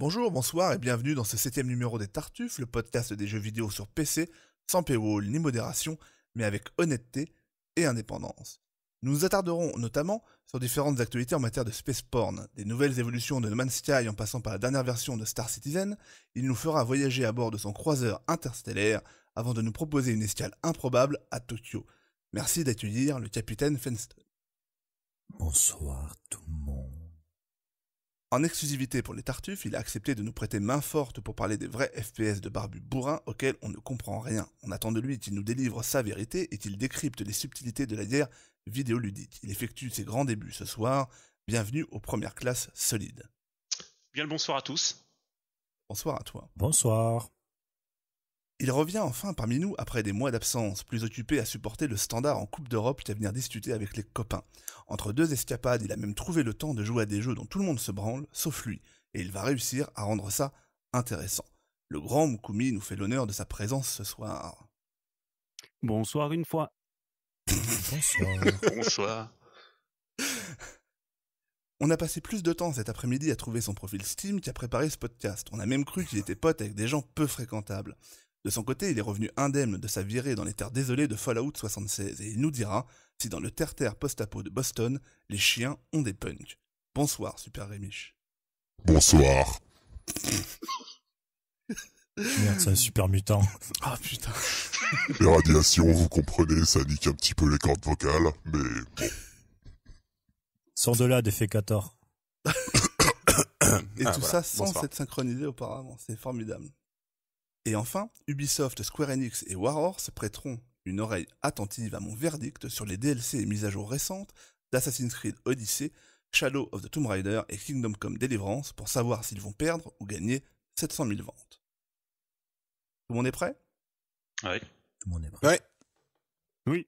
Bonjour, bonsoir et bienvenue dans ce septième numéro des Tartuffes, le podcast des jeux vidéo sur PC, sans paywall ni modération, mais avec honnêteté et indépendance. Nous nous attarderons notamment sur différentes actualités en matière de space porn, des nouvelles évolutions de No Man's Sky en passant par la dernière version de Star Citizen, il nous fera voyager à bord de son croiseur interstellaire avant de nous proposer une escale improbable à Tokyo. Merci d'accueillir le capitaine Fenston. Bonsoir tout le monde. En exclusivité pour les Tartuffes, il a accepté de nous prêter main forte pour parler des vrais FPS de barbu bourrin auxquels on ne comprend rien. On attend de lui qu'il nous délivre sa vérité et qu'il décrypte les subtilités de la guerre vidéoludique. Il effectue ses grands débuts ce soir. Bienvenue aux premières classes solides. Bien le bonsoir à tous. Bonsoir à toi. Bonsoir. Il revient enfin parmi nous après des mois d'absence, plus occupé à supporter le standard en Coupe d'Europe qu'à venir discuter avec les copains. Entre deux escapades, il a même trouvé le temps de jouer à des jeux dont tout le monde se branle, sauf lui, et il va réussir à rendre ça intéressant. Le grand Mukumi nous fait l'honneur de sa présence ce soir. Bonsoir une fois. Bonsoir. Bonsoir. On a passé plus de temps cet après-midi à trouver son profil Steam qu'à préparer ce podcast. On a même cru qu'il était pote avec des gens peu fréquentables. De son côté, il est revenu indemne de sa virée dans les terres désolées de Fallout 76 et il nous dira si dans le terre-terre post-apo de Boston, les chiens ont des punks. Bonsoir, Super Rémiche. Bonsoir. Merde, c'est un super mutant. Ah oh, putain. Les radiations, vous comprenez, ça nique un petit peu les cordes vocales, mais bon. Sors de là, des Et ah, tout ça sans s'être synchronisé auparavant, c'est formidable. Et enfin, Ubisoft, Square Enix et Warhorse prêteront une oreille attentive à mon verdict sur les DLC et mises à jour récentes d'Assassin's Creed Odyssey, Shadow of the Tomb Raider et Kingdom Come Deliverance pour savoir s'ils vont perdre ou gagner 700 000 ventes. Tout le monde est prêt Oui. Tout le monde est prêt. Ouais. Oui.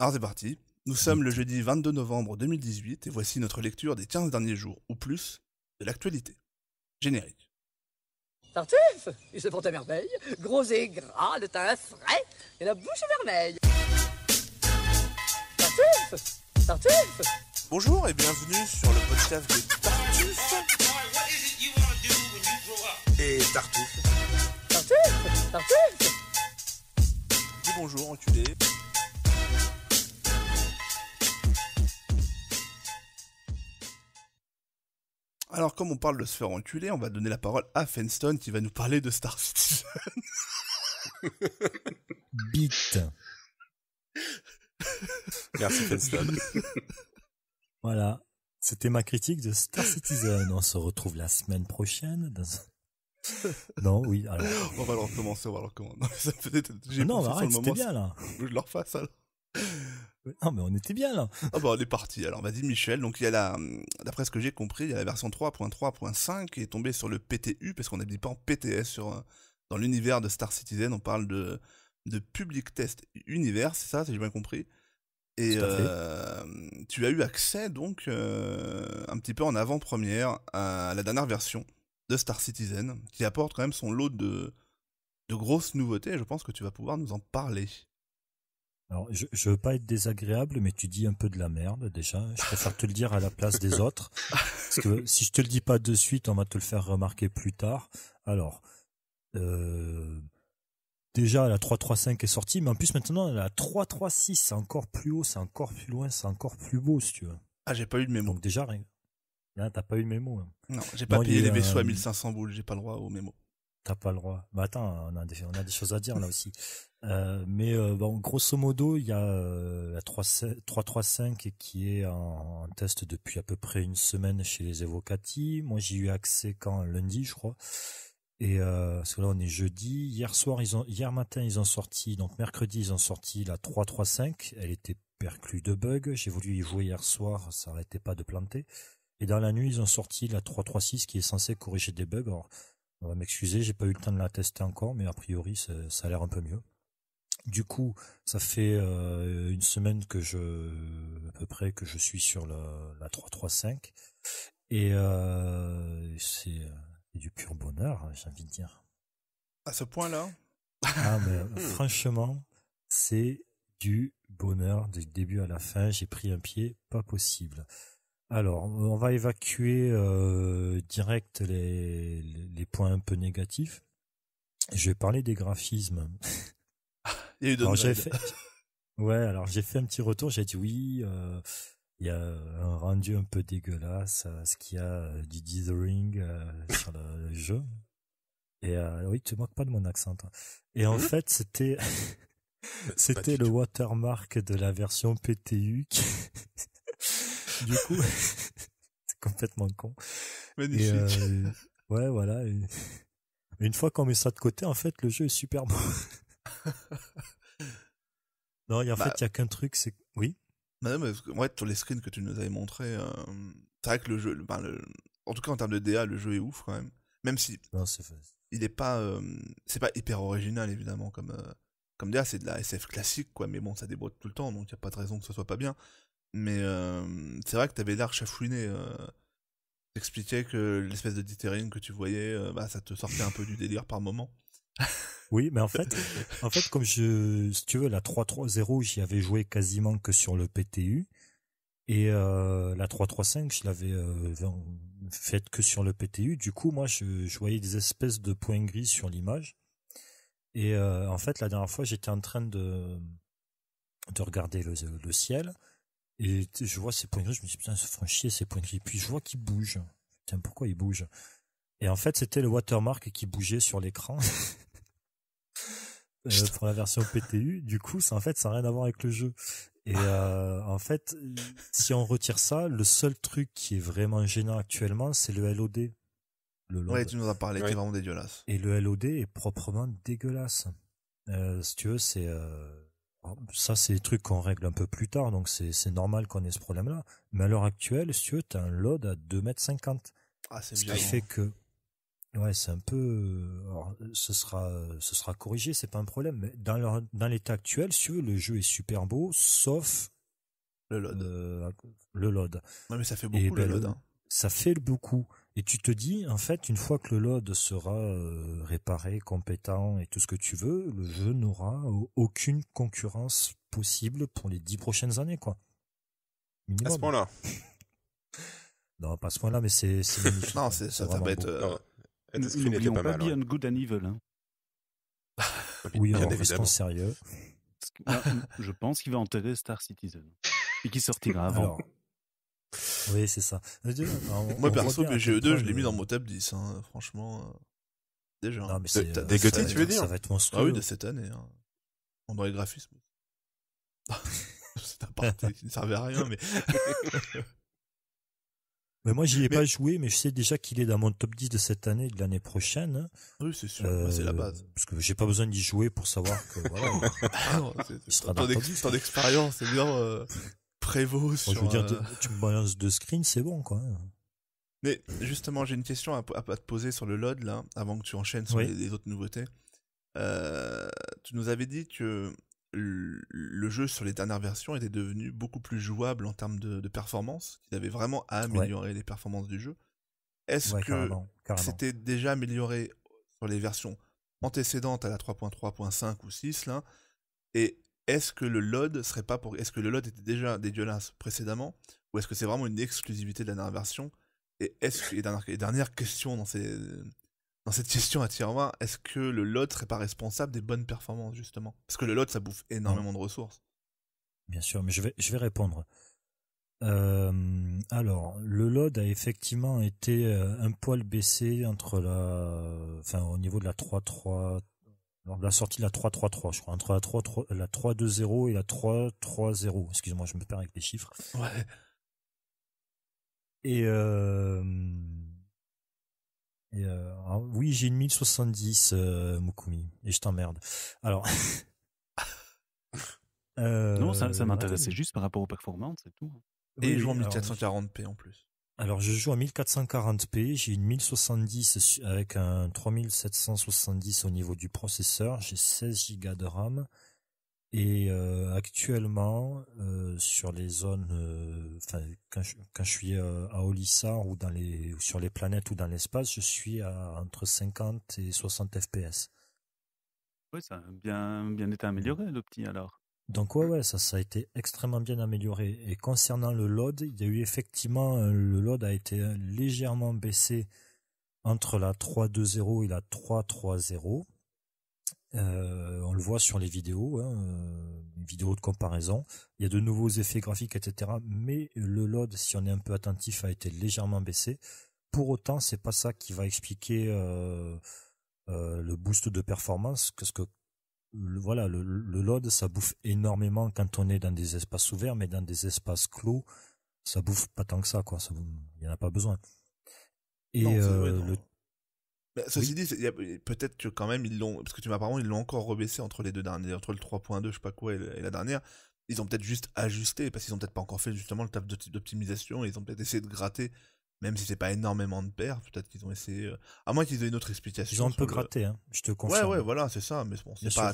Alors c'est parti. Nous sommes le jeudi 22 novembre 2018 et voici notre lecture des 15 derniers jours ou plus de l'actualité. Générique. Tartuffe il se porte à merveille. Gros et gras, le teint frais et la bouche vermeille. Tartuffe Tartuffe Bonjour et bienvenue sur le podcast de Tartuffe. Et Tartuffe. Tartuffe Tartuffe Dis bonjour, enculé. Alors, comme on parle de se faire enculer, on va donner la parole à Fenston qui va nous parler de Star Citizen. Bit. Merci Fenston. voilà. C'était ma critique de Star Citizen. On se retrouve la semaine prochaine non, oui, alors. On va le recommencer, on va le recommencer. mais bien, là. Je leur refasse, alors. Non, ah, mais on était bien là. Ah bah, on est parti. Alors, vas-y, Michel. Donc, il y a la, d'après ce que j'ai compris, il y a la version 3.3.5 qui est tombée sur le PTU parce qu'on n'habite pas en PTS sur, euh, dans l'univers de Star Citizen. On parle de, de Public Test univers, c'est ça, si j'ai bien compris. Et euh, tu as eu accès donc euh, un petit peu en avant-première à la dernière version de Star Citizen, qui apporte quand même son lot de, de grosses nouveautés. Je pense que tu vas pouvoir nous en parler. Alors, je, ne veux pas être désagréable, mais tu dis un peu de la merde déjà. Je préfère te le dire à la place des autres, parce que si je te le dis pas de suite, on va te le faire remarquer plus tard. Alors, euh, déjà la 335 est sortie, mais en plus maintenant la 336, c'est encore plus haut, c'est encore plus loin, c'est encore plus beau si tu veux. Ah, j'ai pas eu de mémo. Donc déjà rien. Hein, t'as pas eu de mémo. Hein. Non, j'ai pas payé les vaisseaux à 1500 euh, boules, j'ai pas le droit au mémo. T'as pas le droit. Bah attends, on on a des choses à dire là aussi. Euh, mais euh, bon, grosso modo, il y a euh, la 335 qui est en, test depuis à peu près une semaine chez les Evocati. Moi, j'ai eu accès quand lundi, je crois. Et parce que là, on est jeudi. Hier soir, ils ont, hier matin, ils ont sorti, donc mercredi, ils ont sorti la 335. Elle était perclue de bugs. J'ai voulu y jouer hier soir, ça n'arrêtait pas de planter. Et dans la nuit, ils ont sorti la 336 qui est censée corriger des bugs. Alors, on va m'excuser, j'ai pas eu le temps de la tester encore, mais a priori, ça a l'air un peu mieux. Du coup, ça fait euh, une semaine que je à peu près que je suis sur la, la 335 et euh, c'est euh, du pur bonheur, hein, j'ai envie de dire. À ce point-là ah, franchement, c'est du bonheur du début à la fin. J'ai pris un pied pas possible. Alors, on va évacuer direct les, les points un peu négatifs. Je vais parler des graphismes. Il fait... Ouais, alors j'ai fait un petit retour, j'ai dit oui, euh, il y a un rendu un peu dégueulasse, ce qu'il y a euh, du dithering euh, sur le jeu. Et oui, tu te moques pas de mon accent. Et en mmh. fait, c'était c'était le watermark de la version PTU. du coup, c'est complètement con. Magnifique. ouais, voilà. Une, fois qu'on met ça de côté, en fait, le jeu est super bon. non, et en bah fait, il n'y a qu'un truc, c'est. Oui. Bah non, mais sur les screens que tu nous avais montrés, euh, c'est vrai que le jeu. Ben, en tout cas, en termes de DA, le jeu est ouf quand même. Même si. c'est Il est pas. Euh, c'est pas hyper original, évidemment, comme. Euh, comme DA, c'est de la SF classique, quoi. Mais bon, ça déboîte tout le temps, donc il n'y a pas de raison que ce soit pas bien. Mais c'est vrai que tu avais l'air chafouiné t'expliquais que l'espèce de dithérine que tu voyais, bah, ça te sortait un peu du délire par moment. Oui, mais en fait, en fait, comme je, si tu veux, la 3-3-0, j'y avais joué quasiment que sur le PTU. Et euh, la 3-3-5, je l'avais euh, fait faite que sur le PTU. Du coup, moi, je, voyais des espèces de points gris sur l'image. Et euh, en fait, la dernière fois, j'étais en train de, de regarder le, le ciel. Et je vois ces points gris, je me dis, putain, ils ces points gris. Puis je vois qu'ils bougent. Putain, pourquoi ils bougent et en fait, c'était le watermark qui bougeait sur l'écran. Euh, pour la version PTU, du coup, ça en fait, ça n'a rien à voir avec le jeu. Et ah. euh, en fait, si on retire ça, le seul truc qui est vraiment gênant actuellement, c'est le LOD. Le ouais, tu nous en as parlé. c'est vraiment dégueulasse. Et le LOD est proprement dégueulasse. Euh, si tu veux, c'est oh, ça, c'est des trucs qu'on règle un peu plus tard, donc c'est normal qu'on ait ce problème-là. Mais à l'heure actuelle, si tu veux, t'as un load à 2 mètres 50 ah, ce qui fait que Ouais, c'est un peu. Euh, alors, ce sera, ce sera corrigé, c'est pas un problème. Mais dans dans l'état actuel, si veux, le jeu est super beau, sauf le load. Euh, le load. Non, mais ça fait beaucoup le ben, load. Hein. Ça fait beaucoup. Et tu te dis, en fait, une fois que le load sera euh, réparé, compétent et tout ce que tu veux, le jeu n'aura aucune concurrence possible pour les dix prochaines années, quoi. À ce point-là. non, pas à ce point-là, mais c'est. non, ça, ça va N'oublions pas, pas mal, Beyond Good and Evil. Hein. oui, alors, restons sérieux. Ah, je pense qu'il va enterrer Star Citizen. Et qui sortira avant. Oui, c'est ça. Euh, euh, Moi, perso perso, ge 2 je l'ai mis dans mon table 10, hein, franchement. Euh, déjà. Non, mais c'est, T'as dégoté, tu veux dire Ça va être monstrueux. Ah oui, de cette année. Hein. On dans les graphismes. c'est un parti, ça ne servait à rien, mais. Mais moi, j'y ai pas joué, mais je sais déjà qu'il est dans mon top 10 de cette année et de l'année prochaine. Oui, c'est sûr, bah, c'est la euh, base. Parce que j'ai pas besoin d'y jouer pour savoir que, voilà. Ah c'est sera ton, expérience, c'est bien, euh, sur... Je veux dire, euh, tu me balances deux screens, c'est bon, quoi. Mais, justement, j'ai une question à, te poser sur le LOD, là, avant que tu enchaînes sur les, autres nouveautés. tu nous avais dit que le jeu sur les dernières versions était devenu beaucoup plus jouable en termes de, performance. Il avait vraiment à améliorer les performances du jeu. Est-ce que c'était déjà amélioré sur les versions antécédentes à la 3.3.5 ou 6 là Et est-ce que le load serait pas pour Est-ce que le load était déjà dégueulasse précédemment Ou est-ce que c'est vraiment une exclusivité de la dernière version Et est-ce que... et dernière question dans ces dans cette question à tiroir, est-ce que le lot serait pas responsable des bonnes performances, justement Parce que le lot, ça bouffe énormément de ressources. Bien sûr, mais je vais, je vais répondre. Euh, alors, le load a effectivement été euh, un poil baissé entre la, enfin, au niveau de la 3-3, de la sortie de la 3-3-3, je crois, entre la 3-3, la 3-2-0 et la 3-3-0. excusez moi je me perds avec les chiffres. Ouais. Et, euh, euh, oui, j'ai une 1070 euh, Mukumi et je t'emmerde. Alors. non, ça, ça euh, m'intéressait juste par rapport aux performances c'est tout. Et je joue en 1440p en plus. Alors je joue en 1440p, j'ai une 1070 avec un 3770 au niveau du processeur, j'ai 16 Go de RAM, et euh, actuellement, euh, sur les zones, euh, enfin quand, je, suis à Olissar ou dans les, sur les planètes ou dans l'espace, je suis à entre 50 et 60 FPS. Oui, ça a bien, bien été amélioré le alors. Donc ouais, ouais, ça, ça a été extrêmement bien amélioré. Et concernant le load, il y a eu effectivement, le load a été légèrement baissé entre la 3.2.0 et la 3.3.0. Euh, on le voit sur les vidéos, hein, euh, vidéos de comparaison. Il y a de nouveaux effets graphiques, etc. Mais le load, si on est un peu attentif, a été légèrement baissé. Pour autant, c'est pas ça qui va expliquer euh, le boost de performance, parce que le, voilà, le, load, ça bouffe énormément quand on est dans des espaces ouverts, mais dans des espaces clos, ça bouffe pas tant que ça, quoi. il n'y en a pas besoin. Et le bah, ceci dit, peut-être que quand même ils l'ont, parce que tu apparemment ils l'ont encore rebaissé entre les deux derniers, entre le 3.2, je sais pas quoi, et, la dernière. Ils ont peut-être juste ajusté parce qu'ils ont peut-être pas encore fait justement le taf d'optimisation. Ils ont peut-être essayé de gratter, même si c'est pas énormément de paires. Peut-être qu'ils ont essayé, euh, à moins qu'ils aient une autre explication. Ils ont un peu gratté, hein, je te confirme. Ouais, ouais, voilà, c'est ça. Mais bon, pas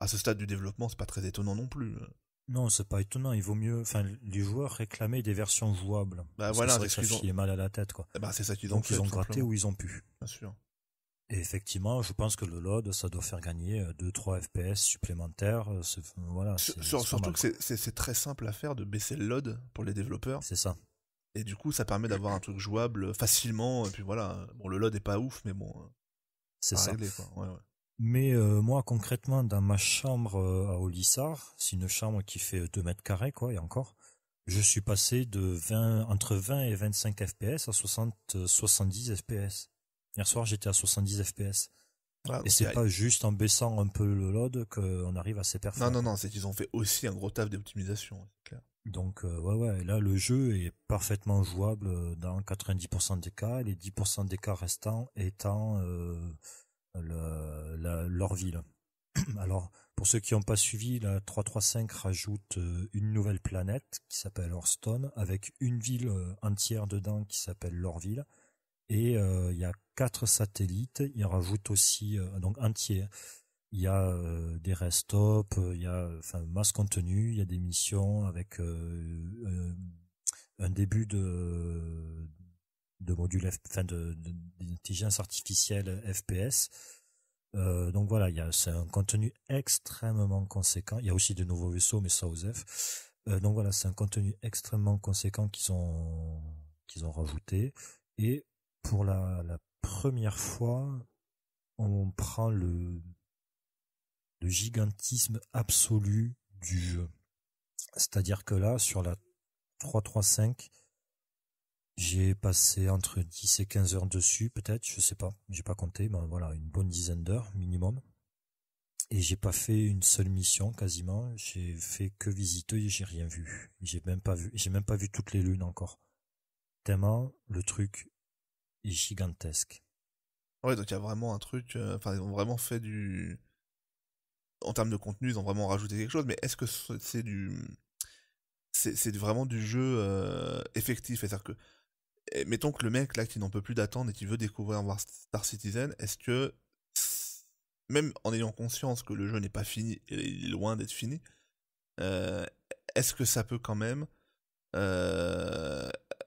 à ce, stade du développement, c'est pas très étonnant non plus. Euh. Non, c'est pas étonnant. Il vaut mieux, enfin, les joueurs réclamer des versions jouables. Bah voilà, c'est ce qui est mal à la tête, quoi. Bah, c'est ça qu'ils Donc ils ont gratté où ils ont pu. Bien sûr. Et effectivement, je pense que le load ça doit faire gagner 2-3 euh, FPS supplémentaires. Euh, euh, voilà, surtout que c'est très simple à faire de baisser le load pour les développeurs. C'est ça. Et du coup, ça permet d'avoir un truc jouable facilement. Et puis voilà, bon, le load est pas ouf, mais bon. C'est ça. Mais moi, concrètement, dans ma chambre à Olissard, c'est une chambre qui fait 2 mètres carrés, quoi, et encore, je suis passé de 20, entre 20 et 25 FPS à 70 FPS. Hier soir, j'étais à 70 FPS. Ah, et c'est pas juste en baissant un peu le load qu'on arrive à ces performances. Non, non, non, c'est qu'ils ont fait aussi un gros taf d'optimisation, Donc, euh, ouais, ouais, là, le jeu est parfaitement jouable euh, dans 90% des cas, les 10% des cas restants étant euh, leur ville. Alors, pour ceux qui n'ont pas suivi, la 335 rajoute une nouvelle planète qui s'appelle Hearthstone, avec une ville entière dedans qui s'appelle ville et euh, il y a quatre satellites. Il rajoute aussi euh, donc un tiers. Il y a euh, des restops, il y a enfin masse contenu, il y a des missions avec un début de de module fin de d'intelligence artificielle FPS. Euh, donc voilà, il y a c'est un contenu extrêmement conséquent. Il y a aussi de nouveaux vaisseaux, mais ça aux F. donc voilà, c'est un contenu extrêmement conséquent qu'ils ont qu'ils ont rajouté. Et pour la, première fois, on prend le, le gigantisme absolu du jeu. C'est-à-dire que là, sur la 335, j'ai passé entre 10 et 15 heures dessus, peut-être, je sais pas, j'ai pas compté, mais voilà, une bonne dizaine d'heures minimum. Et j'ai pas fait une seule mission quasiment, j'ai fait que visiteux et j'ai rien vu. J'ai même pas vu, j'ai même pas vu toutes les lunes encore. Tellement le truc gigantesque. Ah ouais, donc il y a vraiment un truc. Euh, enfin, ils ont vraiment fait du. En termes de contenu, ils ont vraiment rajouté quelque chose, mais est-ce que c'est du. C'est vraiment du jeu euh, effectif C'est-à-dire que. Eh, mettons que le mec là qui n'en peut plus d'attendre et qui veut découvrir Star Citizen, est-ce que. Même en ayant conscience que le jeu n'est pas fini, il est loin d'être fini, euh, est-ce que ça peut quand même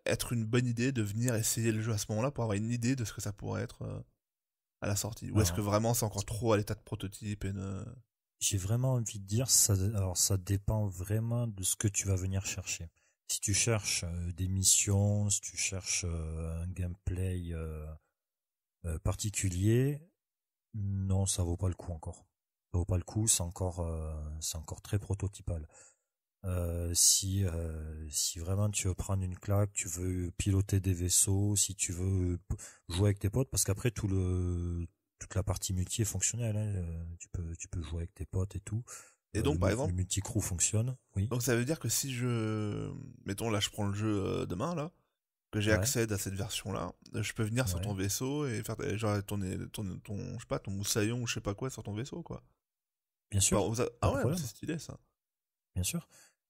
être une bonne idée de venir essayer le jeu à ce moment-là pour avoir une idée de ce que ça pourrait être euh, à la sortie Ou est-ce que vraiment c'est encore trop à l'état de prototype et ne J'ai vraiment envie de dire, ça, alors ça dépend vraiment de ce que tu vas venir chercher. Si tu cherches euh, des missions, si tu cherches euh, un gameplay particulier, non, ça vaut pas le coup encore. Ça vaut pas le coup, c'est encore, c'est encore très prototypal. Euh, si euh, si vraiment tu veux prendre une claque, tu veux piloter des vaisseaux, si tu veux euh, jouer avec tes potes, parce qu'après tout le toute la partie multi est fonctionnelle. Hein, tu peux tu peux jouer avec tes potes et tout. Et donc, par exemple, le multi crew fonctionne. Oui. Donc ça veut dire que si je, mettons là, je prends le jeu demain là, que j'ai accès à cette version là, je peux venir sur ton vaisseau et faire genre ton ton, je sais pas ton moussaillon ou je sais pas quoi sur ton vaisseau quoi. Bien sûr. Ah ouais, c'est stylé ça. Bien sûr.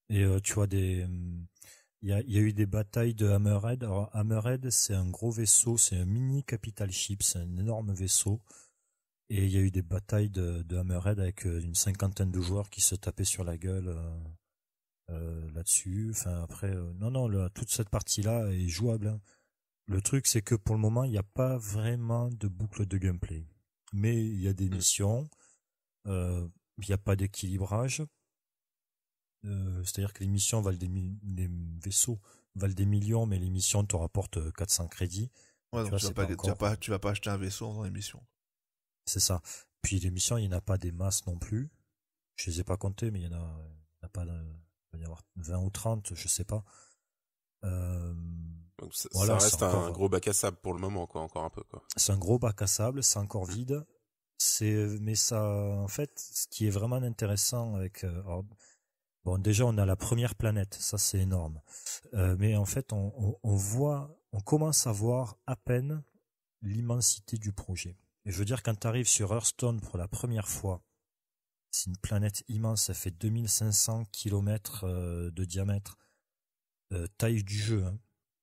Et euh, tu vois des il y a, y a, eu des batailles de Hammerhead. Alors Hammerhead, c'est un gros vaisseau, c'est un mini capital ship, c'est un énorme vaisseau. Et il y a eu des batailles de, de, Hammerhead avec euh, une cinquantaine de joueurs qui se tapaient sur la gueule euh, euh là-dessus. Enfin après, non non, toute cette partie-là est jouable. Hein. Le truc, c'est que pour le moment, il n'y a pas vraiment de boucle de gameplay. Mais il y a des hmm. missions. Il n'y a pas d'équilibrage euh, c'est-à-dire que les missions valent des, vaisseaux valent des millions, mais les missions te rapportent euh, 400 crédits. donc tu, vas pas, acheter un vaisseau dans l'émission missions. C'est ça. Puis les missions, il n'y en a pas des masses non plus. Je les ai pas comptés mais il y en a, il a pas, il va y avoir 20 ou 30, je sais pas. Euh, donc voilà, ça reste un gros bac à sable pour le moment, quoi, encore un peu, quoi. C'est un gros bac à sable, c'est encore vide. C'est, mais ça, en fait, ce qui est vraiment intéressant avec, Bon, déjà, on a la première planète, ça c'est énorme. Euh, mais en fait, on, voit, on commence à voir à peine l'immensité du projet. Et je veux dire, quand tu arrives sur Hearthstone pour la première fois, c'est une planète immense, ça fait 2500 km euh, de diamètre. Euh, taille du jeu, hein.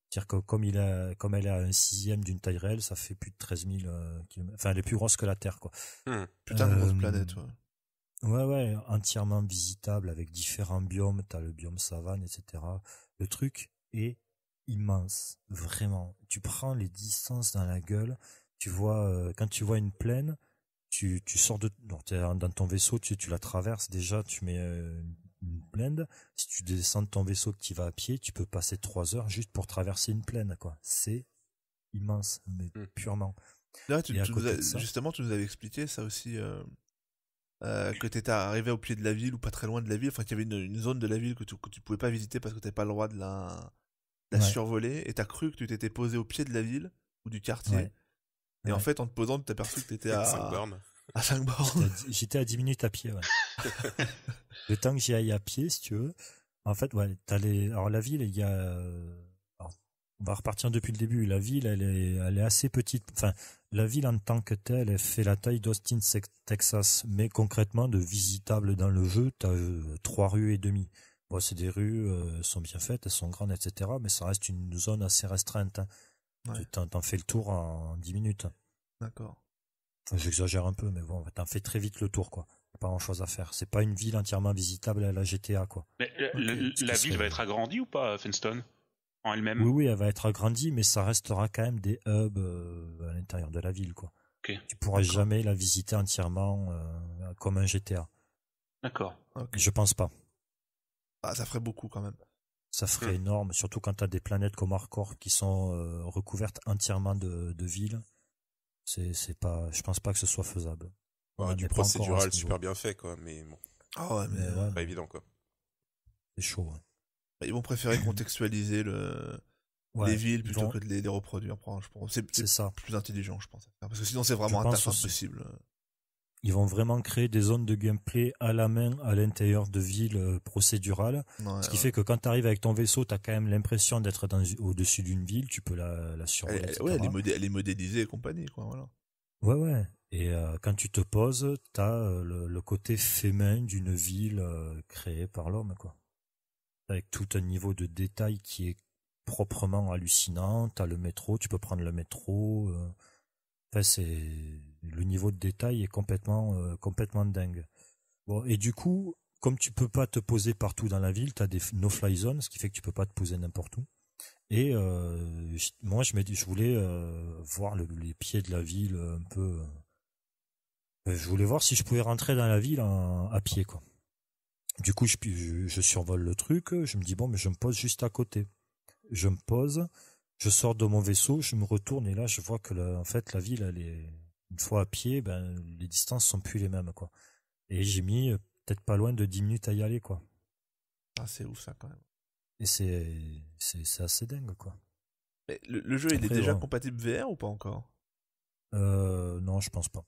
C'est-à-dire que comme, il a, comme elle a un sixième d'une taille réelle, ça fait plus de 13 000 km. Enfin, elle est plus grosse que la Terre, quoi. Mmh. putain de grosse planète, ouais. Ouais, ouais, entièrement visitable avec différents biomes. Tu as le biome savane, etc. Le truc est immense, vraiment. Tu prends les distances dans la gueule. Tu vois, euh, quand tu vois une plaine, tu, tu sors de, dans ton vaisseau, tu, tu la traverses déjà, tu mets euh, une plaine. Si tu descends de ton vaisseau que tu vas à pied, tu peux passer trois heures juste pour traverser une plaine, quoi. C'est immense, mais mmh. purement. justement, tu nous avais expliqué ça aussi. Euh, euh, que tu étais arrivé au pied de la ville ou pas très loin de la ville, enfin qu'il y avait une, zone de la ville que tu, pouvais pas visiter parce que t'avais pas le droit de la, survoler, et t'as cru que tu t'étais posé au pied de la ville ou du quartier, et en fait en te posant tu perçu que t'étais à À 5 bornes. J'étais à 10 minutes à pied, ouais. le temps que j'y aille à pied, si tu veux. En fait, ouais, t'as les, alors la ville, il y a, euh, on va repartir depuis le début. La ville, elle est, assez petite. Enfin, la ville en tant que telle, elle fait la taille d'Austin, Texas. Mais concrètement, de visitable dans le jeu, t'as as euh, trois rues et demie. Bon, c'est des rues, euh, sont bien faites, elles sont grandes, etc. Mais ça reste une zone assez restreinte. Hein. T'en, fais le tour en dix minutes. D'accord. j'exagère un peu, mais bon, t'en fais très vite le tour, quoi pas grand chose à faire. C'est pas une ville entièrement visitable à la GTA, quoi. Mais euh, la ville va être agrandie ou pas, Fenston en elle-même. Oui, elle va être agrandie, mais ça restera quand même des hubs euh, à l'intérieur de la ville, quoi. ne Tu pourras jamais la visiter entièrement euh, comme un GTA. D'accord. Okay. Je pense pas. Ah, ça ferait beaucoup quand même. Ça ferait hmm. énorme, surtout quand tu as des planètes comme Arcor qui sont euh, recouvertes entièrement de, villes. C'est, c'est pas, je pense pas que ce soit faisable. du procédural super bien fait, mais bon. Ah mais. Pas évident, quoi. C'est chaud, ouais. Hein. Ils vont préférer contextualiser le... les villes plutôt que de les, les reproduire. C'est ça. plus intelligent, je pense. Parce que sinon, c'est vraiment impossible. Ils vont vraiment créer des zones de gameplay à la main à l'intérieur de villes euh, procédurales. ce qui fait que quand tu arrives avec ton vaisseau, tu as quand même l'impression d'être au-dessus d'une ville. Tu peux la, la survoler. Elle, est, modélisée et compagnie. Quoi, voilà. Ouais, ouais. Et euh, quand tu te poses, tu as euh, le, côté fait d'une ville créée par l'homme. quoi avec tout un niveau de détail qui est proprement hallucinant. T'as le métro, tu peux prendre le métro. Euh. c'est le niveau de détail est complètement euh, complètement dingue. Bon, et du coup, comme tu peux pas te poser partout dans la ville, t'as des no-fly zones, ce qui fait que tu peux pas te poser n'importe où. Et euh, moi, je, je voulais voir les pieds de la ville un peu. je voulais voir si je pouvais rentrer dans la ville à pied, quoi. Du coup, je, survole le truc, je me dis bon, mais je me pose juste à côté. Je me pose, je sors de mon vaisseau, je me retourne et là, je vois que la, en fait la ville, une fois à pied, ben les distances sont plus les mêmes quoi. Et j'ai mis euh, peut-être pas loin de 10 minutes à y aller quoi. Ah, c'est ouf ça quand même. Et c'est assez dingue quoi. le, jeu, il est déjà compatible VR ou pas encore euh, Non, je pense pas.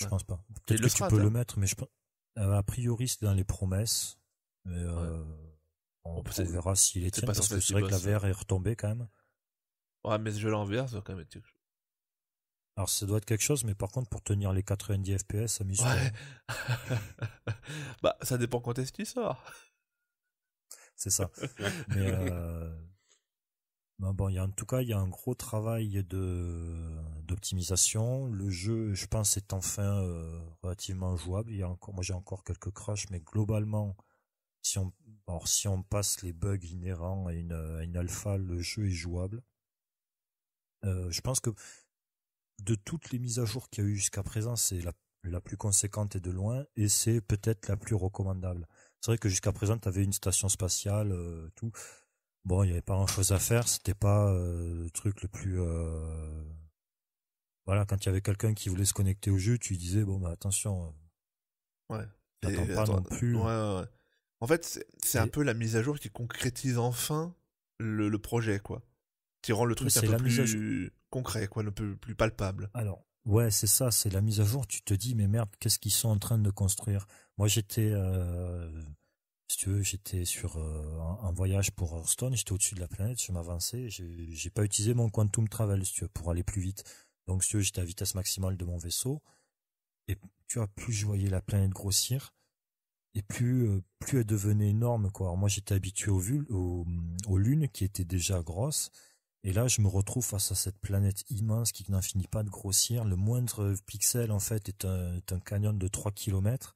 Je pense pas. Peut-être que tu peux le mettre, mais je pense. Euh, a priori, c'est dans les promesses. Euh, on, verra s'il est tien, parce que c'est vrai que la VR est retombée quand même. Ouais, mais je jeu ça doit quand même être Alors, ça doit être quelque chose, mais par contre, pour tenir les 90 FPS, ça m'y ouais. Hein. Bah, ça dépend quand est-ce qu'il sort. C'est ça. mais euh, bah, il y en tout cas, il y a un gros travail de d'optimisation. Le jeu, je pense, est enfin euh, relativement jouable. Il y a encore, moi, j'ai encore quelques crashs, mais globalement, si on, si on passe les bugs inhérents à une, à alpha, le jeu est jouable. Euh, je pense que de toutes les mises à jour qu'il y a eu jusqu'à présent, c'est la, la plus conséquente et de loin, et c'est peut-être la plus recommandable. C'est vrai que jusqu'à présent, tu avais une station spatiale, euh, tout. Bon, il n'y avait pas grand chose à faire, c'était pas euh, le truc le plus euh, voilà, quand il y avait quelqu'un qui voulait se connecter au jeu, tu disais bon bah attention. Euh, ouais. Et, pas non plus. Ouais, ouais. En fait, c'est un peu la mise à jour qui concrétise enfin le, projet quoi. Tu rends le truc un peu plus concret quoi, un peu plus palpable. Alors, Ouais, c'est ça, c'est la mise à jour. Tu te dis, mais merde, qu'est-ce qu'ils sont en train de construire Moi, j'étais, si tu veux, j'étais sur euh, un, voyage pour Hearthstone, j'étais au-dessus de la planète, je m'avançais, j'ai pas utilisé mon quantum travel, si tu veux, pour aller plus vite. Donc, si tu veux, j'étais à vitesse maximale de mon vaisseau. Et tu vois, plus je voyais la planète grossir, et plus, euh, plus elle devenait énorme, quoi. moi, j'étais habitué aux, aux, lunes qui étaient déjà grosses. Et là, je me retrouve face à cette planète immense qui n'en finit pas de grossir. Le moindre pixel, en fait, est un, canyon de 3 km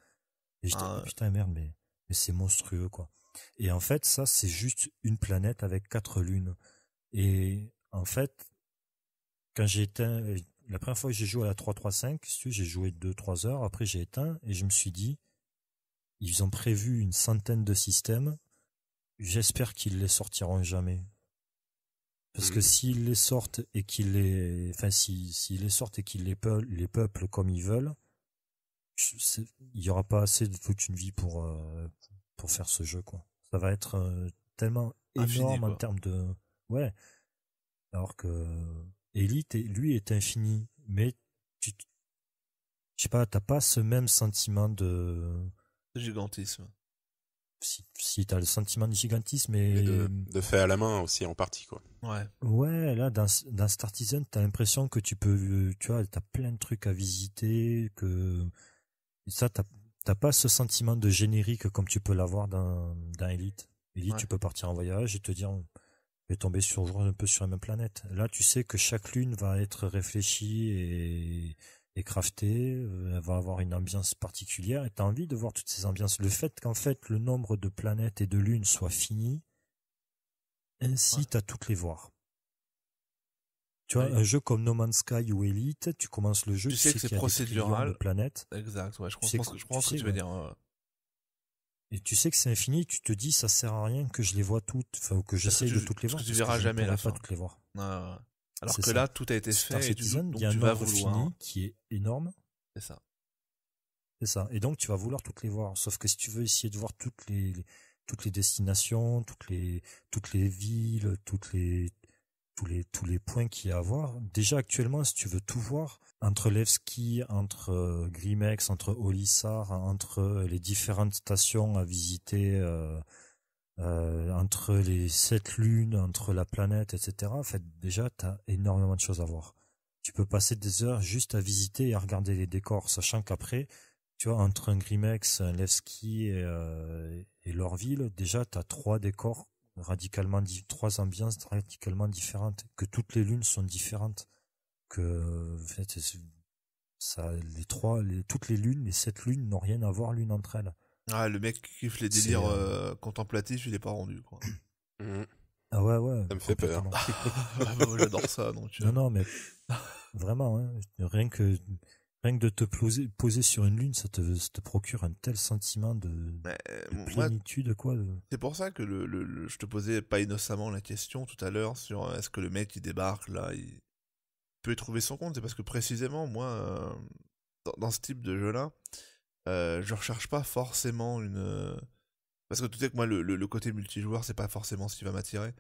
Et j'étais, ah, putain, merde, mais mais c'est monstrueux quoi. Et en fait, ça c'est juste une planète avec quatre lunes. Et en fait, quand j'ai éteint la première fois que j'ai joué à la 335, j'ai joué 2-3 heures, après j'ai éteint et je me suis dit ils ont prévu une centaine de systèmes, j'espère qu'ils les sortiront jamais. Parce que hmm. s'ils les sortent et qu'ils les, enfin, s'ils les sortent et qu'ils les, les peuplent comme ils veulent, il y aura pas assez de toute une vie pour euh, pour faire ce jeu quoi. Ça va être euh, tellement énorme en termes de ouais. Alors que Elite lui est infini, mais tu je sais pas, t'as pas ce même sentiment de gigantisme. Si, si as le sentiment de gigantisme et, de, fait à la main aussi en partie quoi. Ouais. Ouais, là dans dans tu as l'impression que tu peux, euh, tu vois, as plein de trucs à visiter que ça, t'as pas ce sentiment de générique comme tu peux l'avoir dans Elite. Elite, tu peux partir en voyage et te dire, je vais tomber sur un peu sur la même planète. Là, tu sais que chaque lune va être réfléchie et et craftée, elle euh, va avoir une ambiance particulière et t'as envie de voir toutes ces ambiances. Le fait qu'en fait le nombre de planètes et de lunes soit fini, incite à toutes les voir. Tu vois, un jeu comme No Man's Sky ou Elite, tu commences le jeu, tu, sais, que c'est procédural. planète. Exact, ouais, je pense, que, je pense que veux dire. Euh, Et tu sais que c'est infini, tu te dis, ça sert à rien que je les vois toutes, enfin, que j'essaye de toutes les voir. Parce que tu verras jamais la toutes les voir. Alors que là, tout a été fait. il y a un nombre qui est énorme. C'est ça. C'est ça. Et donc, tu vas vouloir toutes les voir. Sauf que si tu veux essayer de voir toutes les, toutes les destinations, toutes les, toutes les villes, toutes les, tous les tous les points qu'il y a à voir. Déjà actuellement, si tu veux tout voir, entre Levski, entre euh, Grimex, entre Olissar, entre les différentes stations à visiter, euh, euh, entre les sept lunes, entre la planète, etc. En fait, déjà, tu as énormément de choses à voir. Tu peux passer des heures juste à visiter et à regarder les décors, sachant qu'après, tu vois, entre un Grimex, un Levski et, et leur ville, déjà, tu as trois décors radicalement trois ambiances radicalement différentes, que toutes les lunes sont différentes, que ça, les trois, les, toutes les lunes, les sept lunes n'ont rien à voir l'une entre elles. Ah, le mec qui kiffe les délires euh, euh, contemplatifs, il est pas rendu, mm. Ah ouais, ouais. Ça me fait peur. Ah bah j'adore ça, euh. Non, non, mais vraiment, hein, rien que que de te poser, poser sur une lune, ça te, ça te procure un tel sentiment de, de plénitude, quoi. C'est pour ça que le, je te posais pas innocemment la question tout à l'heure sur euh, est-ce que le mec qui débarque là, il peut y trouver son compte. C'est parce que précisément, moi, euh, dans, ce type de jeu-là, euh, je recherche pas forcément une. Parce que tout est que moi, le, côté multijoueur, c'est pas forcément ce qui va m'attirer.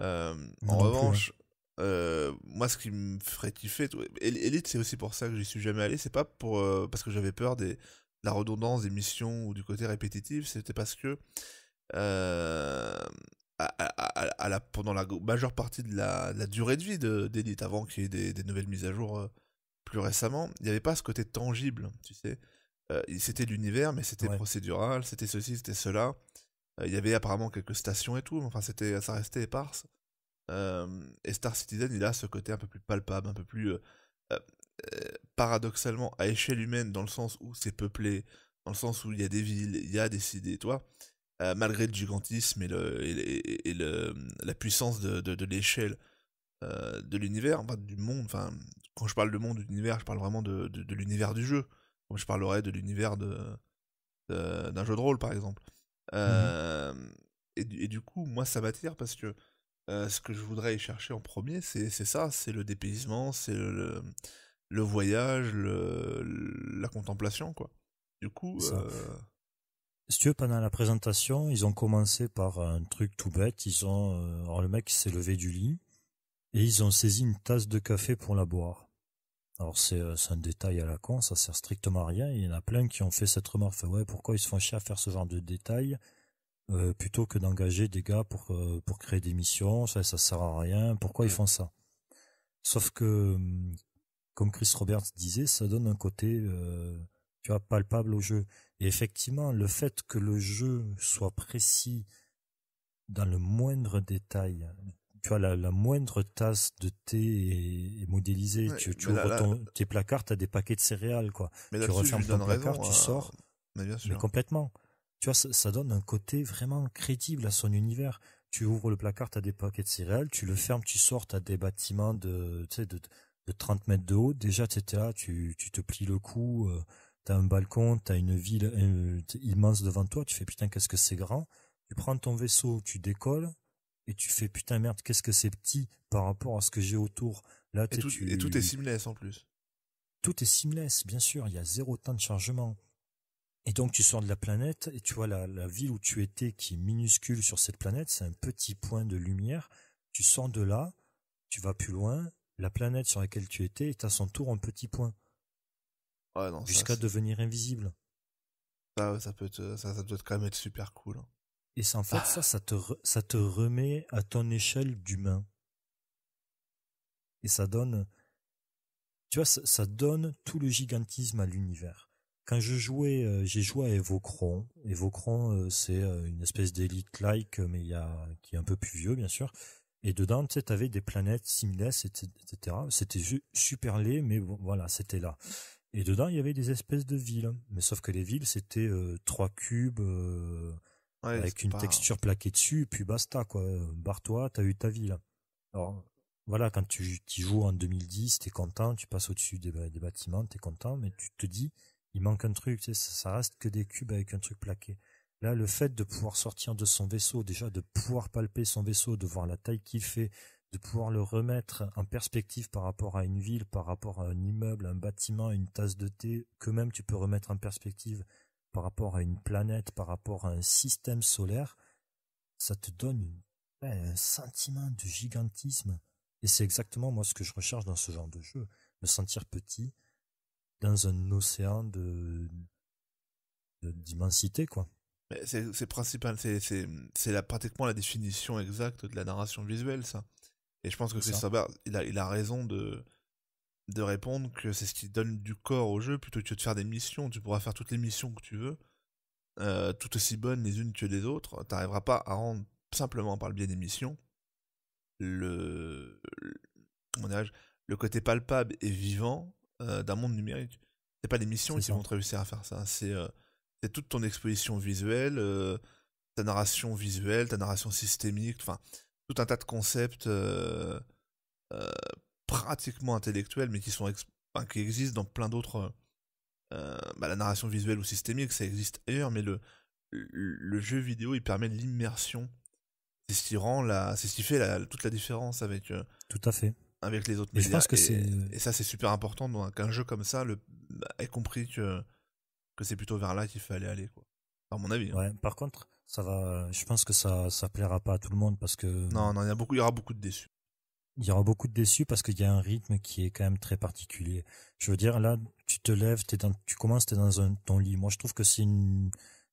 en revanche, euh, moi, ce qui me ferait kiffer, Elite, c'est aussi pour ça que j'y suis jamais allé. C'est pas pour euh, parce que j'avais peur des, de la redondance des missions ou du côté répétitif. C'était parce que euh, à, la, pendant la majeure partie de la, durée de vie d'Elite, de, avant qu'il y ait des, nouvelles mises à jour plus récemment, il n'y avait pas ce côté tangible. Tu sais, c'était l'univers, mais c'était procédural, c'était ceci, c'était cela. Il y avait apparemment quelques stations et tout, mais enfin, c'était, ça restait éparse. Euh, et Star Citizen, il a ce côté un peu plus palpable, un peu plus euh, euh, paradoxalement à échelle humaine, dans le sens où c'est peuplé, dans le sens où il y a des villes, il y a des cités, toi. malgré le gigantisme et, le, et, la puissance de, l'échelle de l'univers, du monde, enfin, quand je parle de monde, de l'univers, je parle vraiment de, l'univers du jeu, comme je parlerais de l'univers d'un jeu de rôle, par exemple. Mmh et, et, du coup, moi, ça m'attire parce que euh, ce que je voudrais y chercher en premier, c'est ça, c'est le dépaysement, c'est le, voyage, le, la contemplation, quoi. Du coup... Euh... Si tu veux, pendant la présentation, ils ont commencé par un truc tout bête. Ils ont, euh, alors le mec s'est levé du lit et ils ont saisi une tasse de café pour la boire. Alors euh, c'est un détail à la con, ça sert strictement à rien. Il y en a plein qui ont fait cette remarque. Ouais, pourquoi ils se font chier à faire ce genre de détail euh, plutôt que d'engager des gars pour euh, pour créer des missions ça ça sert à rien pourquoi ils mm. font ça sauf que hum, comme Chris Roberts disait ça donne un côté euh, tu vois palpable au jeu et effectivement le fait que le jeu soit précis dans le moindre détail tu vois la, moindre tasse de thé est, modélisée tu, tu tes placards t'as des paquets de céréales quoi tu refermes ton placard tu hein. sors mais complètement tu vois, ça, donne un côté vraiment crédible à son univers. Tu ouvres le placard, as des paquets de céréales, tu le fermes, tu sors, à des bâtiments de, de, de 30 mètres de haut. Déjà, étais là, tu, te plies le cou, tu euh, t'as un balcon, t'as une ville euh, immense devant toi, tu fais putain, qu'est-ce que c'est grand. Tu prends ton vaisseau, tu décolles, et tu fais putain merde, qu'est-ce que c'est petit par rapport à ce que j'ai autour. et, tout, et tout est seamless en plus. Tout est seamless, bien sûr, il y a zéro temps de chargement. Et donc tu sors de la planète et tu vois la, ville où tu étais qui est minuscule sur cette planète, c'est un petit point de lumière. Tu sors de là, tu vas plus loin, la planète sur laquelle tu étais est à son tour un petit point. Jusqu'à devenir invisible. Ça, peut ça, ça, doit quand même être super cool. Hein. Et ça, en fait, ça, ça te, remet à ton échelle d'humain. Et ça donne, tu vois, ça donne tout le gigantisme à l'univers quand je jouais, euh, j'ai joué à Evocron. Evocron, euh, c'est euh, une espèce d'élite-like, mais y a, qui est un peu plus vieux, bien sûr. Et dedans, tu avais des planètes similaires, etc. C'était super laid, mais voilà, c'était là. Et dedans, il y avait des espèces de villes. Mais sauf que les villes, c'était trois cubes avec une texture plaquée dessus, et puis basta, quoi. Barre-toi, t'as eu ta ville. Alors, voilà, quand tu y joues en 2010, t'es content, tu passes au-dessus des, des bâtiments, t'es content, mais tu te dis, il manque un truc, ça reste que des cubes avec un truc plaqué. Là, le fait de pouvoir sortir de son vaisseau, déjà de pouvoir palper son vaisseau, de voir la taille qu'il fait, de pouvoir le remettre en perspective par rapport à une ville, par rapport à un immeuble, un bâtiment, une tasse de thé, que même tu peux remettre en perspective par rapport à une planète, par rapport à un système solaire, ça te donne un sentiment de gigantisme. Et c'est exactement moi ce que je recherche dans ce genre de jeu, me sentir petit, dans un océan de d'immensité, quoi. C'est principal, c'est la, pratiquement la définition exacte de la narration visuelle, ça. Et je pense que Christopher il a, il a raison de, de répondre que c'est ce qui donne du corps au jeu plutôt que de faire des missions. Tu pourras faire toutes les missions que tu veux, euh, toutes aussi bonnes les unes que les autres. Tu n'arriveras pas à rendre simplement par le biais des missions le, le côté palpable et vivant euh, d'un monde numérique. C'est pas les missions qui vont te réussir à faire ça. Hein. Euh, c'est toute ton exposition visuelle, euh, ta narration visuelle, ta narration systémique, enfin, tout un tas de concepts pratiquement intellectuels, mais qui, sont qui existent dans plein d'autres. Bah, la narration visuelle ou systémique, ça existe ailleurs, mais le, le jeu vidéo, il permet l'immersion. C'est ce qui la, c'est ce qui fait la, toute la différence avec. Tout à fait avec les autres et et, ça, c'est super important. Donc, un jeu comme ça, le, bah, compris que, que c'est plutôt vers là qu'il fallait aller, quoi. À mon avis. Hein. Par contre, ça va, je pense que ça, ça plaira pas à tout le monde parce que. Non, non, il y a beaucoup, il y aura beaucoup de déçus. Il y aura beaucoup de déçus parce qu'il y a un rythme qui est quand même très particulier. Je veux dire, là, tu te lèves, tu dans, tu commences, t'es dans un, ton lit. Moi, je trouve que c'est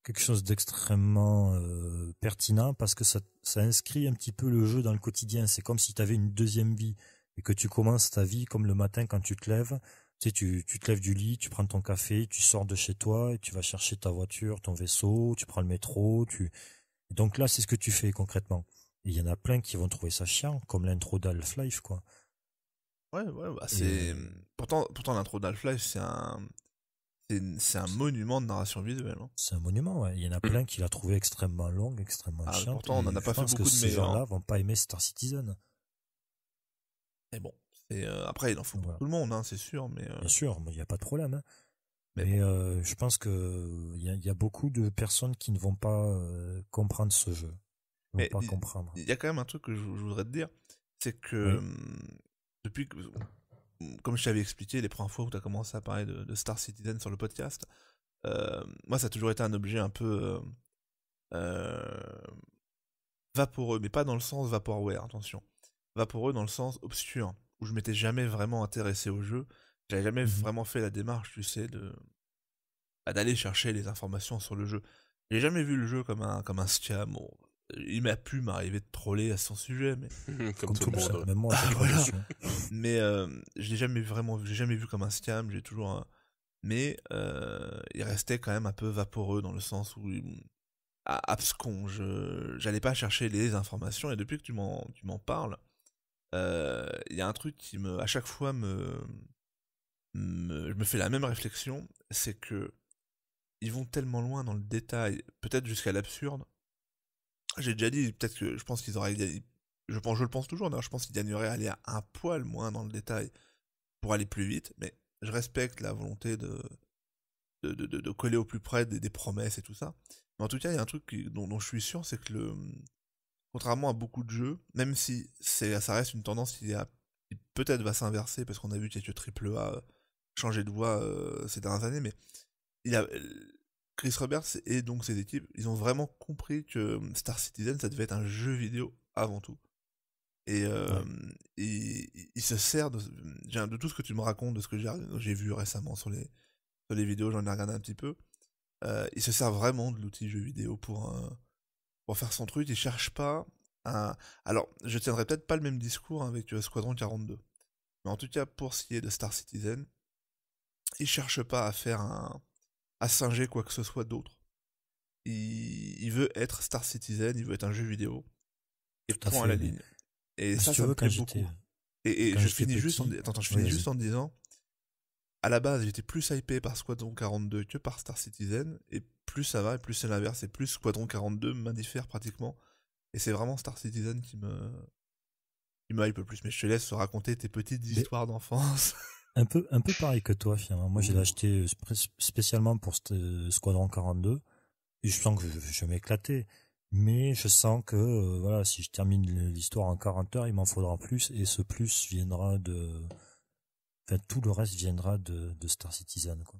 quelque chose d'extrêmement euh, pertinent parce que ça, ça inscrit un petit peu le jeu dans le quotidien. C'est comme si tu avais une deuxième vie et que tu commences ta vie comme le matin quand tu te lèves. Tu, tu, tu te lèves du lit, tu prends ton café, tu sors de chez toi, et tu vas chercher ta voiture, ton vaisseau, tu prends le métro. Tu... donc là, c'est ce que tu fais concrètement. Il y en a plein qui vont trouver ça chiant, comme l'intro d'Half-Life, quoi. Ouais, ouais, bah c'est. Euh, pourtant, pourtant l'intro d'Half-Life, c'est un. C'est un monument de narration visuelle. Hein. C'est un monument, ouais. Il y en a plein qui l'a trouvé extrêmement longue, extrêmement ah, chiant, Pourtant, on n'en a pas fait beaucoup de Ces hein. gens-là vont pas aimer Star Citizen. Mais bon, euh, après il en faut pour tout le monde, hein, c'est sûr. Mais euh bien sûr, il n'y a pas de problème. Hein. Mais, euh, je pense qu'il y, a beaucoup de personnes qui ne vont pas comprendre ce jeu. mais il, y a quand même un truc que je, voudrais te dire, c'est que depuis que comme je t'avais expliqué les premières fois où tu as commencé à parler de, Star Citizen sur le podcast, moi ça a toujours été un objet un peu vaporeux, mais pas dans le sens vaporware, attention vaporeux dans le sens obscur, où je m'étais jamais vraiment intéressé au jeu. J'avais jamais mmh vraiment fait la démarche, tu sais, de bah, d'aller chercher les informations sur le jeu. J'ai jamais vu le jeu comme un comme un scam. Euh, il m'a pu m'arriver de troller à son sujet, mais comme, tout le monde. Même moi, ah, mais euh, je l'ai jamais vraiment, j'ai jamais vu comme un scam. J'ai toujours, un... mais euh, il restait quand même un peu vaporeux dans le sens où abscon. Je j'allais pas chercher les informations et depuis que tu m'en tu m'en parles, euh, il y a un truc qui me, à chaque fois me, me je me fais la même réflexion, c'est que ils vont tellement loin dans le détail, peut-être jusqu'à l'absurde. J'ai déjà dit, peut-être que je pense qu'ils auraient, je pense, je le pense toujours. D'ailleurs, je pense qu'ils gagneraient à aller un poil moins dans le détail pour aller plus vite, mais je respecte la volonté de, de, de, de coller au plus près des, promesses et tout ça. Mais en tout cas, il y a un truc dont je suis sûr, c'est que le, contrairement à beaucoup de jeux, même si c'est, ça reste une tendance qui, peut-être va s'inverser, parce qu'on a vu quelques triple A euh, changer de voie euh, ces dernières années, mais il a, Chris Roberts et donc ses équipes, ils ont vraiment compris que euh, Star Citizen, ça devait être un jeu vidéo avant tout. Et, euh, il, se sert de, tout ce que tu me racontes, de ce que j'ai, vu récemment sur les, les vidéos, j'en ai regardé un petit peu. Euh, il se sert vraiment de l'outil jeu vidéo pour, un, pour faire son truc, il cherche pas à... Alors, je tiendrai peut-être pas le même discours hein, avec euh, Squadron 42. Mais en tout cas, pour ce qui est de Star Citizen, il cherche pas à faire un... à singer quoi que ce soit d'autre. Il... veut être Star Citizen, il veut être un jeu vidéo. Et point à la ligne. Et ah, ça, ça, me plaît beaucoup. Et, je finis, juste, en... je juste en disant, à la base, j'étais plus hypé par Squadron 42 que par Star Citizen, et plus ça va, et plus c'est l'inverse, et plus Squadron 42 m'indiffère pratiquement. Et c'est vraiment Star Citizen qui me. qui me le plus. Mais je te laisse raconter tes petites histoires d'enfance. Un peu, un peu pareil que toi, finalement. Moi, j'ai mm. acheté spécialement pour euh, Squadron 42, et je sens que je, vais m'éclater, Mais je sens que, euh, voilà, si je termine l'histoire en 40 heures, il m'en faudra plus, et ce plus viendra de Enfin, tout le reste viendra de, Star Citizen, quoi.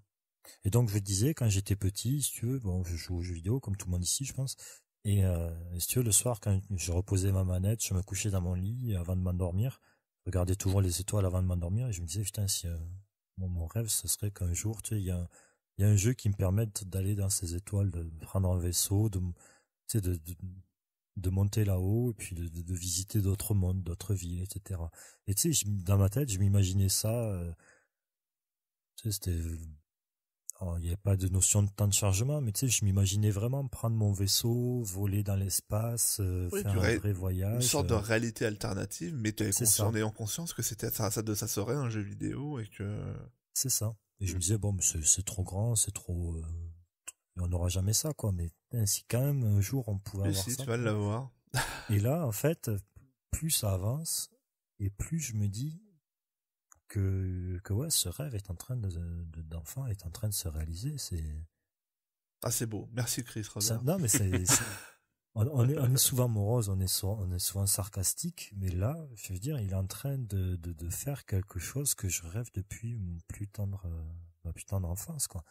Et donc je disais quand j'étais petit, si tu veux, bon, je joue aux jeux vidéo comme tout le monde ici, je pense. Et euh, si tu veux, le soir quand je reposais ma manette, je me couchais dans mon lit euh, avant de m'endormir, regardais toujours les étoiles avant de m'endormir et je me disais putain si euh, mon, rêve ce serait qu'un jour tu sais il y a, un jeu qui me permette d'aller dans ces étoiles, de prendre un vaisseau, de tu sais de, de monter là-haut et puis de, visiter d'autres mondes, d'autres villes, etc. Et tu sais, dans ma tête, je m'imaginais ça. Euh, tu sais, c'était, oh, il n'y avait pas de notion de temps de chargement, mais tu sais, je m'imaginais vraiment prendre mon vaisseau, voler dans l'espace, euh, faire un vrai voyage. Une sorte de euh. réalité alternative, mais tu en ayant conscience que c'était ça, ça, ça serait un jeu vidéo et que. C'est ça. Et je mm. me disais, bon, c'est trop grand, c'est trop, on n'aura jamais ça, quoi. Mais si quand même un jour on pouvait Tu vas l'avoir. et là, en fait, plus ça avance et plus je me dis que que ouais, ce rêve est en train de d'enfant est en train de se réaliser. C'est ah, c'est beau. Merci Chris. non, mais on, est, souvent morose, on est souvent, on est souvent sarcastique, mais là, je veux dire, il est en train de, de, faire quelque chose que je rêve depuis mon plus tendre ma plus tendre enfance, quoi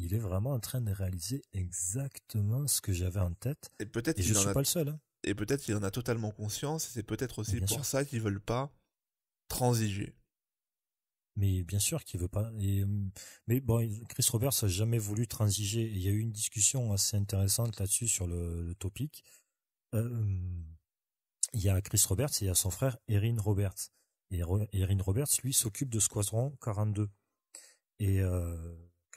il est vraiment en train de réaliser exactement ce que j'avais en tête. Et peut-être je suis pas le seul. Hein. Et peut-être qu'il en a totalement conscience. c'est peut-être aussi pour sûr. ça qu'ils veulent pas transiger. Mais bien sûr qu'il veut pas. Et, euh, mais bon, Chris Roberts n'a jamais voulu transiger. Il y a eu une discussion assez intéressante là-dessus sur le, topic. Euh, il y a Chris Roberts et il y a son frère Erin Roberts. Et Erin Roberts, lui, s'occupe de Squadron 42. Et euh,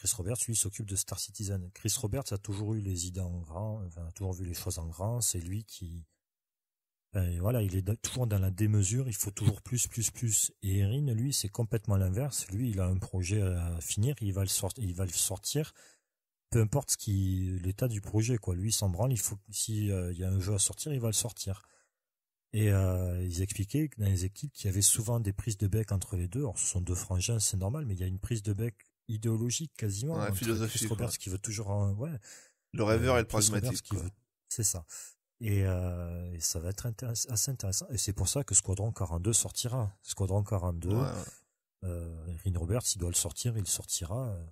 Chris Roberts, lui, s'occupe de Star Citizen. Chris Roberts a toujours eu les idées en grand, a toujours vu les choses en grand. C'est lui qui, ben, voilà, il est toujours dans la démesure. Il faut toujours plus, plus, plus. Et Erin, lui, c'est complètement l'inverse. Lui, il a un projet à finir. Il va le sortir. sortir. Peu importe l'état du projet, quoi. Lui, il branle. Il faut, euh, y a un jeu à sortir, il va le sortir. Et euh, ils expliquaient que dans les équipes, qu'il y avait souvent des prises de bec entre les deux. Alors, ce sont deux frangins, c'est normal, mais il y a une prise de bec idéologique quasiment. Ouais, hein, philosophique. Roberts qui veut toujours, un, ouais. Le rêveur et euh, le pragmatique. C'est ça. Euh, et, ça va être assez intéressant. Et c'est pour ça que Squadron 42 sortira. Squadron 42, ouais, Euh, Rin Roberts, il doit le sortir, il sortira. Euh,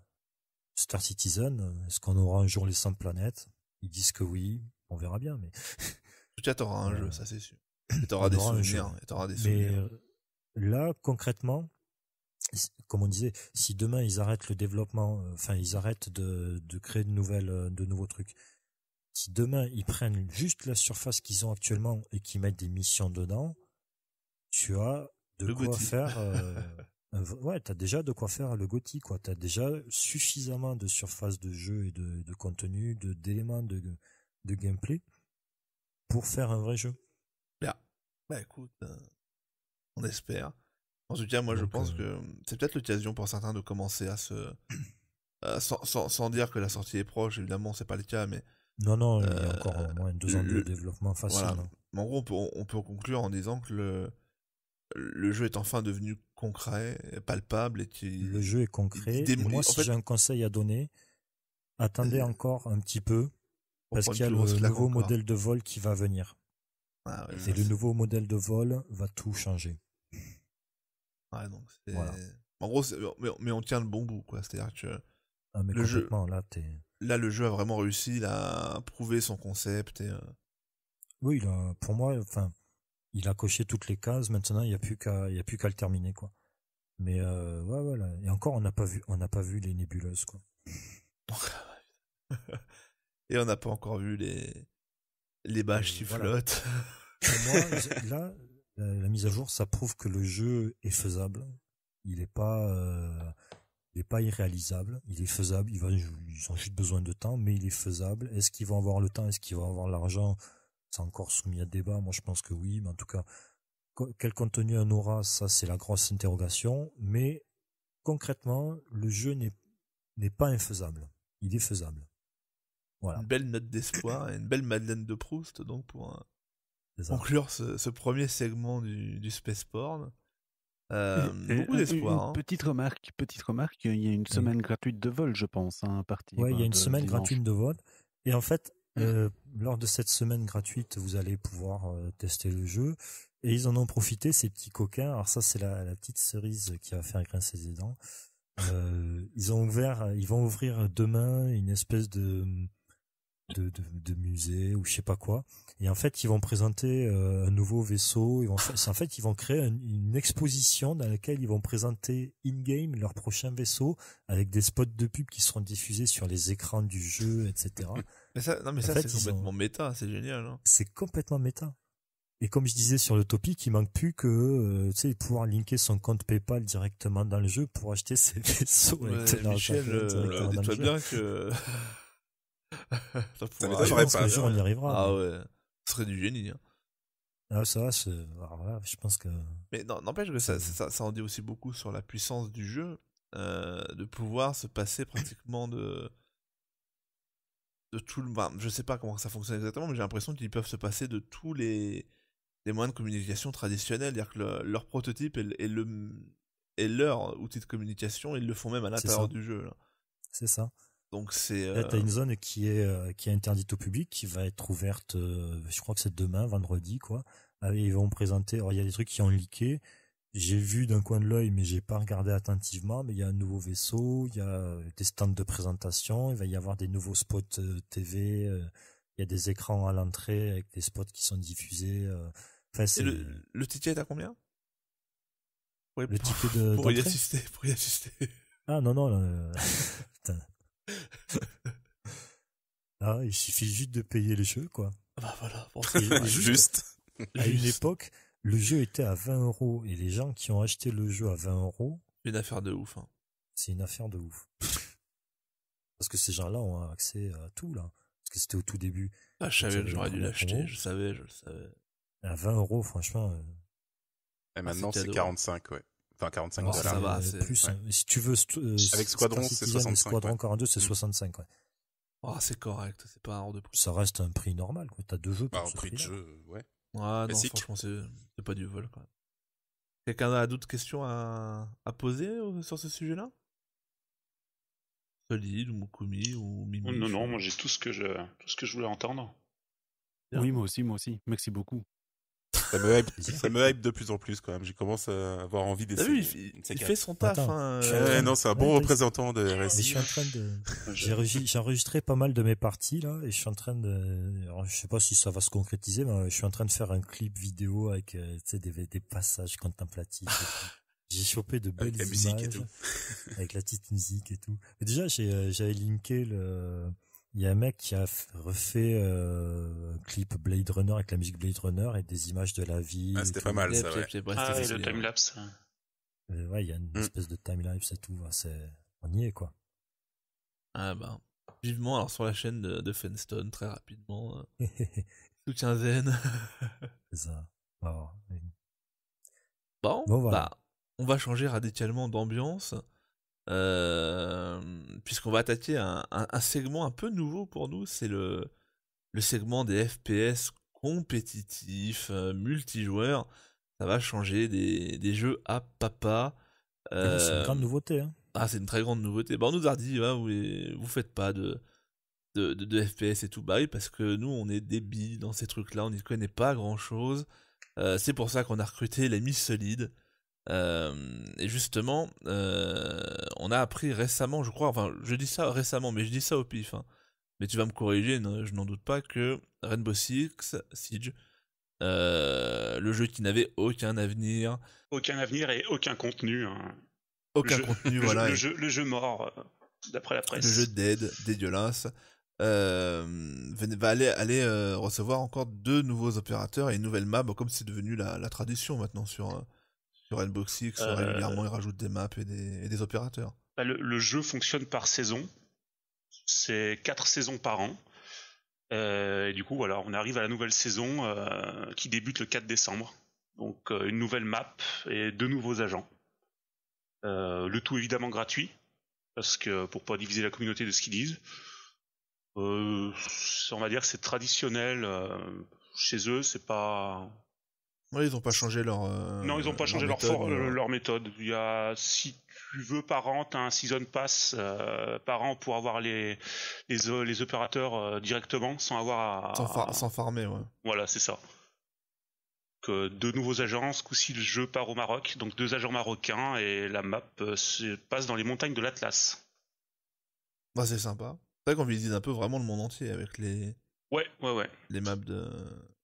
Star Citizen, est-ce qu'on aura un jour les 100 planètes Ils disent que oui, on verra bien. Mais... Tout cas, un jeu, ça c'est sûr. tu auras des, des souvenirs. Mais là, concrètement, comme on disait, si demain ils arrêtent le développement, euh, enfin ils arrêtent de, de créer de nouvelles, euh, de nouveaux trucs, si demain ils prennent juste la surface qu'ils ont actuellement et qu'ils mettent des missions dedans, tu as de quoi faire. Euh, ouais, t'as déjà de quoi faire le gothi quoi. T'as déjà suffisamment de surface de jeu et de, de contenu, de d'éléments de, de gameplay pour faire un vrai jeu. Bien. Bah, bah écoute, on espère. En tout cas, moi, je pense que euh, c'est peut-être l'occasion pour certains de commencer à se. Euh, sans, dire que la sortie est proche, évidemment, c'est pas le cas, mais. Non, non, il y a euh, encore au moins deux ans de développement facile. Voilà. Hein. En gros, on peut, on peut, conclure en disant que le, jeu est enfin devenu concret, palpable. Et qui, le jeu est concret. moi, si j'ai un conseil à donner, attendez encore un petit peu, parce qu'il y a le nouveau modèle de vol qui va venir. Ah et le nouveau modèle de vol va tout changer donc voilà. En gros, mais, mais, on tient le bon bout, quoi. C'est-à-dire que ah, là, le jeu a vraiment réussi, il a prouvé son concept. Et... Euh, oui, il a, pour moi, enfin, il a coché toutes les cases. Maintenant, il n'y a plus qu'à, y a plus qu'à le terminer, quoi. Mais euh, voilà. Et encore, on n'a pas vu, on pas vu les nébuleuses, quoi. et on n'a pas encore vu les les bâches euh, qui flottent. moi, là, euh, la, mise à jour, ça prouve que le jeu est faisable. Il n'est pas, euh, il pas irréalisable. Il est faisable. Il va, ils ont juste besoin de temps, mais il est faisable. Est-ce qu'ils vont avoir le temps Est-ce qu'ils vont avoir l'argent C'est encore soumis à débat. Moi, je pense que oui, mais en tout cas, quel contenu on aura Ça, c'est la grosse interrogation. Mais concrètement, le jeu n'est n'est pas infaisable. Il est faisable. Voilà. Une belle note d'espoir et une belle Madeleine de Proust donc pour conclure ce, premier segment du, Spaceport. Euh, beaucoup d'espoir. Hein. Petite remarque, petite remarque, il y a une semaine gratuite de vol, je pense, hein, Oui, il y a hein, une semaine gratuite de vol. Et en fait, euh, lors de cette semaine gratuite, vous allez pouvoir euh, tester le jeu. Et ils en ont profité, ces petits coquins. Alors ça, c'est la, petite cerise qui va faire grincer ses dents. ils ont ouvert, ils vont ouvrir demain une espèce de de, musée ou je sais pas quoi. Et en fait, ils vont présenter euh, un nouveau vaisseau. Ils vont, en fait, ils vont créer une exposition dans laquelle ils vont présenter in-game leur prochain vaisseau avec des spots de pub qui seront diffusés sur les écrans du jeu, etc. mais non, mais ça, c'est complètement méta. C'est génial. Hein. c'est complètement méta. Et comme je disais sur le topic, il manque plus que euh, tu pouvoir linker son compte PayPal directement dans le jeu pour acheter ses vaisseaux. Euh, bien que jour on y arrivera. Ah ouais, ce serait du génie. Hein. Ah, ça, va je pense que. Mais non, n'empêche que ça, ça, ça, en dit aussi beaucoup sur la puissance du jeu, euh, de pouvoir se passer pratiquement de. de tout le. monde. je sais pas comment ça fonctionne exactement, mais j'ai l'impression qu'ils peuvent se passer de tous les, les moyens de communication traditionnels. C'est-à-dire que leur prototype et le, est leur outil de communication, ils le font même à l'intérieur du jeu. C'est ça. Donc c'est euh, t'as une zone qui est euh, qui est interdite au public, qui va être ouverte, euh, je crois que c'est demain, vendredi quoi. Ah ils vont présenter. Alors il y a des trucs qui ont leaké. J'ai vu d'un coin de l'œil, mais j'ai pas regardé attentivement. Mais il y a un nouveau vaisseau, il y a des stands de présentation, il va y avoir des nouveaux spots TV, il y a des écrans à l'entrée avec des spots qui sont diffusés. Enfin, c'est... le, ticket est à combien Le ticket de pour y assister, pour y assister. Ah non non, putain, ah, il suffit juste de payer les jeu, quoi. Bah voilà, juste. À une époque, le jeu était à 20 euros et les gens qui ont acheté le jeu à 20 euros. Une affaire de ouf. Hein. C'est une affaire de ouf. Parce que ces gens-là ont accès à tout, là. Parce que c'était au tout début. Ah, je savais que j'aurais dû l'acheter, je savais, je le savais. À 20 euros, franchement. Euh, et maintenant, ah, c'est 45, ouais. 45 dollars. Ça va, euh, c'est... plus. Euh, si tu veux, euh, avec Squadron, c'est 65. Squadron ouais. 42, c'est 65, mm. ouais. Oh, c'est correct, c'est pas un hors de prix. Ça reste un prix normal, quoi. T'as deux jeux pour bah, ce prix. prix de jeu, ouais. Ouais, Classique. franchement, c'est, c'est pas du vol, Quelqu'un a d'autres questions à, à poser sur ce sujet-là Solide, ou Mokumi, ou Mimi oh, Non, non, non moi j'ai tout ce que je, tout ce que je voulais entendre. Oui, moi aussi, moi aussi. Merci beaucoup ça me hype, ça me hype de plus en plus quand même. J'ai commence à avoir envie d'essayer. il, il fait son taf. Hein, non, c'est un bon représentant de RSI. j'ai enregistré pas mal de mes parties là, et je suis en train de, je sais pas si ça va se concrétiser, mais je suis en train de faire un clip vidéo avec euh, des, passages contemplatifs. J'ai chopé de belles avec la musique et tout. avec la petite musique et tout. déjà, euh, j'avais linké le, il y a un mec qui a refait euh, un clip Blade Runner avec la musique Blade Runner et des images de la vie. Ah, c'était pas mal, ça, ouais. ah, le timelapse. Euh, ouais, il y a une mm. espèce de timelapse et tout. Hein, c'est... On y est, quoi. Ah, bah. Vivement, alors, sur la chaîne de, Fenstone, très rapidement. Tout euh. soutien zen. c'est ça. Bon, bon bah, on va changer radicalement d'ambiance. Euh, puisqu'on va attaquer un, un, segment un peu nouveau pour nous, c'est le, le segment des FPS compétitifs, euh, multijoueurs. Ça va changer des, des jeux à papa. Eh ben, c'est une euh, grande nouveauté. Hein. Ah, c'est une très grande nouveauté. Bon, bah, on nous a dit, hein, vous, vous faites pas de de, FPS et tout. bye bah parce que nous, on est débiles dans ces trucs-là, on n'y connaît pas grand-chose. c'est pour ça qu'on a recruté les l'ami solide euh, et justement, euh, on a appris récemment, je crois, enfin je dis ça récemment, mais je dis ça au pif. Hein. Mais tu vas me corriger, je n'en doute pas, que Rainbow Six Siege, euh, le jeu qui n'avait aucun avenir. Aucun avenir et aucun contenu. Hein. Aucun contenu, voilà. Le jeu, mort, d'après la presse. Le jeu dead, dégueulasse. va aller, aller recevoir encore deux nouveaux opérateurs et une nouvelle map, comme c'est devenu la, la, tradition maintenant sur, sur Rainbow euh, régulièrement, ils rajoutent des maps et des, opérateurs. Bah, le, jeu fonctionne par saison. C'est 4 saisons par an. Euh, et du coup, voilà, on arrive à la nouvelle saison euh, qui débute le 4 décembre. Donc, une nouvelle map et deux nouveaux agents. le tout évidemment gratuit, parce que pour pas diviser la communauté de ce qu'ils disent. on va dire que c'est traditionnel chez eux, c'est pas Ouais, ils n'ont pas changé leur. Euh, non, ils n'ont pas changé leur, méthode, euh, euh. leur, méthode. Il y a, si tu veux par an, tu as un season pass par an pour avoir les, les, les opérateurs directement sans avoir à. Sans, farmer, ouais. Voilà, c'est ça. Que deux nouveaux agents, ce coup-ci le jeu part au Maroc, donc deux agents marocains et la map se passe dans les montagnes de l'Atlas. Bah, c'est sympa. C'est vrai qu'on visite un peu vraiment le monde entier avec les. Ouais, ouais, ouais. Les maps de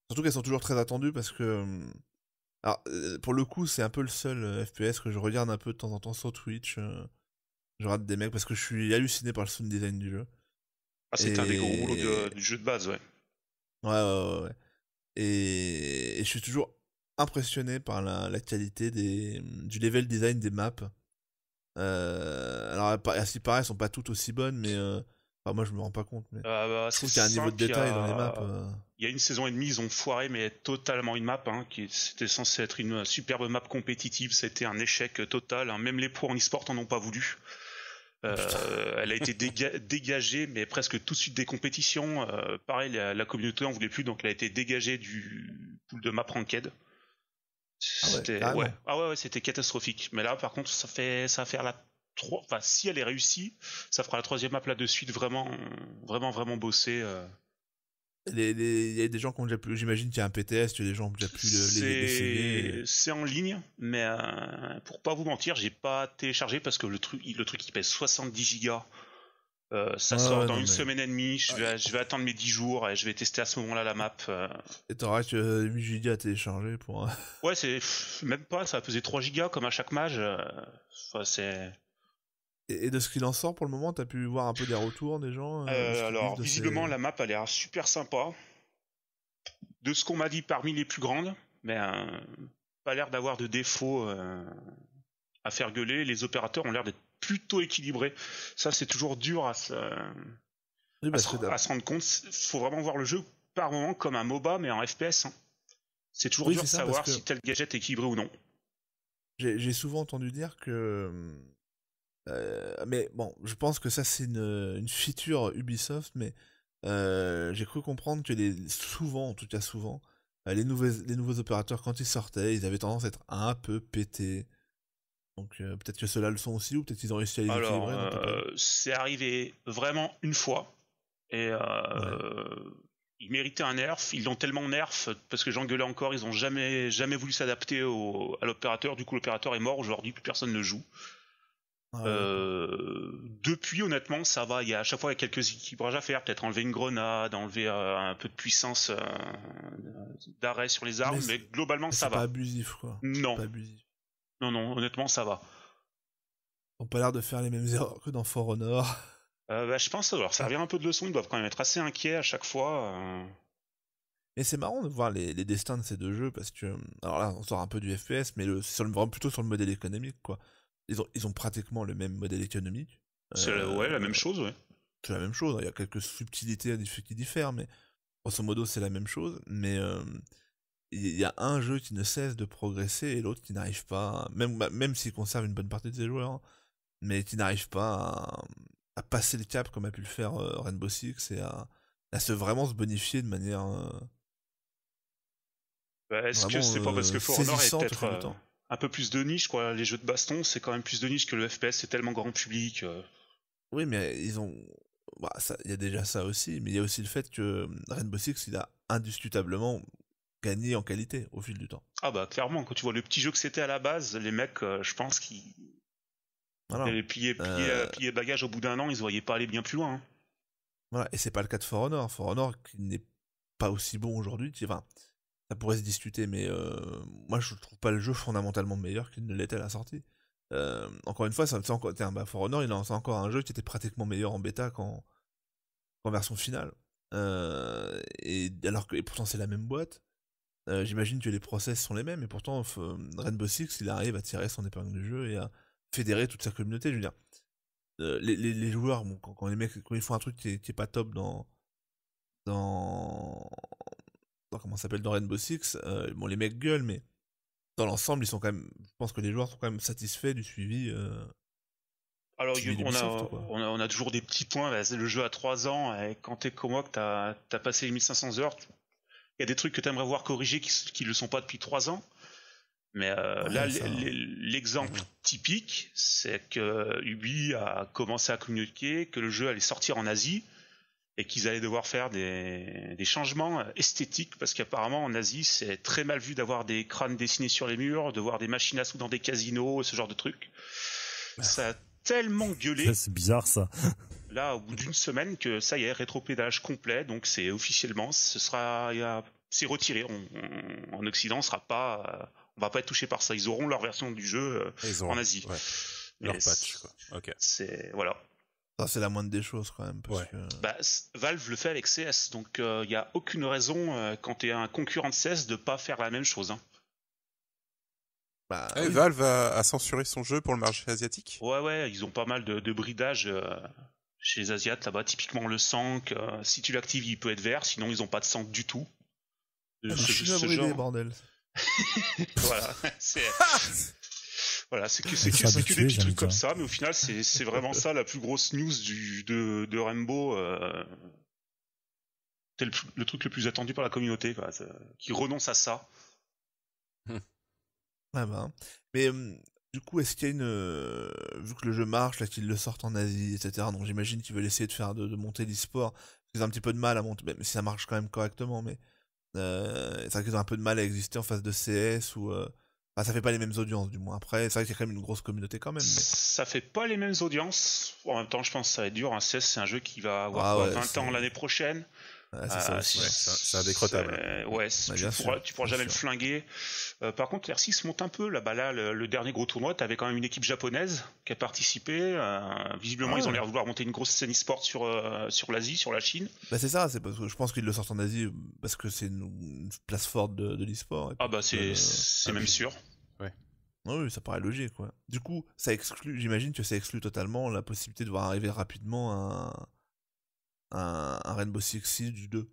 Surtout qu'elles sont toujours très attendues parce que. Euh, alors, euh, pour le coup, c'est un peu le seul euh, FPS que je regarde un peu de temps en temps sur Twitch. Je rate des mecs parce que je suis halluciné par le sound design du jeu. Ah, c'est un des gros rouleaux du jeu de base, ouais. Ouais, ouais, ouais. Et, je suis toujours impressionné par la, qualité des... Mm, du level design des maps. alors, si pareil, elles sont pas toutes aussi bonnes, mais bah, moi, je me rends pas compte, mais ah, bah, un niveau de détail dans les maps. Euh. Il y a une saison et demie, ils ont foiré, mais totalement une map, hein, qui c'était censé être une euh, superbe map compétitive. C'était un échec euh, total. Hein. Même les pros en e-sport en ont pas voulu. elle a été dégagée, mais presque tout de suite des compétitions. pareil, la, communauté en voulait plus, donc elle a été dégagée du pool de map ranked. C'était ah ouais, Ah ouais, c'était catastrophique. Mais là, par contre, ça fait ça va faire la trois, enfin si elle est réussie, ça fera la troisième map là de suite vraiment, vraiment, vraiment bossé. Euh. Il y a des gens qui ont déjà plus, j'imagine qu'il y a un PTS, tu as des gens qui ont déjà plus le, C'est en ligne, mais euh, pour pas vous mentir, j'ai pas téléchargé parce que le truc, le truc qui pèse 70 gigas. Euh, ça ah sort dans une semaine et demie, je, ah. vais, je vais attendre mes 10 jours et je vais tester à ce moment-là la map. Et t'auras que 8 gigas à télécharger pour. ouais, c'est même pas, ça va peser 3 gigas comme à chaque mage. Enfin, c'est. Et, de ce qu'il en sort pour le moment, t'as pu voir un peu des retours des gens euh, euh, Alors, visiblement, la map a l'air super sympa. De ce qu'on m'a dit, parmi les plus grandes, mais euh, pas l'air d'avoir de défauts à faire gueuler. Les opérateurs ont l'air d'être plutôt équilibrés. Ça, c'est toujours dur à se, bah, à, se rendre compte. Faut vraiment voir le jeu par moment comme un MOBA, mais en FPS. Hein. C'est toujours dur de savoir si tel gadget est équilibré ou non. J'ai souvent entendu dire que hum, euh, mais bon, je pense que ça c'est une, une, feature Ubisoft, mais euh, j'ai cru comprendre que souvent, en tout cas souvent, euh, les, nouvelles, les nouveaux opérateurs, quand ils sortaient, ils avaient tendance à être un peu pétés. Donc peut-être que ceux-là le sont aussi, ou peut-être qu'ils ont réussi à les Alors, c'est arrivé vraiment une fois. Et ils méritaient un nerf. Ils l'ont tellement nerf, parce que j'engueulais encore, ils n'ont jamais, jamais voulu s'adapter à l'opérateur. Du coup, l'opérateur est mort aujourd'hui, plus personne ne joue. Euh, depuis, honnêtement, ça va. Il y a à chaque fois quelques équilibrages à faire. Peut-être enlever une grenade, enlever euh, un peu de puissance euh, d'arrêt sur les armes, mais, globalement ça va. Pas abusif quoi. Non. Non non, honnêtement ça va. On pas l'air de faire les mêmes erreurs que dans For Honor. Bah, je pense ça doit leur servir un peu de leçon. Ils doivent quand même être assez inquiets à chaque fois. Mais c'est marrant de voir les, destins de ces deux jeux parce que hum, alors là on sort un peu du FPS, mais le, sur le, vraiment plutôt sur le modèle économique quoi ils ont, pratiquement le même modèle économique. C'est la, ouais, la même euh, chose, ouais. C'est la même chose, hein. il y a quelques subtilités qui diffèrent, mais grosso modo c'est la même chose, mais euh, il y a un jeu qui ne cesse de progresser et l'autre qui n'arrive pas, même, bah, même s'il conserve une bonne partie de ses joueurs, hein, mais qui n'arrive pas à, passer le cap comme a pu le faire euh, Rainbow Six et à, se vraiment se bonifier de manière. Bah, est-ce que c'est pas parce que For est peut-être un peu plus de niche, quoi. Les jeux de baston, c'est quand même plus de niche que le FPS, c'est tellement grand public. Euh. Oui, mais ils ont. Bah, il y a déjà ça aussi, mais il y a aussi le fait que euh, Rainbow Six, il a indiscutablement gagné en qualité au fil du temps. Ah, bah, clairement, quand tu vois le petit jeu que c'était à la base, les mecs, euh, je pense qu'ils. Voilà. Ils avaient plié, bagages au bout d'un an, ils ne voyaient pas aller bien plus loin. Hein. Voilà, et c'est pas le cas de For Honor. For Honor, qui n'est pas aussi bon aujourd'hui, enfin, ça pourrait se discuter, mais euh, moi je trouve pas le jeu fondamentalement meilleur qu'il ne l'était à la sortie. Euh, encore une fois, ça me encore, un bah, For Honor, il a encore un jeu qui était pratiquement meilleur en bêta qu'en, version finale. Euh, et alors que pourtant c'est la même boîte. j'imagine que les process sont les mêmes, et pourtant Rainbow Six il arrive à tirer son épingle du jeu et à fédérer toute sa communauté. Je les, joueurs, quand, les mecs ils font un truc qui qui est pas top dans dans dans comment s'appelle dans Rainbow Six, euh, bon les mecs gueulent, mais dans l'ensemble ils sont quand même, je pense que les joueurs sont quand même satisfaits du suivi. Euh, Alors on, a, toujours des petits points. Bah, le jeu a 3 ans et quand t'es comme moi que t'as as passé les 1500 heures, il y a des trucs que t'aimerais voir corrigés qui, ne le sont pas depuis 3 ans. Mais euh, là, l'exemple typique, c'est que Ubi a commencé à communiquer que le jeu allait sortir en Asie et qu'ils allaient devoir faire des, changements euh, esthétiques parce qu'apparemment en Asie c'est très mal vu d'avoir des crânes dessinés sur les murs, de voir des machines à dans des casinos, ce genre de trucs. Ah. Ça a tellement gueulé. C'est bizarre ça. Là, au bout d'une semaine, que ça y est, rétropédage complet, donc c'est officiellement, ce sera, c'est retiré. en Occident, on sera pas, euh, on va pas être touché par ça. Ils auront leur version du jeu euh, en Asie. Leur patch, quoi. Ok. C'est voilà c'est la moindre des choses quand même. Euh, bah, Valve le fait avec CS, donc il euh, n'y a aucune raison euh, quand tu es un concurrent de CS de pas faire la même chose. Hein. Bah, eh, Valve a, censuré son jeu pour le marché asiatique Ouais, ouais, ils ont pas mal de, bridages bridage chez les Asiates là-bas. Typiquement, le sang, si tu l'actives, il peut être vert, sinon ils n'ont pas de sang du tout. Je ce, bordel. voilà, c'est. Voilà, c'est que c'est des petits trucs comme ça, mais au final c'est vraiment ça la plus grosse news du, de, de Rainbow. Euh, c'est le, truc le plus attendu par la communauté, qui renonce à ça. Ouais ah ben. Mais hum, du coup, est-ce qu'il y a une. Euh, vu que le jeu marche, là, qu'ils le sortent en Asie, etc., donc j'imagine qu'ils veulent essayer de faire de, monter l'e-sport. Ils ont un petit peu de mal à monter, même si ça marche quand même correctement, mais. Euh, c'est vrai qu'ils ont un peu de mal à exister en face de CS ou. Euh, ça ça fait pas les mêmes audiences, du moins. Après, c'est vrai qu'il y a quand même une grosse communauté quand même. Mais... Ça fait pas les mêmes audiences. En même temps, je pense que ça va être dur. Un CS, c'est un jeu qui va avoir 20 ah ans l'année prochaine. Ah, c'est ça, ouais, tu, pourras, jamais le flinguer. Euh, par contre, l'R6 monte un peu. Là, bas le, dernier gros tournoi, tu avais quand même une équipe japonaise qui a participé. Euh, visiblement, ah ils ont l'air de vouloir monter une grosse scène e-sport sur, euh, sur l'Asie, sur la Chine. Bah, c'est ça, c'est parce que je pense qu'ils le sortent en Asie parce que c'est une, place forte de, de l'e-sport. Ah, bah, c'est ah, même sûr. Ah ça paraît logique, quoi. Du coup, ça exclut, j'imagine que ça exclut totalement la possibilité de voir arriver rapidement un un, Rainbow Six Siege du 2,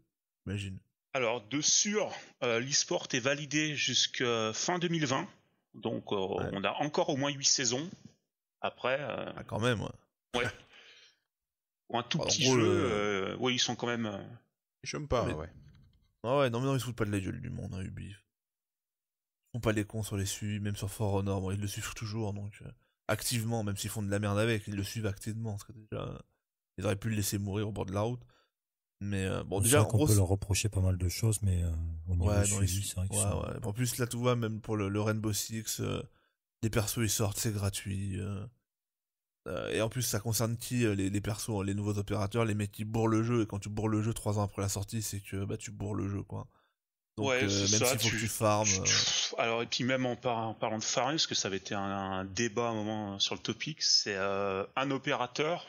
imagine. Alors, de sûr, euh, L'eSport est validé jusqu'à fin 2020. Donc, euh, on a encore au moins 8 saisons. Après. Euh, ah, quand même, ouais. ouais. Pour un tout bah, petit jeu, ouais, ils sont quand même. J'aime pas, ouais. Ah ouais, non, mais non, ils se foutent pas de la gueule du monde, hein, Ubi. Ils font pas les cons sur les suivis, même sur For Honor. ils le suivent toujours, donc. activement, même s'ils font de la merde avec, ils le suivent activement. C'est déjà ils auraient pu le laisser mourir au bord de la route. Mais euh, bon, déjà, on peut leur reprocher pas mal de choses, mais En plus, là, tout va même pour le, Rainbow Six, les euh, persos ils sortent, c'est gratuit. Euh. et en plus, ça concerne qui les, persos, hein, les nouveaux opérateurs, les mecs qui bourrent le jeu. Et quand tu bourres le jeu trois ans après la sortie, c'est que bah, tu bourres le jeu, quoi. Donc, même s'il faut que tu farmes. Alors, et puis même en, parlant de farming, parce que ça avait été un débat à un moment sur le topic, c'est un opérateur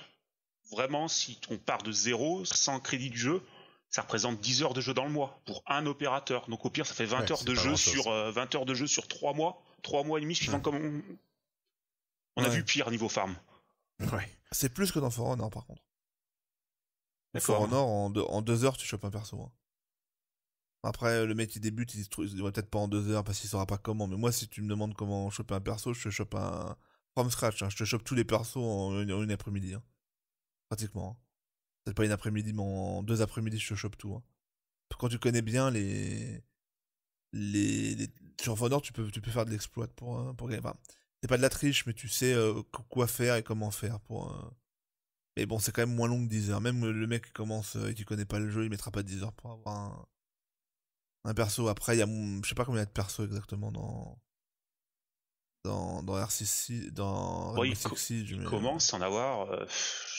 vraiment, si on part de zéro, sans crédit de jeu, ça représente 10 heures de jeu dans le mois pour un opérateur. Donc au pire, ça fait 20 euh, heures de jeu sur heures de jeu sur 3 mois, 3 mois et demi suivant suis comment on, on a vu pire niveau farm. Ouais. C'est plus que dans For Honor par contre. For Honor en, deux, 2 heures tu chopes un perso. Hein. Après le mec il débute, il se peut-être pas en 2 heures parce qu'il saura pas comment, mais moi si tu me demandes comment choper un perso, je te chope un from scratch, hein. je te chope tous les persos en une, après-midi. Hein pratiquement. C'est hein. pas une après-midi, mais en deux après-midi, je te chope tout. Hein. Quand tu connais bien les. les, Sur Vendor, tu peux, tu peux faire de l'exploit pour, euh, pour gagner. c'est pas de la triche, mais tu sais euh, quoi faire et comment faire pour. Euh. Mais bon, c'est quand même moins long que 10 heures. Même le mec qui commence et qui connaît pas le jeu, il mettra pas 10 heures pour avoir un, un perso. Après, il y a, je sais pas combien il y a de persos exactement dans dans dans R6 dans bon, il, il commence à en avoir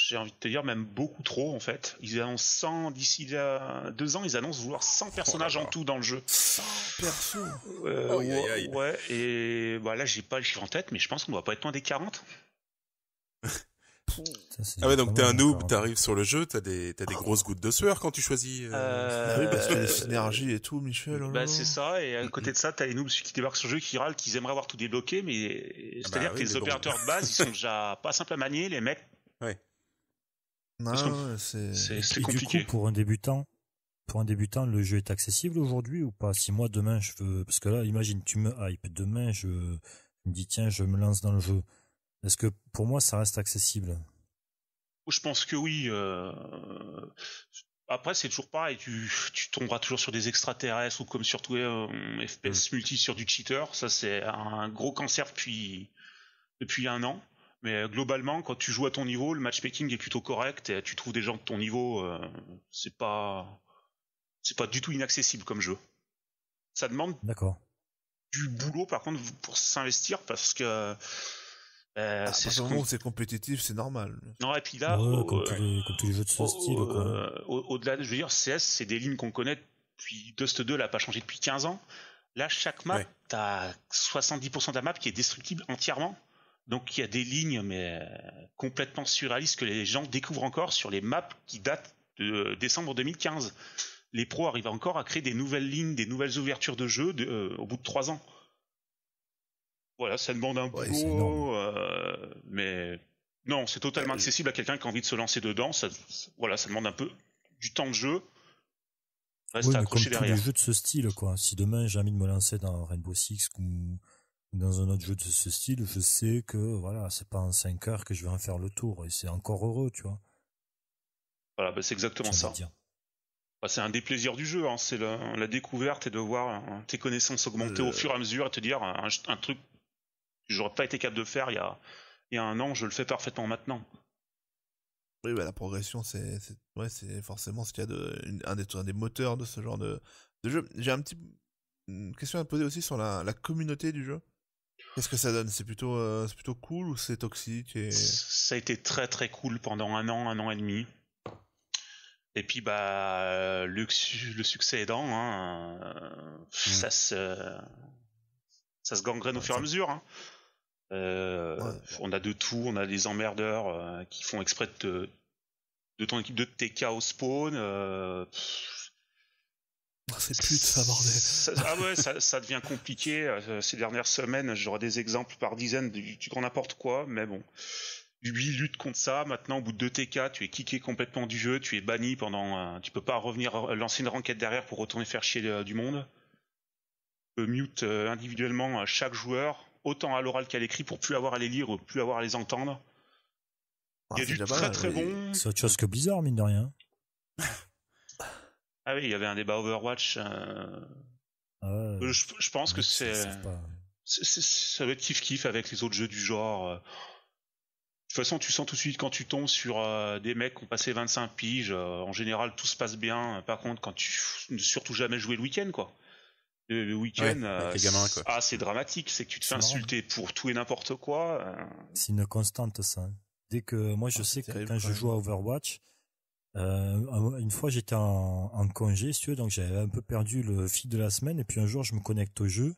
j'ai envie de te dire même beaucoup trop en fait. Ils annoncent d'ici deux ans, ils annoncent vouloir 100 personnages oh en tout dans le jeu. 100 persos. Euh, ouais, et bah là j'ai pas le chiffre en tête, mais je pense qu'on doit pas être loin des 40. ah ouais, donc t'es un noob, t'arrives sur le jeu, t'as des, des ah. grosses gouttes de sueur quand tu choisis. Euh, euh, ah parce que les synergies et tout, Michel. Oh bah, c'est ça, et à côté de ça, t'as les noobs qui débarquent sur le jeu qui râlent qu'ils aimeraient avoir tout débloqué, mais ah c'est-à-dire bah que les opérateurs de base, ils sont déjà pas simples à manier, les mecs. Ouais. Non, c'est compliqué. Du coup, pour un débutant, pour un débutant, le jeu est accessible aujourd'hui ou pas Si moi demain je veux, parce que là, imagine, tu me hype. Demain, je, me dis tiens, je me lance dans le jeu. Est-ce que pour moi, ça reste accessible Je pense que oui. Euh, après, c'est toujours pareil. Tu, tu tomberas toujours sur des extraterrestres ou comme surtout euh, hmm. FPS multi sur du cheater. Ça, c'est un gros cancer depuis depuis un an. Mais euh, globalement, quand tu joues à ton niveau, le matchmaking est plutôt correct et tu trouves des gens de ton niveau. Euh, c'est pas, c'est pas du tout inaccessible comme jeu. Ça demande du boulot par contre pour s'investir parce que. Euh, ah, c'est compétitif, c'est normal. Non, et puis là, au, delà je veux dire, CS, c'est des lignes qu'on connaît depuis Dust 2, l'a pas changé depuis 15 ans. Là, chaque map, tu as 70% de la map qui est destructible entièrement. Donc il y a des lignes mais euh, complètement surréalistes que les gens découvrent encore sur les maps qui datent de euh, décembre 2015. Les pros arrivent encore à créer des nouvelles lignes, des nouvelles ouvertures de jeu euh, au bout de trois ans. Voilà, ça demande un peu... mais non, c'est totalement accessible à quelqu'un qui a envie de se lancer dedans. Ça, voilà, ça demande un peu du temps de jeu. Reste à accrocher comme derrière. Tous jeux de ce style, quoi. Si demain j'ai envie de me lancer dans Rainbow Six ou dans un autre jeu de ce style, je sais que voilà, c'est pas en 5 heures que je vais en faire le tour et c'est encore heureux, tu vois. Voilà, bah, c'est exactement ça. Bah, c'est un des plaisirs du jeu, hein, c'est la, découverte et de voir hein, tes connaissances augmenter au euh. fur et à mesure et te dire un, truc que j'aurais pas été capable de faire il y, a, un an, je le fais parfaitement maintenant. Oui, bah, la progression, c'est ouais, forcément ce qu'il y a de, un, des, moteurs de ce genre de, jeu. J'ai un petit, une question à te poser aussi sur la communauté du jeu. Qu'est-ce que ça donne C'est plutôt, euh, plutôt cool ou c'est toxique Ça a été très très cool pendant un an, un an et demi. Et puis bah euh, le, le succès aidant, hein, euh, mm. ça se ça se gangrène au fur et à mesure. Hein. On a de tout, on a des emmerdeurs qui font exprès de, de ton équipe de TK au spawn. C'est plus de ça, ah ouais, ça, devient compliqué. Euh, ces dernières semaines, j'aurai des exemples par dizaines du, grand n'importe quoi, mais bon. Lui lutte contre ça. Maintenant, au bout de 2 TK, tu es kické complètement du jeu, tu es banni pendant. tu peux pas revenir lancer une renquête derrière pour retourner faire chier euh, du monde. Tu peux mute euh, individuellement chaque joueur, autant à l'oral qu'à l'écrit, pour plus avoir à les lire ou plus avoir à les entendre. Ah, Il y a du très très bon. C'est autre chose que bizarre mine de rien. Ah oui, il y avait un débat Overwatch. Euh, je, pense que c'est, ça va être kiff kiff avec les autres jeux du genre. Euh. De toute façon, tu sens tout de suite quand tu tombes sur euh, des mecs qui ont passé 25 piges. en général, tout se passe bien. Par contre, quand tu surtout jamais jouer le week-end, quoi. Le, week-end, ah, c'est dramatique. C'est que tu te fais insulter pour tout et n'importe quoi. C'est une constante, ça. Dès que moi, je ah, sais que quand je joue à Overwatch, euh, une fois, j'étais en, en, congé, donc j'avais un peu perdu le fil de la semaine. Et puis un jour, je me connecte au jeu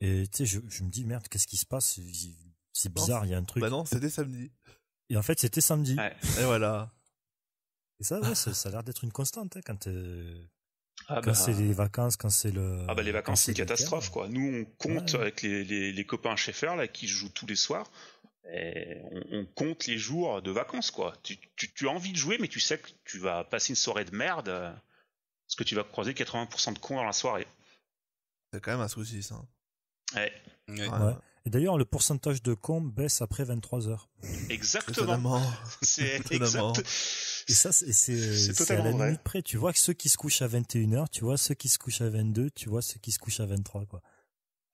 et je, me dis merde, qu'est-ce qui se passe C'est bah bizarre, il y a un truc. Bah non, c'était samedi. Et en fait, c'était samedi. Et voilà. Et ça, ça, a l'air d'être une constante hein, quand euh, ah quand bah. c'est les vacances, quand c'est le. Ah bah les vacances, c'est une catastrophe, quoi. Nous, on compte avec les, copains à là, qui jouent tous les soirs on, compte les jours de vacances, quoi. Tu, tu, tu, as envie de jouer, mais tu sais que tu vas passer une soirée de merde euh, parce que tu vas croiser 80% de cons dans la soirée. C'est quand même un souci, ça. Hein. Ouais. ouais. Et d'ailleurs, le pourcentage de cons baisse après 23 heures. Exactement. C'est exact. Et ça, c'est à la totalement près. Tu vois que ceux qui se couchent à 21 heures, tu vois ceux qui se couchent à 22, tu vois ceux qui se couchent à 23, quoi.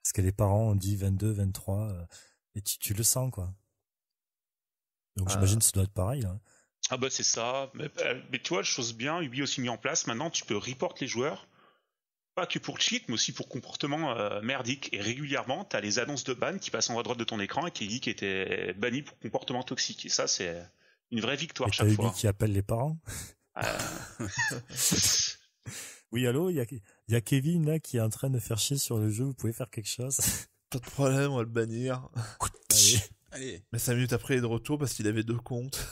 Parce que les parents ont dit 22, 23 et tu, le sens quoi. Donc euh. j'imagine que ça doit être pareil. Hein. Ah bah c'est ça. Bah, mais, tu vois, chose bien, Ubi aussi mis en place. Maintenant, tu peux report les joueurs, pas que pour cheat, mais aussi pour comportement euh, merdique. Et régulièrement, tu as les annonces de ban qui passent en haut à droite de ton écran et qui dit qu'ils était banni pour comportement toxique. Et ça, c'est une vraie victoire et chaque Ubi qui appelle les parents. Euh. oui, allô, il y a, y a Kevin là qui est en train de faire chier sur le jeu. Vous pouvez faire quelque chose. Pas de problème, on va le bannir. Allez. Mais 5 minutes après, il est de retour parce qu'il avait deux comptes.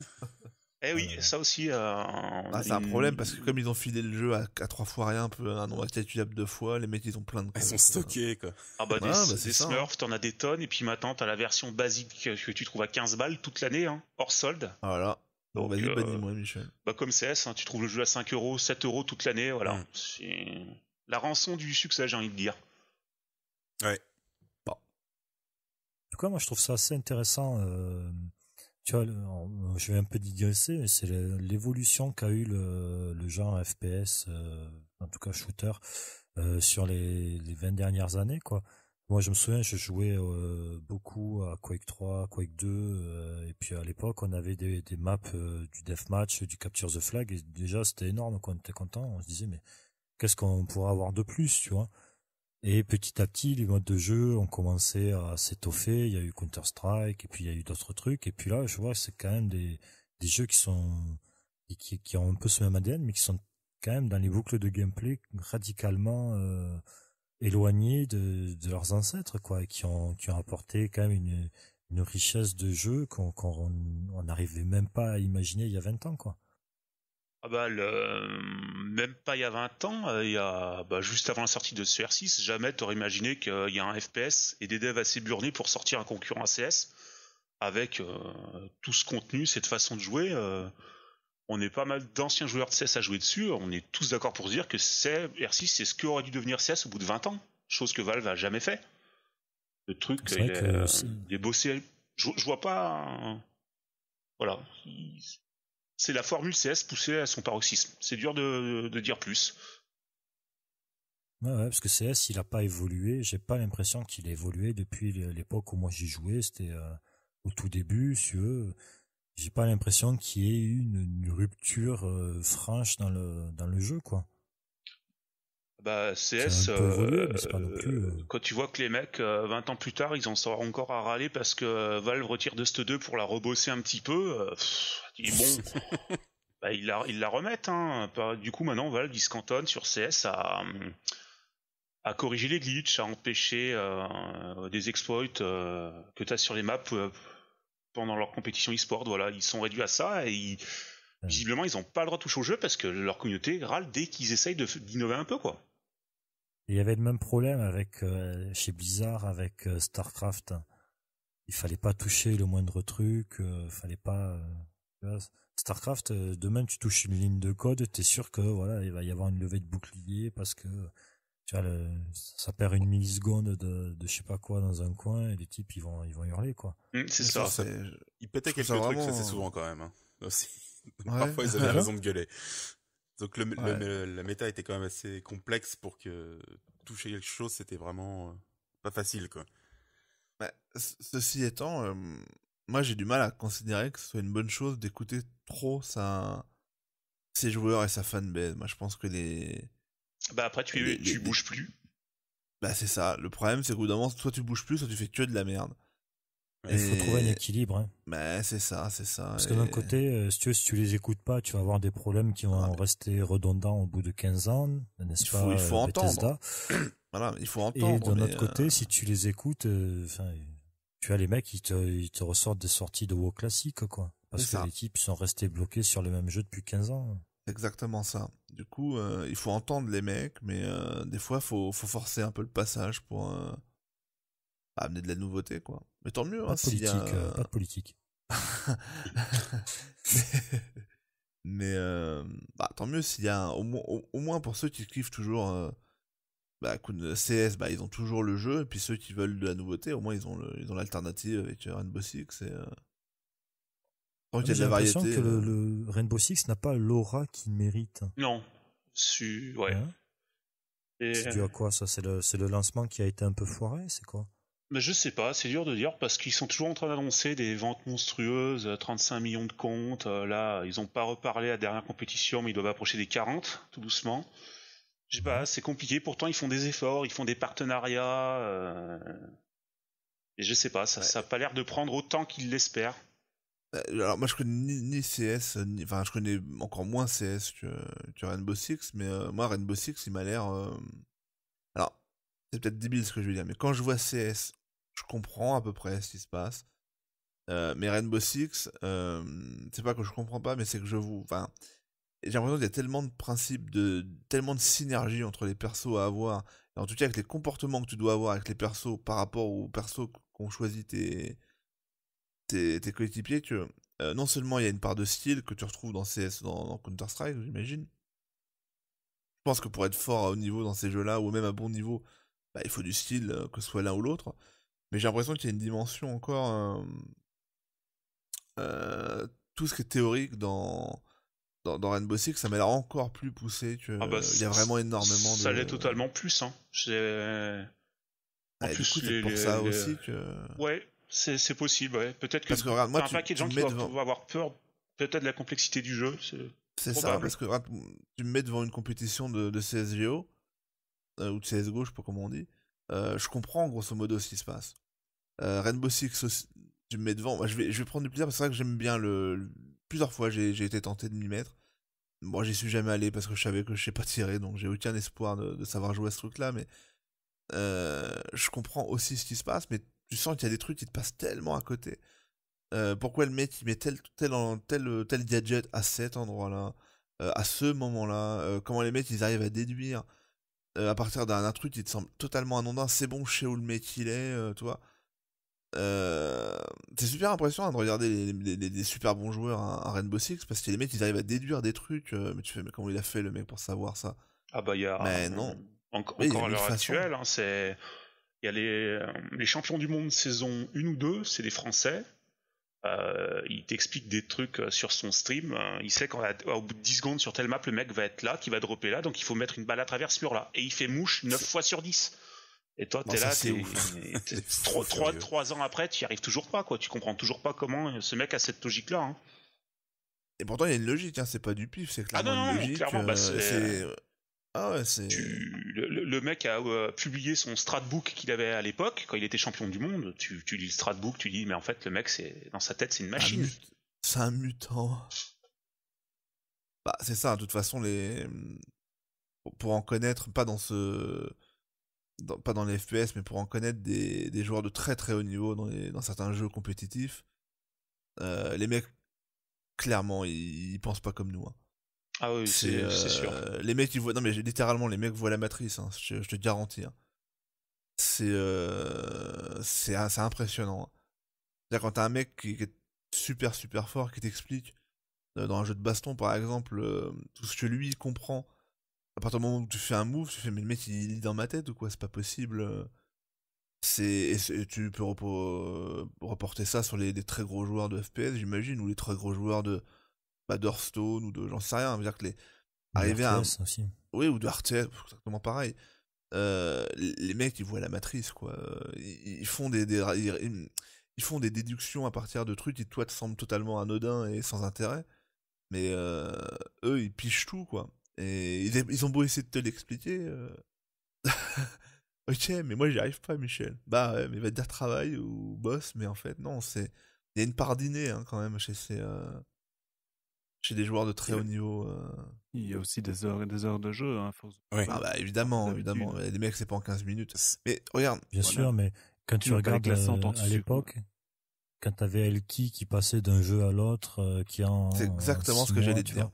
eh oui, ah, ça aussi. Euh, ah, c'est un problème parce que comme ils ont filé le jeu à, à trois fois rien, un peu un nombre acceptable deux fois, les mecs ils ont plein de. comptes Ils sont euh. stockés quoi. Ah bah, ouais, des, ah, bah, des hein. Smurfs, t'en as des tonnes et puis maintenant t'as la version basique que tu trouves à 15 balles toute l'année, hein, hors solde. Voilà. Donc, vas-y, euh, moi Michel. Bah, comme CS, hein, tu trouves le jeu à 5 euros, 7 euros toute l'année, voilà. Mm. C'est la rançon du succès, j'ai envie de dire. Ouais moi, je trouve ça assez intéressant. Euh, tu vois, je vais un peu digresser, mais c'est l'évolution qu'a eu le, genre FPS, euh, en tout cas shooter, euh, sur les, les 20 dernières années, quoi. Moi, je me souviens, je jouais beaucoup à Quake 3, Quake 2, et puis à l'époque, on avait des, des maps du deathmatch, du capture the flag, et déjà, c'était énorme, quand On était content, on se disait, mais qu'est-ce qu'on pourrait avoir de plus, tu vois? Et petit à petit, les modes de jeu ont commencé à s'étoffer. Il y a eu Counter-Strike, et puis il y a eu d'autres trucs. Et puis là, je vois, c'est quand même des, des jeux qui sont, qui, qui ont un peu ce même ADN, mais qui sont quand même dans les boucles de gameplay radicalement euh, éloignées de, de, leurs ancêtres, quoi, et qui ont, qui ont apporté quand même une, une richesse de jeu qu'on n'arrivait même pas à imaginer il y a 20 ans, quoi. Ah bah euh, même pas il y a 20 ans, euh, il y a bah, juste avant la sortie de ce R6, jamais t'aurais imaginé qu'il y a un FPS et des devs assez burnés pour sortir un concurrent à CS avec euh, tout ce contenu, cette façon de jouer. on est pas mal d'anciens joueurs de CS à jouer dessus. On est tous d'accord pour dire que R6, c'est ce qu'aurait dû devenir CS au bout de 20 ans, chose que Valve a jamais fait. Le truc, il, est, bossé. Je, vois pas. Hein. Voilà c'est la formule CS poussée à son paroxysme. C'est dur de, dire plus. Ouais, parce que CS, il n'a pas évolué. J'ai pas l'impression qu'il ait évolué depuis l'époque où moi j'y jouais. C'était euh, au tout début, si veux. J'ai pas l'impression qu'il y ait eu une, rupture euh, franche dans le, dans le jeu, quoi. Bah, CS, euh, euh. quand tu vois que les mecs, 20 euh, ans plus tard, ils en sortent encore à râler parce que Valve retire Dust 2 pour la rebosser un petit peu, bon. Bah, ils, la, remettent. Hein. Du coup, maintenant, Valve, ils se sur CS à, corriger les glitches, à empêcher des exploits que tu as sur les maps pendant leur compétition e-sport. Voilà, ils sont réduits à ça et visiblement, ils n'ont pas le droit de toucher au jeu parce que leur communauté râle dès qu'ils essayent d'innover un peu. quoi. Il y avait le même problème avec euh, chez Blizzard avec euh, Starcraft. Il fallait pas toucher le moindre truc, euh, fallait pas euh, Starcraft demain tu touches une ligne de code, tu es sûr que voilà, il va y avoir une levée de bouclier parce que tu vois ça perd une milliseconde de, de je sais pas quoi dans un coin et les types ils vont ils vont hurler quoi. Mmh, c'est ça, ils pétaient quelques trucs, c'est souvent quand même hein. Parfois ils avaient raison de gueuler. Donc la méta était quand même assez complexe pour que toucher quelque chose, c'était vraiment euh, pas facile, quoi. Bah, ceci étant, moi j'ai du mal à considérer que ce soit une bonne chose d'écouter trop ça ses joueurs et sa fanbase. Moi je pense que les. Bah après tu, tu bouges plus. Bah c'est ça. Le problème c'est qu'au bout d'un moment, soit tu bouges plus, soit tu fais que de la merde. Il faut trouver un équilibre. Mais hein. ben, c'est ça, c'est ça. Parce que d'un côté, euh, si, tu, si les écoutes pas, tu vas avoir des problèmes qui vont ah, ben. rester redondants au bout de 15 ans, n'est-ce il faut, pas Il euh, faut entendre. voilà, il faut entendre. Et d'un autre côté, euh, si tu les écoutes, enfin, tu as les mecs qui te, ils te ressortent des sorties de WoW classiques quoi. Parce que les types sont restés bloqués sur le même jeu depuis 15 ans. Exactement ça. Du coup, il faut entendre les mecs, mais des fois, faut, faut forcer un peu le passage pour amener de la nouveauté, quoi. Mais tant mieux. Pas, hein, euh, de, politique, pas politique. mais, euh, bah, tant mieux s'il y a au, moins, pour ceux qui kiffent toujours euh, bah, CS, bah, ils ont toujours le jeu. Et puis ceux qui veulent de la nouveauté, au moins ils ont l'alternative avec Rainbow Six. c'est. Ah, y a de la variété. J'ai l'impression que le, Rainbow Six n'a pas l'aura qu'il mérite. Non. Su... Ouais. Et... C'est dû à quoi ça C'est le, le lancement qui a été un peu foiré C'est quoi mais je sais pas, c'est dur de dire parce qu'ils sont toujours en train d'annoncer des ventes monstrueuses, 35 euh, millions de comptes. Euh, là, ils n'ont pas reparlé à la dernière compétition, mais ils doivent approcher des 40 tout doucement. Je sais pas, c'est compliqué. Pourtant, ils font des efforts, ils font des partenariats. Euh, et je sais pas, ça n'a pas l'air de prendre autant qu'ils l'espèrent. Alors moi je connais ni, CS, enfin je connais encore moins CS que, que Rainbow Six, mais moi Rainbow Six il m'a l'air c'est peut-être débile ce que je veux dire, mais quand je vois CS, je comprends à peu près ce qui se passe. Euh, mais Rainbow Six, euh, c'est pas que je comprends pas, mais c'est que je vous. Enfin, j'ai l'impression qu'il y a tellement de principes, de, tellement de synergie entre les persos à avoir, et en tout cas avec les comportements que tu dois avoir avec les persos par rapport aux persos qu'ont choisi tes, tes, tes coéquipiers, que euh, non seulement il y a une part de style que tu retrouves dans CS, dans, dans Counter-Strike, j'imagine. Je pense que pour être fort au niveau dans ces jeux-là, ou même à bon niveau, bah, il faut du style, euh, que ce soit l'un ou l'autre. Mais j'ai l'impression qu'il y a une dimension encore. Euh, euh, tout ce qui est théorique dans, dans, Rainbow Six, ça m'a l'air encore plus poussé. Que, ah bah, il y a vraiment énormément de. Ça l'est totalement plus. Hein. En plus, c'est pour ça aussi que. Ouais, c'est possible, Peut-être Parce que regarde, moi, un paquet de gens qui avoir peur, peut-être de la complexité du jeu. C'est ça, parce que tu me mets devant une compétition de CSGO euh, ou de CSGO, je sais pas comment on dit, euh, je comprends grosso modo ce qui se passe. Euh, Rainbow Six tu me mets devant, je, vais, je vais prendre du plaisir parce que c'est vrai que j'aime bien le, Plusieurs fois j'ai été tenté de m'y mettre. Moi j'y suis jamais allé parce que je savais que je sais pas tirer, donc j'ai aucun espoir de, savoir jouer à ce truc là, mais je comprends aussi ce qui se passe, mais tu sens qu'il y a des trucs qui te passent tellement à côté. pourquoi le mec il met tel, tel, tel, tel gadget à cet endroit-là, à ce moment-là, comment les mecs ils arrivent à déduire euh, à partir d'un truc qui te semble totalement anodin, c'est bon, je sais où le mec il est, toi, euh, tu vois. Euh, c'est super impressionnant de regarder les, super bons joueurs à, hein, Rainbow Six parce que les mecs ils arrivent à déduire des trucs. mais tu fais, mais comment il a fait le mec pour savoir ça Ah bah il y a. Mais non. encore, encore hein, c'est. Il y a les, les champions du monde saison 1 ou 2, c'est les Français. Euh, il t'explique des trucs euh, sur son stream. Hein. Il sait qu'au bout de 10 secondes sur telle map, le mec va être là, qui va dropper là, donc il faut mettre une balle à travers ce mur-là. Et il fait mouche 9 fois sur 10. Et toi, t'es bah, là, t'es, 3, 3, ans après, tu n'y arrives toujours pas, quoi. Tu comprends toujours pas comment euh, ce mec a cette logique-là. Hein. Et pourtant, il y a une logique, hein. c'est pas du pif, c'est ah clairement ah non, une logique. Clairement, bah, ah le, mec a euh, publié son Stratbook qu'il avait à l'époque, quand il était champion du monde. Tu, lis le Stratbook, tu dis, mais en fait, le mec, c'est dans sa tête, c'est une machine. C'est un mutant. Bah, c'est ça, de toute façon, les. Pour en connaître, pas dans ce. pas dans les FPS, mais pour en connaître des, joueurs de très très haut niveau dans, certains jeux compétitifs, euh, les mecs, clairement, ils, pensent pas comme nous. Hein. Ah oui, c'est sûr. Euh, les mecs, ils voient. Non, mais littéralement, les mecs voient la matrice, hein, je, te garantis. Hein. C'est euh, c'est ah, impressionnant. Hein. C'est-à-dire, quand t'as un mec qui, est super, super fort, qui t'explique, euh, dans un jeu de baston par exemple, euh, tout ce que lui il comprend, à partir du moment où tu fais un move, tu fais, mais le mec, il lit dans ma tête ou quoi C'est pas possible. C'est tu peux reporter ça sur les, très gros joueurs de FPS, j'imagine, ou les très gros joueurs de bah, d'Hearthstone ou de j'en sais rien. dire que les. Arriver à. Oui, ou de exactement pareil. Euh, les mecs, ils voient la matrice, quoi. Ils, font des, ils, font des déductions à partir de trucs qui, toi, te semblent totalement anodins et sans intérêt. Mais euh, eux, ils pichent tout, quoi. Et ils, ont beau essayer de te l'expliquer. Euh, ok, mais moi, j'y arrive pas, Michel. Bah, ouais, mais va te dire travail ou boss, mais en fait, non, c'est. Il y a une part d'inné, hein, quand même, chez ces des joueurs de très haut niveau. Il y a euh, aussi des heures et des heures de jeu. Hein, bah, bah, évidemment, évidemment. Il y a des mecs, c'est pas en 15 minutes. Mais regarde. Bien sûr, mais quand tu, regardes euh, à l'époque, quand t'avais Elki qui passait d'un jeu à l'autre, euh, qui en. C'est exactement ce que j'allais dire.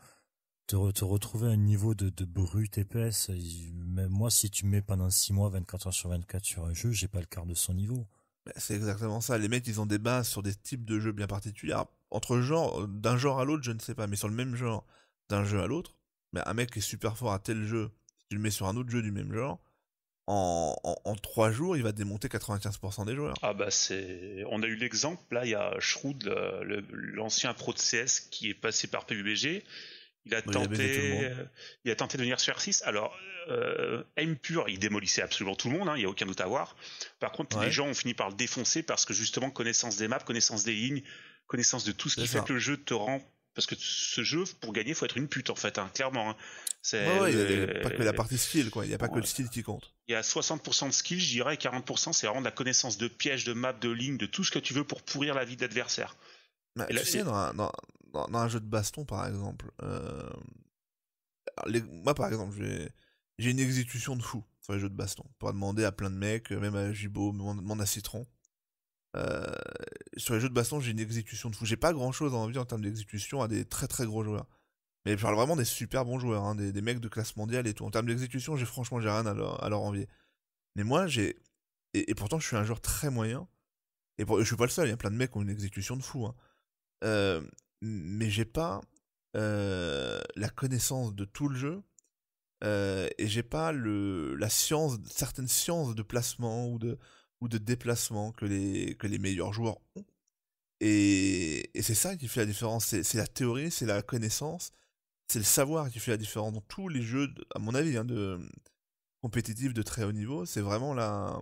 Te, te, retrouver à un niveau de, de brute épaisse. Même moi, si tu mets pendant 6 mois, 24 heures sur 24 sur un jeu, j'ai pas le quart de son niveau. Bah, c'est exactement ça. Les mecs, ils ont des bases sur des types de jeux bien particuliers. entre genre, euh, d'un genre à l'autre, je ne sais pas, mais sur le même genre, d'un jeu à l'autre, un mec est super fort à tel jeu, si tu le mets sur un autre jeu du même genre, en, en, 3 jours, il va démonter 95% des joueurs. Ah bah c'est... On a eu l'exemple, là, il y a Shroud, l'ancien pro de CS qui est passé par PUBG, euh, il a, tenté, de venir sur 6 Alors, euh, aim pur, il démolissait absolument tout le monde, hein, il n'y a aucun doute à voir. Par contre, les gens ont fini par le défoncer parce que justement, connaissance des maps, connaissance des lignes, connaissance de tout ce qui fait que le jeu te rend. Parce que ce jeu, pour gagner, faut être une pute en fait, hein, clairement. Hein. C'est pas que la partie skill, quoi. Il n'y a pas que le style qui compte. Il y a 60% de skill, je dirais, et 40%, c'est vraiment de la connaissance de pièges, de maps, de lignes, de tout ce que tu veux pour pourrir la vie d'adversaire. Bah, tu sais, dans, dans, un jeu de baston, par exemple, euh, moi, par exemple, j'ai une exécution de fou sur les jeux de baston. On pourra demander à plein de mecs, euh, même à Gibo, demande à Citron. Euh, sur les jeux de baston, j'ai une exécution de fou. J'ai pas grand chose à envie en termes d'exécution à des très très gros joueurs. Mais je parle vraiment des super bons joueurs, hein, des, mecs de classe mondiale et tout. En termes d'exécution, j'ai franchement j'ai rien à leur, envier. Mais moi, j'ai. Et, pourtant, je suis un joueur très moyen. Et pour, je suis pas le seul, il y a plein de mecs qui ont une exécution de fou. Hein. Euh, mais j'ai pas euh, la connaissance de tout le jeu euh, et j'ai pas le la science certaines sciences de placement ou de ou de déplacement que les que les meilleurs joueurs ont et, et c'est ça qui fait la différence c'est la théorie c'est la connaissance c'est le savoir qui fait la différence dans tous les jeux à mon avis hein, de compétitifs de très haut niveau c'est vraiment la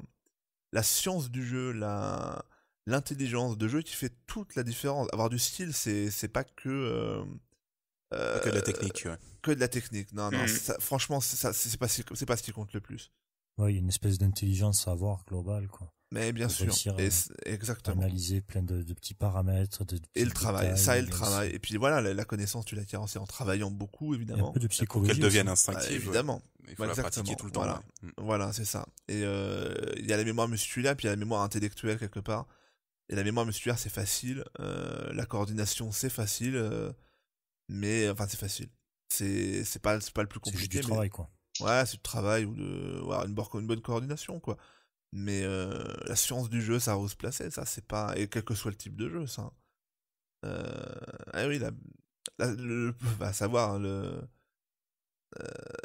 la science du jeu la l'intelligence de jeu qui fait toute la différence. Avoir du style, c'est, c'est pas que. Euh, que de la technique, euh, Que de la technique. Non, non, mm. franchement, c'est, pas, c'est pas ce qui compte le plus. Ouais, il y a une espèce d'intelligence à avoir globale, quoi. Mais bien sûr, et exactement. Analyser plein de, de petits paramètres, et le travail, ça et le travail. Et puis voilà, la, connaissance tu l'as c'est en travaillant beaucoup évidemment. un de Pour qu'elle devienne instinctive. Bah, évidemment. Il faut la exactement. pratiquer tout le temps. Voilà, mm. voilà c'est ça. Et euh, il y a la mémoire musculaire, puis il y a la mémoire intellectuelle quelque part. Et la mémoire musculaire, c'est facile. Euh, la coordination, c'est facile. Euh, mais enfin, c'est facile. C'est c'est pas pas le plus compliqué. C'est du travail quoi. Ouais, c'est du travail ou de une, bonne coordination quoi. Mais euh, la science du jeu, ça va se placer. Ça, c'est pas et quel que soit le type de jeu, ça. Hein. ah oui, le, bah, savoir hein,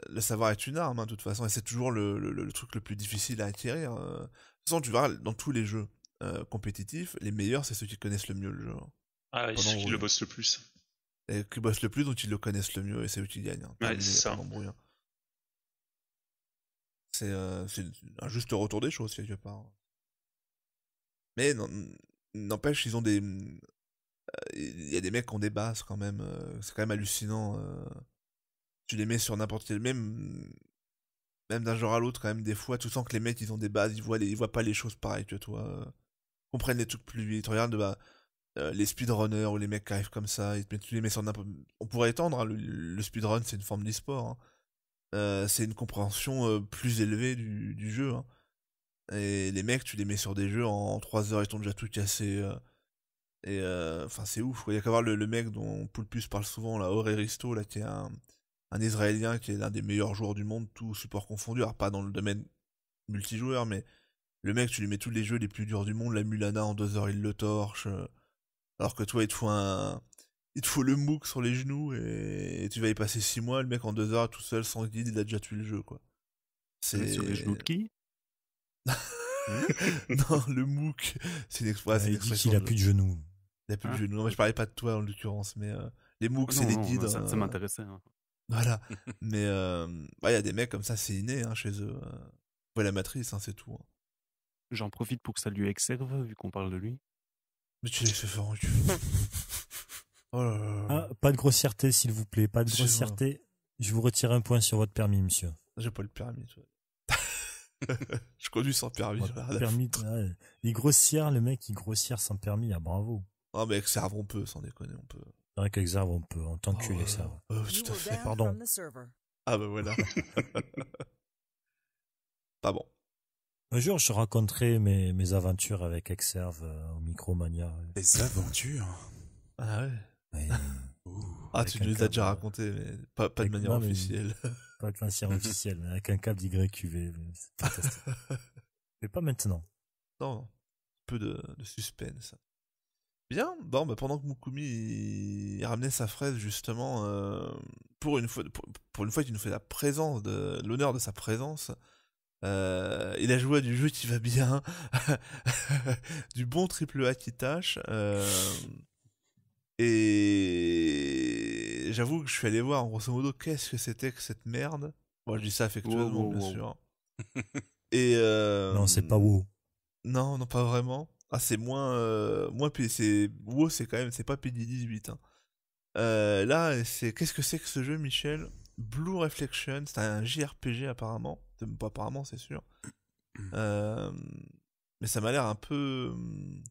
le savoir est une arme, hein, de toute façon, et c'est toujours le, le, truc le plus difficile à acquérir. De toute façon, tu verras dans tous les jeux euh, compétitifs, les meilleurs, c'est ceux qui connaissent le mieux le jeu. Ah, ils ceux qui le bossent le plus. Et qui bossent le plus, donc ils le connaissent le mieux et c'est eux qui gagnent. Hein. c'est euh, C'est un juste retour des choses, quelque part. Mais n'empêche, ils ont des. Euh, il y a des mecs qui ont des bases quand même. C'est quand même hallucinant. Tu les mets sur n'importe quel. Même, même d'un genre à l'autre, quand même, des fois, tu sens que les mecs, ils ont des bases, ils voient, ils voient pas les choses pareilles que toi comprennent les trucs plus. vite tu bah, euh, les speedrunners ou les mecs qui arrivent comme ça, ils mettent les On pourrait étendre, hein, le, speedrun, c'est une forme d'e-sport. Hein. Euh, c'est une compréhension euh, plus élevée du, du jeu. Hein. Et les mecs, tu les mets sur des jeux en 3 heures, ils t'ont déjà tout cassé. et enfin, c'est ouf. Il y a qu'à voir le, mec dont Poulpus parle souvent, là, Risto, là, qui est un, un Israélien qui est l'un des meilleurs joueurs du monde, tout support confondu. Alors, pas dans le domaine multijoueur, mais le mec, tu lui mets tous les jeux les plus durs du monde, la Mulana en deux heures, il le torche. Euh, alors que toi, il te faut un. Il te faut le MOOC sur les genoux et... tu vas y passer six mois, le mec en deux heures tout seul, sans guide, il a déjà tué le jeu, quoi. C'est sur les genoux de qui non, le MOOC, c'est une, expression. Ah, il a plus de genoux. Il a plus de ah. genoux. Non, mais je parlais pas de toi en l'occurrence, mais euh, les MOOC, oh c'est des guides. Bah, ça, hein. m'intéressait. Hein. Voilà. mais euh, il y a des mecs comme ça, c'est inné hein, chez eux. Ouais, la matrice, c'est tout. J'en profite pour que ça lui exerve, vu qu'on parle de lui. Mais tu oh pas de grossièreté, s'il vous plaît. Pas de grossièreté. Je vous retire un point sur votre permis, monsieur. J'ai pas le permis, toi. je conduis sans permis. permis les Il grossière, le mec, il grossière sans permis. Ah, bravo. Ah, mais serve, on peut, sans déconner, on peut. qu'avec on peut. En tant que ça. Ah, oh, tout à fait. Pardon. Ah, bah voilà. pas bon. Un jour, je raconterai mes, mes aventures avec Exerve en euh, au Micromania. Des aventures Ah ouais Ah, tu nous déjà euh, raconté, mais pas, de manière officielle. Pas de manière officielle, avec un câble YQV. mais C'est fantastique. pas maintenant. non, peu de, de suspense. Bien, bon, bah, pendant que Mukumi ramenait sa fraise, justement, euh, pour, une fois, pour, une fois, il nous fait la présence, de, l'honneur de sa présence, il a joué à du jeu qui va bien, du bon triple A qui tâche. Euh, et j'avoue que je suis allé voir en grosso modo qu'est-ce que c'était que cette merde. Moi je dis ça affectueusement bien sûr. et euh, non c'est pas WoW. Non non pas vraiment. Ah c'est moins euh, moins c'est WoW c'est quand même c'est pas PD18. Hein. là c'est qu'est-ce que c'est que ce jeu Michel? Blue Reflection, c'est un JRPG apparemment pas apparemment, c'est sûr. Euh, mais ça m'a l'air un peu. Hmm,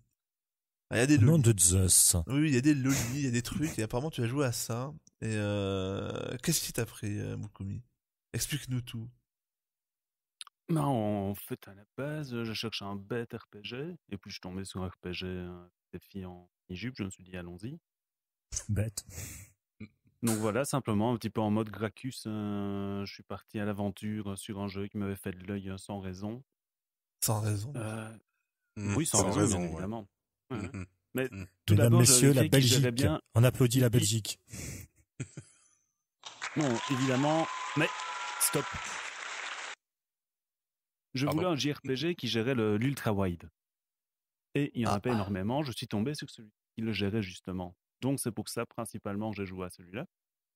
ah, il y a des de Zeus. Oui, il y a des lolis, il y a des trucs, et apparemment tu as joué à ça. Et euh, qu'est-ce qui t'a pris, euh, Mukumi Explique-nous tout. Non, bah, en fait, à la base, je cherchais un bête RPG, et puis je suis tombé sur un RPG, cette fille en Égypte jupe je me suis dit, allons-y. Bête. Donc voilà, simplement un petit peu en mode Gracchus, hein, je suis parti à l'aventure euh, sur un jeu qui m'avait fait de l'œil hein, sans raison. Sans raison euh, mmh. Oui, sans, raison, évidemment. Mmh, mmh. Mais tout d'abord, messieurs, la Belgique. Bien... On applaudit la Belgique. non, évidemment. Mais stop. Je voulais un JRPG qui gérait l'ultra-wide. Et il y en a énormément. Je suis tombé sur celui qui le gérait justement. Donc c'est pour ça principalement que j'ai joué à celui-là.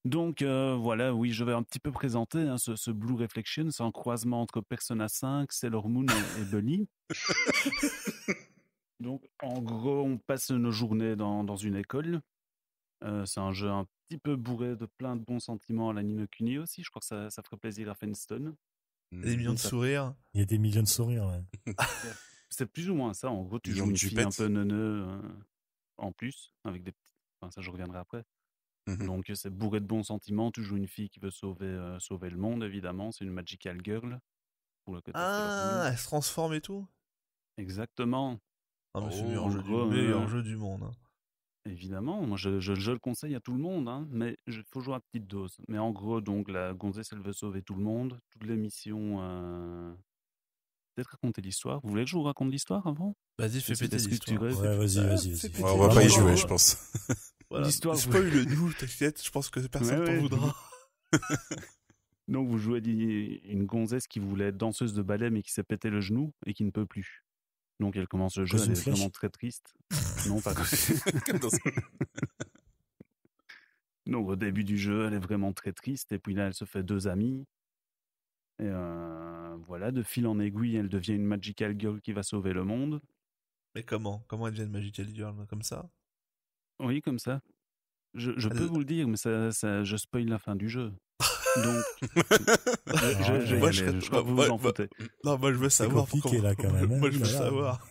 Donc euh, voilà, oui, je vais un petit peu présenter hein, ce, Blue Reflection. C'est un croisement entre Persona 5, Sailor Moon et, Bunny. Donc en gros, on passe nos journées dans, dans une école. Euh, c'est un jeu un petit peu bourré de plein de bons sentiments à la Nino aussi. Je crois que ça, ça ferait plaisir à Fenston. des millions de sourires. Il y a des millions de sourires, C'est plus ou moins ça. En gros, tu, joues une fille un peu neuneu euh, en plus, avec des Enfin, ça, je reviendrai après. Mmh donc, c'est bourré de bons sentiments. Tu joues une fille qui veut sauver, euh, sauver le monde, évidemment. C'est une magical girl. ah, elle se transforme et tout Exactement. Ah, c'est le meilleur, euh, jeu, du, monde. Hein. Évidemment, moi je, le conseille à tout le monde, hein, mais il faut jouer à petite dose. Mais en gros, donc la Gonzesse, elle veut sauver tout le monde. Toutes les missions, euh, peut-être raconter l'histoire. Vous voulez que je vous raconte l'histoire avant Vas-y, fais péter l'histoire. Ouais, vas-y, vas-y. on va pas y jouer, je pense. voilà. L'histoire. le nous, t'inquiète. Je pense que personne t'en voudra. Donc vous jouez une gonzesse qui voulait être danseuse de ballet mais qui s'est pété le genou et qui ne peut plus. Donc elle commence le jeu, elle est vraiment très triste. non, pas comme Donc au début du jeu, elle est vraiment très triste et puis là elle se fait deux amis. Et euh, voilà, de fil en aiguille, elle devient une magical girl qui va sauver le monde. Mais comment Comment elle devient une magical girl Comme ça Oui, comme ça. Je, ah, peux vous le dire, mais ça, je spoil la fin du jeu. Donc, ah, je, je, moi, je, crois que vous en foutez. Non, moi je veux savoir. Compliqué, là, quand même. moi je veux savoir.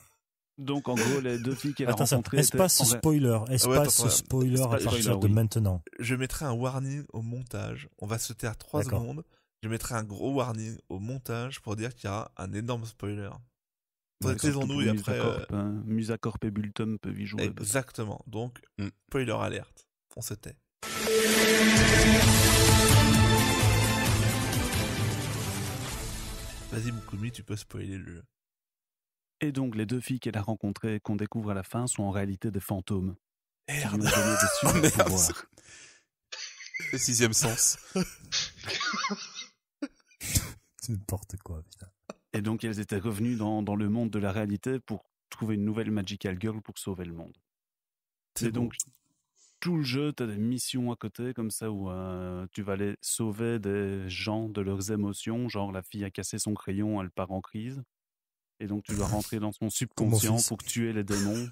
Donc en gros, les deux filles qu'elle a rencontrées. Espace étaient... spoiler, ah espace spoiler à partir de maintenant. Je mettrai un warning au montage. On va se taire 3 secondes je mettrai un gros warning au montage pour dire qu'il y a un énorme spoiler. nous et après. Euh, hein. et Bultum peuvent y Exactement. Donc, mm. spoiler alerte. On se tait. Vas-y, Mukumi, tu peux spoiler le jeu. Et donc, les deux filles qu'elle a rencontrées et qu'on découvre à la fin sont en réalité des fantômes. Le sixième sens. n'importe quoi, Et donc, elles étaient revenues dans, dans, le monde de la réalité pour trouver une nouvelle Magical Girl pour sauver le monde. C'est donc tout le jeu, tu as des missions à côté comme ça où euh, tu vas aller sauver des gens de leurs émotions, genre la fille a cassé son crayon, elle part en crise. Et donc tu dois rentrer dans son subconscient pour tuer les démons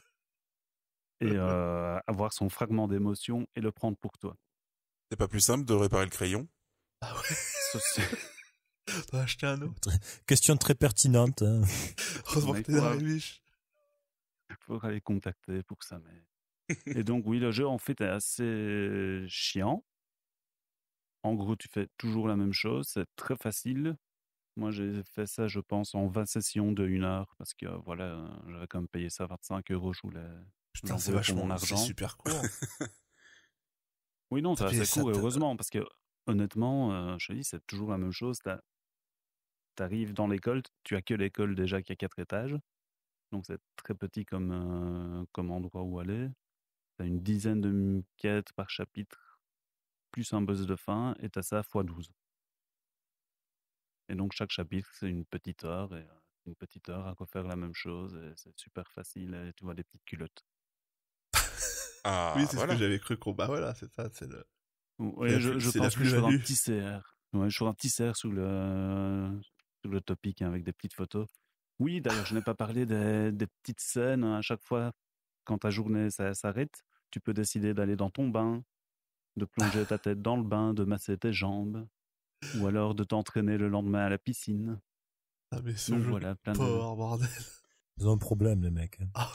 et euh, avoir son fragment d'émotion et le prendre pour toi. C'est pas plus simple de réparer le crayon Ah ouais un autre. Question très pertinente. Hein. Heureusement que t'es dans la biche. Il faudra les contacter pour ça. Et donc, oui, le jeu, en fait, est assez chiant. En gros, tu fais toujours la même chose. C'est très facile. Moi, j'ai fait ça, je pense, en 20 sessions de 1 heure. Parce que, voilà, j'avais quand même payé ça 25 euros. Je voulais. Putain, c'est vachement argent. C'est super court. oui, non, c'est assez court, heureusement. Parce que honnêtement, euh, je te dis, c'est toujours la même chose tu arrives dans l'école, tu as que l'école déjà qui a quatre étages. Donc c'est très petit comme, euh, comme endroit où aller. Tu une dizaine de quêtes par chapitre, plus un buzz de fin, et tu as ça x 12. Et donc chaque chapitre, c'est une petite heure, et euh, une petite heure à faire la même chose, et c'est super facile, et tu vois des petites culottes. ah, oui, c'est ce que j'avais cru combat, voilà, c'est ça, c'est le... je, pense que je ferai un petit CR. Ouais, je ferai un petit CR sous le, le topic hein, avec des petites photos. Oui, d'ailleurs, je n'ai pas parlé des, des petites scènes. Hein. à chaque fois, quand ta journée s'arrête, tu peux décider d'aller dans ton bain, de plonger ta tête dans le bain, de masser tes jambes, ou alors de t'entraîner le lendemain à la piscine. Ah mais c'est voilà, plein de... bordel. Ils ont un problème, les mecs. Hein. Ah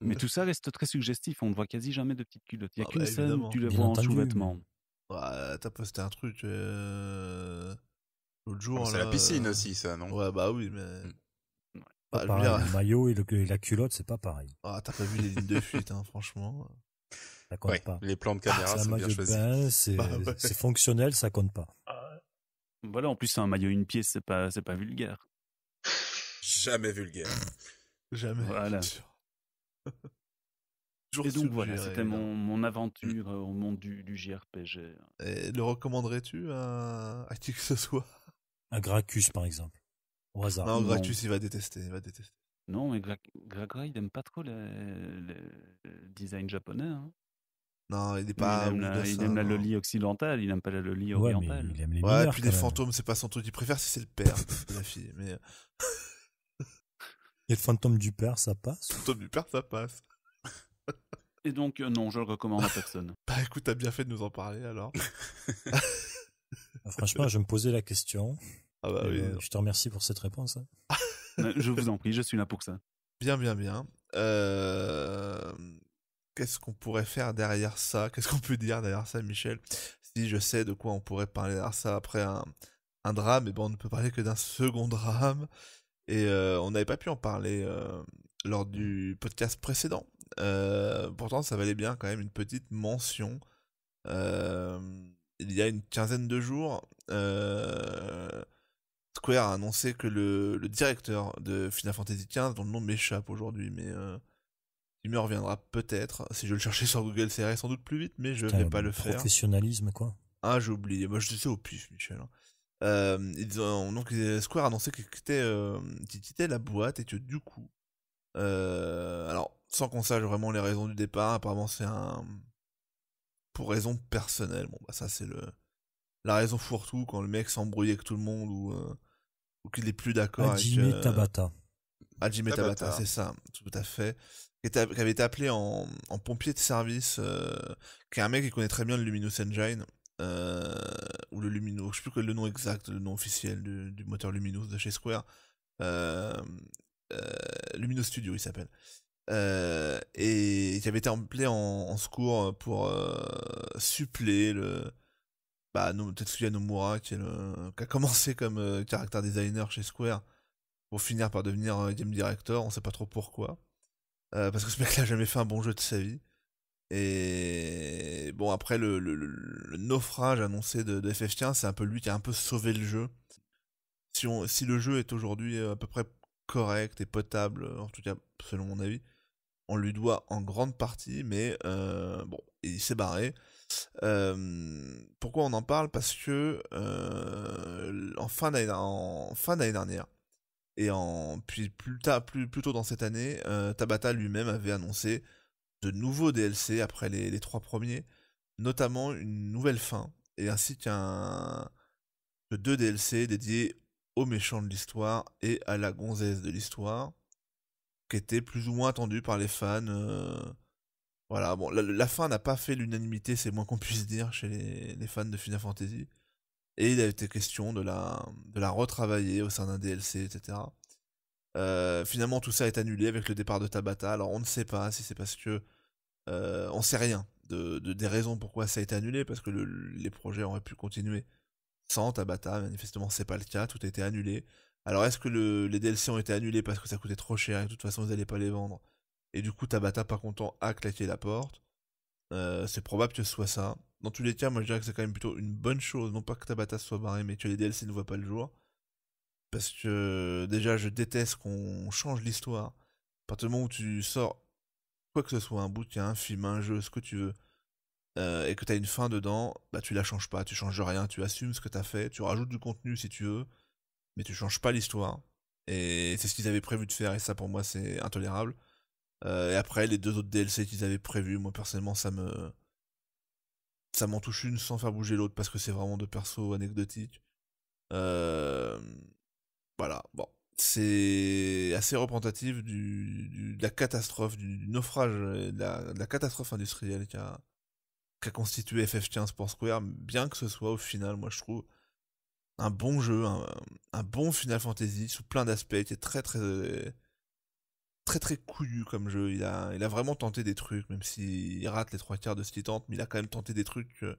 mais tout ça reste très suggestif. On ne voit quasi jamais de petites culottes. Il n'y a ah qu'une bah, scène où tu les vois en sous-vêtements. Ouais, T'as posté un truc. Euh, ah, c'est la piscine euh, aussi, ça, non Ouais, bah oui, mais. Bah, Le maillot et, la culotte, c'est pas pareil. Ah, t'as pas vu les lignes de fuite, hein, franchement. Ça compte pas. Les plans de ah, caméra, c'est bien choisi. Bah, c'est fonctionnel, ça compte pas. Ah voilà, en plus, un maillot une pièce, c'est pas, pas vulgaire. Jamais vulgaire. Jamais. Voilà. et donc voilà, c'était mon, mon, aventure mm. euh, au monde du, du JRPG. Et le recommanderais-tu à qui que ce soit un Gracchus, par exemple. Au hasard. Non, Gracchus, il va détester. Il va détester. Non, mais Gra il aime pas trop le, design japonais. Hein. Non, il n'est pas. Il aime, la, il occidentale, il n'aime pas la loli orientale. Ouais, il aime les et puis les fantômes, c'est pas son truc. Il préfère si c'est le père la fille. Mais... Euh. et le fantôme du père, ça passe Le fantôme du père, ça passe. et donc, euh, non, je le recommande à personne. bah écoute, t'as bien fait de nous en parler alors. Ah, franchement, je me posais la question. Ah bah euh, je te remercie pour cette réponse. Hein. je vous en prie, je suis là pour ça. Bien, bien, bien. Euh, qu'est-ce qu'on pourrait faire derrière ça Qu'est-ce qu'on peut dire derrière ça, Michel Si je sais de quoi on pourrait parler derrière ça après un, un drame, et eh ben on ne peut parler que d'un second drame. Et euh, on n'avait pas pu en parler lors du podcast précédent. pourtant, ça valait bien quand même une petite mention il y a une quinzaine de jours, euh, Square a annoncé que le, directeur de Final Fantasy XV, dont le nom m'échappe aujourd'hui, mais euh, il me reviendra peut-être. Si je le cherchais sur Google, c'est sans doute plus vite, mais je ne vais pas le faire. Professionnalisme, quoi. Ah, j'ai oublié. Moi, bah, je sais au pif, Michel. Hein. Euh, donc, Square a annoncé qu'il quittait, quittait, la boîte et que du coup, alors, sans qu'on sache vraiment les raisons du départ, apparemment, c'est un pour raison personnelle. Bon, bah ça c'est le la raison fourre-tout quand le mec s'embrouille avec tout le monde ou, euh, qu'il n'est plus d'accord avec. Euh, Tabata. Hajime Tabata, c'est ça, tout à fait. Qui, avait été appelé en, pompier de service, euh, qui est un mec qui connaît très bien le Luminous Engine. ou le lumino, je sais plus quel est le nom exact, le nom officiel du, moteur Luminous de chez Square. Luminous Studio, il s'appelle. Euh, et qui avait été appelé en, secours euh, pour euh, le bah Tetsuya Nomura qui, est le, qui a commencé comme euh, character designer chez Square pour finir par devenir game director, on sait pas trop pourquoi. parce que ce mec-là a jamais fait un bon jeu de sa vie. Et bon après le, naufrage annoncé de, FF15, c'est un peu lui qui a un peu sauvé le jeu. Si, on, si le jeu est aujourd'hui à peu près correct et potable, en tout cas selon mon avis, on lui doit en grande partie, mais euh, bon, il s'est barré. pourquoi on en parle Parce que euh, en fin d'année dernière et en puis plus tard plus, tôt dans cette année, euh, Tabata lui-même avait annoncé de nouveaux DLC après les, trois premiers, notamment une nouvelle fin et ainsi qu'un deux DLC dédiés aux méchants de l'histoire et à la gonzesse de l'histoire était plus ou moins attendu par les fans. Euh, voilà, bon, la, fin n'a pas fait l'unanimité, c'est moins qu'on puisse dire chez les, fans de Final Fantasy. Et il a été question de la, de la retravailler au sein d'un DLC, etc. Euh, finalement, tout ça est annulé avec le départ de Tabata. Alors, on ne sait pas si c'est parce que. Euh, on sait rien de, des raisons pourquoi ça a été annulé, parce que les projets auraient pu continuer sans Tabata. Manifestement, c'est pas le cas, tout a été annulé. Alors est-ce que les DLC ont été annulés parce que ça coûtait trop cher et de toute façon vous n'allez pas les vendre Et du coup Tabata pas content a claqué la porte. Euh, c'est probable que ce soit ça. Dans tous les cas, moi je dirais que c'est quand même plutôt une bonne chose, non pas que Tabata soit barré, mais que les DLC ne voient pas le jour. Parce que déjà je déteste qu'on change l'histoire. À partir du moment où tu sors quoi que ce soit, un bouquin, un film, un jeu, ce que tu veux, euh, et que tu as une fin dedans, bah tu la changes pas, tu changes rien, tu assumes ce que tu as fait, tu rajoutes du contenu si tu veux mais tu changes pas l'histoire. Et c'est ce qu'ils avaient prévu de faire, et ça pour moi c'est intolérable. Euh, et après, les deux autres DLC qu'ils avaient prévus, moi personnellement ça me. Ça m'en touche une sans faire bouger l'autre parce que c'est vraiment de perso anecdotique. Euh, voilà, bon. C'est assez représentatif du, de la catastrophe, du, naufrage, euh, de la, catastrophe industrielle qu'a constitué FF15 pour Square, bien que ce soit au final, moi je trouve, un bon jeu, un, bon Final Fantasy sous plein d'aspects. qui très très très très couillu comme jeu. Il a, il a vraiment tenté des trucs, même s'il rate les trois quarts de ce qu'il tente, mais il a quand même tenté des trucs euh,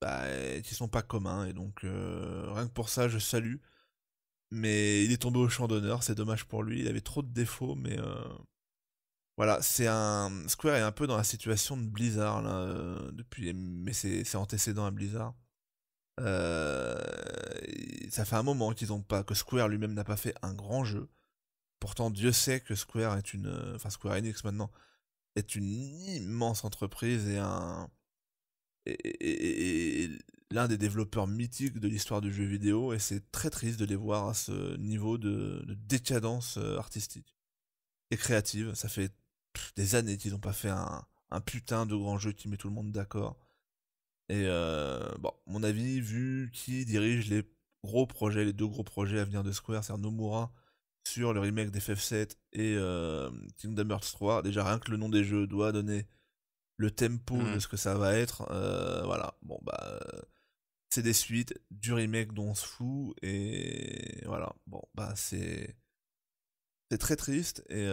bah, qui sont pas communs. Et donc euh, rien que pour ça, je salue. Mais il est tombé au champ d'honneur, c'est dommage pour lui. Il avait trop de défauts, mais euh, voilà, c'est un Square est un peu dans la situation de Blizzard là depuis, mais c'est antécédent à Blizzard euh, ça fait un moment qu'ils ont pas, que Square lui-même n'a pas fait un grand jeu. Pourtant, Dieu sait que Square est une, euh, enfin Square Enix maintenant est une immense entreprise et un et, l'un des développeurs mythiques de l'histoire du jeu vidéo et c'est très triste de les voir à ce niveau de, décadence euh, artistique et créative. Ça fait des années qu'ils n'ont pas fait un, un, putain de grand jeu qui met tout le monde d'accord. Et euh, bon, mon avis, vu qui dirige les gros projets, les deux gros projets à venir de Square, c'est Nomura sur le remake d'FF7 et euh, Kingdom Hearts 3, déjà rien que le nom des jeux doit donner le tempo de mmh. ce que ça va être. Euh, voilà, bon bah c'est des suites du remake dont on se fout et voilà, bon bah c'est c'est très triste et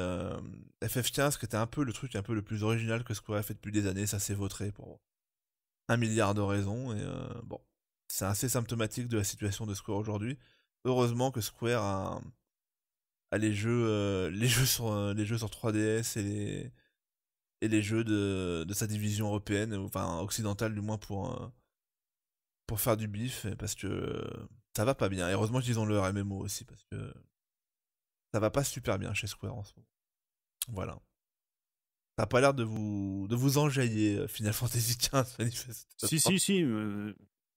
FF15 qui était un peu le truc un peu le plus original que Square a fait depuis des années, ça s'est voté pour un milliard de raisons. Et euh, bon, c'est assez symptomatique de la situation de Square aujourd'hui. Heureusement que Square a, les jeux, euh, les jeux sur euh, les jeux sur 3DS et les, et les jeux de, sa division européenne, enfin occidentale du moins pour pour faire du bif parce que ça va pas bien. heureusement qu'ils ont leur MMO aussi parce que ça va pas super bien chez Square en ce moment. Voilà. Ça pas l'air de vous, de vous enjailler euh, Final Fantasy XV, Si, si, si. Euh,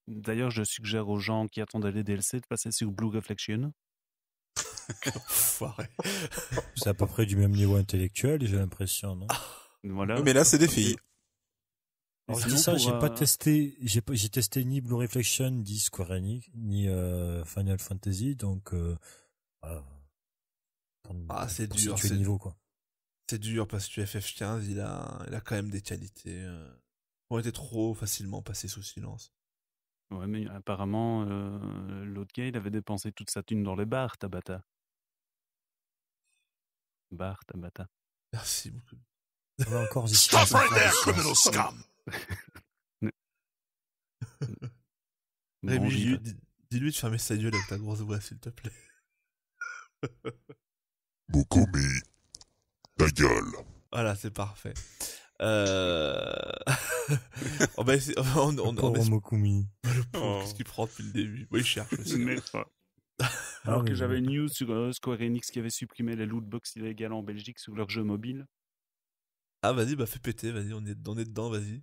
d'ailleurs, je suggère aux gens qui attendent les DLC de passer sur Blue Reflection. c'est à peu près du même niveau intellectuel, j'ai l'impression, non ah, voilà. Mais là, c'est des filles. ça, j'ai pas euh, testé, j'ai j'ai testé ni Blue Reflection, ni Square ni Final Fantasy, donc ah, c'est dur, c'est niveau quoi. C'est dur parce que FF15, il a, il a quand même des qualités euh, qui été trop facilement passé sous silence. Ouais, mais apparemment, euh, l'autre gars, il avait dépensé toute sa thune dans les bars, Tabata. Bar, Tabata. Merci beaucoup. On encore Stop right there, criminal scum! Rémi, dis-lui de fermer sa gueule avec ta grosse voix, s'il te plaît. mais. Ta gueule. Voilà, c'est parfait. Euh... on, va on, on, on oh. qu'est-ce qu'il prend depuis le début Oui, il cherche aussi. Hein. Ah Alors que j'avais une news sur euh, Square Enix qui avait supprimé les lootbox illégales en Belgique sur leurs jeux mobiles. Ah, vas-y, bah fais péter, vas-y, on est, dedans, vas-y.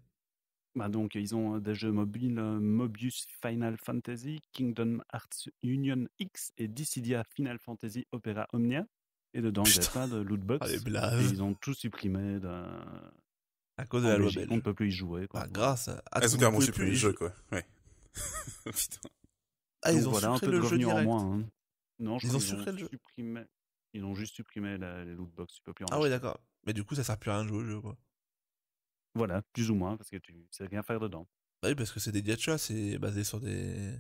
Bah donc, ils ont euh, des jeux mobiles euh, Mobius Final Fantasy, Kingdom Hearts Union X et Dissidia Final Fantasy Opera Omnia. Et dedans, il n'y a pas de loot ah, Et ils ont tout supprimé à cause de la loi On ne peut plus y jouer. Quoi. Ah, grâce à. Ah, ah ne plus y jouer, ils ont supprimé le jeu en moins. Hein. Non, ils ont, supprimé le jeu. Ils ont juste supprimé les lootbox. box. Tu peux plus en Ah, oui, d'accord. Mais du coup, ça ne sert plus à rien de jouer au jeu, quoi. Voilà, plus ou moins, parce que tu ne sais rien faire dedans. Bah oui, parce que c'est des gachas, c'est basé sur des.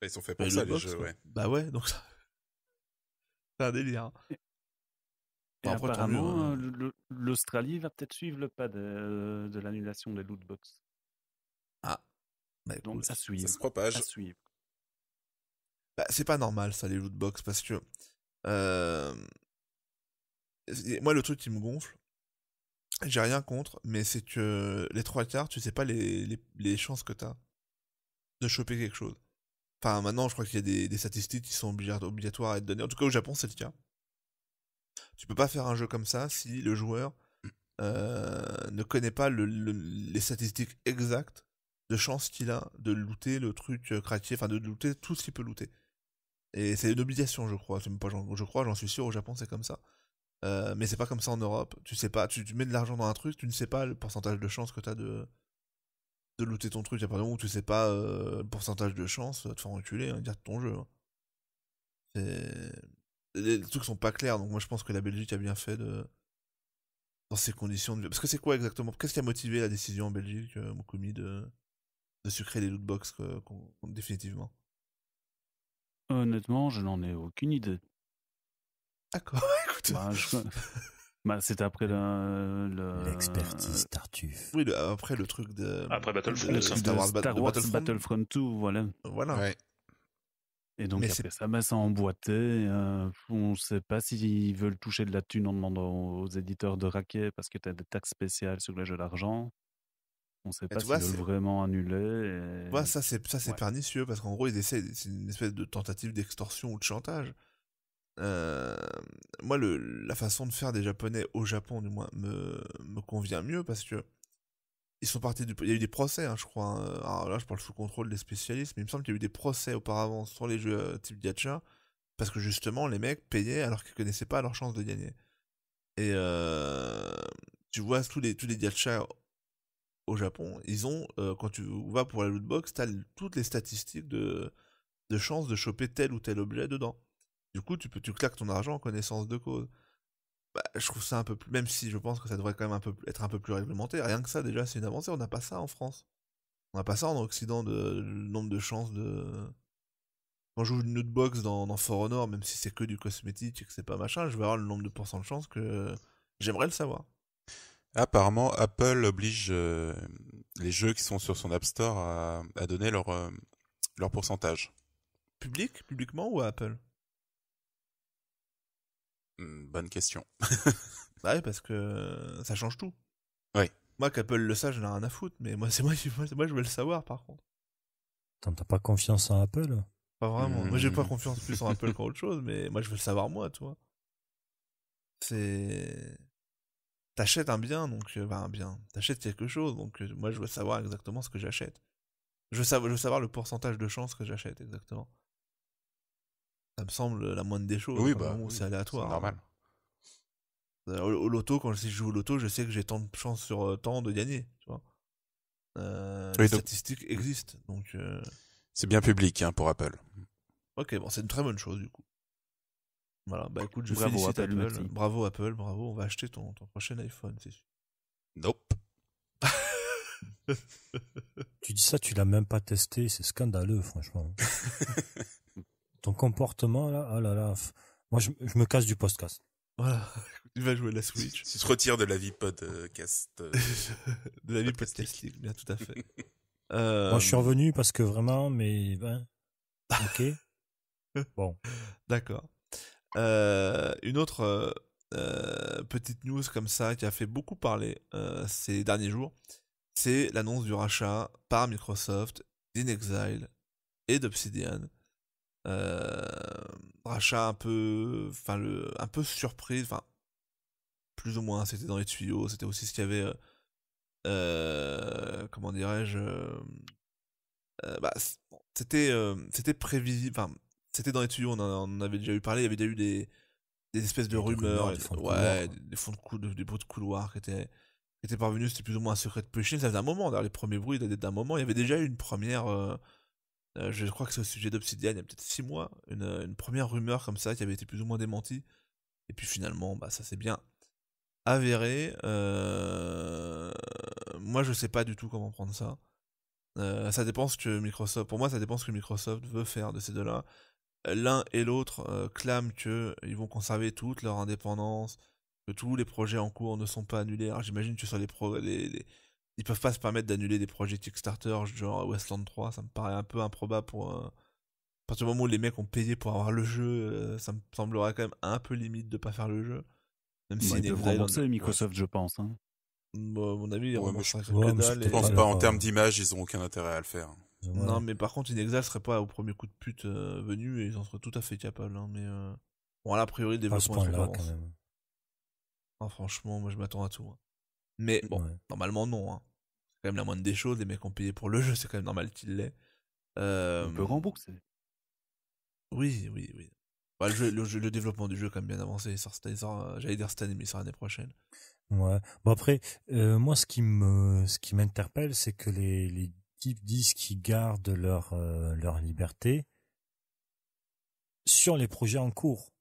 Bah, ils sont faits pour ça, les jeux, ouais. Bah ouais, donc ça. c'est un délire. Hein apparemment, hein. l'Australie va peut-être suivre le pas de, l'annulation des loot box. Ah, bah, donc bah, ça, suit. ça se hein. propage. Bah, c'est pas normal ça les loot box parce que moi le truc qui me gonfle, j'ai rien contre, mais c'est que les trois quarts, tu sais pas les, chances que t'as de choper quelque chose. Enfin maintenant, je crois qu'il y a des, des, statistiques qui sont obligatoires à être données. En tout cas au Japon, c'est le cas. Tu peux pas faire un jeu comme ça si le joueur euh, ne connaît pas les statistiques exactes de chances qu'il a de looter le truc euh, craqué, enfin de looter tout ce qu'il peut looter. Et c'est une obligation, je crois. je crois, j'en suis sûr, au Japon c'est comme ça. Euh, mais c'est pas comme ça en Europe. Tu sais pas, tu, mets de l'argent dans un truc, tu ne sais pas le pourcentage de chance que t'as de de looter ton truc. Il y a pas où tu sais pas euh, le pourcentage de chance, te faire reculer, dire hein, dire ton jeu. Hein. C'est les trucs sont pas clairs, donc moi je pense que la Belgique a bien fait de... dans ces conditions. De... Parce que c'est quoi exactement Qu'est-ce qui a motivé la décision en Belgique, euh, mon de... de sucrer les lootbox définitivement Honnêtement, je n'en ai aucune idée. D'accord, écoute. Bah, bah, c'est après le. L'expertise Tartuffe. Oui, après le truc de. Après Battlefront. Battlefront 2, voilà. Voilà. Ouais. Et donc ça, ben, ça a emboîté. Euh, on ne sait pas s'ils veulent toucher de la thune en demandant aux éditeurs de raquer parce que tu as des taxes spéciales sur les jeux d'argent. On ne sait pas s'ils veulent vraiment annuler. ça c'est pernicieux parce qu'en gros ils essaient, c'est une espèce de tentative d'extorsion ou de chantage. Euh, moi, le, la façon de faire des Japonais au Japon, du moins, me, me convient mieux parce que sont partis Il y a eu des procès, hein, je crois. Hein. Alors là, je parle sous contrôle des spécialistes, mais il me semble qu'il y a eu des procès auparavant sur les jeux euh, type Gacha, parce que justement, les mecs payaient alors qu'ils connaissaient pas leur chance de gagner. Et euh, tu vois, tous les, tous les Gacha au Japon, ils ont, euh, quand tu vas pour la lootbox, as toutes les statistiques de, de de choper tel ou tel objet dedans. Du coup, tu, peux, tu claques ton argent en connaissance de cause. Bah, je trouve ça un peu plus. Même si je pense que ça devrait quand même un peu, être un peu plus réglementé. Rien que ça, déjà, c'est une avancée. On n'a pas ça en France. On n'a pas ça en Occident, de, le nombre de chances de. Quand je joue une autre box dans, dans For Honor, même si c'est que du cosmétique et que c'est pas machin, je vais avoir le nombre de pourcents de chances que j'aimerais le savoir. Apparemment, Apple oblige euh, les jeux qui sont sur son App Store à, donner leur, euh, leur pourcentage. Public Publiquement ou à Apple Mmh, bonne question. bah ouais, parce que euh, ça change tout. Moi, qu'Apple le sache, j'en ai rien à foutre, mais moi, c'est moi, moi, je veux le savoir, par contre. T'as pas confiance en Apple Pas vraiment. Moi, j'ai pas mmh. confiance plus en Apple qu'en autre chose, mais moi, je veux le savoir, moi, toi. C'est. T'achètes un bien, donc. Euh, bah, un bien. T'achètes quelque chose, donc euh, moi, je veux savoir exactement ce que j'achète. Je, je veux savoir le pourcentage de chance que j'achète, exactement. Ça me semble la moindre des choses. Oui, bah, c'est aléatoire. Hein. normal. Euh, au, loto, quand je joue au loto, je sais que j'ai tant de chances sur euh, tant de gagner. Tu vois euh, les statistiques existent. Donc, C'est bien public hein, pour Apple. Ok, bon, c'est une très bonne chose du coup. Voilà, bah écoute, je bravo félicite Apple, Bravo Apple, bravo, on va acheter ton, ton prochain iPhone, c'est sûr. Nope. tu dis ça, tu l'as même pas testé, c'est scandaleux, franchement. ton comportement là, oh là là, moi je, me casse du podcast. Voilà, ah, il va jouer la Switch. Tu se retires de la vie podcast. Euh, de la vie podcast, bien tout à fait. Euh, moi je suis revenu parce que vraiment, mais hein, ok. bon. D'accord. Euh, une autre petite news comme ça qui a fait beaucoup parler ces derniers jours, c'est l'annonce du rachat par Microsoft d'InExile et d'Obsidian rachat euh, un peu, enfin le, un peu surprise, enfin plus ou moins, c'était dans les tuyaux, c'était aussi ce qu'il y avait, euh, euh, comment dirais-je, bah, c'était, c'était prévisible, c'était dans les tuyaux, on en, avait déjà eu parlé, il y avait déjà eu des, espèces de rumeurs, des, fonds de ouais, des, fonds de couloir qui étaient, étaient parvenus, c'était plus ou moins un secret de Pushing, ça faisait un moment, d'ailleurs les premiers bruits d'un moment, il y avait déjà eu une première euh, je crois que c'est au sujet d'Obsidian, il y a peut-être 6 mois, euh, une, première rumeur comme ça qui avait été plus ou moins démentie. Et puis finalement, bah, ça s'est bien avéré. Euh, moi, je sais pas du tout comment prendre ça. ça dépend ce que Microsoft. Pour moi, ça dépend ce que Microsoft veut faire de ces deux-là. L'un et l'autre clament qu'ils vont conserver toute leur indépendance, que tous les projets en cours ne sont pas annulés. j'imagine que ce les, les, ils peuvent pas se permettre d'annuler des projets Kickstarter genre Westland 3, ça me paraît un peu improbable pour à partir du moment où les mecs ont payé pour avoir le jeu, euh, ça me semblerait quand même un peu limite de pas faire le jeu. Même si ils peuvent rembourser euh, Microsoft, je pense. Bon, hein. bah, à mon avis, ils ouais, je, ouais, je et... pense euh, pas en termes d'image, ils ont aucun intérêt à le faire. Non, mais par contre, Inexal serait pas au premier coup de pute venu et ils en seraient tout à fait capables. Hein, mais bon, à a priori, développement. Ah, franchement, moi, je m'attends à tout. Hein. Mais bon, normalement non. Hein. C'est quand même la moindre des choses, les mecs ont payé pour le jeu, c'est quand même normal qu'il l'aient. Euh... On peut rembourser. Oui, oui, oui. Bah, le, jeu, le, développement du jeu est quand même bien avancé. Euh, j'allais dire cette année, mais il sort l'année prochaine. Ouais. Bon après, euh, moi ce qui me, ce qui m'interpelle, c'est que les, les types disent qu'ils gardent leur euh, leur liberté sur les projets en cours.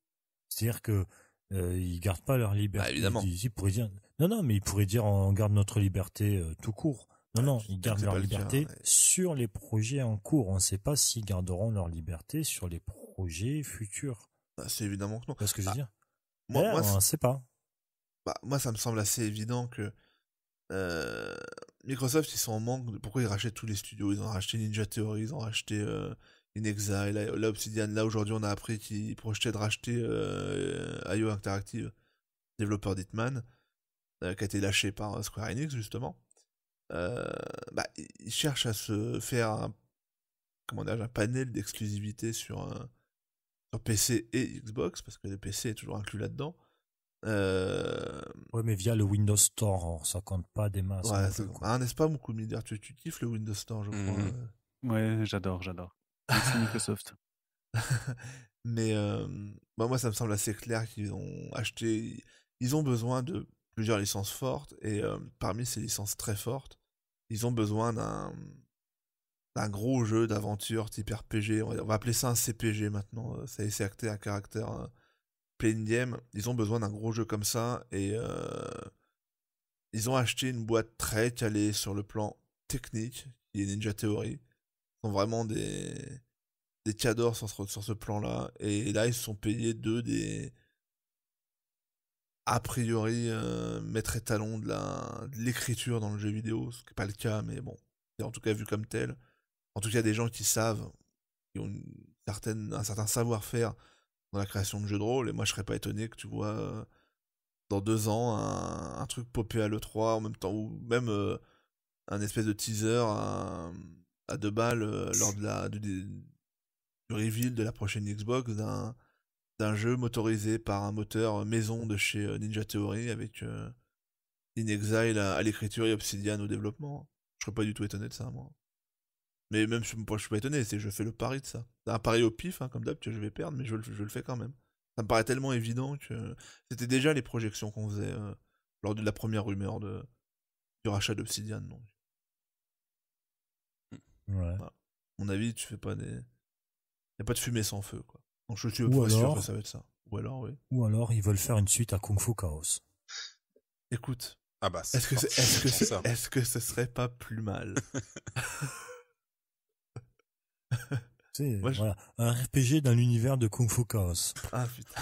C'est-à-dire que ils gardent pas leur bah, liberté. évidemment. Ils, y pourraient non, non, mais ils pourraient dire on garde notre liberté euh, tout court. Non, non, ils gardent leur liberté sur les projets en cours. On ne sait pas s'ils garderont leur liberté sur les projets futurs. Bah, c'est évidemment que non. Qu'est-ce que je veux bah, dire. Moi, pas. Bah, moi, ça me semble assez évident que euh, Microsoft, ils sont en manque. Pourquoi ils rachètent tous les studios Ils ont racheté Ninja Theory, ils ont racheté euh, Inexile, Obsidian. Là, aujourd'hui, on a appris qu'ils projetaient de racheter euh, IO Interactive, développeur d'Hitman. Euh, qui a été lâché par euh, Square Enix justement, euh, bah, ils cherchent à se faire un, un panel d'exclusivité sur, sur, PC et Xbox, parce que le PC est toujours inclus là-dedans. Euh, oui, mais via le Windows Store, ça compte pas des masses. Ouais, ah, n'est-ce pas, mon tu, tu kiffes le Windows Store, je mhm. crois. Oui, Ouais, j'adore, j'adore. C'est Microsoft. mais bah, moi, ça me semble assez clair qu'ils ont acheté. Ils ont besoin de plusieurs licences fortes, et euh, parmi ces licences très fortes, ils ont besoin d'un gros jeu d'aventure type RPG, on va, appeler ça un CPG maintenant, ça euh, c'est acté à caractère euh, game, ils ont besoin d'un gros jeu comme ça, et euh, ils ont acheté une boîte très calée sur le plan technique, qui est Ninja Theory, ils sont vraiment des des sur, ce plan-là, et, et là ils se sont payés deux des a priori euh, mettre maître étalon de, la, l'écriture dans le jeu vidéo, ce qui n'est pas le cas, mais bon, c'est en tout cas vu comme tel. En tout cas, des gens qui savent, qui ont une un certain savoir-faire dans la création de jeux de rôle, et moi je serais pas étonné que tu vois euh, dans deux ans un, truc popé à l'E3 en même temps, ou même euh, un espèce de teaser à, deux balles lors de la, du reveal de la prochaine Xbox d'un un jeu motorisé par un moteur maison de chez euh, Ninja Theory avec euh, In Exile à, l'écriture et Obsidian au développement. Je serais pas du tout étonné de ça, moi. Mais même je, ne je suis pas étonné, c'est je fais le pari de ça. C'est un pari au pif, hein, comme d'hab, que je vais perdre, mais je, le fais quand même. Ça me paraît tellement évident que c'était déjà les projections qu'on faisait euh, lors de la première rumeur de, du rachat d'Obsidian. mon avis, tu fais pas des. Y a pas de fumée sans feu, quoi. Ou alors, Ou alors, oui. Ou alors, ils veulent faire une suite à Kung Fu Chaos. Écoute. Ah bah, est-ce que, est, ce que, ce que ce serait pas plus mal un RPG dans l'univers de Kung Fu Chaos. Ah putain.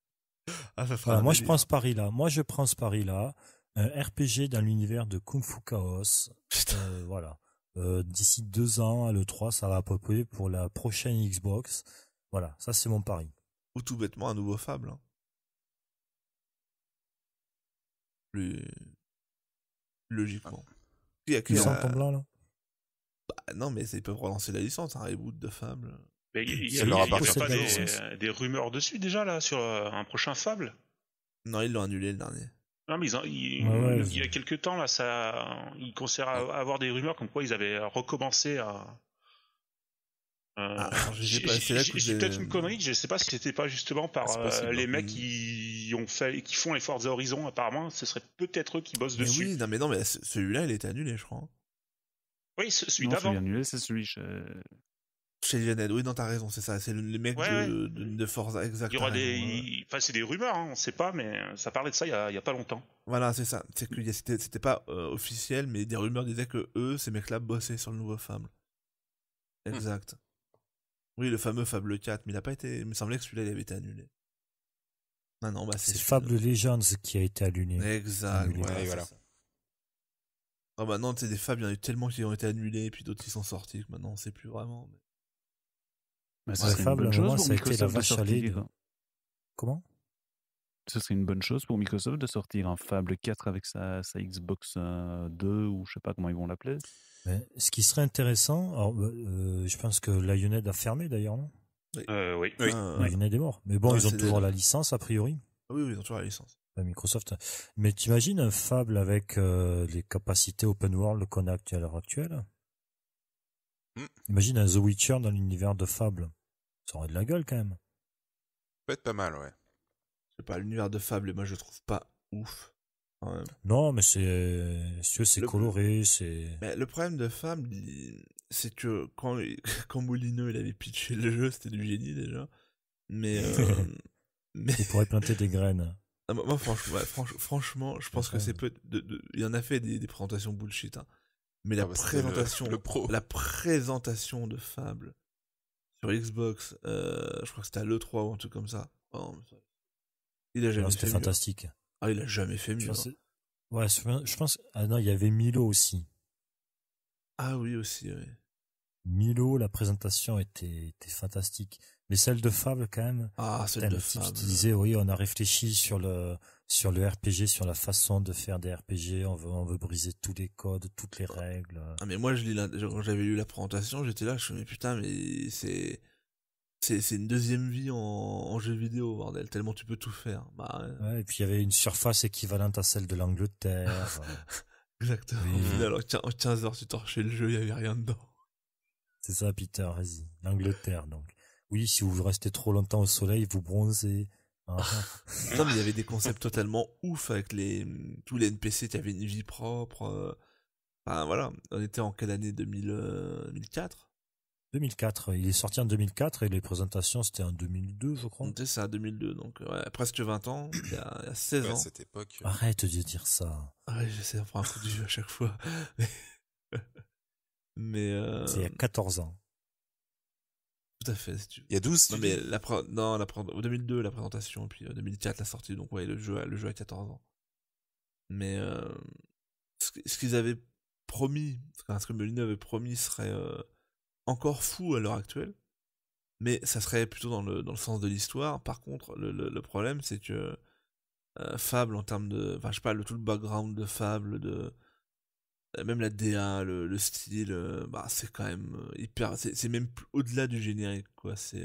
ah, moi je prends ce pari là. Moi je prends ce pari là. Un RPG dans l'univers de Kung Fu Chaos. Euh, voilà. Euh, d'ici deux ans, à l'E3, ça va popper pour la prochaine Xbox. Voilà, ça c'est mon pari. Ou tout bêtement un nouveau Fable. Plus... Hein. Logiquement. Il y a que là bah, Non, mais ils peuvent relancer la licence, un reboot de Fable. il y a, pas euh, des, rumeurs dessus déjà, là, sur euh, un prochain Fable Non, ils l'ont annulé le dernier. Non, mais il y a quelques temps, là, ça, ils commençaient à avoir des rumeurs comme quoi ils avaient recommencé à, euh, ah, c'est peut-être une connerie, je sais pas si c'était pas justement par ah, euh, les mecs mm. qui ont fait, qui font les Forza Horizon apparemment, ce serait peut-être eux qui bossent dessus. Oui, non mais non mais celui-là il était annulé je crois. Oui, celui d'avant. Celui annulé, c'est celui chez... chez Oui, non t'as raison, c'est ça, c'est le, les mecs de, de, Forza exactement. Il y aura des, enfin c'est des rumeurs, hein, on sait pas, mais ça parlait de ça il y a, y a pas longtemps. Voilà, c'est ça, c'est que c'était pas euh, officiel, mais des rumeurs disaient que eux, ces mecs-là bossaient sur le nouveau Fable. Hmm. Exact. Oui, le fameux Fable 4, mais il a pas été. Il me semblait que celui-là, il avait été annulé. non, bah, c'est. Fable Legends qui a été annulé. Exact, voilà. Ah bah non, c'est des fables, il y en a eu tellement qui ont été annulés, puis d'autres qui sont sortis, que maintenant on sait plus vraiment. Bah, Fable, une bonne chose ça a été la vache Comment Ce serait une bonne chose pour Microsoft de sortir un Fable 4 avec sa, sa Xbox 2, euh, ou je sais pas comment ils vont l'appeler ce qui serait intéressant, bah, euh, je pense que Lionhead a fermé d'ailleurs, non euh, Oui. oui. Ah, est mort. Mais bon, ils ont toujours la licence a priori. Ah oui, oui, ils ont toujours la licence. Microsoft. Mais t'imagines un Fable avec euh, les capacités open world qu'on a à l'heure actuelle hmm. Imagine un The Witcher dans l'univers de Fable. Ça aurait de la gueule quand même. Ça peut être pas mal, ouais. Je pas, l'univers de Fable, moi je trouve pas ouf. Non, mais c'est, euh, c'est coloré, c'est. Mais le problème de Fable, c'est que quand, quand il avait pitché le jeu, c'était du génie déjà. Mais, euh, mais... il pourrait planter des graines. Ah, moi, franchement, franchement, je pense que c'est peu. De, il y en a fait des, des présentations bullshit, hein. mais ah la bah, présentation, le, pro. la présentation de Fable sur Xbox, euh, je crois que c'était à l'E3 ou un truc comme ça. Oh, il a ah, jamais C'était fantastique. Ah, il a jamais fait mieux. Hein. Ouais, je pense. Ah non, il y avait Milo aussi. Ah oui, aussi, oui. Milo, la présentation était, était fantastique. Mais celle de Fable, quand même. Ah, celle de Fab Tu euh. disais, oui, on a réfléchi sur le, sur le RPG, sur la façon de faire des RPG. On veut, on veut briser tous les codes, toutes les ah. règles. Ah, mais moi, je quand j'avais lu la présentation, j'étais là, je me suis dit, putain, mais c'est, c'est une deuxième vie en, jeu vidéo, bordel, tellement tu peux tout faire. Bah, euh, et puis il y avait une surface équivalente à celle de l'Angleterre. Exactement. Au final, 15 heures, tu torchais le jeu, il n'y avait rien dedans. C'est ça, Peter, vas-y. L'Angleterre, donc. Oui, si vous restez trop longtemps au soleil, vous bronzez. Ah. non, mais il y avait des concepts totalement ouf avec les, tous les NPC qui avaient une vie propre. Euh. Enfin, voilà. On était en quelle année 2004 2004. Il est sorti en 2004 et les présentations c'était en 2002, je crois. C'est ça, 2002, donc presque 20 ans, il y a, 16 ans. cette époque. Arrête de dire ça. j'essaie d'en prendre un coup du jeu à chaque fois. Mais. Euh, C'est il y a 14 ans. Tout à fait. Il y a 12 Non, mais la, non, la 2002, la présentation, et puis 2004, euh, la sortie, donc ouais, le jeu, a... le jeu a 14 ans. Mais euh, ce qu'ils avaient promis, ce que avait promis serait encore fou à l'heure actuelle, mais ça serait plutôt dans le, dans le sens de l'histoire. Par contre, le, problème, c'est que euh, Fable, en termes de. Enfin, je sais pas, tout le background de Fable, de. Euh, même la DA, le, style, euh, bah, c'est quand même hyper. C'est même au-delà du générique, quoi. C'est.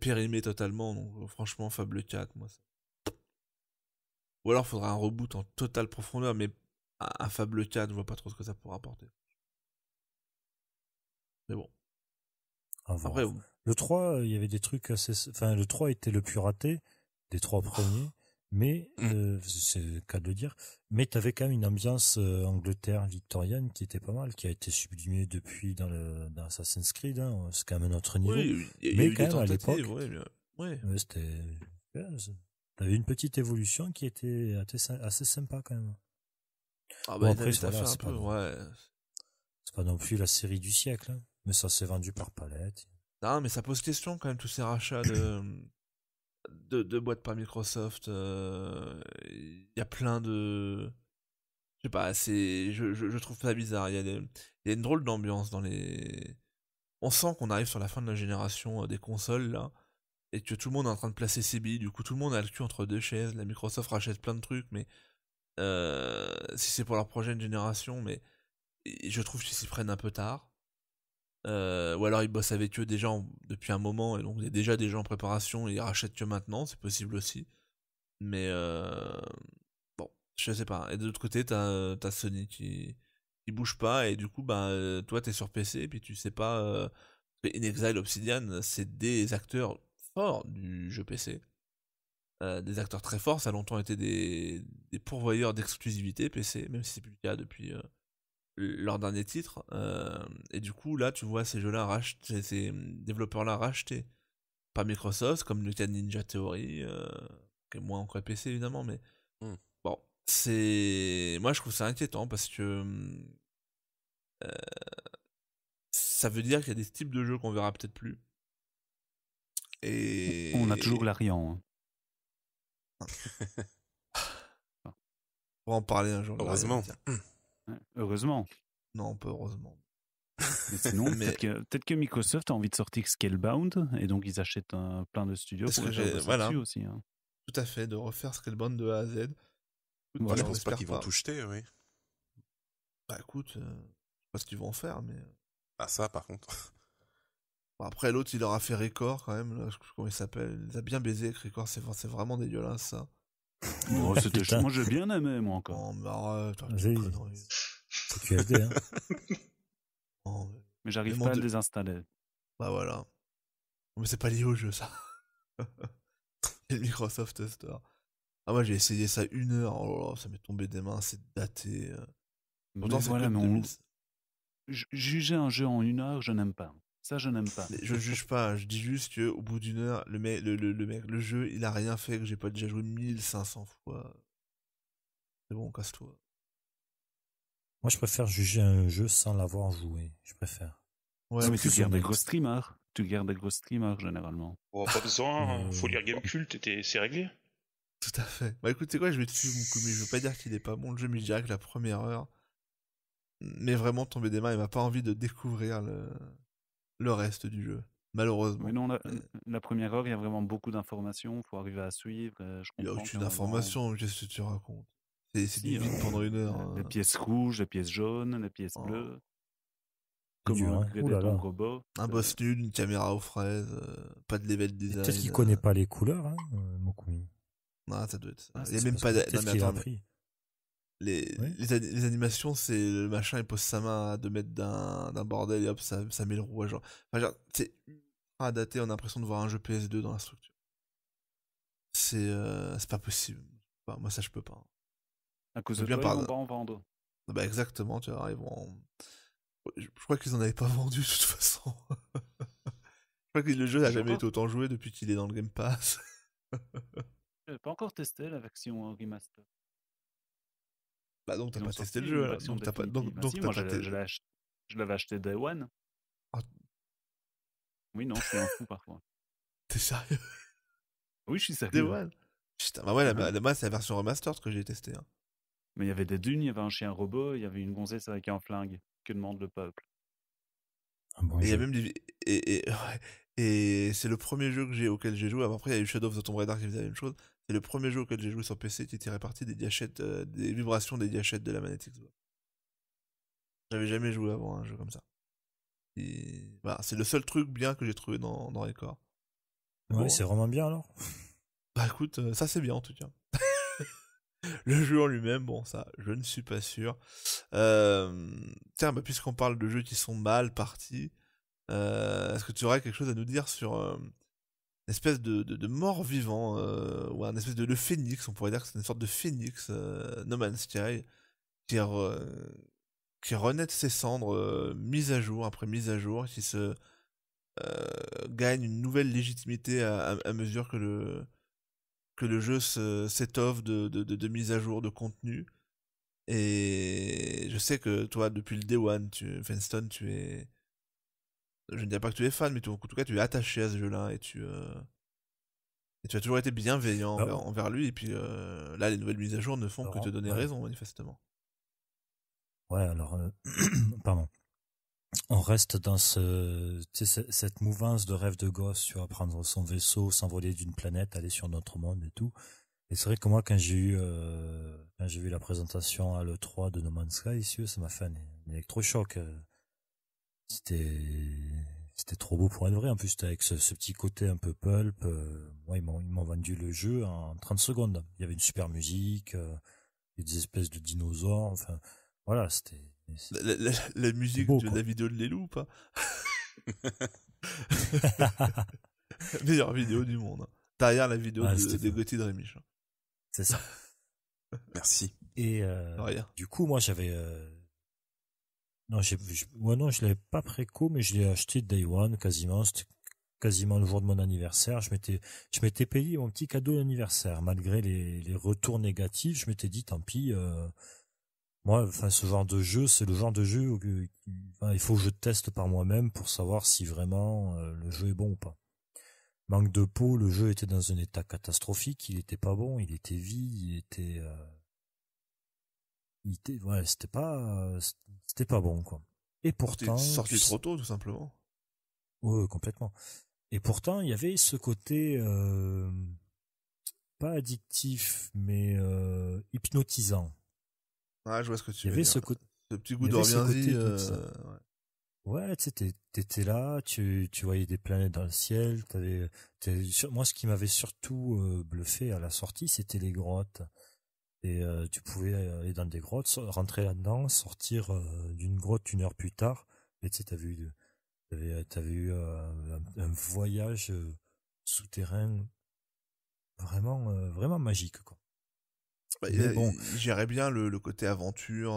périmé totalement, donc franchement, Fable 4, moi, ça. Ou alors, faudra un reboot en totale profondeur, mais à Fable 4, je vois pas trop ce que ça pourrait apporter. Mais bon. Après, le 3, euh, il y avait des trucs assez... Enfin, le 3 était le plus raté des trois ah. premiers, mais, mm. euh, c'est le cas de le dire, mais t'avais quand même une ambiance euh, Angleterre victorienne qui était pas mal, qui a été sublimée depuis dans, le, Assassin's Creed, hein, c'est quand même un autre niveau. Oui, mais quand même à l'époque, ouais, ouais. c'était... T'avais une petite évolution qui était assez sympa quand même. Ah bah, c'est pas, ouais. pas non plus la série du siècle. Hein. Mais ça s'est vendu par palette. Non, mais ça pose question quand même, tous ces rachats de, de, boîtes par Microsoft. Il euh, y a plein de. Je sais pas, c'est. Je, je, trouve ça bizarre. Il y, a une drôle d'ambiance dans les. On sent qu'on arrive sur la fin de la génération euh, des consoles, là, et que tout le monde est en train de placer ses billes. Du coup, tout le monde a le cul entre deux chaises. La Microsoft rachète plein de trucs, mais. Euh, si c'est pour leur prochaine génération, mais. je trouve qu'ils s'y prennent un peu tard. Euh, ou alors ils bossent avec eux déjà depuis un moment et donc il y a déjà des gens en préparation et ils rachètent que maintenant, c'est possible aussi. Mais euh, bon, je sais pas. Et de l'autre côté, t'as as Sony qui, qui bouge pas et du coup, bah, toi t'es sur PC et puis tu sais pas. Euh, In Exile Obsidian, c'est des acteurs forts du jeu PC. Euh, des acteurs très forts, ça a longtemps été des, pourvoyeurs d'exclusivité PC, même si c'est plus le cas depuis, leur dernier titre. Euh, et du coup, là, tu vois ces jeux-là rachetés ces développeurs-là rachetés par Microsoft, comme le Ninja Theory, euh, qui est moins encore PC évidemment, mais hmm. bon, c'est. Moi, je trouve ça inquiétant parce que. Euh, ça veut dire qu'il y a des types de jeux qu'on verra peut-être plus. Et. On a toujours l'Arian. Hein. On va en parler un jour. Heureusement. Heureusement. Non, pas heureusement. Mais mais... peut-être que, Microsoft a envie de sortir Scalebound et donc ils achètent un, plein de studios pour que aussi. Hein. Tout à fait, de refaire Scalebound de A à Z. je pense pas qu'ils vont tout jeter, oui. Bah écoute, euh, je sais pas ce qu'ils vont faire, mais. Euh. Ah, ça par contre. après, l'autre il aura fait Record quand même, comment il s'appelle Il a bien baisé avec Record, c'est vraiment dégueulasse ça. Oh, c'était Moi, j'ai bien aimé, moi, encore. Oh, hein. oh, mais mais... j'arrive pas à le désinstaller. Bah voilà. Mais c'est pas lié au jeu, ça. le Microsoft Store. Ah, moi, j'ai essayé ça une heure. Oh ça m'est tombé des mains, c'est daté. Euh. Pourtant, voilà, Juger un jeu en une heure, je n'aime pas. Ça, je n'aime pas. Je juge pas, je dis juste que au bout d'une heure, le mec, le, le, mec, le jeu, il a rien fait, que j'ai pas déjà joué 1500 fois. C'est bon, casse-toi. Moi, je préfère juger un jeu sans l'avoir joué. Je préfère. Ouais, mais tu gardes des gros streamers. Tu gardes des gros streamers, généralement. pas besoin, hein. euh, faut lire Gamecult et c'est réglé. Tout à fait. Bah écoute, c'est quoi, je vais te suivre mon coup, je veux pas dire qu'il est pas bon le jeu, mais je dirais que la première heure mais vraiment tomber des mains il m'a pas envie de découvrir le, le reste du jeu, malheureusement. Mais non, euh la, première heure, il y a vraiment beaucoup d'informations, il faut arriver à suivre. Euh, je il n'y a aucune information, qu'est-ce que tu racontes C'est si, hein, pendant une heure. Les hein. pièces rouges, les pièces jaunes, les pièces oh. bleues. Comment un robot. Un euh boss nul, une caméra aux fraises, pas de level design. Peut-être qu'il ne connaît pas les couleurs, hein, Mokumi. Ah, ça doit être ça. Ah, il n'y a même pas, les, animations, c'est le machin, il pose sa main à 2 mètres d'un bordel et hop, ça, met le rouage. Genre. c'est ultra daté, on a l'impression de voir un jeu PS2 dans la structure. C'est euh, pas possible. moi, ça, je peux pas. À cause de bien toi, ils vont pas en vendre. Ah bah, exactement, tu vois, ils vont. Je, crois qu'ils en avaient pas vendu de toute façon. je crois que le jeu n'a jamais été autant joué depuis qu'il est dans le Game Pass. J'ai pas encore testé la version euh, remaster donc bah, hein. t'as pas testé le jeu, donc bah, t'as pas. Donc, si, moi je l'avais acheté Day One. Ah. Oui non, c'est un fou parfois. T'es sérieux Oui, je suis sérieux. Day One. Putain, bah ouais, la, la, c'est la version remastered que j'ai testée. Hein. Mais il y avait des dunes, il y avait un chien robot, il y avait une gonzesse avec un flingue. Que demande le peuple ah, Et y a même des... Et, et, et c'est le premier jeu que j'ai auquel j'ai joué. Après, il y a eu Shadow of the Tomb Raider qui faisait la même chose. Et le premier jeu auquel j'ai joué sur PC qui tirait parti des euh, des vibrations des diachètes de la manette Xbox. J'avais jamais joué avant un jeu comme ça. c'est le seul truc bien que j'ai trouvé dans, dans Record. Oui, c'est vraiment bien alors. Bah écoute, euh, ça c'est bien en tout cas. le jeu en lui-même, bon ça, je ne suis pas sûr. Euh, tiens, bah, puisqu'on parle de jeux qui sont mal partis, est-ce que tu aurais quelque chose à nous dire sur espèce de, de, mort-vivant, euh, ou un espèce de, le phénix, on pourrait dire que c'est une sorte de phénix, euh, No Man's Sky, qui, qui renaît de ses cendres euh, mise à jour après mise à jour, qui se gagne une nouvelle légitimité à, mesure que le, que le jeu s'étoffe de, de, mise à jour de contenu. Et je sais que toi, depuis le Day One, tu, Fenston, tu es je ne dis pas que tu es fan, mais en tout cas, tu es attaché à ce jeu-là et tu. Euh, et tu as toujours été bienveillant ah envers, lui, et puis euh, là, les nouvelles mises à jour ne font que te donner raison, manifestement. Ouais, alors, euh, pardon. On reste dans ce, cette mouvance de rêve de gosse, tu vois, prendre son vaisseau, s'envoler d'une planète, aller sur notre monde et tout. Et c'est vrai que moi, quand j'ai eu, j'ai vu la présentation à l'E3 de No Man's Sky, ici, ça m'a fait un, électrochoc. C'était c'était trop beau pour être vrai. En plus, c'était avec ce, petit côté un peu pulp. Euh, ils m'ont vendu le jeu en 30 secondes. Il y avait une super musique, euh, des espèces de dinosaures. Enfin, voilà, c'était. La, musique de la vidéo de Lelou pas Meilleure vidéo du monde. Derrière la vidéo ah, de, des Gauthier de C'est ça. Merci. Et euh, du coup, moi, j'avais euh, non, moi non, je l'avais pas préco, mais je l'ai acheté day one quasiment. quasiment le jour de mon anniversaire. Je m'étais, je m'étais payé mon petit cadeau d'anniversaire malgré les, les retours négatifs. Je m'étais dit, tant pis. Euh, moi, enfin, ce genre de jeu, c'est le genre de jeu où euh, il faut que je teste par moi-même pour savoir si vraiment euh, le jeu est bon ou pas. Manque de peau, le jeu était dans un état catastrophique. Il était pas bon, il était vide, il était c'était pas, euh, c'était pas bon, quoi. Et pourtant. sorti trop tôt, tout simplement. Oui, complètement. Et pourtant, il y avait ce côté, euh, pas addictif, mais euh, hypnotisant. Ouais, je vois ce que tu il y veux avait dire. Ce, ce petit goût d'Orbienzi. Ouais, tu t'étais là, tu, tu voyais des planètes dans le ciel. moi, ce qui m'avait surtout bluffé à la sortie, c'était les grottes. Et euh, tu pouvais euh, aller dans des grottes, rentrer là-dedans, sortir euh, d'une grotte une heure plus tard. Et tu sais, t'avais eu, un, voyage souterrain vraiment, vraiment magique, quoi. gérait bah, bon, bien le, côté aventure.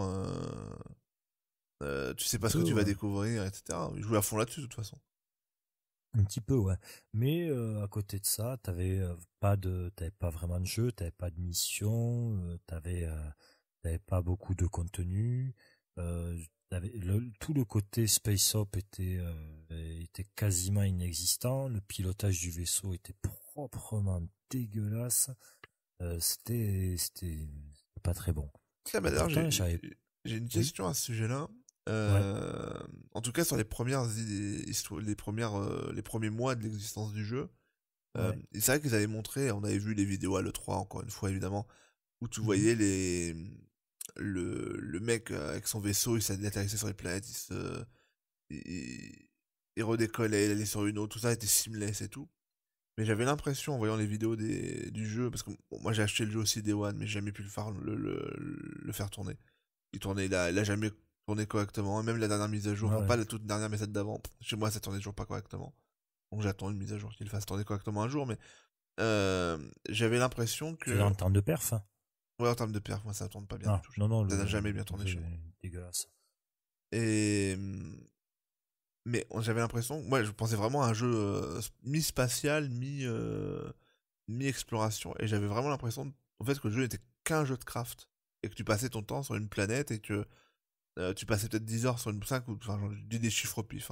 tu sais pas ce que tu vas découvrir, etc. Je joue à fond là-dessus de toute façon. Un petit peu, ouais. Mais euh, à côté de ça, t'avais euh, pas de, t'avais pas vraiment de jeu, t'avais pas de mission, euh, t'avais, euh, t'avais pas beaucoup de contenu. Le, tout le côté space op était était quasiment inexistant. Le pilotage du vaisseau était proprement dégueulasse. c'était c'était pas très bon. J'ai une question à ce sujet-là. Euh, en tout cas, sur les premières, les premières, euh, les premiers mois de l'existence du jeu, euh, c'est vrai qu'ils avaient montré, on avait vu les vidéos à le 3 encore une fois évidemment, où tu mmh voyais les le, le mec avec son vaisseau, il atterrissé sur les planètes, il se il, redécollait, il allait sur une autre, tout ça était seamless et tout. Mais j'avais l'impression en voyant les vidéos des, du jeu, parce que moi j'ai acheté le jeu aussi Day One, mais j'ai jamais pu le faire, le, le, faire tourner. Il tournait, là il a jamais tourner correctement. Et même la dernière mise à jour, pas la toute dernière, mais celle d'avant, chez moi, ça tournait toujours pas correctement. Donc j'attends une mise à jour qu'il fasse tourner correctement un jour, mais euh, j'avais l'impression que. en termes de perf hein. Ouais, en termes de perf, moi ça tourne pas bien. Ah, non, non, ça n'a jamais bien tourné chez moi. Dégueulasse. Et. Mais j'avais l'impression, moi je pensais vraiment à un jeu euh, mi-spatial, mi, euh, mi, exploration Et j'avais vraiment l'impression, en fait, que le jeu n'était qu'un jeu de craft. Et que tu passais ton temps sur une planète et que euh, tu passais peut-être 10 heures sur une 5 ou je dis des chiffres pif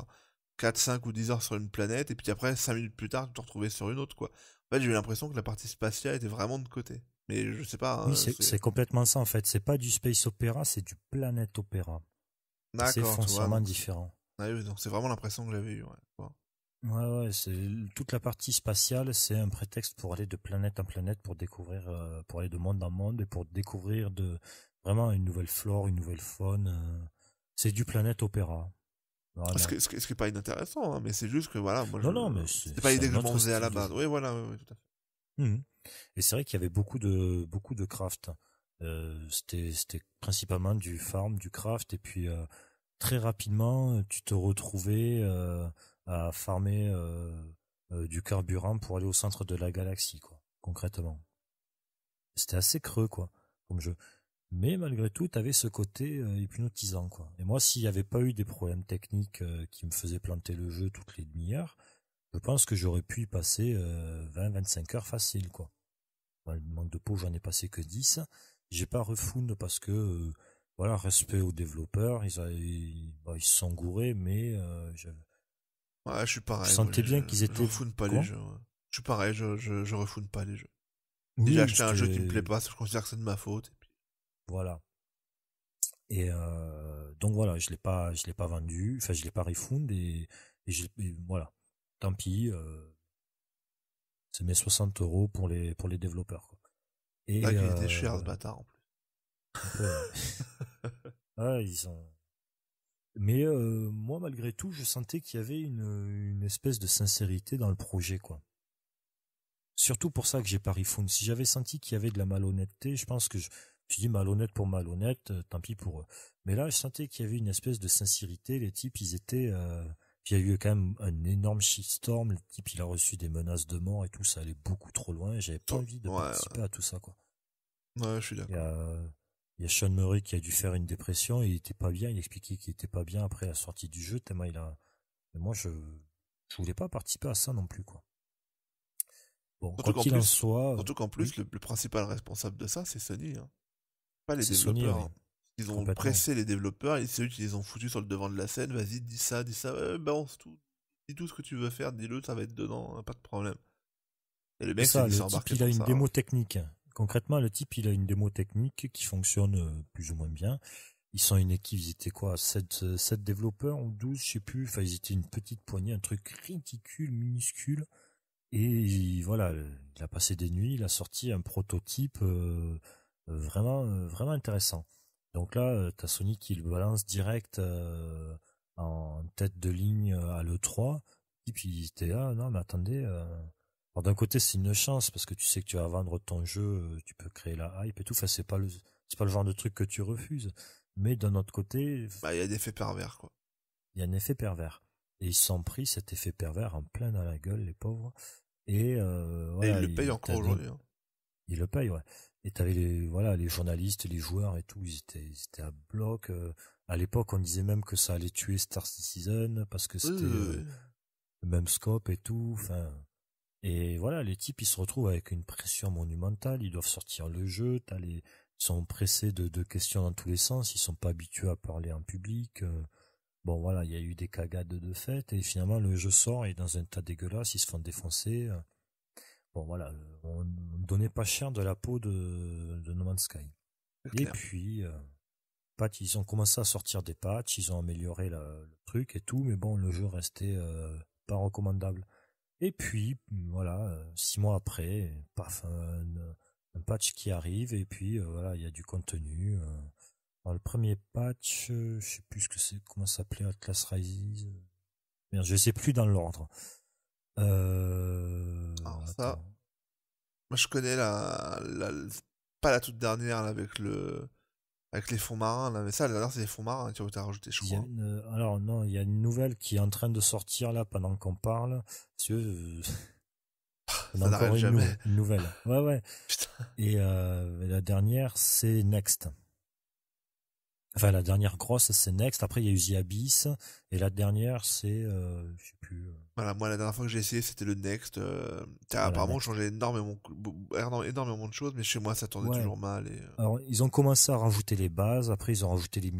4 hein. 5 ou 10 heures sur une planète et puis après 5 minutes plus tard tu te retrouvais sur une autre quoi. En fait, j'ai eu l'impression que la partie spatiale était vraiment de côté. Mais je sais pas. Hein, oui, c'est complètement ça en fait, c'est pas du space opéra, c'est du planète opéra. C'est foncièrement différent. Ah donc c'est vraiment l'impression que j'avais eu ouais. c'est toute la partie spatiale, c'est un prétexte pour aller de planète en planète, pour découvrir, euh, pour aller de monde en monde et pour découvrir de Vraiment une nouvelle flore, une nouvelle faune. Euh, c'est du planète opéra. Ce, qui est pas inintéressant, hein, mais c'est juste que voilà, moi, non, non, mais c'est pas l'idée que je m'en à la base. Oui, voilà, oui, tout à fait. Mmh. Et c'est vrai qu'il y avait beaucoup de beaucoup de craft. Euh, c'était c'était principalement du farm, du craft, et puis euh, très rapidement, tu te retrouvais à farmer du carburant pour aller au centre de la galaxie, quoi, concrètement. C'était assez creux, quoi, comme jeu mais malgré tout, tu avais ce côté euh, hypnotisant, quoi. Et moi, s'il n'y avait pas eu des problèmes techniques euh, qui me faisaient planter le jeu toutes les demi-heures, je pense que j'aurais pu y passer 20-25 euh, heures faciles. quoi. le manque de peau, j'en ai passé que 10. J'ai pas refound parce que, voilà, respect aux développeurs, ils, bah, se sont gourés, mais je... je suis pareil. sentais bien qu'ils étaient... Je pas les jeux, Je suis pareil, je, je, pas les jeux. Déjà, acheté un jeu qui me plaît pas, je considère que c'est de ma faute. Voilà. Et euh, donc voilà, je l'ai pas, je l'ai pas vendu, enfin je l'ai pas refund et, voilà. Tant pis, euh, c'est mes 60 euros pour les pour les développeurs. Quoi. Et il était euh, cher ce bâtard en plus. ils ont. Mais moi, malgré tout, je sentais qu'il y avait une, une, espèce de sincérité dans le projet, quoi. Surtout pour ça que j'ai pas refund. Si j'avais senti qu'il y avait de la malhonnêteté, je pense que je, je dis malhonnête pour malhonnête, euh, tant pis pour eux. Mais là, je sentais qu'il y avait une espèce de sincérité. Les types, ils étaient. Euh, il y a eu quand même un énorme shitstorm. Le type, il a reçu des menaces de mort et tout. Ça allait beaucoup trop loin. J'avais pas envie de participer à tout ça, quoi. Ouais, je suis d'accord. Il y, a, Sean Murray qui a dû faire une dépression. Il était pas bien. Il expliquait qu'il était pas bien après la sortie du jeu. Tellement il a. moi, je je voulais pas participer à ça non plus, quoi. Bon, surtout quoi qu'en en soit, surtout qu'en plus, le, principal responsable de ça, c'est Sony. Hein pas les développeurs. Hein. ils ont pressé les développeurs et c'est eux qui les ont foutus sur le devant de la scène. Vas-y, dis ça, dis ça, euh, balance tout. Dis tout ce que tu veux faire, dis-le, ça va être dedans, hein, pas de problème. Et le mec, ça, le type, il a une démo hein. technique. Concrètement, le type, il a une démo technique qui fonctionne euh, plus ou moins bien. Ils sont une équipe, ils étaient quoi 7, euh, développeurs ou 12, je sais plus. Enfin, ils étaient une petite poignée, un truc ridicule, minuscule. Et voilà, il a passé des nuits, il a sorti un prototype vraiment, euh, vraiment intéressant. Donc là, euh, t'as as Sony qui le balance direct euh, en tête de ligne à l'E3. Et puis t'es ah non mais attendez. Alors d'un côté c'est une chance parce que tu sais que tu vas vendre ton jeu, tu peux créer la hype et tout. c'est pas le c'est pas le genre de truc que tu refuses. Mais d'un autre côté, bah, il y a un effet pervers quoi. Il y a un effet pervers et ils sont pris cet effet pervers en plein à la gueule les pauvres. Et, ils le payent encore aujourd'hui. Hein. Ils le payent ouais. Et t'avais les voilà les journalistes, les joueurs et tout, ils étaient, ils à bloc. Euh. À l'époque, on disait même que ça allait tuer Star Citizen parce que c'était euh, le même scope et tout. Enfin, et voilà, les types ils se retrouvent avec une pression monumentale. Ils doivent sortir le jeu. les ils sont pressés de, de, questions dans tous les sens. Ils sont pas habitués à parler en public. Euh. Bon voilà, il y a eu des cagades de fête et finalement le jeu sort et dans un tas dégueulasse, ils se font défoncer bon voilà, on ne donnait pas cher de la peau de, No Man's Sky. Et puis, euh, ils ont commencé à sortir des patchs, ils ont amélioré le truc et tout, mais bon, le jeu restait euh, pas recommandable. Et puis, voilà, euh, six mois après, paf, un, patch qui arrive, et puis voilà, il y a du contenu. Alors, le premier patch, je sais plus ce que c'est, comment ça s'appelait, Atlas Rises. Mais je sais plus dans l'ordre. Euh, alors ça, moi je connais la, la, pas la toute dernière là, avec le avec les fonds marins là, mais ça la dernière c'est les fonds marins tu as rajouté je euh, alors non, il y a une nouvelle qui est en train de sortir là pendant qu'on parle. tu veux encore une, une, nouvelle. Ouais ouais. Et euh, la dernière c'est Next. Enfin, la dernière grosse, c'est Next. Après, il y a eu The Abyss. Et la dernière, c'est, je sais plus, moi la dernière fois que j'ai essayé c'était le Next. Euh, oh, apparemment j'ai changé énormément, énormément de choses, mais chez moi ça tournait toujours mal. Euh. Alors ils ont commencé à rajouter les bases, après ils ont rajouté les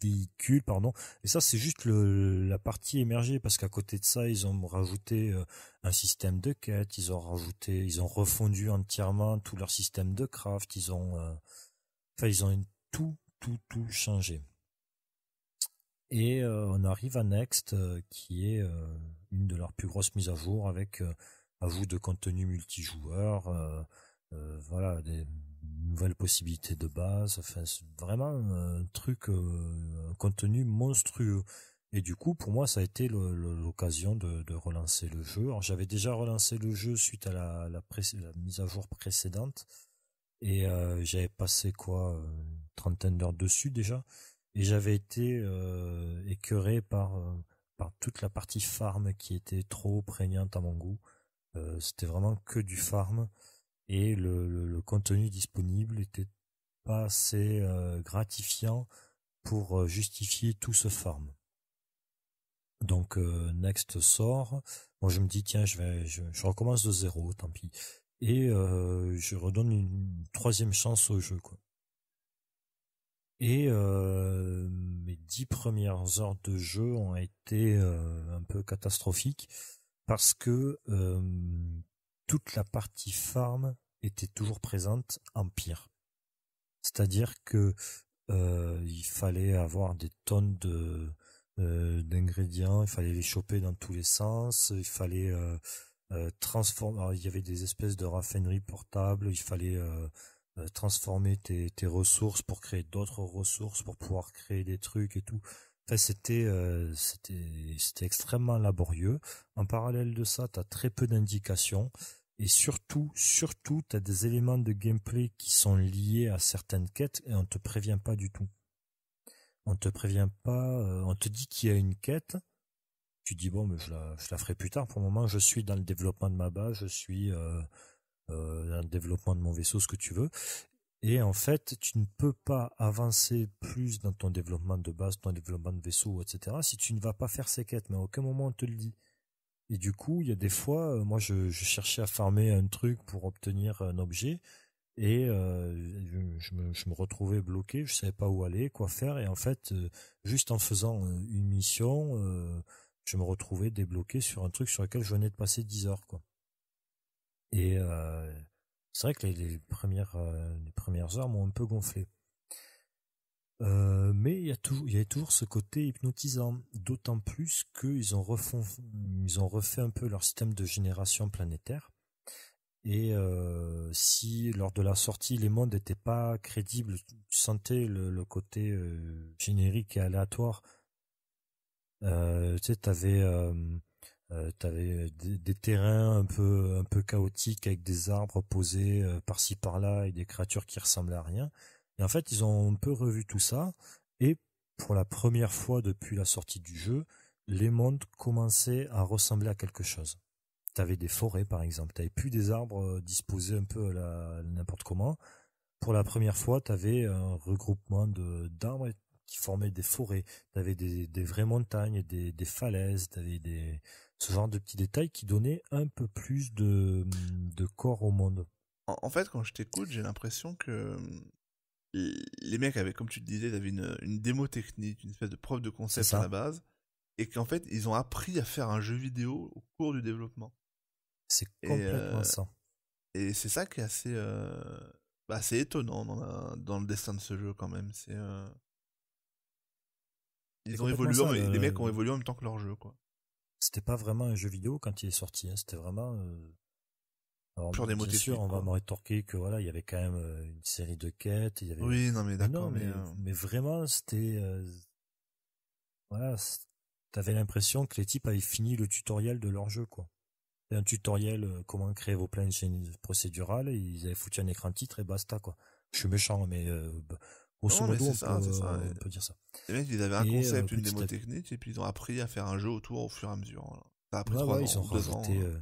véhicules, pardon. Et ça c'est juste le, la partie émergée parce qu'à côté de ça ils ont rajouté euh, un système de quête, ils ont rajouté, ils ont refondu entièrement tout leur système de craft, ils ont, enfin ils ont tout tout tout changé. Et euh, on arrive à Next, euh, qui est euh, une de leurs plus grosses mises à jour avec ajout de contenu multijoueur, voilà, des nouvelles possibilités de base, enfin, vraiment un truc, un contenu monstrueux. Et du coup, pour moi, ça a été l'occasion de, relancer le jeu. Alors, j'avais déjà relancé le jeu suite à la, mise à jour précédente. Et j'avais passé quoi, une trentaine d'heures dessus déjà et j'avais été euh, écœuré par euh, par toute la partie farm qui était trop prégnante à mon goût. Euh, c'était vraiment que du farm et le, le, contenu disponible était pas assez euh, gratifiant pour justifier tout ce farm. Donc Next sort. Moi je me dis tiens je vais je recommence de zéro, tant pis. Et je redonne une troisième chance au jeu quoi. Et euh, mes dix premières heures de jeu ont été euh, un peu catastrophiques parce que euh, toute la partie farm était toujours présente en pire. C'est-à-dire que il fallait avoir des tonnes de d'ingrédients, il fallait les choper dans tous les sens, il fallait transformer. il y avait des espèces de raffineries portables, il fallait euh, transformer tes, ressources pour créer d'autres ressources pour pouvoir créer des trucs et tout enfin c'était euh, c'était extrêmement laborieux en parallèle de ça tu as très peu d'indications et surtout surtout tu as des éléments de gameplay qui sont liés à certaines quêtes et on ne te prévient pas du tout on te prévient pas euh, on te dit qu'il y a une quête tu dis bon mais je la ferai plus tard pour le moment je suis dans le développement de ma base je suis euh, un développement de mon vaisseau, ce que tu veux. Et en fait, tu ne peux pas avancer plus dans ton développement de base, ton développement de vaisseau, etc., si tu ne vas pas faire ces quêtes. Mais à aucun moment on te le dit. Et du coup, il y a des fois, euh, moi, je, cherchais à farmer un truc pour obtenir un objet, et euh, je, me, retrouvais bloqué, je ne savais pas où aller, quoi faire, et en fait, juste en faisant une mission, je me retrouvais débloqué sur un truc sur lequel je venais de passer 10 heures, quoi. Et euh, c'est vrai que les, premières, euh, les premières heures m'ont un peu gonflé. Euh, mais il y, a toujours, il y a ce côté hypnotisant, d'autant plus qu'ils ont, refont, ils ont refait un peu leur système de génération planétaire. Et si lors de la sortie les mondes n'étaient pas crédibles, tu sentais le, côté générique et aléatoire. tu sais, euh, t'avais euh, des, terrains un peu un peu chaotiques avec des arbres posés euh, par-ci par-là et des créatures qui ressemblaient à rien. Et en fait, ils ont un peu revu tout ça et pour la première fois depuis la sortie du jeu, les mondes commençaient à ressembler à quelque chose. T'avais des forêts par exemple, t'avais plus des arbres disposés un peu à n'importe comment. Pour la première fois, t'avais un regroupement de d'arbres qui formaient des forêts. T'avais des, des vraies montagnes, des, des falaises, t'avais des, ce genre de petits détails qui donnaient un peu plus de, corps au monde. En, fait, quand je t'écoute, j'ai l'impression que hum, les mecs avaient, comme tu le disais, avaient une, démo technique, une espèce de preuve de concept à la base, et qu'en fait, ils ont appris à faire un jeu vidéo au cours du développement. C'est complètement euh, ça. Et c'est ça qui est assez, euh, bah, assez étonnant dans, le destin de ce jeu quand même. C'est euh, Ils ont évolué, les mecs ont évolué en même temps que leur jeu, quoi c'était pas vraiment un jeu vidéo quand il est sorti, hein, c'était vraiment. Euh... Alors, sûr, on va me rétorquer que voilà, il y avait quand même euh, une série de quêtes. Oui, non mais d'accord, mais, euh, mais, vraiment, c'était euh, voilà, t'avais l'impression que les types avaient fini le tutoriel de leur jeu, quoi. Un tutoriel comment créer vos plans procédurales, et ils avaient foutu un écran titre et basta, quoi. Je suis méchant, mais bah, non sommet, c'est ça, euh, on peut dire ça. ils avaient un euh, concept, une démo technique, et puis ils ont appris à faire un jeu autour au fur et à mesure. Ça a ans, ils ont rajouté hein. euh,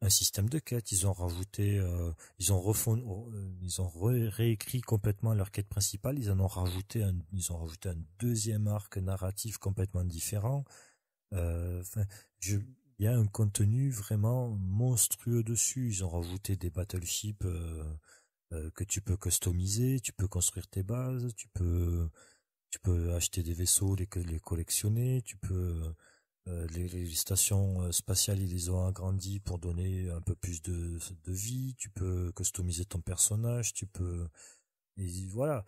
un système de quête, ils ont rajouté, ils ont refond, oh, ils ont réécrit complètement leur quête principale, ils en ont rajouté un, ils ont rajouté un deuxième arc narratif complètement différent. il y a un contenu vraiment monstrueux dessus. Ils ont rajouté des battleships euh, que tu peux customiser, tu peux construire tes bases, tu peux tu peux acheter des vaisseaux, les, collectionner, tu peux euh, les, stations euh, spatiales ils les ont agrandies pour donner un peu plus de, vie, tu peux customiser ton personnage, tu peux voilà.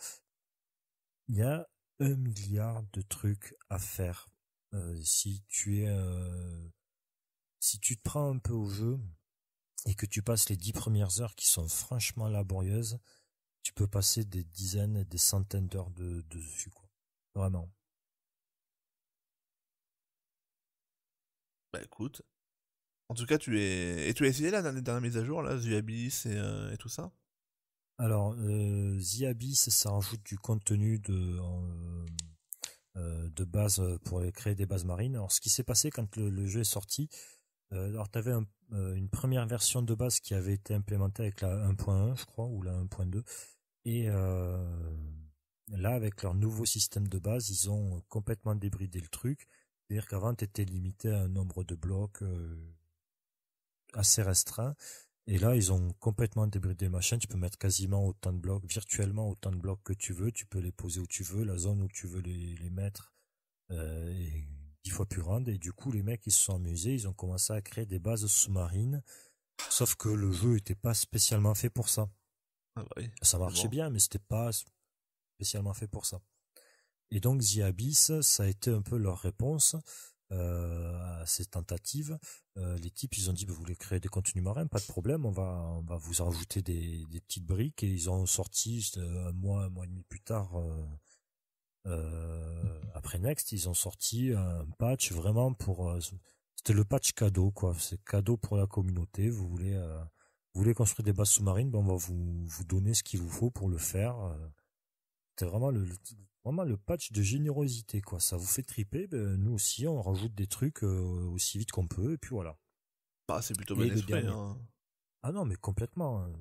Il y a un milliard de trucs à faire si tu es si tu te prends un peu au jeu et que tu passes les dix premières heures qui sont franchement laborieuses, tu peux passer des dizaines et des centaines d'heures de, de dessus, quoi. Vraiment. Bah écoute. En tout cas, tu es. Et tu as essayé la dernière, mise à jour, là, The Abyss et, euh, et tout ça Alors, euh, The Abyss, ça rajoute du contenu de. Euh, de base pour créer des bases marines. Alors ce qui s'est passé quand le jeu est sorti, euh, alors, tu avais euh, une première version de base qui avait été implémentée avec la 1.1, je crois, ou la 1.2. Et euh, là, avec leur nouveau système de base, ils ont complètement débridé le truc. C'est-à-dire qu'avant, tu étais limité à un nombre de blocs assez restreint. Et là, ils ont complètement débridé le machin. Tu peux mettre quasiment autant de blocs, virtuellement autant de blocs que tu veux. Tu peux les poser où tu veux, la zone où tu veux les, mettre. et il fois plus grande. Et du coup, les mecs, ils se sont amusés, ils ont commencé à créer des bases sous-marines. Sauf que le jeu était pas spécialement fait pour ça. Ah bah ça marchait bien, mais c'était pas spécialement fait pour ça. Et donc The Abyss, ça a été un peu leur réponse euh, à ces tentatives. Euh, les types, ils ont dit, bah, vous voulez créer des contenus marins, pas de problème, on va, on va vous rajouter des, petites briques. Et ils ont sorti euh, un mois, un mois et demi plus tard, euh, après Next, ils ont sorti un patch vraiment pour. Euh, c'était le patch cadeau, quoi. C'est cadeau pour la communauté. Vous voulez, euh, vous voulez construire des bases sous-marines, ben on va vous, vous donner ce qu'il vous faut pour le faire. C'était vraiment le, vraiment le patch de générosité quoi ça vous fait triper ben, nous aussi on rajoute des trucs aussi vite qu'on peut et puis voilà bah c'est plutôt bien hein. ah non mais complètement hein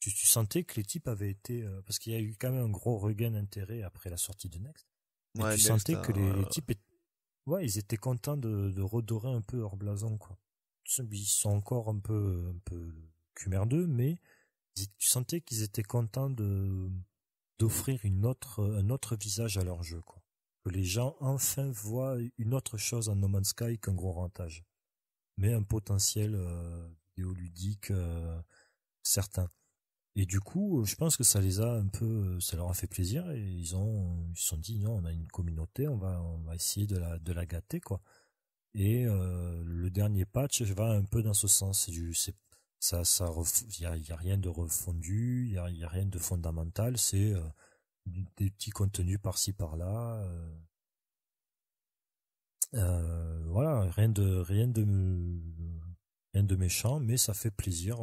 tu, sentais que les types avaient été euh, parce qu'il y a eu quand même un gros regain d'intérêt après la sortie de Next. tu sentais que les, euh, types, étaient, ouais, ils étaient contents de, redorer un peu leur blason quoi. Ils sont encore un peu un peu cumerdeux, mais tu sentais qu'ils étaient contents de d'offrir une autre un autre visage à leur jeu quoi. Que les gens enfin voient une autre chose en No Man's Sky qu'un gros rentage, mais un potentiel euh, vidéoludique euh, certain. Et du coup, je pense que ça les a un peu, euh, ça leur a fait plaisir et ils ont, ils se sont dit non, on a une communauté, on va, on va essayer de la, de la gâter quoi. Et euh, le dernier patch va un peu dans ce sens. ça, ça, il y a, y a, rien de refondu, il y a, y a, rien de fondamental. C'est euh, des petits contenus par-ci par-là. Euh, voilà, rien de, rien de, rien de méchant, mais ça fait plaisir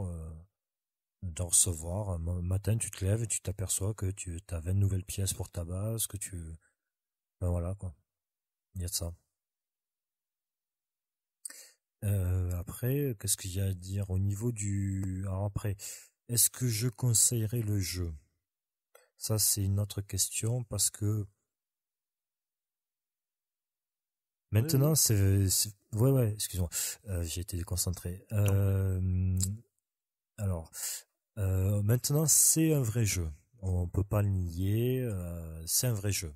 d'en recevoir. Un matin, tu te lèves et tu t'aperçois que tu as 20 nouvelles pièces pour ta base, que tu... Ben voilà, quoi. Il y a de ça. Euh, après, qu'est-ce qu'il y a à dire au niveau du... Alors après, est-ce que je conseillerais le jeu Ça, c'est une autre question parce que... Maintenant, c'est... Ouais, ouais, excuse-moi. Euh, j'ai été déconcentré. Euh, alors, euh, maintenant, c'est un vrai jeu. On ne peut pas le nier. Euh, c'est un vrai jeu.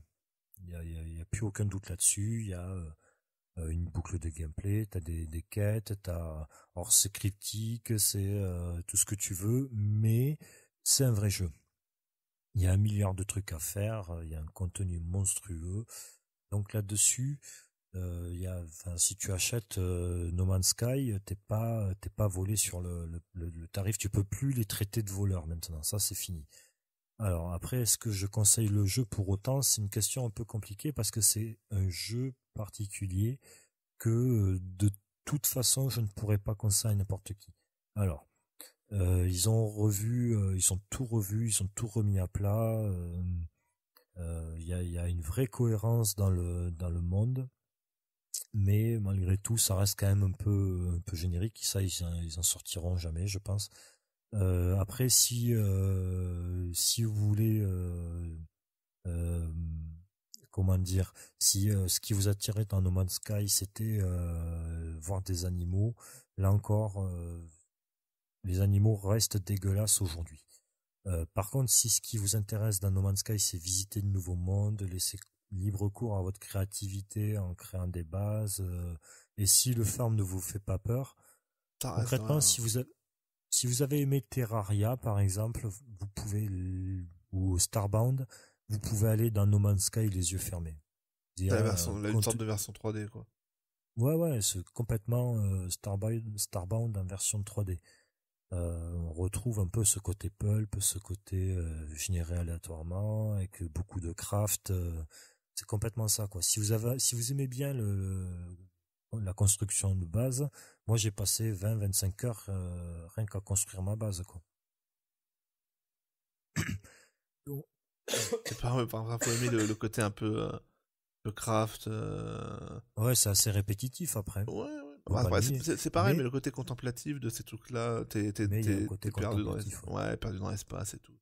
Il n'y a, plus aucun doute là-dessus. Il y a euh, une boucle de gameplay. T'as des, des quêtes. T'as. or, c'est cryptique, c'est tout ce que tu veux, mais c'est un vrai jeu. Il y a un milliard de trucs à faire. Il y a un contenu monstrueux. Donc là-dessus, euh, y a, enfin, si tu achètes euh, No Man's Sky, t'es pas, pas volé sur le, le, tarif. Tu peux plus les traiter de voleurs maintenant. Ça, c'est fini. Alors après, est-ce que je conseille le jeu pour autant C'est une question un peu compliquée parce que c'est un jeu particulier que de toute façon, je ne pourrais pas conseiller n'importe qui. Alors, euh, ils ont revu, euh, ils sont tout revu, ils ont tout remis à plat. Il y a, y, a, une vraie cohérence dans le dans le monde mais malgré tout, ça reste quand même un peu, un peu générique. Ça, ils, en sortiront jamais, je pense. Euh, après, si euh, si vous voulez, euh, comment dire, si ce qui vous attirait dans No Man's Sky, c'était voir des animaux, là encore, les animaux restent dégueulasses aujourd'hui. par contre, si ce qui vous intéresse dans No Man's Sky, c'est visiter de nouveaux mondes, laisser libre cours à votre créativité en créant des bases. Euh, et si le farm ne vous fait pas peur, concrètement, hein. si vous si vous avez aimé Terraria par exemple, vous pouvez ou Starbound, vous pouvez aller dans No Man's Sky les yeux fermés. La euh, version, de version 3D quoi. Ouais ouais, c'est complètement euh, Starbound, Starbound en version 3D. on retrouve un peu ce côté pulp, ce côté généré aléatoirement, avec beaucoup de craft, c'est complètement ça, quoi. Si vous avez, si vous aimez bien le, la construction de base, moi j'ai passé 20-25 heures euh, rien qu'à construire ma base, quoi. C'est pas, par le, côté un peu, de euh, craft. Euh. Ouais, c'est assez répétitif après. Ouais, bah, c'est pareil, mais... le côté contemplatif de ces trucs-là, t'es perdu, dans ouais, perdu dans l'espace et tout.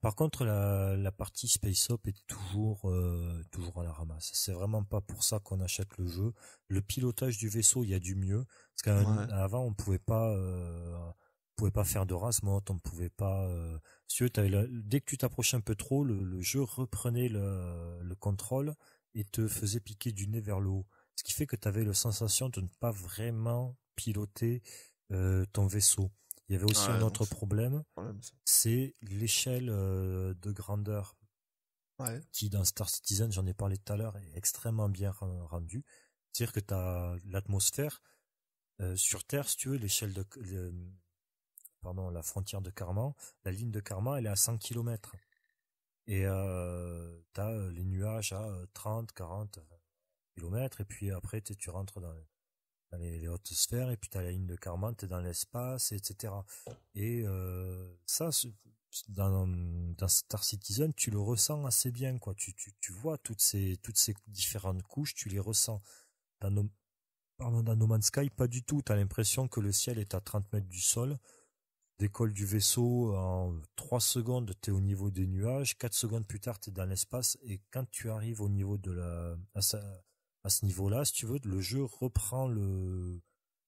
Par contre, la, partie Space hop est toujours euh, toujours à la ramasse. C'est vraiment pas pour ça qu'on achète le jeu. Le pilotage du vaisseau, il y a du mieux. Parce qu'avant, on pouvait pas euh, pouvait pas faire de rasmote, on pouvait pas. Euh, dès que tu t'approchais un peu trop, le, jeu reprenait le, le, contrôle et te faisait piquer du nez vers le haut. Ce qui fait que tu avais la sensation de ne pas vraiment piloter ton vaisseau. Il y avait aussi un autre problème, c'est l'échelle euh, de grandeur qui dans Star Citizen, j'en ai parlé tout à l'heure, est extrêmement bien rendue. C'est-à-dire que tu as l'atmosphère euh, sur Terre, si tu veux, l'échelle de pardon, la frontière de Carman, la ligne de Carman, elle est à 100 km. Et euh, tu as les nuages à 30, 40 km et puis après tu rentres dans les, hautes sphères, et puis as la ligne de tu es dans l'espace, etc. Et euh, ça, dans, Star Citizen, tu le ressens assez bien, quoi. Tu, tu, vois toutes ces, toutes ces différentes couches, tu les ressens. Dans no, Man's Sky, pas du tout. tu as l'impression que le ciel est à 30 mètres du sol. Décolle du vaisseau, en 3 secondes, es au niveau des nuages. 4 secondes plus tard, tu es dans l'espace. Et quand tu arrives au niveau de la, à ce niveau-là, si tu veux, le jeu reprend le,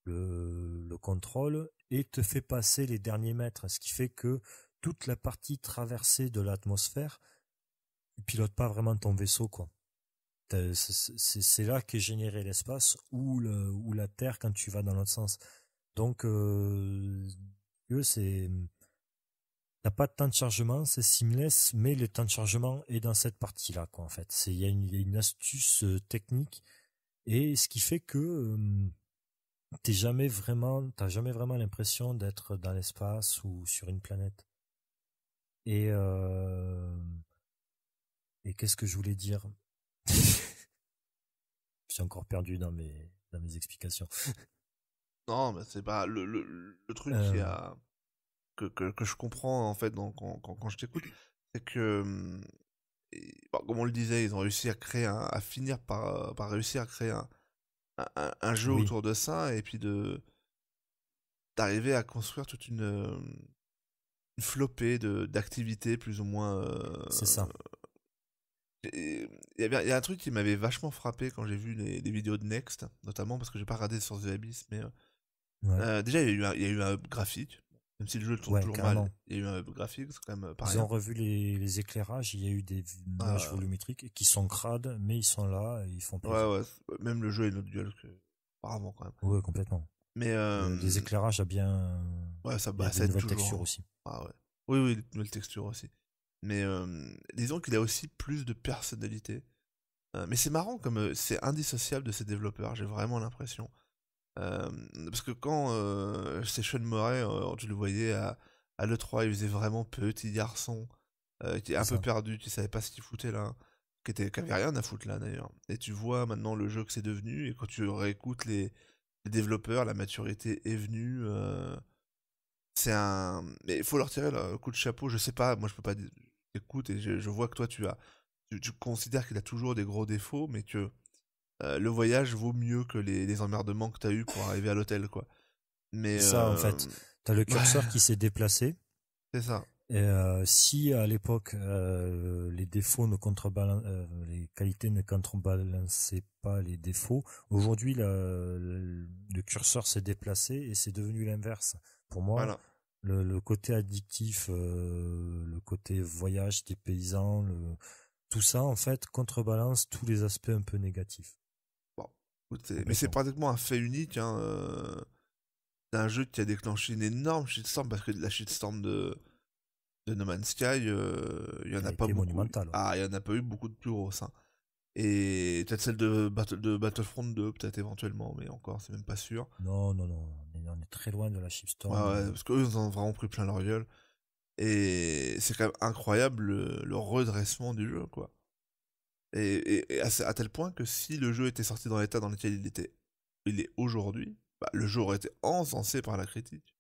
le, le, contrôle et te fait passer les derniers mètres, ce qui fait que toute la partie traversée de l'atmosphère, tu pilote pas vraiment ton vaisseau, quoi. C'est là qu'est généré l'espace ou, le, ou la Terre quand tu vas dans l'autre sens. Donc, euh, c'est t'as pas de temps de chargement, c'est seamless, mais le temps de chargement est dans cette partie-là, quoi, en fait. Il y, a une astuce euh, technique, et ce qui fait que tu t'es jamais vraiment, t'as jamais vraiment l'impression d'être dans l'espace ou sur une planète. Et euh, et qu'est-ce que je voulais dire Je suis encore perdu dans mes dans mes explications. Non, mais c'est pas le, le, truc qui euh, a que, que, je comprends hein, en fait quand, quand, je t'écoute, c'est que, hum, bah, comme on le disait, ils ont réussi à créer, à finir par, euh, par réussir à créer un, un, jeu autour de ça et puis de d'arriver à construire toute une, hum, une flopée de d'activités plus ou moins. c'est ça. Euh, il y, a un truc qui m'avait vachement frappé quand j'ai vu les, vidéos de Next, notamment parce que j'ai pas regardé sur The Abyss, mais euh, déjà il y, a eu il y a eu un graphique même si le jeu tourne toujours mal. Il y a eu un graphique, c'est quand même euh, pareil. Ils ont revu les, éclairages, il y a eu des images ah. volumétriques qui sont crades, mais ils sont là, ils font Ouais, ouais, même le jeu est autre gueule que quand même. Ouais, complètement. Mais euh, euh, les hum. éclairages a bien. Ouais, ça, bah, toujours. a hein. aussi. Ah ouais. Oui, oui, une nouvelle texture aussi. Mais disons qu'il a aussi plus de personnalité. mais c'est marrant comme c'est indissociable de ses développeurs, j'ai vraiment l'impression. Euh, parce que quand euh, c'est Sean Murray, euh, tu le voyais à, à l'E3, il faisait vraiment petit garçon, qui est un peu perdu, qui savait pas ce qu'il foutait là, qui, était, qui avait rien à foutre là d'ailleurs. Et tu vois maintenant le jeu que c'est devenu, et quand tu réécoutes les, développeurs, la maturité est venue. c'est un. Mais il faut leur tirer le coup de chapeau, je sais pas, moi je peux pas. Écoute, et je, vois que toi tu as. tu considères qu'il a toujours des gros défauts, mais que euh, le voyage vaut mieux que les, les emmerdements que t'as eu pour arriver à l'hôtel, quoi. Mais ça, en fait, euh, t'as le curseur qui s'est déplacé. C'est ça. Et euh, si à l'époque les défauts ne contrebalancent les qualités ne contrebalançaient pas les défauts, aujourd'hui le, curseur s'est déplacé et c'est devenu l'inverse. Pour moi, le, côté addictif, le côté voyage des paysans, tout ça en fait contrebalance tous les aspects un peu négatifs mais c'est pratiquement un fait unique. Hein, euh, d'un jeu qui a déclenché une énorme shitstorm parce que la shitstorm de, de No Man's Sky, euh, il n'y y en a pas ah, il y en a pas eu beaucoup de plus grosses. Hein. Et peut-être celle de, de Battlefront 2, peut-être éventuellement, mais encore, c'est même pas sûr. Non, non, non, on est très loin de la shitstorm. Ouais, parce qu'eux, ils ont vraiment pris plein leur gueule. Et c'est quand même incroyable le, le redressement du jeu, quoi. Et, à, tel point que si le jeu était sorti dans l'état dans lequel il était, il est aujourd'hui, bah, le jeu aurait été encensé par la critique.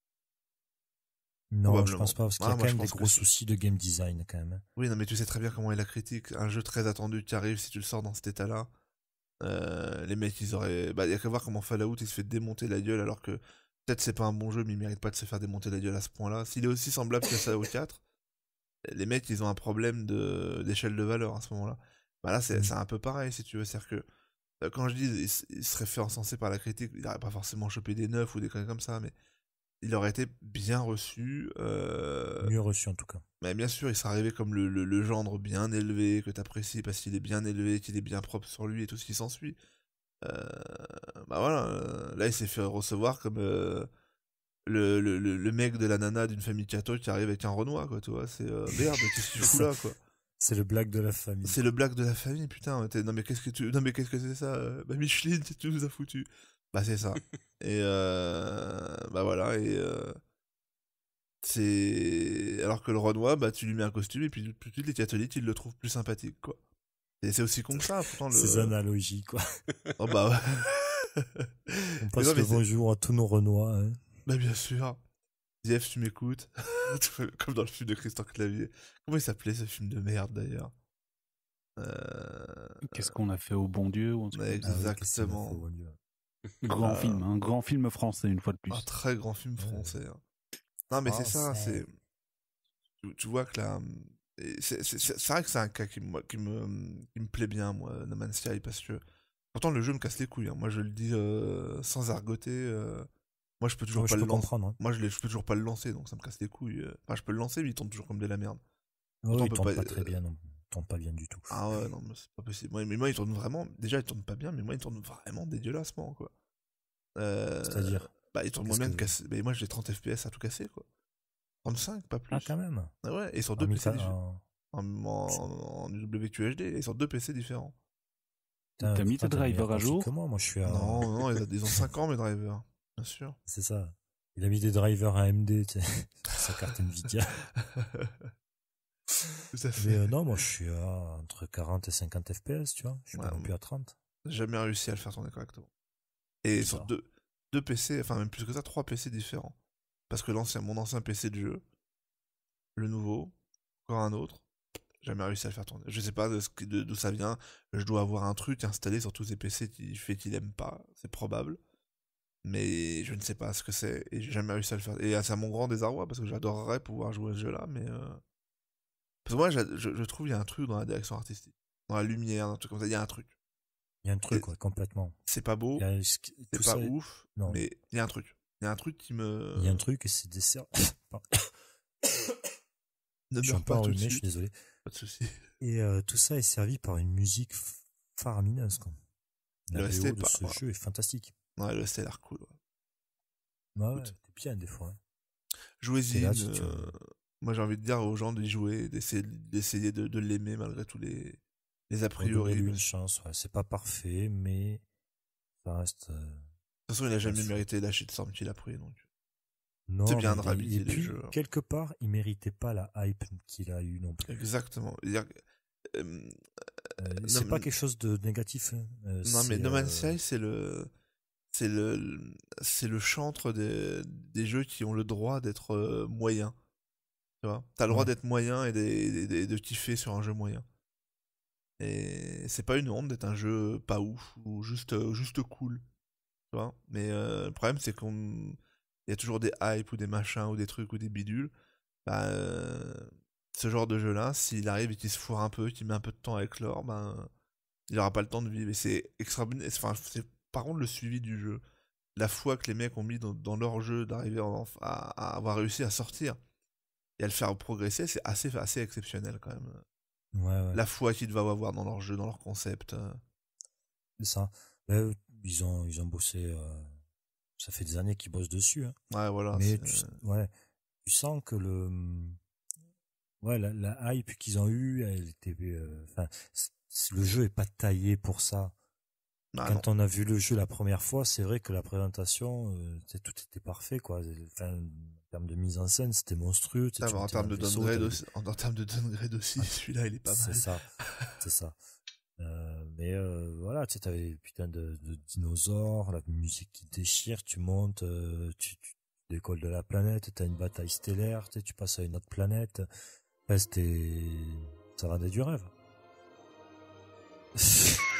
Non, je pense pas, parce qu'il y a quand même des gros soucis de game design, quand même. Hein. Oui, non, mais tu sais très bien comment est la critique. Un jeu très attendu qui arrive, si tu le sors dans cet état-là, euh, les mecs, ils auraient. Bah, y a qu'à voir comment Fallout, il se fait démonter la gueule, alors que peut-être c'est pas un bon jeu, mais il mérite pas de se faire démonter la gueule à ce point-là. S'il est aussi semblable que ça 4, les mecs, ils ont un problème d'échelle de valeur à ce moment-là. Bah là, mmh. c'est un peu pareil, si tu veux. cest dire que euh, quand je dis il, serait fait encenser par la critique, il n'aurait pas forcément chopé des neufs ou des conneries comme ça, mais il aurait été bien reçu. Euh, Mieux reçu en tout cas. Mais bien sûr, il serait arrivé comme le, le, gendre bien élevé, que tu apprécies parce qu'il est bien élevé, qu'il est bien propre sur lui et tout ce qui s'ensuit. Euh... Bah voilà, euh, là il s'est fait recevoir comme le, le, mec de la nana d'une famille catho qui arrive avec un Renoir, quoi, tu vois. C'est merde, qu'est-ce que tu fous là, quoi. C'est le blague de la famille. C'est le blague de la famille, putain. Non mais qu'est-ce que tu, non mais qu'est-ce que c'est ça euh, Bah Micheline, tu nous as foutu. Bah c'est ça. et euh, bah voilà et euh, c'est alors que le Renoir, bah tu lui mets un costume et puis tout de suite les catholiques ils le trouvent plus sympathique quoi. Et c'est aussi con que ça. Pourtant le. Ces analogies quoi. Oh, bah. On passe le bonjour à tous nos Renoirs. Hein. Bah bien sûr. Zef, tu m'écoutes Comme dans le film de Christian Clavier. Comment il s'appelait ce film de merde d'ailleurs euh, Qu'est-ce euh, qu'on a fait au bon Dieu ah Exactement. grand euh, film, un hein, grand film français une fois de plus. Un très grand film français. Hein. Non mais c'est oh, ça, hein, c'est. Tu, vois que là, hum, c'est vrai que c'est un cas qui, qui, me, hum, qui me plaît bien moi, No Man's Sky parce que pourtant le jeu me casse les couilles. Moi je le dis sans argoter. Moi, je peux toujours pas le comprendre lancer. Moi, je, peux toujours pas le lancer, donc ça me casse les couilles. Euh. Enfin, je peux le lancer, mais il tourne toujours comme de la merde. il tourne pas... Euh, très bien, non. Il tombe pas bien du tout. Ah ouais, non, mais c'est pas possible. mais moi, il tourne vraiment. Déjà, il tourne pas bien, mais moi, il tourne vraiment dégueulassement, quoi. Euh, C'est-à-dire Bah, il tourne moins bien que... cassé. Mais moi, j'ai 30 FPS à tout casser, quoi. 35, pas plus. Ah, quand même ah Ouais, et sur ah, deux PC différents. En, WQHD, et sur deux PC différents. T'as ah, mis tes drivers à jour Comment Moi, je suis à... Non, non, ils ont 5 ans, mes drivers. Bien sûr. C'est ça. Il a mis des drivers AMD, tu sais, sa carte Nvidia. fait. Mais euh, non, moi je suis à entre 40 et 50 FPS, tu vois. Je suis pas non plus à 30. Jamais réussi à le faire tourner correctement. Et sur deux, deux PC, enfin même plus que ça, trois PC différents. Parce que l'ancien, mon ancien PC de jeu, le nouveau, encore un autre, jamais réussi à le faire tourner. Je sais pas d'où de de, ça vient. Je dois avoir un truc installé sur tous ces PC qui fait qu'il aime pas. C'est probable mais je ne sais pas ce que c'est et j'ai jamais réussi à le faire et euh, c'est à mon grand désarroi parce que j'adorerais pouvoir jouer à ce jeu là mais euh, parce que moi je, je trouve il y a un truc dans la direction artistique dans la lumière dans un comme ça il y a un truc il y a un truc complètement c'est pas beau c'est pas ouf non. mais il y a un truc il y a un truc qui me il y a un truc et c'est dessert ne meurs pas, tout je suis désolé pas de soucis et euh, tout ça est servi par une musique faramineuse quoi Le de ce jeu est fantastique non, le Stellar cool. Ouais, ouais, t'es bien des fois. Hein. Jouez-y. Euh, moi, j'ai envie de dire aux gens d'y jouer, d'essayer de, de l'aimer malgré tous les, les a priori. une chance, c'est pas parfait, mais ça reste. Euh, de toute façon, il a jamais mérité mérité de de qu'il a pris, donc. Non, c'est bien de rhabiller les Quelque part, il méritait pas la hype qu'il a eu non plus. Exactement. Euh, c'est pas quelque chose de négatif. Hein. non, mais No Man's Sky, c'est le c'est le c'est le chantre des, jeux qui ont le droit d'être euh, moyen. Tu vois, t'as le droit d'être moyen et de, de, de, kiffer sur un jeu moyen. Et c'est pas une honte d'être un jeu pas ouf ou juste euh, juste cool. Tu vois, mais euh, le problème c'est qu'on y a toujours des hype ou des machins ou des trucs ou des bidules. Bah, ce genre de jeu là, s'il arrive et qu'il se foire un peu, qu'il met un peu de temps avec l'or, ben il aura pas le temps de vivre. Et c'est extraordinaire. Enfin, par contre, le suivi du jeu, la foi que les mecs ont mis dans, leur jeu, d'arriver à, avoir réussi à sortir et à le faire progresser, c'est assez, assez exceptionnel quand même. La foi qu'ils doivent avoir dans leur jeu, dans leur concept. Euh. C'est ça. ils ont, bossé. Euh, ça fait des années qu'ils bossent dessus. Hein. Ouais, voilà. Mais tu, euh. ouais, tu sens que le. Hum, ouais, la, hype qu'ils ont eue, elle était. Enfin, le jeu est pas taillé pour ça. Bah, Quand on a vu le jeu la première fois, c'est vrai que la présentation, euh, tout était parfait, quoi. en termes de mise en scène, c'était monstrueux. en, termes de downgrade aussi, ah, celui-là, il est pas mal. C'est ça, c'est euh, ça. mais euh, voilà, tu sais, putain de, dinosaures, la musique qui déchire, tu montes, tu, décolles de la planète, t'as une bataille stellaire, tu, tu passes à une autre planète. Enfin, c'était... Ça rendait du rêve.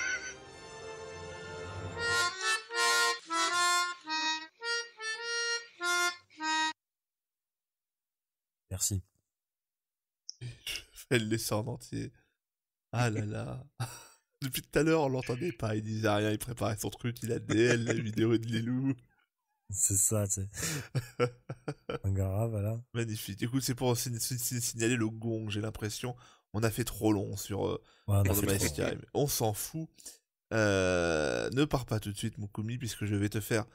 Merci. Je vais le laisser en entier. Ah là là. Depuis tout à l'heure, on l'entendait pas. Il disait rien, il préparait son truc, il a DL, la vidéo de Lilou. C'est ça, tu sais. voilà. Magnifique. Écoute, c'est pour signaler le gong, j'ai l'impression. On a fait trop long sur, euh, on, s'en fout. Euh, ne pars pas tout de suite, Mukumi, puisque je vais te faire.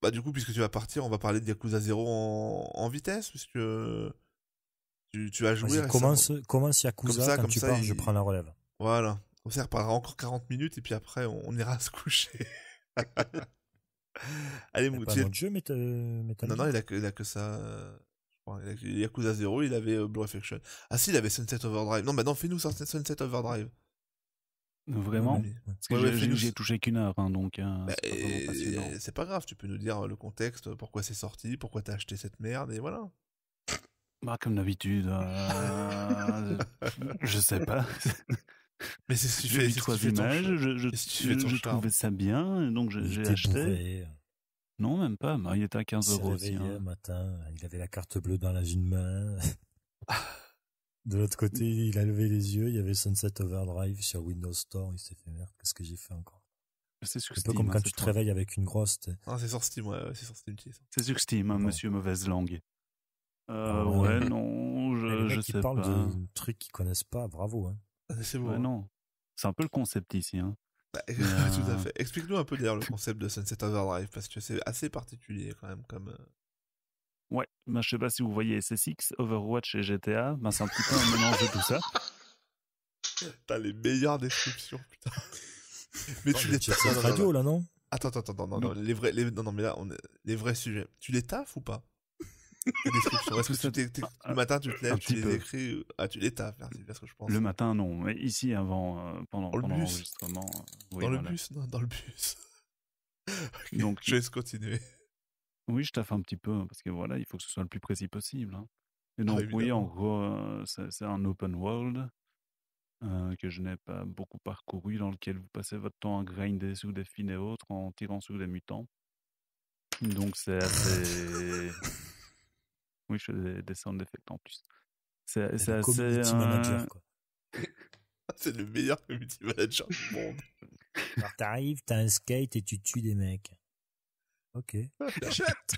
Bah du coup, puisque tu vas partir, on va parler de Yakuza 0 en, vitesse, puisque tu, tu as joué. Commence, commence Yakuza comme ça, quand comme tu ça, je prends la relève. Voilà. On se reparlera encore 40 minutes et puis après, on, ira se coucher. Allez, mon tu jeu, Non, non, il a que, ça. Yakuza 0, il avait euh, Blue Reflection. Ah si, il avait Sunset Overdrive. Non, bah non, fais-nous Sunset Overdrive. Vraiment que J'ai touché qu'une heure, hein, donc. Hein, bah, c'est pas, grave, tu peux nous dire le contexte, pourquoi c'est sorti, pourquoi t'as acheté cette merde, et voilà. Bah, comme d'habitude. Euh, je sais pas. Mais c'est ce J'ai vu trois images, je, je, trouvais ça bien, donc j'ai acheté. Non, même pas, il était à 15 euros. Il hein. matin, il avait la carte bleue dans la une main. De l'autre côté, il a levé les yeux, il y avait Sunset Overdrive sur Windows Store, il s'est fait merde, qu'est-ce que j'ai fait encore C'est un peu comme hein, quand tu te réveilles avec une grosse. Ah, c'est sur Steam, ouais, c'est sur Steam. C'est sur Steam, hein, monsieur mauvaise langue. Euh, ah ouais, non, je, les mecs qui sais parlent pas. de trucs qu'ils connaissent pas, bravo. Hein. Ah, c'est bon. Hein. non, c'est un peu le concept ici. Hein. Bah, euh. Tout à fait. Explique-nous un peu d'ailleurs le concept de Sunset Overdrive parce que c'est assez particulier quand même comme. Euh, Ouais, ben, je sais pas si vous voyez SSX, Overwatch et GTA, ben, c'est un petit peu un mélange de tout ça. T'as les meilleures descriptions, putain. Mais tu les taffes. radio, radio là, non Attends, attends, attends, non, non, les vrais, les... non, non, mais là, les vrais sujets. Tu les taffes ou pas les descriptions. est que le matin, tu te lèves, tu les écris euh, Ah, tu les taffes, c'est ce que je pense. Le matin, non. Mais ici, avant, euh, pendant, pendant l'enregistrement. dans le euh, bus, non, dans le bus. Donc, je vais continuer. Oui, je taffe un petit peu, hein, parce que voilà, il faut que ce soit le plus précis possible. Hein. Et ah, donc, oui, en gros, c'est un open world euh, que je n'ai pas beaucoup parcouru, dans lequel vous passez votre temps à grinder sous des fines et autres, en tirant sous des mutants. Donc, c'est assez... Oui, je fais des, sound effects en plus. C'est assez... C'est le meilleur community manager du monde. Alors t'arrives, t'as un skate et tu tues des mecs. Ok. t'achètes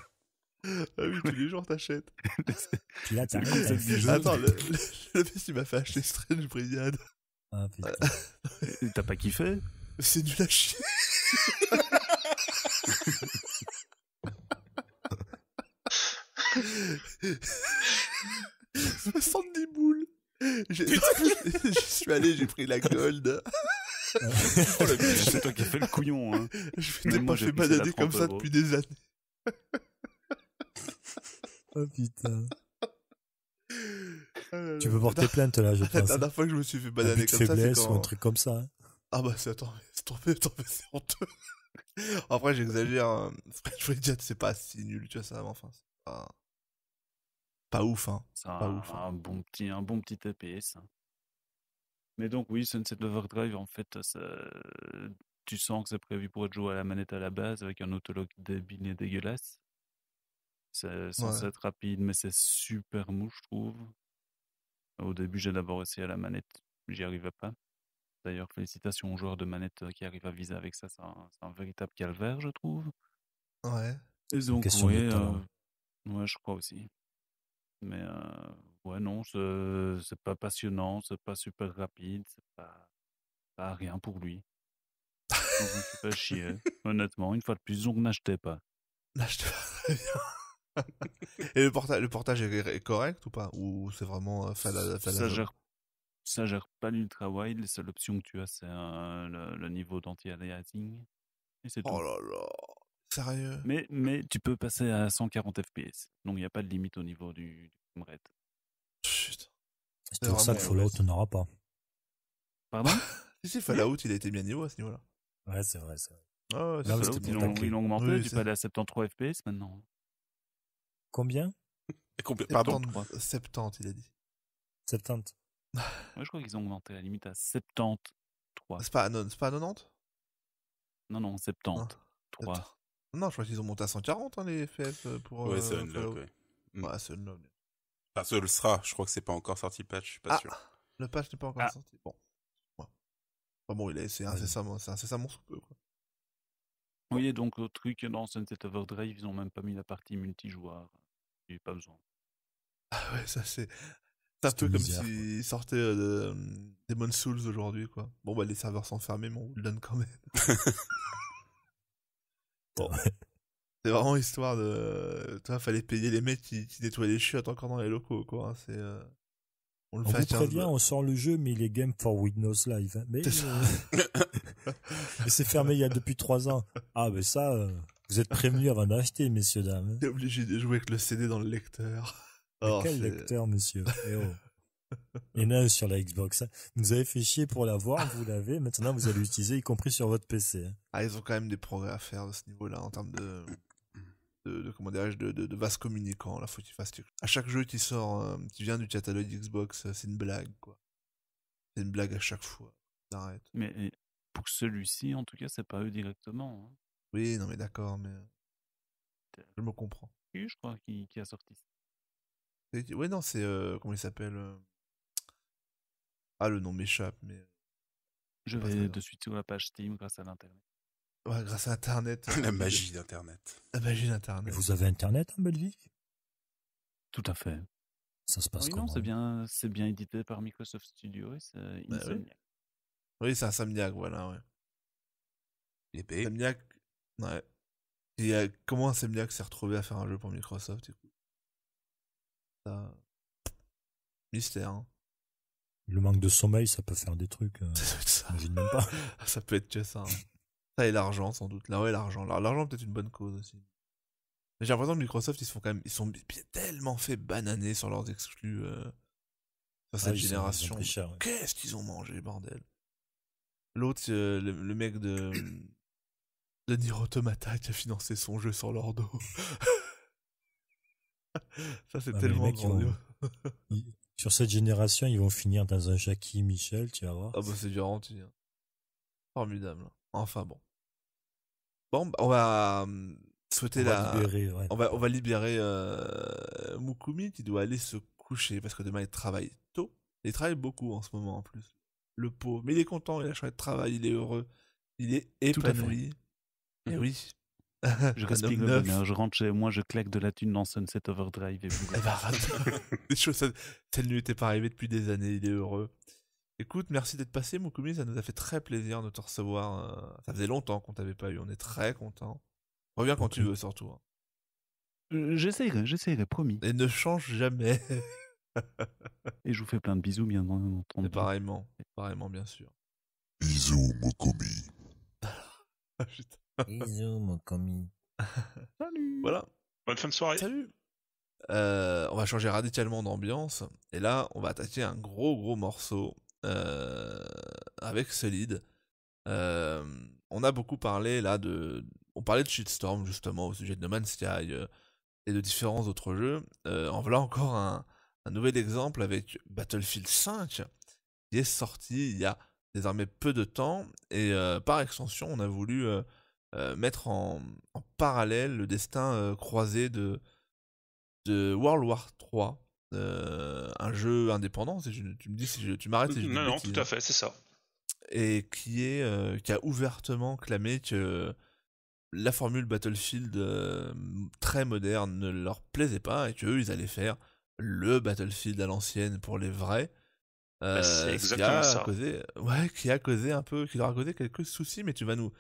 ah oui, tous les jours t'achètes. Puis là, t'arrives. Attends, le, le, le mec, il m'a fait acheter Strange Brigade. Ah putain. Euh, t'as pas kiffé C'est du lâcher. des boules. Je suis allé, j'ai pris la gold. oh, c'est toi qui as fait le couillon. Hein. Je fais pas fait comme ça depuis des années. oh putain. Oh tu peux porter plainte là, je pense. La hein. dernière fois que je me suis fait bananer comme ça, c'est quand... ou un truc comme ça. Hein. Ah bah c'est attends, c'est tombé, c'est honteux. Après j'exagère, hein. je voulais c'est pas si nul, tu vois ça, mais enfin pas... pas ouf hein. C'est un, ouf, hein. un bon petit, un bon petit TPS. Hein. Mais donc, oui, Sunset Overdrive, en fait, euh, tu sens que c'est prévu pour être joué à la manette à la base avec un autologue débile et dégueulasse. C'est être rapide, mais c'est super mou, je trouve. Au début, j'ai d'abord essayé à la manette, j'y arrivais pas. D'ailleurs, félicitations aux joueurs de manette euh, qui arrivent à viser avec ça, c'est un, véritable calvaire, je trouve. Ouais. Et donc, ouais, euh, ouais, je crois aussi. Mais Ouais, non, c'est pas passionnant, c'est pas super rapide, c'est pas, pas rien pour lui. Donc je suis chier, honnêtement. Une fois de plus, donc n'achetez pas. Là, je Et le, le portage est correct ou pas Ou c'est vraiment euh, Ça gère, ça gère pas l'ultra-wide. La seule option que tu as, c'est euh, le, niveau d'anti-aliasing. Et c'est Oh là là Sérieux Mais, mais tu peux passer à 140 fps. Donc il n'y a pas de limite au niveau du, du c'est pour ça que Fallout n'aura n'aura pas. Pardon Si, Fallout, il a été bien niveau à ce niveau-là. Ouais, c'est vrai, c'est vrai. Oh, c'est Fallout, ils l'ont augmenté, oui, pas à 73 FPS maintenant. Combien Pardon, 70, il a dit. 70. Moi, je crois qu'ils ont augmenté la limite à 73. C'est pas, non, pas à 90 Non, non, 73. 3. Ah, non, je crois qu'ils ont monté à 140 hein, les FPS euh, pour. Ouais, euh, c'est un Unlock, ouais. c'est ça le sera, je crois que c'est pas encore sorti le patch, je suis pas ah, sûr. Le patch n'est pas encore ah. sorti, bon. Ouais. bon, il est, c'est incessamment, c'est incessamment sous peu, quoi. Oui, donc le truc dans Sunset Overdrive, ils ont même pas mis la partie multijoueur. J'ai pas besoin. Ah ouais, ça c'est. C'est un peu comme s'ils sortaient euh, Demon Souls aujourd'hui, quoi. Bon, bah les serveurs sont fermés, mais on le donne quand même. bon. C'est vraiment histoire de. Euh, Toi, fallait payer les mecs qui, qui les chiottes encore dans les locaux, quoi. Hein, c'est. Euh, on le on fait très bien, on sort le jeu, mais il est game for Windows Live. Hein. Euh, mais c'est fermé il y a depuis 3 ans. Ah, mais ça, vous êtes prévenus avant d'acheter, messieurs dames. Hein. T'es obligé de jouer avec le CD dans le lecteur. Oh, quel lecteur, monsieur et eh non oh. Il y en a sur la Xbox. Vous avez fait chier pour l'avoir, vous l'avez. Maintenant, vous allez l'utiliser, y compris sur votre PC. Ah, ils ont quand même des progrès à faire de ce niveau-là en termes de de, de comment dirais-je, de, de, de vases communicants, la faut À chaque jeu qui sort, euh, qui vient du catalogue Xbox, euh, c'est une blague, quoi. C'est une blague à chaque fois. Arrête. Mais pour celui-ci, en tout cas, c'est pas eux directement. Hein. Oui, non, mais d'accord, mais. Euh, je me comprends. Oui, je crois, qui, qui a sorti. Ouais, non, c'est. comment il s'appelle Ah, le nom m'échappe, mais. Je vais de suite sur la page Steam grâce à l'internet. Ouais, grâce à Internet. La magie d'Internet. La magie d'Internet. Vous avez Internet en Belgique Tout à fait. Ça se passe comment c'est bien, c'est bien édité par Microsoft Studio et c'est bah oui. oui c'est Insomniac, voilà, ouais. Insomniac, ouais. Et, euh, comment Insomniac s'est retrouvé à faire un jeu pour Microsoft Mystère, hein. Le manque de sommeil, ça peut faire des trucs. Euh, ça. ça peut être que ça. Hein et l'argent, sans doute. Là, ouais, l'argent. L'argent, peut-être une bonne cause aussi. Mais j'ai l'impression que Microsoft, ils se font quand même. Ils sont tellement fait bananer sur leurs exclus. Euh, sur cette ah génération. Qu'est-ce qu'ils ont mangé, bordel. L'autre, euh, le, mec de. de Nier Automata qui a financé son jeu sur leur dos. Ça, c'est ah, tellement sur cette génération, ils vont finir dans un Jackie Michel, tu vas voir. Ah, bah, c'est du tu hein. Formidable. Enfin, bon. Bon, bah, on va hum, souhaiter la. libérer, On va on va libérer euh, Mukumi qui doit aller se coucher parce que demain il travaille tôt. Il travaille beaucoup en ce moment en plus. Le pauvre, Mais il est content, il a choisi de travail, il est heureux, il est épanoui. Et mm-hmm. oui. Je hein. je rentre chez moi, je claque de la thune dans Sunset Overdrive et vous. des eh ben, choses, pas arrivée depuis des années, il est heureux. Écoute, merci d'être passé, Mukumi, Ça nous a fait très plaisir de te recevoir. Euh, ça faisait longtemps qu'on t'avait pas eu. On est très content. Reviens quand tu veux, surtout. Hein. Euh, j'essayerai, j'essayerai, promis. Et ne change jamais. Et je vous fais plein de bisous, bien entendu. Et pareillement, pareillement, bien sûr. Bisous, Mukumi. Ah, bisous, Mokomi. Salut. Voilà. Bonne fin de soirée. Salut. Euh, on va changer radicalement d'ambiance. Et là, on va attaquer un gros, gros morceau euh, avec Solid. Euh, on a beaucoup parlé là de. On parlait de Shitstorm justement au sujet de No Man's Sky euh, et de différents autres jeux. en voilà encore un, nouvel exemple avec Battlefield 5 qui est sorti il y a désormais peu de temps et par extension on a voulu mettre en, parallèle le destin croisé de, de World War 3 euh, un jeu indépendant, tu me dis je, tu m'arrêtes. non, non, tout à hein. fait, c'est ça. Et qui est euh, qui a ouvertement clamé que la formule Battlefield euh, très moderne ne leur plaisait pas et qu'eux, ils allaient faire le Battlefield à l'ancienne pour les vrais. Bah, c'est exactement qui a ça. Causé, ouais, qui a causé un peu, qui leur a causé quelques soucis, mais tu vas nous,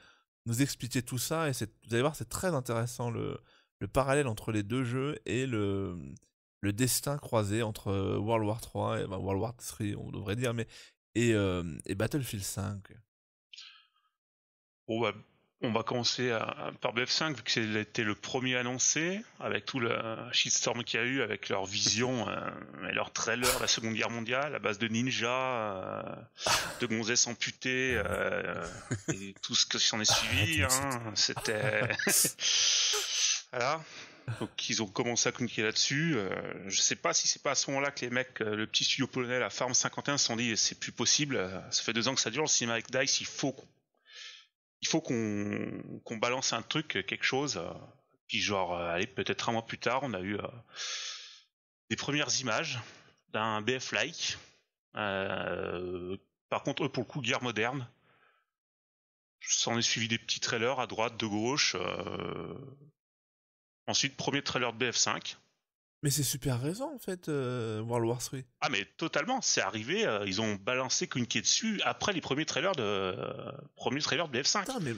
nous expliquer tout ça et vous allez voir, c'est très intéressant le, le parallèle entre les deux jeux et le le destin croisé entre euh, World War 3 et World War 3 on devrait dire mais et, euh, et Battlefield 5 bah, on va commencer par BF5 vu que c'était le premier annoncé avec tout le shitstorm qu'il y a eu avec leur vision euh, et leur trailer la seconde guerre mondiale La base de ninja de gonzesses amputées et tout ce qui s'en est ah, suivi hein, c'était Alors Donc ils ont commencé à communiquer là-dessus. Je euh, je sais pas si c'est pas à ce moment-là que les mecs, euh, le petit studio polonais, la Farm 51, se sont dit c'est plus possible. Euh, ça fait deux ans que ça dure. Le cinéma avec Dice, il faut qu'on, il faut qu'on, qu'on balance un truc, quelque chose. Puis genre, allez, peut-être un mois plus tard, on a eu des premières images d'un BF-like. par contre, eux pour le coup, guerre moderne s'en ai suivi des petits trailers à droite, de gauche. Ensuite, premier trailer de BF5. Mais c'est super raison, en fait, euh, World War 3. Ah mais totalement, c'est arrivé, euh, ils ont balancé Kunketsu dessus après les premiers trailers de euh, trailer de BF5. Putain, mais,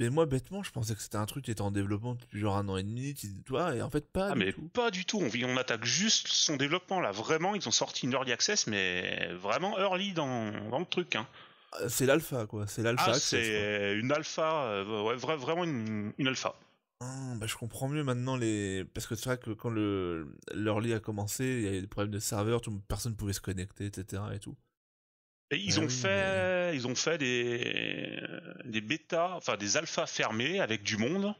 mais, moi bêtement, je pensais que c'était un truc qui était en développement depuis genre un an et demi, toi, et en fait pas ah, du mais tout. Pas du tout, on, on attaque juste son développement là, vraiment, ils ont sorti une early access, mais vraiment early dans, le truc. Hein. C'est l'alpha quoi, c'est l'alpha. Ah, c'est une alpha, ouais, vraiment une alpha. Ah, bah, je comprends mieux maintenant les. Parce que c'est vrai que quand le l'early a commencé, il y avait des problèmes de serveur, personne ne pouvait se connecter, etc. et tout. Et ils ah ont fait, ils ont fait des des bêtas, enfin des alphas fermés avec du monde.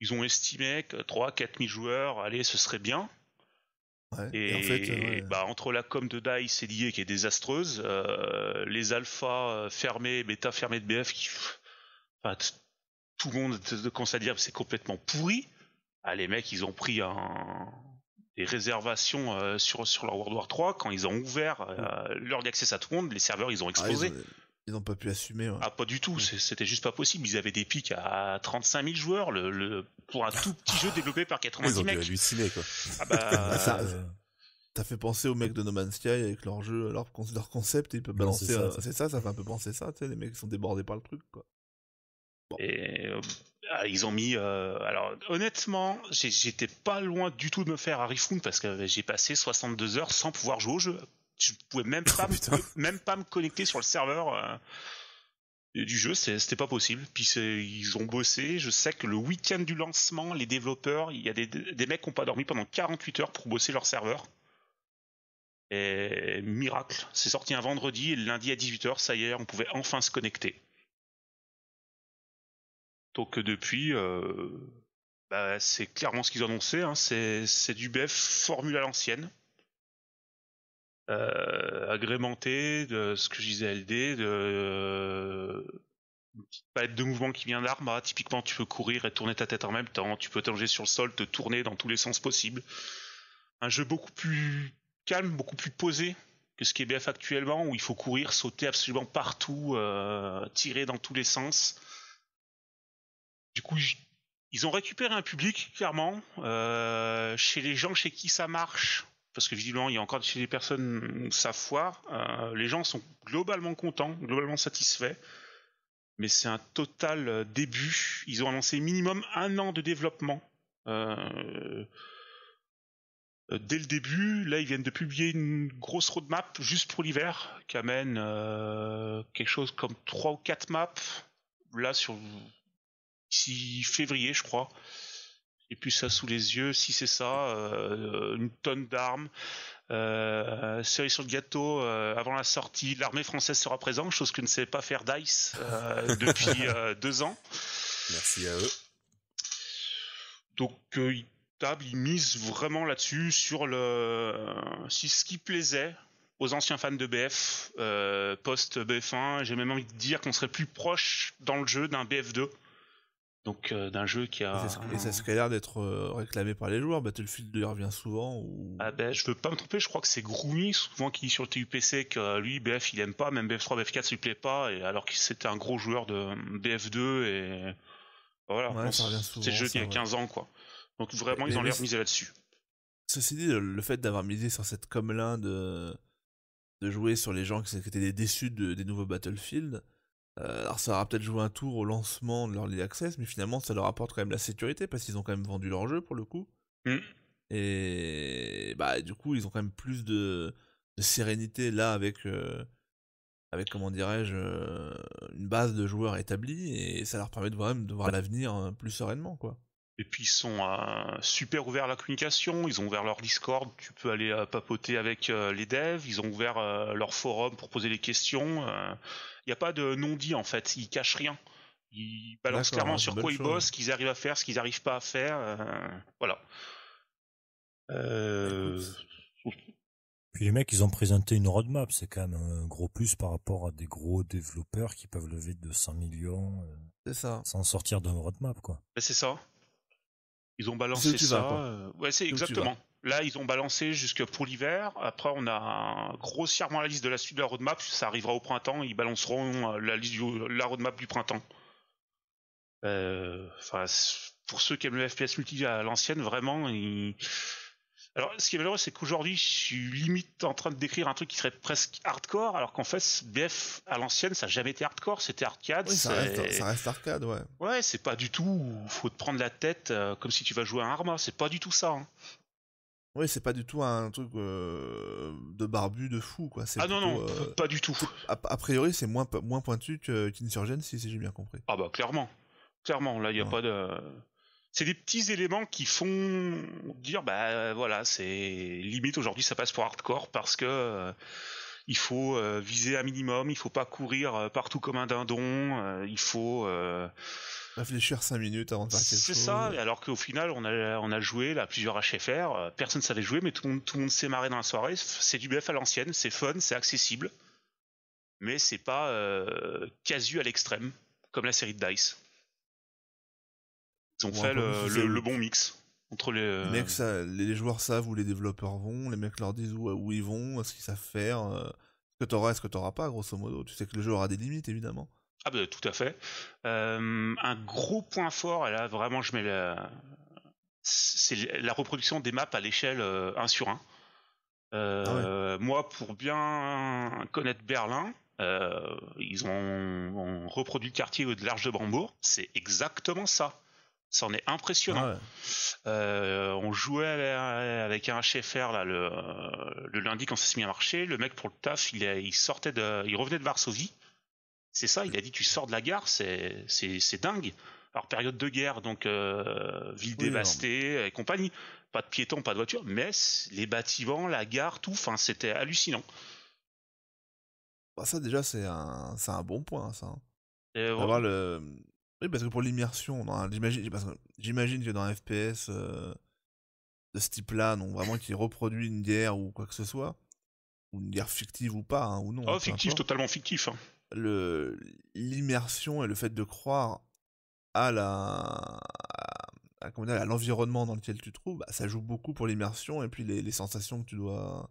Ils ont estimé que 3 4 000 joueurs, allez, ce serait bien. et, bah, entre la com de Dice et liée qui est désastreuse, euh, les alphas fermés, bêta fermés de BF qui, enfin, tout le monde commence à dire c'est complètement pourri. Ah, les mecs, ils ont pris des réservations euh, sur, sur leur World War 3 quand ils ont ouvert euh, leur l'heure d'accès à tout le monde, les serveurs, ils ont ah, explosé. ils n'ont pas pu assumer. Ah, pas du tout, c'était juste pas possible. Ils avaient des pics à 35 000 joueurs le, pour un tout petit jeu développé par 90 ils ont Dû quoi. Ah bah... Ah, ça, euh, fait penser aux mecs de No Man's Sky avec leur jeu, leur, leur concept, ils peuvent balancer. C'est ça, ça, fait un peu penser ça, tu sais, les mecs sont débordés par le truc, quoi. Et euh, ah, ils ont mis. Euh, alors, honnêtement, j'étais pas loin du tout de me faire Harry Foon parce que j'ai passé 62 heures sans pouvoir jouer au jeu. Je pouvais même oh, pas, me, même pas me connecter sur le serveur. Euh, du jeu, c'était pas possible. Puis ils ont bossé. Je sais que le week-end du lancement, les développeurs, il y a des, mecs qui n'ont pas dormi pendant 48 heures pour bosser leur serveur. Et miracle, c'est sorti un vendredi et le lundi à 18h, ça y est, on pouvait enfin se connecter. Donc euh, depuis, euh, bah, c'est clairement ce qu'ils annonçaient, hein, c'est du BF formule à l'ancienne. Euh, agrémenté de ce que je disais LD, de une être de mouvement qui vient l'arme, hein. Typiquement, tu peux courir et tourner ta tête en même temps, tu peux t'allonger sur le sol, te tourner dans tous les sens possibles. Un jeu beaucoup plus calme, beaucoup plus posé que ce qui est BF actuellement, où il faut courir, sauter absolument partout, tirer dans tous les sens. Du coup, ils ont récupéré un public, clairement, euh, chez les gens chez qui ça marche. Parce que visiblement, il y a encore chez les personnes sa ça foire. Euh, les gens sont globalement contents, globalement satisfaits. Mais c'est un total euh, début. Ils ont annoncé minimum un an de développement. dès le début, là, ils viennent de publier une grosse roadmap juste pour l'hiver, qui amène quelque chose comme trois ou quatre maps. Là, sur d'ici février, je crois. Et puis ça sous les yeux, si c'est ça, euh, une tonne d'armes, euh, sur le gâteau, euh, avant la sortie, l'armée française sera présente, chose que ne sait pas faire DICE euh, depuis deux ans. Merci à eux. Donc ils tablent, ils misent vraiment là-dessus, sur le... si ce qui plaisait aux anciens fans de BF, post-BF1, j'ai même envie de dire qu'on serait plus proche dans le jeu d'un BF2 donc euh, d'un jeu qui a et ça ah. a l'air d'être euh, réclamé par les joueurs Battlefield 2 revient souvent ou ah ben je veux pas me tromper je crois que c'est Groomy souvent qui dit sur le TUPC que euh, lui BF il aime pas même BF3 BF4 ça lui plaît pas et alors qu'il c'était un gros joueur de BF2 et voilà ouais, c'est jeu qui a 15 ans quoi donc vraiment ils ont l'air misé là-dessus ceci dit le fait d'avoir misé sur cette com là de de jouer sur les gens qui étaient déçus des nouveaux Battlefield euh, alors ça aura peut-être joué un tour au lancement de leur lien Access, mais finalement ça leur apporte quand même la sécurité parce qu'ils ont quand même vendu leur jeu pour le coup. Mm. Et bah du coup ils ont quand même plus de, sérénité là avec euh, avec comment dirais-je euh, une base de joueurs établie et ça leur permet de, voir, de voir l'avenir plus sereinement quoi. Et puis ils sont euh, super ouverts à la communication, ils ont ouvert leur Discord, tu peux aller euh, papoter avec euh, les devs, ils ont ouvert leur forum pour poser des questions. Il n'y a pas de non-dit en fait, ils cachent rien. Ils balancent clairement sur quoi ils bossent, ce qu'ils arrivent à faire, ce qu'ils n'arrivent pas à faire. voilà. Puis les mecs, ils ont présenté une roadmap, c'est quand même un gros plus par rapport à des gros développeurs qui peuvent lever 200 millions ça. sans sortir d'une roadmap. quoi. Ben, c'est ça. Ils ont balancé ça. Euh, ouais, c'est exactement. Là, ils ont balancé jusque pour l'hiver. Après, on a grossièrement la liste de la suite de la roadmap. Ça arrivera au printemps. Ils balanceront euh, la liste la roadmap du printemps. Euh, pour ceux qui aiment le FPS multi à l'ancienne, vraiment, ils, alors, ce qui est malheureux, c'est qu'aujourd'hui, je suis limite en train de décrire un truc qui serait presque hardcore, alors qu'en fait, BF à l'ancienne, ça n'a jamais été hardcore, c'était arcade. Oui, ça, reste, arcade, ouais. Ouais, c'est pas du tout. il Faut te prendre la tête euh, comme si tu vas jouer à un Arma, c'est pas du tout ça. Hein. Oui, c'est pas du tout un truc euh, de barbu, de fou, quoi. Ah non, non, euh, pas du tout. A, priori, c'est moins, moins pointu qu'Insurgent, si, si j'ai bien compris. Ah bah, clairement. Clairement, là, il n'y a pas de c'est des petits éléments qui font dire bah euh, voilà c'est limite aujourd'hui ça passe pour hardcore parce que euh, il faut euh, viser un minimum, il faut pas courir partout comme un dindon, il faut réfléchir 5 minutes avant de faire quelque chose. C'est ça, alors qu'au final on a on a joué là plusieurs HFR, personne savait jouer mais tout le monde tout le monde s'est marré dans la soirée, c'est du BF à l'ancienne, c'est fun, c'est accessible. Mais c'est pas casu à l'extrême comme la série de Dice. Ils ont fait le, bon mix entre euh, les. Les joueurs savent où les développeurs vont, les mecs leur disent où, ils vont, ce qu'ils savent faire, euh, ce que t'auras et ce que t'auras pas, grosso modo. Tu sais que le jeu aura des limites, évidemment. Ah bah tout à fait. Euh, un gros point fort, là vraiment je mets la... C'est la reproduction des maps à l'échelle 1 sur 1. Ah moi, pour bien connaître Berlin, ils ont, ont, reproduit le quartier de l'Arche de Brambourg. C'est exactement ça. C'en est impressionnant. Euh, on jouait avec un HFR là, le, le lundi quand ça s'est mis à marcher. Le mec pour le taf, il, il sortait de, il revenait de Varsovie. C'est ça, il a dit tu sors de la gare, c'est c'est dingue. Alors période de guerre, donc euh, ville dévastée et compagnie, pas de piétons, pas de voitures, mais les bâtiments, la gare, tout, enfin c'était hallucinant. Bah, ça déjà c'est un c'est un bon point ça. Hein. Euh, voilà. le oui, parce que pour l'immersion, j'imagine que, dans un FPS euh, de ce type-là, non, vraiment qui reproduit une guerre ou quoi que ce soit, ou une guerre fictive ou pas, hein, ou non. Oh, fictif, totalement fictif. Hein. l'immersion et le fait de croire à la à, à l'environnement dans lequel tu te trouves, bah, ça joue beaucoup pour l'immersion et puis les, sensations que tu dois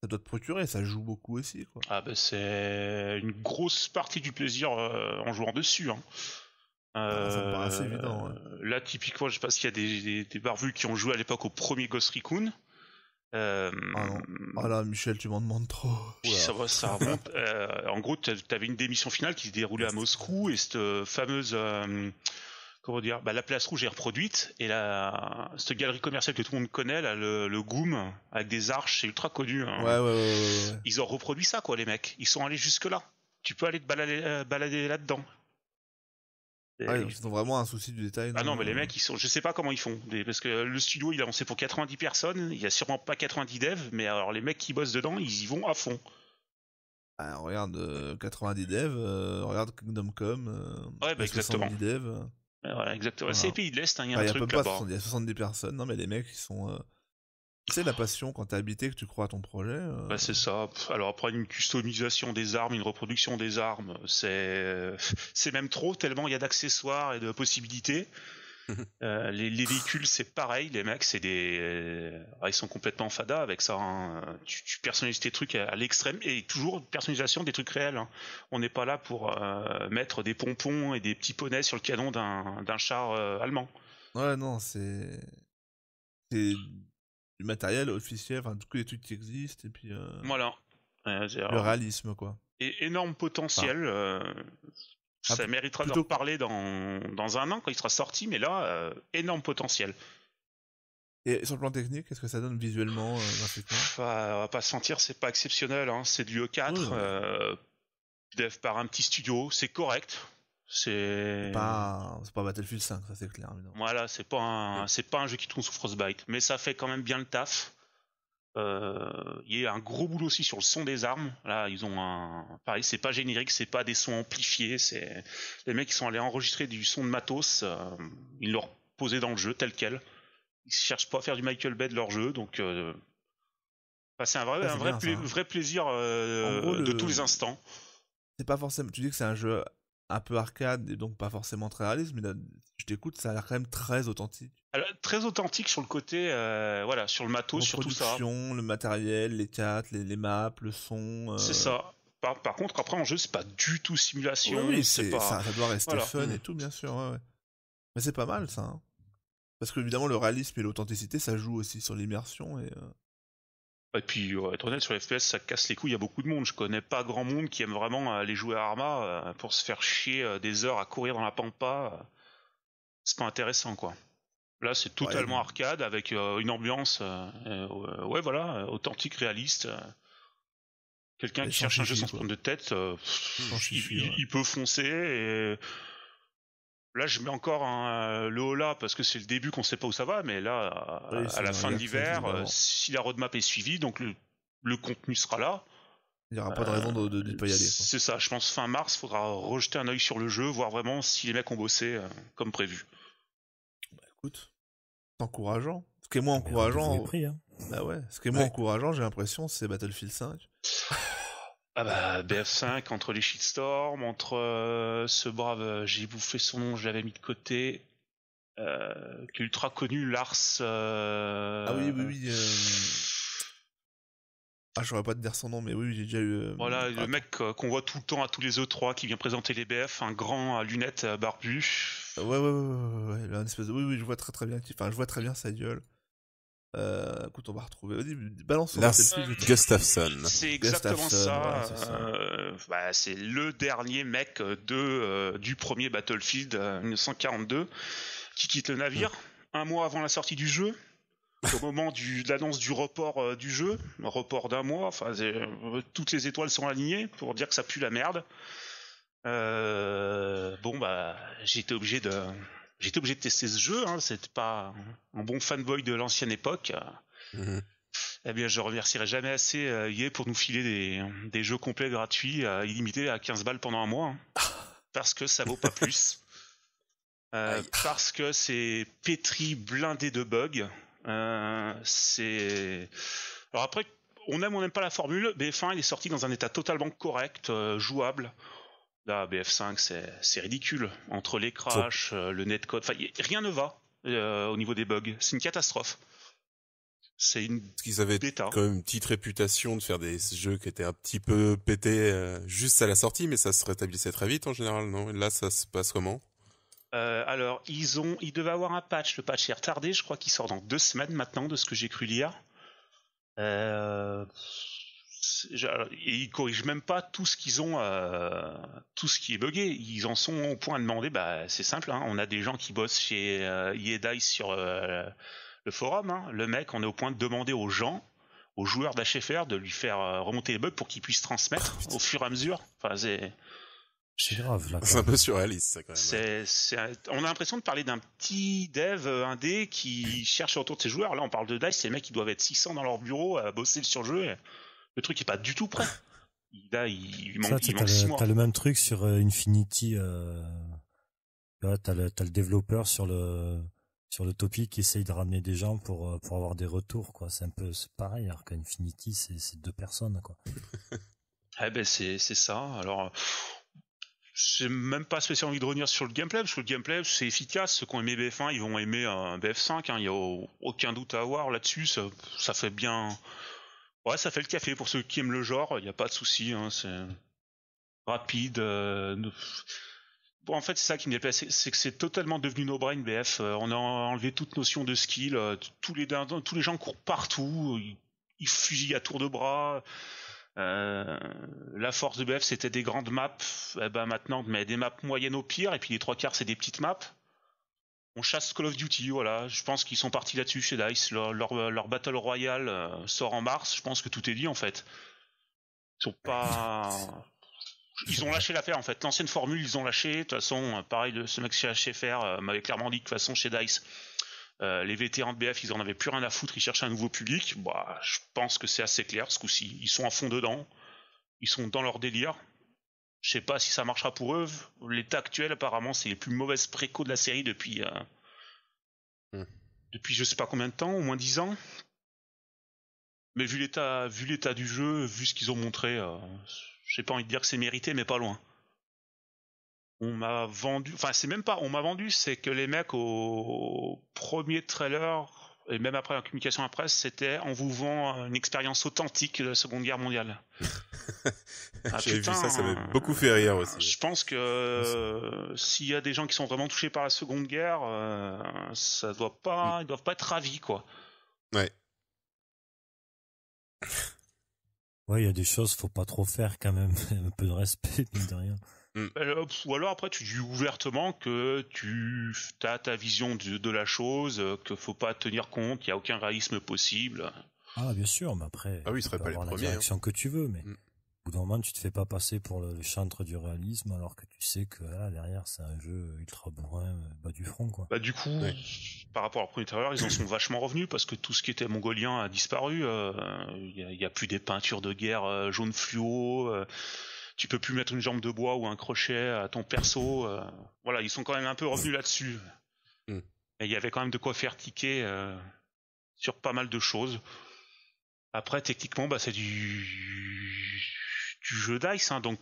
ça doit te procurer, ça joue beaucoup aussi Ah bah c'est une grosse partie du plaisir euh, en jouant dessus. Hein. Ah, euh, là, typiquement, je sais pas s'il y a des, des, qui ont joué à l'époque au premier Ghost Recon. Euh, ah, ah Michel, tu m'en demandes trop. ça, va, ça euh, en gros, avais une démission finale qui se déroulait à Moscou et cette euh, fameuse comment dire bah, La place rouge est reproduite et la cette galerie commerciale que tout le monde connaît, le, Goum Goom avec des arches, c'est ultra connu. Hein. Ils ont reproduit ça, quoi, les mecs. Ils sont allés jusque là. Tu peux aller te balader là-dedans. Ah ils ont vraiment un souci du détail. Ah non, mais les euh, mecs, ils sont, je sais pas comment ils font. Parce que le studio, il est pour 90 personnes. Il y a sûrement pas 90 devs, mais alors les mecs qui bossent dedans, ils y vont à fond. Ah, regarde 90 euh, devs, euh, regarde Kingdom Come, ouais, bah, exactement. 70 devs. Ouais, exactement. C'est les pays de l'Est, hein, il y a un truc là-bas. Il y a 70 personnes, non, mais les mecs, ils sont. C'est la passion quand t'es habité, que tu crois à ton projet. Euh, bah, c'est ça. Alors après, une customisation des armes, une reproduction des armes, c'est, c'est même trop, tellement il y a d'accessoires et de possibilités. Euh, les, les, véhicules, c'est pareil. Les mecs, c'est des, euh, ils sont complètement fada avec ça. Hein. Tu, personnalises tes trucs à, l'extrême et toujours personnalisation des trucs réels. Hein. On n'est pas là pour mettre des pompons et des petits poneys sur le canon d'un, d'un char allemand. Ouais, non, c'est, c'est du matériel officiel, enfin, du coup, les trucs qui existent, et puis. Euh, voilà. le réalisme, quoi. Et énorme potentiel. Euh, ah, ça méritera de de parler dans, dans un an quand il sera sorti, mais là, euh, énorme potentiel. Et sur le plan technique, qu'est-ce que ça donne visuellement ah, On va pas se sentir, c'est pas exceptionnel. Hein. C'est du E4, dev par un petit studio, c'est correct. C'est pas pas Battlefield 5, ça c'est clair. Voilà, c'est pas un pas un jeu qui tourne sous Frostbite, mais ça fait quand même bien le taf. Euh, il y a un gros boulot aussi sur le son des armes. Là, ils ont un pareil, c'est pas générique, c'est pas des sons amplifiés. C'est les mecs ils sont allés enregistrer du son de matos, euh, ils l'ont posé dans le jeu tel quel. Ils cherchent pas à faire du Michael Bay de leur jeu, donc euh, bah, c'est un vrai un vrai, plaisir de tous les instants. C'est pas forcément. Tu dis que c'est un jeu un peu arcade et donc pas forcément très réaliste, mais je t'écoute, ça a l'air quand même très authentique. très authentique sur le côté, euh, voilà, sur le matos, sur tout ça. Le matériel, les cartes les, maps, le son. Euh. C'est ça. Par, contre, après en jeu, c'est pas du tout simulation. Oui, c'est pas... ça, ça, doit rester fun et mm. tout, bien sûr. Mais c'est pas mal ça. Hein. Parce que évidemment, le réalisme et l'authenticité, ça joue aussi sur l'immersion et. Euh, et puis, euh, être honnête, sur les FPS, ça casse les couilles il y a beaucoup de monde. Je connais pas grand monde qui aime vraiment euh, aller jouer à Arma euh, pour se faire chier des heures à courir dans la pampa. C'est pas intéressant, quoi. Là, c'est totalement arcade avec une ambiance, ouais, voilà, authentique, réaliste. Quelqu'un qui cherche un jeu sans prendre de tête, il, peut foncer et Là, je mets encore un, euh, le Hola parce que c'est le début qu'on ne sait pas où ça va, mais là, à, la fin de l'hiver, euh, si la roadmap est suivie, donc le, contenu sera là. Il n'y aura pas de raison de ne pas y aller. C'est ça, je pense fin mars, il faudra rejeter un oeil sur le jeu, voir vraiment si les mecs ont bossé euh, comme prévu. Bah, écoute, c'est encourageant. Ce qui est moins ah, encourageant. Hein. Bah ouais, ce qui est moins encourageant, j'ai l'impression, c'est Battlefield 5. Ah bah BF5 entre les shitstorms, entre euh, ce brave, euh, j'ai bouffé son nom, je l'avais mis de côté, euh, ultra connu, Lars. Euh... Ah oui oui oui. Euh, ah j'aurais pas de dire son nom, mais oui j'ai déjà eu. Voilà le ah, mec qu'on voit tout le temps à tous les E3 qui vient présenter les BF, un grand à lunettes barbu. Ouais ouais ouais ouais, ouais, ouais, ouais. espèce de... oui oui je vois très très bien, enfin je vois très bien sa gueule. Euh, on va retrouver. Balance. Lars Gustafsson. C'est exactement ça. Euh, bah, c'est le dernier mec euh, de, du premier Battlefield 1942 qui quitte le navire un mois avant la sortie du jeu. Au moment du, de l'annonce du report du jeu, report d'un mois, enfin, toutes les étoiles sont alignées pour dire que ça pue la merde. bon, bah, j'étais obligé de, j'étais obligé de tester ce jeu. Hein, c'est pas un bon fanboy de l'ancienne époque. Mhm. Eh bien, je remercierai jamais assez yé euh, e pour nous filer des, jeux complets gratuits, euh, illimités à 15 balles pendant un mois. Hein. parce que ça vaut pas plus. Euh, parce que c'est pétri, blindé de bugs. c'est. Alors après, on aime ou on n'aime pas la formule, mais fin, il est sorti dans un état totalement correct, jouable. Là, BF5, c'est ridicule. Entre les crashs, euh, le netcode, rien ne va euh, au niveau des bugs. C'est une catastrophe. C'est une. qu'ils avaient quand même une petite réputation de faire des jeux qui étaient un petit peu pétés euh, juste à la sortie, mais ça se rétablissait très vite en général, non Là, ça se passe comment alors, ils ont, ils devaient avoir un patch. Le patch est retardé. Je crois qu'il sort dans deux semaines maintenant, de ce que j'ai cru lire. Euh, et ils corrigent même pas tout ce qu'ils ont, euh, tout ce qui est buggé. Ils en sont au point de demander, bah c'est simple, hein, on a des gens qui bossent chez euh, Yedai sur euh, le forum. Hein. Le mec, on est au point de demander aux gens, aux joueurs d'HFR, de lui faire euh, remonter les bugs pour qu'ils puissent transmettre oh, au fur et à mesure. Enfin, c'est c'est un peu surréaliste, quand même. on a l'impression de parler d'un petit dev indé qui cherche autour de ses joueurs. Là, on parle de DICE, c'est les mecs qui doivent être 600 dans leur bureau à bosser sur le jeu. Le truc est pas du tout prêt. Là, il, manque, Tu six le, même truc sur euh, Infinity. Euh... le, as le développeur sur le sur le topic qui essaye de ramener des gens pour euh, pour avoir des retours quoi. C'est un peu pareil. Alors qu'Infinity, c'est deux personnes quoi. Eh ben c'est c'est ça. Alors j'ai même pas spécialement envie de revenir sur le gameplay, parce que le gameplay, c'est efficace. Ceux qui ont aimé BF1, ils vont aimer un euh, hein. BF5, il n'y a aucun doute à avoir là-dessus. ça, fait bien, Ouais, ça fait le café pour ceux qui aiment le genre, il n'y a pas de souci, hein, c'est rapide. Euh, bon, en fait, c'est ça qui me déplace, c'est que c'est totalement devenu no brain BF. Euh, on a enlevé toute notion de skill, euh, tous les, tous les gens courent partout, ils, fusillent à tour de bras. la force de BF, c'était des grandes maps. Eh ben maintenant, mais des maps moyennes au pire, et puis les trois quarts, c'est des petites maps on chasse Call of Duty, voilà. Je pense qu'ils sont partis là-dessus chez DICE. Leur, Battle Royale euh, sort en mars. Je pense que tout est dit, en fait. Ils sont pas... Ils ont lâché l'affaire, en fait. L'ancienne formule, ils ont lâché. De toute façon, euh, pareil, ce mec chez HFR euh, m'avait clairement dit que, de toute façon, chez DICE, les vétérans de BF, ils en avaient plus rien à foutre. Ils cherchaient un nouveau public. Bah, je pense que c'est assez clair, ce coup-ci. Ils sont à fond dedans. Ils sont dans leur délire. Je sais pas si ça marchera pour eux. L'état actuel, apparemment, c'est les plus mauvaises préco de la série depuis. Euh, hmm. Depuis je sais pas combien de temps, au moins 10 ans. Mais vu l'état, vu l'état du jeu, vu ce qu'ils ont montré, euh, j'ai pas envie de dire que c'est mérité, mais pas loin. On m'a vendu, enfin c'est même pas, on m'a vendu, c'est que les mecs au premier trailer et même après la communication à presse, c'était en vous vend une expérience authentique de la Seconde Guerre mondiale. Ah, J'ai vu ça, ça m'a hein. beaucoup fait rire aussi. Je pense que s'il y a des gens qui sont vraiment touchés par la Seconde Guerre, ils euh, ça doit pas, mm. ils doivent pas être ravis quoi. Ouais. Ouais, il y a des choses faut pas trop faire quand même, un peu de respect mine de rien. Mm. Euh, ou alors après tu dis ouvertement que tu as ta vision de, la chose, euh, que faut pas tenir compte, qu'il y a aucun réalisme possible. Ah bien sûr, mais après ah oui, tu pas la premiers, hein. direction que tu veux, mais mm. au bout d'un moment tu te fais pas passer pour le, centre chantre du réalisme alors que tu sais que là, ah, derrière c'est un jeu ultra bourrin euh, bas du front quoi. Bah, du coup, par rapport au premier intérieur, ils en sont vachement revenus parce que tout ce qui était mongolien a disparu. Il n'y a plus des peintures de guerre jaune fluo tu peux plus mettre une jambe de bois ou un crochet à ton perso. Euh, voilà, ils sont quand même un peu revenus là-dessus. Mm. Mm. Mais il y avait quand même de quoi faire tiquer euh, sur pas mal de choses. Après, techniquement, bah, c'est du... du jeu dice, hein, donc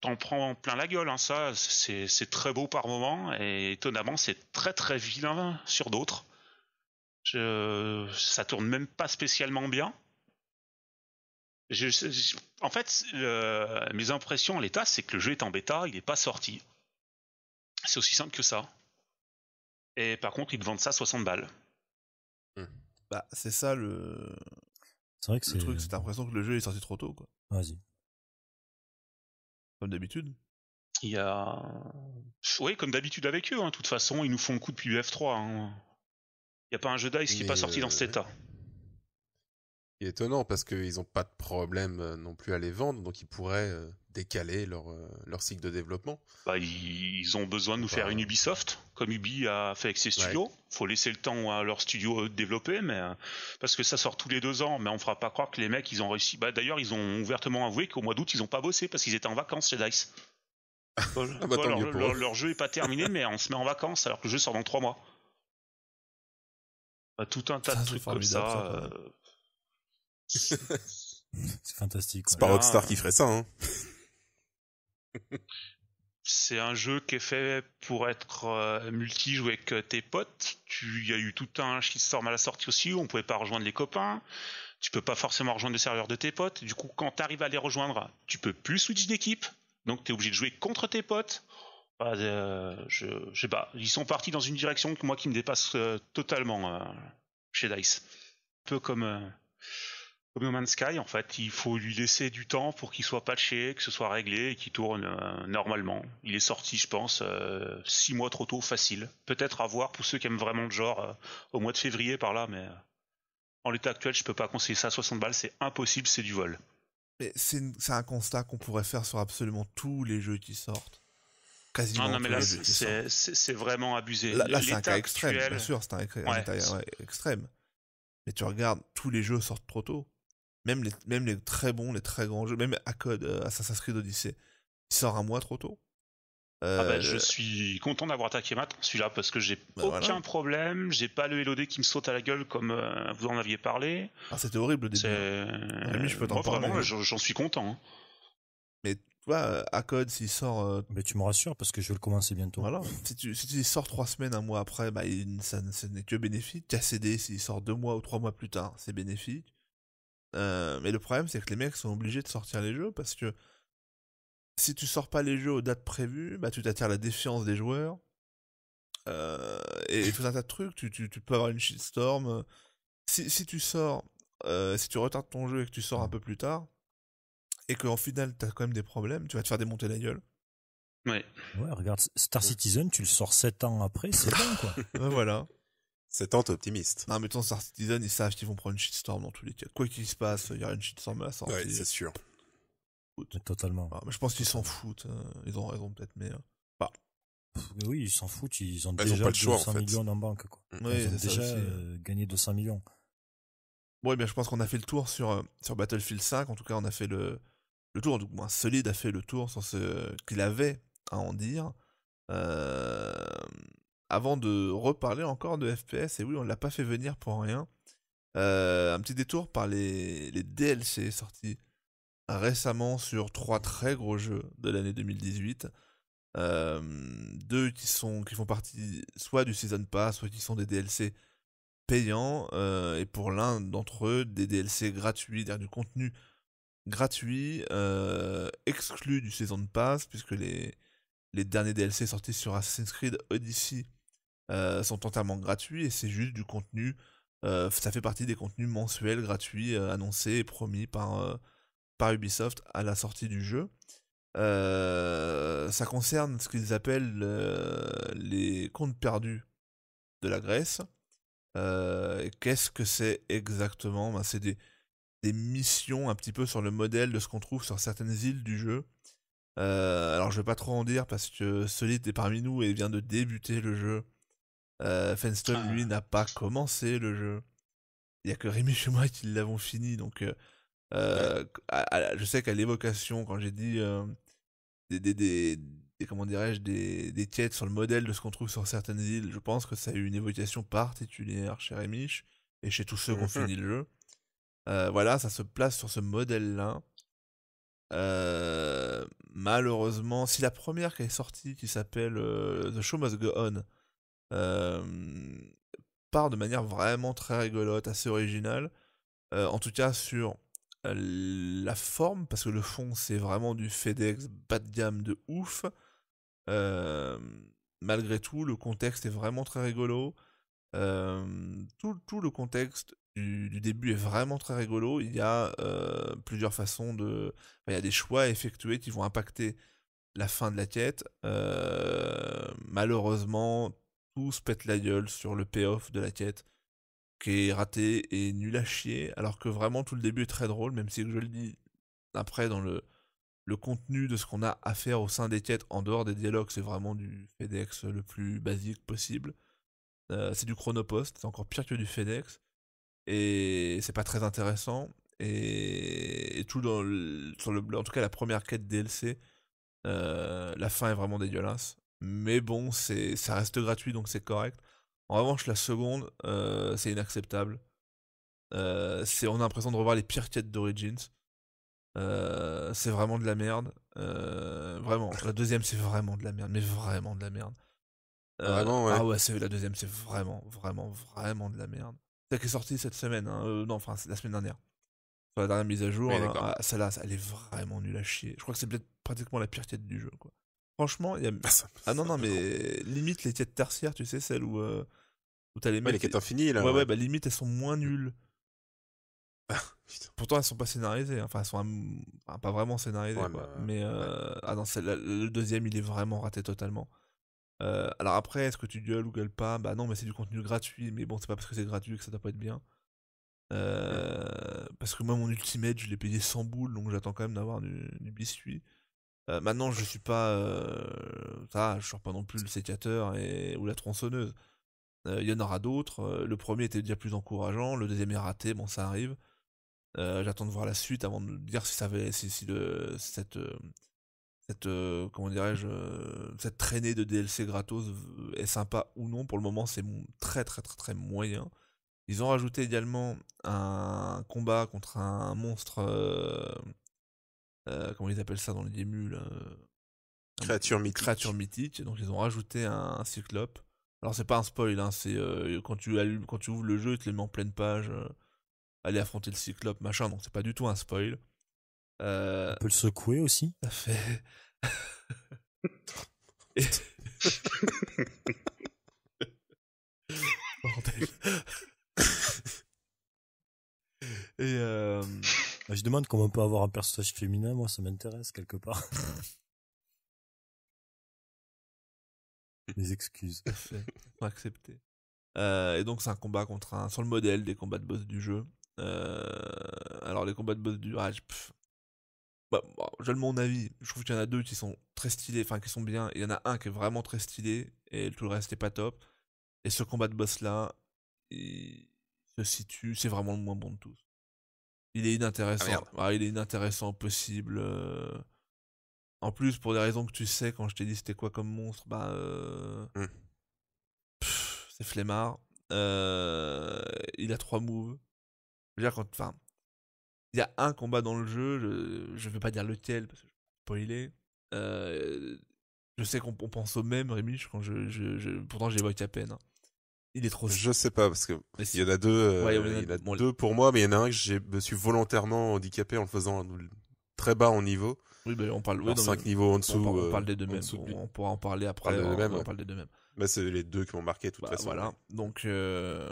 t'en prends plein la gueule. Hein, ça, c'est très beau par moment, et étonnamment, c'est très très vilain sur d'autres. Ça tourne même pas spécialement bien je, en fait, mes impressions à l'état, c'est que le jeu est en bêta, il n'est pas sorti. C'est aussi simple que ça. Et par contre, ils vendent ça à 60 balles. Hmm. Bah, c'est ça le. C'est vrai que truc, c'est l'impression que le jeu est sorti trop tôt, quoi. Vas-y. Comme d'habitude. Il y a. Oui, comme d'habitude avec eux, hein. de toute façon, ils nous font un coup depuis f 3 hein. Il n'y a pas un jeu d'Ice qui n'est pas sorti dans euh, cet état étonnant parce qu'ils n'ont pas de problème euh, non plus à les vendre, donc ils pourraient euh, décaler leur, euh, leur cycle de développement. Bah, ils ont besoin de nous faire une Ubisoft, comme Ubi a fait avec ses studios. faut laisser le temps à leur studio de développer, mais, parce que ça sort tous les deux ans, mais on fera pas croire que les mecs, ils ont réussi. Bah, D'ailleurs, ils ont ouvertement avoué qu'au mois d'août, ils n'ont pas bossé parce qu'ils étaient en vacances chez DICE. Ah, bah, leur, jeu est pas terminé, mais on se met en vacances alors que le jeu sort dans trois mois. Bah, tout un tas de trucs comme ça c'est fantastique. C'est pas ah. Rockstar qui ferait ça. Hein. c'est un jeu qui est fait pour être euh, multi joué avec euh, tes potes. Il y a eu tout un shitstorm à la sortie aussi où on pouvait pas rejoindre les copains. Tu peux pas forcément rejoindre le serveurs de tes potes. Du coup, quand tu arrives à les rejoindre, tu peux plus switch d'équipe. Donc tu es obligé de jouer contre tes potes. Ah, euh, je, sais pas. Ils sont partis dans une direction que moi qui me dépasse totalement chez Dice. Un peu comme No Sky, en fait, il faut lui laisser du temps pour qu'il soit patché, que ce soit réglé et qu'il tourne euh, normalement. Il est sorti, je pense, euh, six mois trop tôt, facile. Peut-être à voir pour ceux qui aiment vraiment le genre euh, au mois de février par là, mais en l'état actuel, je ne peux pas conseiller ça à 60 balles, c'est impossible, c'est du vol. Mais c'est un constat qu'on pourrait faire sur absolument tous les jeux qui sortent. Quasiment ah non, mais là, c'est vraiment abusé. Là, c'est un cas extrême, actuel... bien sûr, c'est un, extrême. Mais tu regardes, tous les jeux sortent trop tôt. Même les, même les très bons, les très grands jeux, même Accode, euh, Assassin's Creed Odyssey, il sort un mois trop tôt. Ah bah, euh, je suis content d'avoir attaqué Mat celui-là parce que j'ai bah, aucun problème, j'ai pas le LOD qui me saute à la gueule comme euh, vous en aviez parlé. Ah, c'était horrible au début. Moi je Vraiment, j'en suis content. Hein. Mais toi, à code, s'il sort. Mais tu me rassures parce que je vais le commencer bientôt. Voilà. si tu si sors trois semaines, un mois après, bah, ça, n'est que bénéfique. KCD, s'il sort deux mois ou trois mois plus tard, c'est bénéfique. Euh, mais le problème, c'est que les mecs sont obligés de sortir les jeux parce que si tu sors pas les jeux aux dates prévues, bah, tu t'attires la défiance des joueurs. Euh, et, et, tout un tas de trucs. Tu, tu, peux avoir une shitstorm. Si, si tu sors, euh, si tu retardes ton jeu et que tu sors un peu plus tard, et qu'en final, t'as quand même des problèmes, tu vas te faire démonter la gueule. Ouais. Ouais, regarde, Star Citizen, tu le sors 7 ans après, c'est bon, quoi. voilà. C'est tant optimiste. Non, mais tant Star Citizen, ils savent qu'ils vont prendre une shitstorm dans tous les cas. Quoi qu'il se passe, il y aura une shitstorm à la sortie. Ouais, c'est sûr. totalement. Ah, je pense qu'ils s'en foutent. Hein. Ils ont raison peut-être, hein. bah. mais. oui, ils s'en foutent. Ils ont déjà choix, 200 en millions en banque. Quoi. Mm. ils ont déjà euh, gagné 200 millions. Bon, et bien, je pense qu'on a fait le tour sur, euh, sur Battlefield 5. En tout cas, on a fait le, le tour. Du moins, Solid a fait le tour sur ce qu'il avait à en dire. Euh, avant de reparler encore de FPS, et oui, on ne l'a pas fait venir pour rien, euh, un petit détour par les, les, DLC sortis euh, récemment sur trois très gros jeux de l'année 2018. Euh, deux qui, sont, qui font partie soit du Season Pass, soit qui sont des DLC payants, et pour l'un d'entre eux, des DLC gratuits, c'est-à-dire du contenu gratuit, exclu du Season Pass, puisque les, les derniers DLC sortis sur Assassin's Creed Odyssey euh, sont entièrement gratuits et c'est juste du contenu. Euh, ça fait partie des contenus mensuels gratuits euh, annoncés et promis par, par Ubisoft à la sortie du jeu. ça concerne ce qu'ils appellent les comptes perdus de la Grèce. Qu'est-ce que c'est exactement ben, C'est des, des missions un petit peu sur le modèle de ce qu'on trouve sur certaines îles du jeu. alors je vais pas trop en dire parce que Solid est parmi nous et vient de débuter le jeu. Euh, fenstone ah. lui, n'a pas commencé le jeu. Il n'y a que Rémi chez moi qui l'avons fini. Donc, euh, euh, je sais qu'à l'évocation, quand j'ai dit des, des, comment dirais-je, des, des sur le modèle de ce qu'on trouve sur certaines îles, je pense que ça a eu une évocation particulière chez Rémi et chez tous ceux qui ont mhm. fini le jeu. voilà, ça se place sur ce modèle-là. malheureusement, si la première qui est sortie, qui s'appelle The Show Must Go On, part de manière vraiment très rigolote, assez originale. en tout cas sur la forme, parce que le fond c'est vraiment du FedEx bas de gamme de ouf. malgré tout, le contexte est vraiment très rigolo. tout, le contexte du, début est vraiment très rigolo. Il y a plusieurs façons de. il y a des choix à effectuer qui vont impacter la fin de la quête. malheureusement, pète la gueule sur le payoff de la quête qui est raté et nul à chier, alors que vraiment tout le début est très drôle, même si je le dis après dans le, le contenu de ce qu'on a à faire au sein des quêtes en dehors des dialogues, c'est vraiment du FedEx le plus basique possible. Euh, c'est du chronopost, c'est encore pire que du FedEx, et c'est pas très intéressant. Et, tout dans le, en tout cas la première quête DLC, euh, la fin est vraiment dégueulasse. Mais bon, ça reste gratuit, donc c'est correct. En revanche, la seconde, euh, c'est inacceptable. Euh, on a l'impression de revoir les pires quêtes d'Origins. Euh, c'est vraiment de la merde. vraiment. La deuxième, c'est vraiment de la merde. Mais vraiment de la merde. Ah ouais, c'est, la deuxième, c'est vraiment, vraiment, vraiment de la merde. Celle qui est sortie cette semaine. Hein, non, enfin, la semaine dernière. la dernière mise à jour, ah, celle-là, elle est vraiment nulle à chier. Je crois que c'est peut-être pratiquement la pire quête du jeu. Quoi. Franchement, il y a... ah non, non, mais limite les quêtes tertiaires, tu sais, celles où, euh, t'as les Ouais, les quêtes infinies, là. Ouais, ouais, bah limite, elles sont moins nulles. Ah, Pourtant, elles sont pas scénarisées. Hein. Enfin, elles sont pas vraiment scénarisées. Bah, mais, euh, ah non, le deuxième, il est vraiment raté totalement. Euh, alors après, est-ce que tu gueules ou gueules pas Bah non, mais c'est du contenu gratuit. Mais bon, c'est pas parce que c'est gratuit que ça doit pas être bien. parce que moi, mon ultimate, je l'ai payé 100 boules, donc j'attends quand même d'avoir du, biscuit. Euh, maintenant, je ne suis pas, euh, je sors pas non plus le sécateur et ou la tronçonneuse. Euh, il y en aura d'autres. Euh, le premier était déjà plus encourageant, le deuxième est raté, bon, ça arrive. J'attends de voir la suite avant de dire si ça avait, si, cette, cette, comment dirais-je, cette traînée de DLC gratos est sympa ou non. Pour le moment, c'est très, très, très, très moyen. Ils ont rajouté également un combat contre un monstre euh, comment ils appellent ça dans les démus euh, Créatures Créature mythique. Créature mythique. Donc ils ont rajouté un, cyclope. Alors c'est pas un spoil, hein, c'est euh, quand tu quand tu ouvres le jeu, il te les met en pleine page, aller affronter le cyclope, machin. Donc c'est pas du tout un spoil. On peut le secouer aussi. Ça fait. Et... Bordel. Et bah, je demande comment on peut avoir un personnage féminin, moi ça m'intéresse quelque part. Mes excuses. accepté. Euh, et donc c'est un combat contre un sur le modèle des combats de boss du jeu. Euh, alors les combats de boss du Rage, ah, je, bah, mon avis. Je trouve qu'il y en a deux qui sont très stylés, enfin qui sont bien. Il y en a un qui est vraiment très stylé et tout le reste n'est pas top. Et ce combat de boss là, il se situe, c'est vraiment le moins bon de tous. Il est ah, inintéressant. il est inintéressant possible. Euh. En plus, pour des raisons que tu sais, quand je t'ai dit c'était quoi comme monstre, bah. Euh, hmm. C'est flemmard. Euh, il a trois moves. quand. Il y a un combat dans le jeu, je, je vais pas dire lequel parce que je est je sais qu'on pense au même, Rémi, quand je, je, je... pourtant à peine. Hein. Il est trop. Je sais pas parce qu'il y en a deux. deux pour moi, mais il y en a un que je me suis volontairement handicapé en le faisant très bas en niveau. Oui, ben, on parle. de cinq niveaux en dessous. On, euh, parle, des deux mêmes. On, pourra en parler après. On, parle des deux mêmes. Mais bah, c'est les deux qui m'ont marqué de toute façon. Bah, voilà. Donc euh,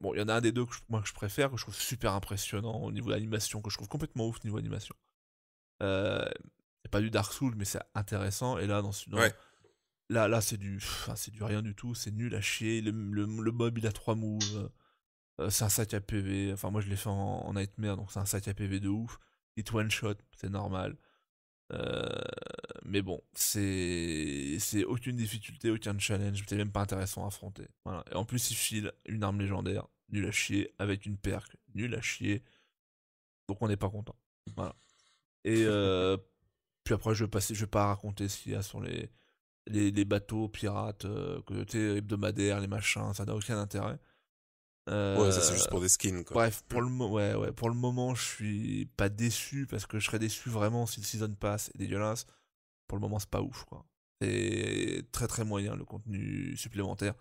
bon, il y en a un des deux que je, moi que je préfère, que je trouve super impressionnant au niveau d'animation, que je trouve complètement ouf niveau animation. Euh... pas du Dark Souls, mais c'est intéressant. Et là, dans, ce Là, là c'est du, c'est du rien du tout, c'est nul à chier. Le, le, mob il a 3 moves, euh, c'est un sac à PV. Enfin, moi je l'ai fait en, Nightmare donc c'est un sac à PV de ouf. Hit one shot, c'est normal. Euh, mais bon, c'est c'est aucune difficulté, aucun challenge, c'est même pas intéressant à affronter. Voilà. Et en plus, il file une arme légendaire, nul à chier, avec une perque, nul à chier. Donc on n'est pas content. Voilà. Et euh, puis après, je vais passer, je vais pas raconter ce qu'il y a sur les les, bateaux pirates euh, que hebdomadaires, les machins, ça n'a aucun intérêt. ouais, ça c'est juste euh, pour des skins. Quoi. Bref, pour le, ouais, ouais, pour le moment, je suis pas déçu parce que je serais déçu vraiment si le season pass est dégueulasse. Pour le moment, c'est pas ouf. quoi. C'est très très moyen le contenu supplémentaire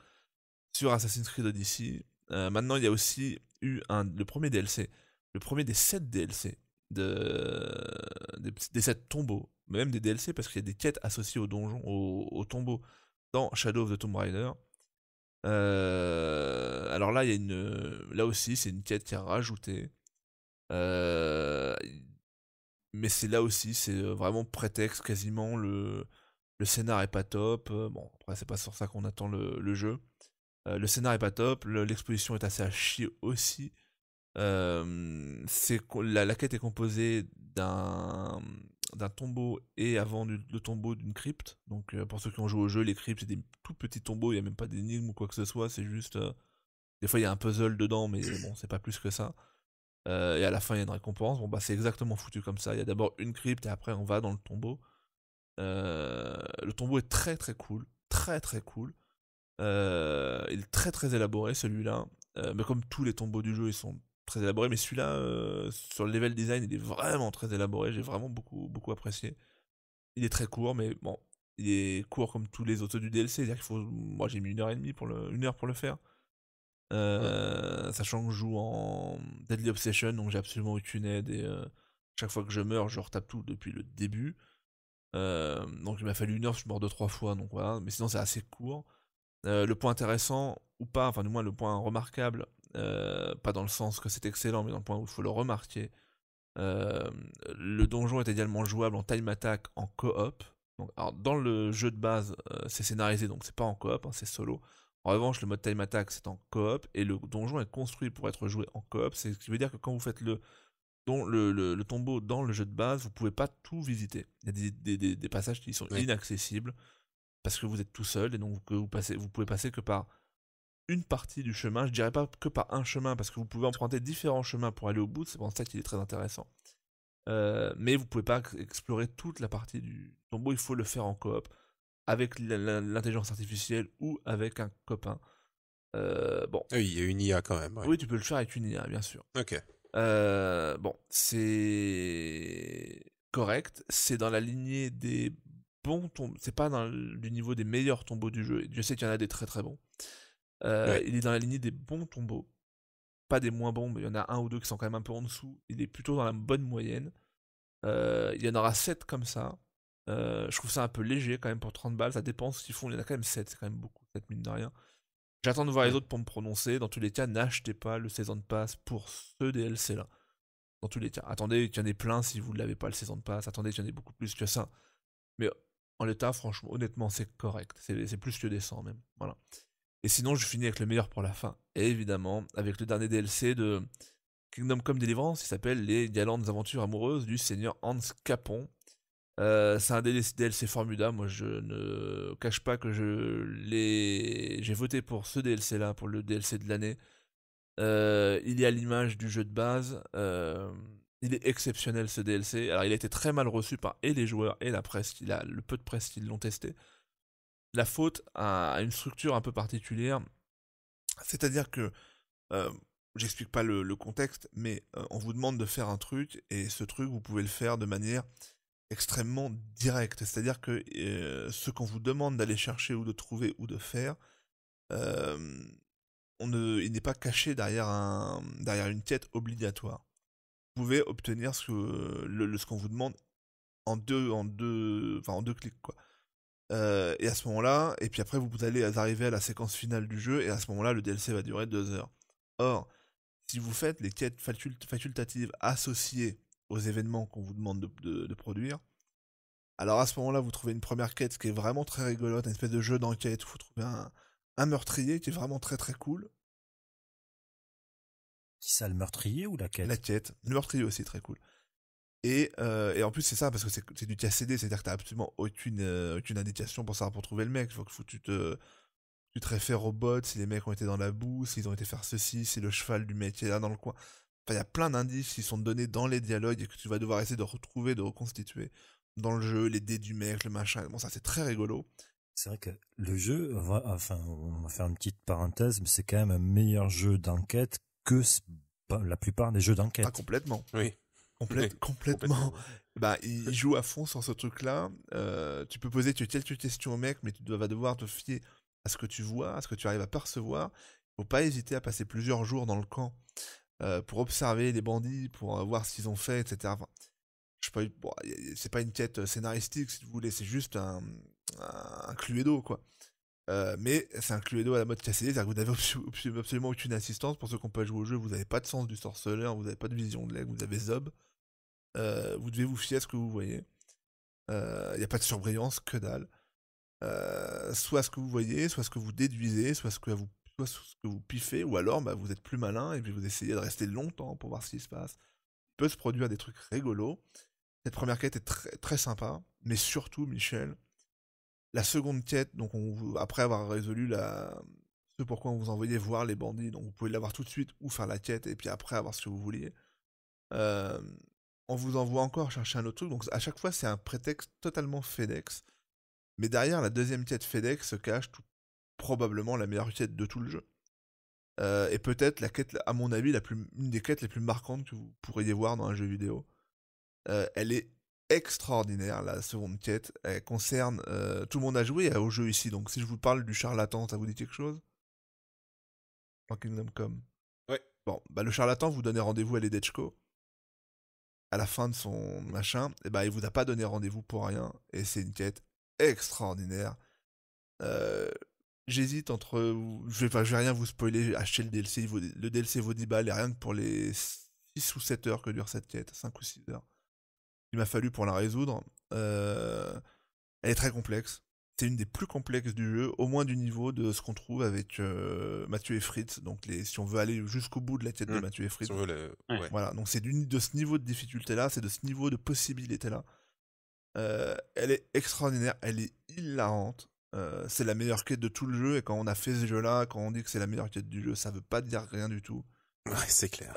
sur Assassin's Creed Odyssey. Euh, maintenant, il y a aussi eu un, le premier DLC, le premier des 7 DLC de, des, des 7 tombeaux même des DLC, parce qu'il y a des quêtes associées au donjon, au, tombeau, dans Shadow of the Tomb Raider. Euh, alors là, il y a une, euh, là aussi, c'est une quête qui est rajoutée. Euh, mais c'est là aussi, c'est vraiment prétexte quasiment. Le, le scénar est pas top. Bon, c'est pas sur ça qu'on attend le, le jeu. le scénar est pas top. L'exposition est assez à chier aussi. La, la, quête est composée d'un d'un tombeau et avant le tombeau d'une crypte. Donc euh, pour ceux qui ont joué au jeu, les cryptes c'est des tout petits tombeaux, il n'y a même pas d'énigmes ou quoi que ce soit, c'est juste... Euh, des fois il y a un puzzle dedans, mais bon, c'est pas plus que ça. Euh, et à la fin il y a une récompense. Bon bah c'est exactement foutu comme ça. Il y a d'abord une crypte et après on va dans le tombeau. le tombeau est très très cool, très très cool. il est très très élaboré celui-là. mais comme tous les tombeaux du jeu, ils sont très élaboré, mais celui-là, euh, sur le level design, il est vraiment très élaboré, j'ai vraiment beaucoup, beaucoup apprécié. Il est très court, mais bon, il est court comme tous les autres du DLC, c'est-à-dire qu'il faut, moi j'ai mis une heure et demie pour le, une heure pour le faire. Euh, sachant que je joue en Deadly Obsession, donc j'ai absolument aucune aide et euh, chaque fois que je meurs, je retape tout depuis le début. donc il m'a fallu une heure, je suis mort deux trois fois, donc voilà. Mais sinon c'est assez court. le point intéressant ou pas, enfin du moins le point remarquable euh, pas dans le sens que c'est excellent, mais dans le point où il faut le remarquer. Euh, le donjon est également jouable en time attack en coop. Donc, dans le jeu de base, euh, c'est scénarisé, donc c'est pas en coop, op hein, c'est solo. En revanche, le mode time attack c'est en coop et le donjon est construit pour être joué en coop. C'est ce qui veut dire que quand vous faites le, don, le, le, tombeau dans le jeu de base, vous pouvez pas tout visiter. Il y a des, des, passages qui sont inaccessibles parce que vous êtes tout seul et donc vous, passez, vous pouvez passer que par une partie du chemin, je dirais pas que par un chemin, parce que vous pouvez emprunter différents chemins pour aller au bout, c'est pour ça qu'il est très intéressant. Euh, mais vous pouvez pas explorer toute la partie du tombeau, il faut le faire en coop, avec l'intelligence artificielle ou avec un copain. Euh, bon. Oui, il y a une IA quand même. Oui, tu peux le faire avec une IA, bien sûr. Ok. Euh, bon, c'est correct, c'est dans la lignée des bons tombeaux, c'est pas dans le niveau des meilleurs tombeaux du jeu, je sais qu'il y en a des très très bons. Euh, il est dans la lignée des bons tombeaux. Pas des moins bons, mais il y en a un ou deux qui sont quand même un peu en dessous. Il est plutôt dans la bonne moyenne. Euh, il y en aura 7 comme ça. Euh, je trouve ça un peu léger quand même pour 30 balles. Ça dépend ce qu'ils font. Il y en a quand même 7. C'est quand même beaucoup, 7 mine de rien. J'attends de voir les autres pour me prononcer. Dans tous les cas, n'achetez pas le saison de passe pour ce DLC-là. Dans tous les cas. Attendez qu'il y en ait plein si vous ne l'avez pas le saison de passe. Attendez qu'il y en ait beaucoup plus que ça. Mais en l'état, franchement, honnêtement, c'est correct. C'est plus que décent même. Voilà. Et sinon, je finis avec le meilleur pour la fin. Et évidemment, avec le dernier DLC de Kingdom Come Deliverance, qui s'appelle Les Galantes Aventures Amoureuses du Seigneur Hans Capon. Euh, c'est un DLC formula, Moi, je ne cache pas que je j'ai voté pour ce DLC-là, pour le DLC de l'année. Euh, il y a l'image du jeu de base. Euh, il est exceptionnel ce DLC. Alors, il a été très mal reçu par et les joueurs et la presse, a, le peu de presse qui l'ont testé la faute a une structure un peu particulière. C'est-à-dire que, euh, j'explique pas le, contexte, mais euh, on vous demande de faire un truc, et ce truc, vous pouvez le faire de manière extrêmement directe. C'est-à-dire que euh, ce qu'on vous demande d'aller chercher ou de trouver ou de faire, on ne, il n'est pas caché derrière, un, derrière une tête obligatoire. Vous pouvez obtenir ce, que, qu'on vous demande en deux, en deux, en deux clics, quoi. Euh, et à ce moment-là, et puis après vous allez arriver à la séquence finale du jeu, et à ce moment-là, le DLC va durer deux heures. Or, si vous faites les quêtes facultatives associées aux événements qu'on vous demande de, produire, alors à ce moment-là, vous trouvez une première quête qui est vraiment très rigolote, une espèce de jeu d'enquête où vous trouvez un, un, meurtrier qui est vraiment très très cool. Qui ça, le meurtrier ou la quête La quête. Le meurtrier aussi, très cool. Euh, et, en plus, c'est ça, parce que c'est du CD c'est-à-dire que t'as absolument euh, aucune, indication pour savoir pour trouver le mec. Faut que tu te, tu te réfères au bot, si les mecs ont été dans la boue, s'ils ont été faire ceci, si le cheval du mec est là dans le coin. Enfin, il y a plein d'indices qui sont donnés dans les dialogues et que tu vas devoir essayer de retrouver, de reconstituer dans le jeu, les dés du mec, le machin. Bon, ça, c'est très rigolo. C'est vrai que le jeu, enfin, on va faire une petite parenthèse, mais c'est quand même un meilleur jeu d'enquête que la plupart des jeux d'enquête. pas complètement. Oui. complètement. Bah, il joue à fond sur ce truc-là. Euh, tu peux poser quelques questions au mec, mais tu vas devoir te fier à ce que tu vois, à ce que tu arrives à percevoir. Il faut pas hésiter à passer plusieurs jours dans le camp euh, pour observer les bandits, pour euh, voir ce qu'ils ont fait, etc. Ce je pas, c'est pas une quête scénaristique, si vous voulez, c'est juste un, un, cluedo, quoi. mais c'est un cluedo à la mode cassée, c'est-à-dire que vous n'avez absolument aucune assistance. Pour ceux qui peut pas joué au jeu, vous n'avez pas de sens du sorceleur, vous n'avez pas de vision de l'aigle, vous avez Zob. Euh, vous devez vous fier à ce que vous voyez. Il euh, n'y a pas de surbrillance, que dalle. Euh, soit ce que vous voyez, soit ce que vous déduisez, soit ce que vous, soit ce que vous piffez, ou alors bah, vous êtes plus malin et puis vous essayez de rester longtemps pour voir ce qui se passe. Il peut se produire des trucs rigolos. Cette première quête est très, très sympa, mais surtout, Michel, la seconde quête, donc après avoir résolu la, ce pourquoi on vous envoyait voir les bandits, donc vous pouvez l'avoir tout de suite ou faire la quête et puis après avoir ce que vous vouliez. Euh, on vous envoie encore chercher un autre truc. Donc à chaque fois, c'est un prétexte totalement FedEx. Mais derrière la deuxième quête FedEx se cache probablement la meilleure quête de tout le jeu. Euh, et peut-être la quête, à mon avis, la une des quêtes les plus marquantes que vous pourriez voir dans un jeu vidéo. Euh, elle est extraordinaire, la seconde quête. Elle concerne. Euh, tout le monde a joué au jeu ici, donc si je vous parle du charlatan, ça vous dit quelque chose Kingdom Come. Ouais. Bon, bah, le charlatan vous donnez rendez-vous à l'Edechko à la fin de son machin, et eh ben, il vous a pas donné rendez-vous pour rien. Et c'est une quête extraordinaire. Euh, j'hésite entre. Je vais, pas, vais rien vous spoiler, acheter le DLC. le DLC vaut 10 balles, et rien que pour les 6 ou 7 heures que dure cette quête, 5 ou 6 heures. Il m'a fallu pour la résoudre. Euh, elle est très complexe c'est une des plus complexes du jeu, au moins du niveau de ce qu'on trouve avec euh, Mathieu et Fritz. Donc, si on veut aller jusqu'au bout de la tête de mm. Mathieu et Fritz. Voilà, donc c'est de ce niveau de difficulté-là, c'est de ce niveau de possibilité-là. Euh, elle est extraordinaire, elle est hilarante. Euh, c'est la meilleure quête de tout le jeu, et quand on a fait ce jeu-là, quand on dit que c'est la meilleure quête du jeu, ça ne veut pas dire rien du tout. c'est clair.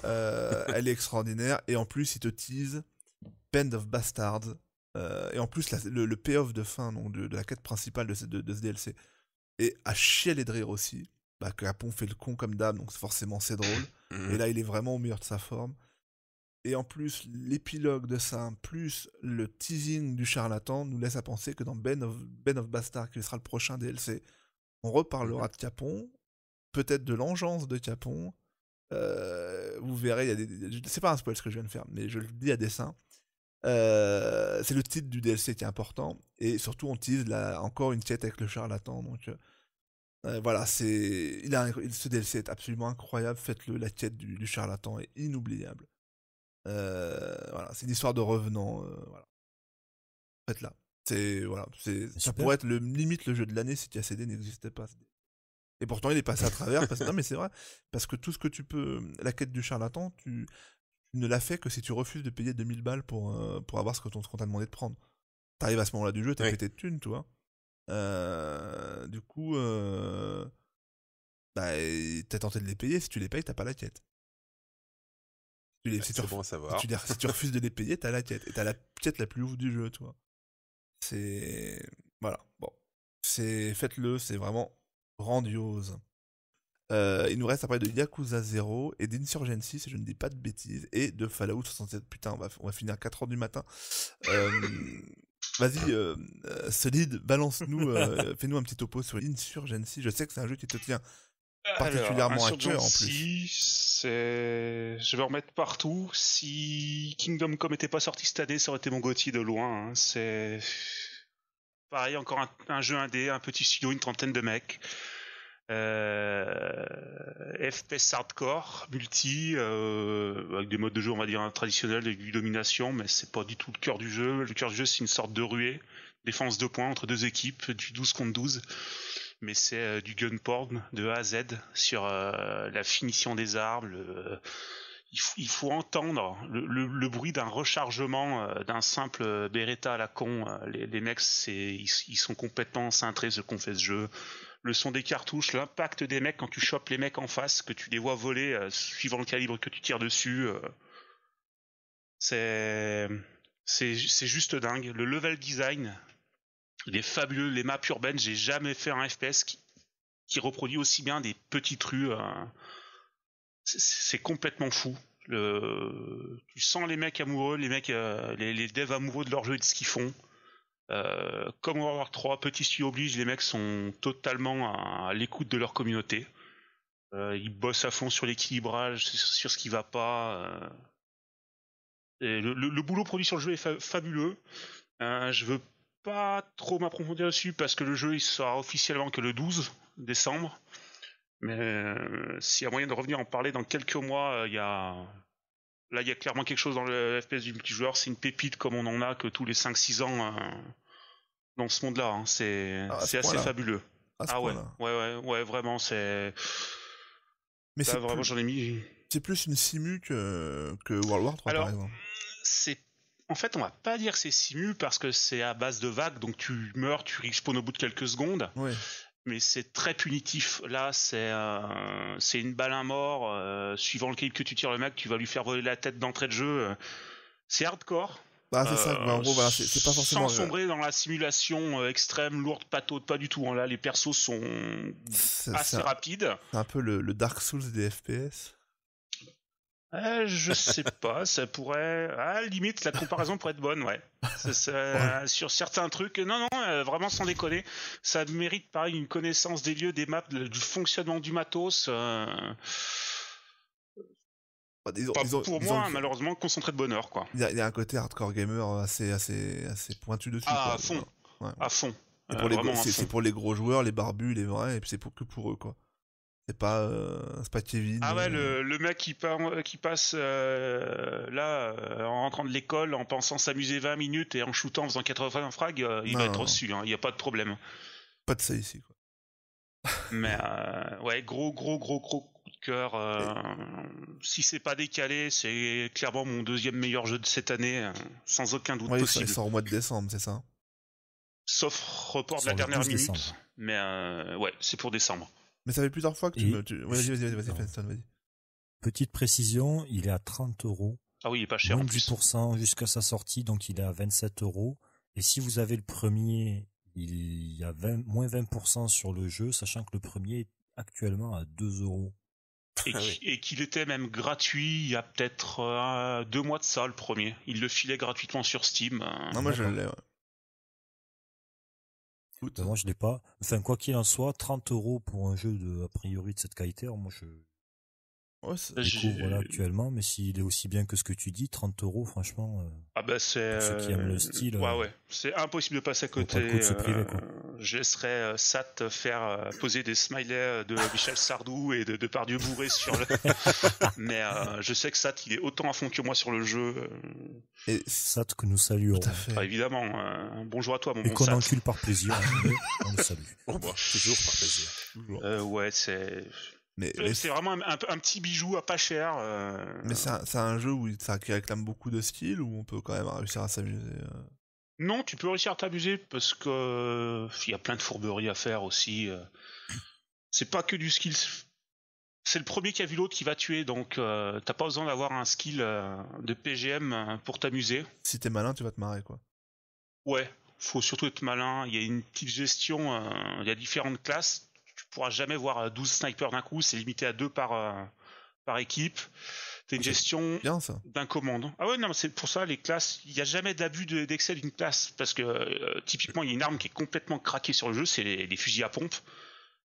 elle est extraordinaire, et en plus, il te tease Band of Bastards, euh, et en plus, le, payoff de fin donc de, la quête principale de ce, DLC est à chialer de rire aussi. Bah, Capon fait le con comme d'hab, donc forcément c'est drôle. Mhm. Et là, il est vraiment au meilleur de sa forme. Et en plus, l'épilogue de ça, plus le teasing du charlatan, nous laisse à penser que dans Ben of, ben Bastard, qui sera le prochain DLC, on reparlera mhm. de Capon, peut-être de l'engeance de Capon. Euh, vous verrez, C'est pas un spoil ce que je viens de faire, mais je le dis à dessein. Euh, c'est le titre du DLC qui est important. Et surtout, on tease là, encore une quête avec le charlatan. Donc euh, euh, voilà, c'est, il a, ce DLC est absolument incroyable. Faites-le, la quête du, charlatan est inoubliable. voilà, c'est une histoire de revenant. voilà. Faites-la. C'est, voilà, c'est, ça pourrait être le, limite le jeu de l'année si TACD n'existait pas. Et pourtant, il est passé à travers. Parce, non, mais c'est vrai. Parce que tout ce que tu peux. La quête du charlatan, tu, ne l'a fait que si tu refuses de payer 2000 balles pour, euh, pour avoir ce ton compte t'a demandé de prendre. T'arrives à ce moment-là du jeu, t'as fait pété de thunes, euh, du coup, euh, bah, t'as tenté de les payer, si tu les payes, t'as pas la quête. Si tu, les, savoir. Si tu, refuses de les payer, t'as la quête. Et t'as la quête la plus ouf du jeu, toi. C'est. Voilà, bon. C'est. Faites-le, c'est vraiment grandiose. Euh, il nous reste à parler de Yakuza 0 et d'Insurgency, si je ne dis pas de bêtises, et de Fallout 67. Putain, on va, on va finir à 4h du matin. Euh, vas-y, euh, euh solide, balance-nous, fais-nous un petit topo sur Insurgency. Je sais que c'est un jeu qui te tient particulièrement à cœur en plus. c'est... Je vais remettre partout. Si Kingdom Come n'était pas sorti cette année, ça aurait été mon Gotti de loin. Hein. C'est. Pareil, encore un, un, jeu indé, un petit studio, une trentaine de mecs. FPS euh, hardcore, multi, euh, avec des modes de jeu on va dire hein, traditionnels, du domination, mais c'est pas du tout le cœur du jeu. Le cœur du jeu c'est une sorte de ruée, défense de points entre deux équipes, du 12 contre 12, mais c'est euh, du gun porn de A à Z sur la finition des armes. il, faut entendre le, bruit d'un rechargement d'un simple Beretta à la con. les, mecs, ils, sont complètement cintrés ce qu'on fait ce jeu le son des cartouches, l'impact des mecs quand tu chopes les mecs en face, que tu les vois voler euh, suivant le calibre que tu tires dessus. Euh, c'est c'est juste dingue. Le level design, il est fabuleux. Les maps urbaines, j'ai jamais fait un FPS qui, reproduit aussi bien des petites rues. Euh, c'est complètement fou. Tu sens les mecs amoureux, les mecs, les, les devs amoureux de leur jeu et de ce qu'ils font. Euh, comme World War 3, petit studio oblige, les mecs sont totalement à, l'écoute de leur communauté. Euh, ils bossent à fond sur l'équilibrage, sur, ce qui va pas. Euh. le, boulot produit sur le jeu est fabuleux. Euh, je veux pas trop m'approfondir dessus parce que le jeu il sera officiellement que le 12 décembre. Mais s'il y a moyen de revenir en parler dans quelques mois, il y a Là, il y a clairement quelque chose dans le FPS du multijoueur. C'est une pépite comme on en a que tous les 5-6 ans euh, dans ce monde-là. Hein. C'est ah, assez fabuleux. Ah ouais. ouais, ouais, ouais, vraiment, c'est. Mais c'est vraiment, j'en ai mis. C'est plus une simu que, que World War 3, par exemple. C'est en fait, on va pas dire que c'est simu parce que c'est à base de vagues, donc tu meurs, tu respawn au bout de quelques secondes. Ouais mais c'est très punitif. Là, c'est une balle à mort. Euh, suivant le kill que tu tires le mec, tu vas lui faire voler la tête d'entrée de jeu. Euh. C'est hardcore. Bah, c'est ça. Bah, en gros, voilà, c'est pas euh, forcément. Sans sombrer dans la simulation extrême, lourde, pataude, pas du tout. Hein. Là, les persos sont assez rapides. C'est un peu le Dark Souls des FPS. Euh, je sais pas, ça pourrait. À ah, limite, la comparaison pourrait être bonne, ouais. Sur certains trucs, non, non, euh, vraiment sans déconner, ça mérite pareil une connaissance des lieux, des maps, du fonctionnement du matos. Euh. Bah, pas pour moi, malheureusement, concentré de bonheur, quoi. Il y, a un côté hardcore gamer assez, assez, assez pointu dessus. Ah, à fond, à fond. C'est pour, les, gros, pour les gros joueurs, les barbus, les vrais, et puis c'est pour que pour eux, quoi. C'est pas, euh, pas Kevin. Ah ouais, euh. le, mec qui, qui passe euh, là en rentrant de l'école en pensant s'amuser 20 minutes et en shootant en faisant 80 frags, il va être reçu, hein. il n'y a pas de problème. Pas de ça ici. Quoi. Mais ouais, gros, gros, gros, gros coup de cœur. Si c'est pas décalé, c'est clairement mon deuxième meilleur jeu de cette année, sans aucun doute possible. Il sort au mois de décembre, c'est ça hein Sauf report de la dernière minute. Mais ouais, c'est pour décembre. Mais ça fait plusieurs fois que tu me. vas-y, vas-y, vas-y, vas-y. Petite précision, il est à 30 euros. Ah oui, il est pas cher. Moins jusqu'à sa sortie, donc il est à 27 euros. Et si vous avez le premier, il y a moins 20% sur le jeu, sachant que le premier est actuellement à 2 euros. Ah et, qu'il était même gratuit il y a peut-être euh, deux mois de ça, le premier. Il le filait gratuitement sur Steam. Hein. non, moi je l'ai. ouais. Ben, moi, je l'ai pas. Enfin, quoi qu'il en soit, 30 euros pour un jeu de, a priori, de cette qualité, moi, je, Ouais, là actuellement, mais s'il est aussi bien que ce que tu dis, 30 euros, franchement. Euh, ah bah c'est. Ceux qui aiment le euh, style. Euh, c'est impossible de passer à côté. je laisserai Sat faire poser des smileys de Michel Sardou et de, de Pardieu bourré sur le. mais je sais que Sat, il est autant à fond que moi sur le jeu. Et Sat que nous saluons. Ah, évidemment. bonjour à toi, mon et qu'on encule par plaisir. Hein, on le salue. toujours par plaisir. ouais, c'est mais, euh, c'est vraiment un, petit bijou à pas cher. Euh. Mais c'est un, jeu où ça qui réclame beaucoup de skills ou on peut quand même réussir à s'amuser. Euh? Non, tu peux réussir à t'amuser parce que il y a plein de fourberies à faire aussi. C'est pas que du skill. C'est le premier qui a vu l'autre qui va tuer, donc t'as pas besoin d'avoir un skill de PGM pour t'amuser. Si t'es malin, tu vas te marrer quoi. Ouais, faut surtout être malin. Il y a une petite gestion. Il y a différentes classes jamais voir 12 euh, snipers d'un coup, c'est limité à deux par, euh, par équipe. C'est une gestion d'un commande. Ah ouais, non, c'est pour ça, les classes, il n'y a jamais d'abus d'excès d'une classe, parce que euh, typiquement, il y a une arme qui est complètement craquée sur le jeu, c'est les, fusils à pompe.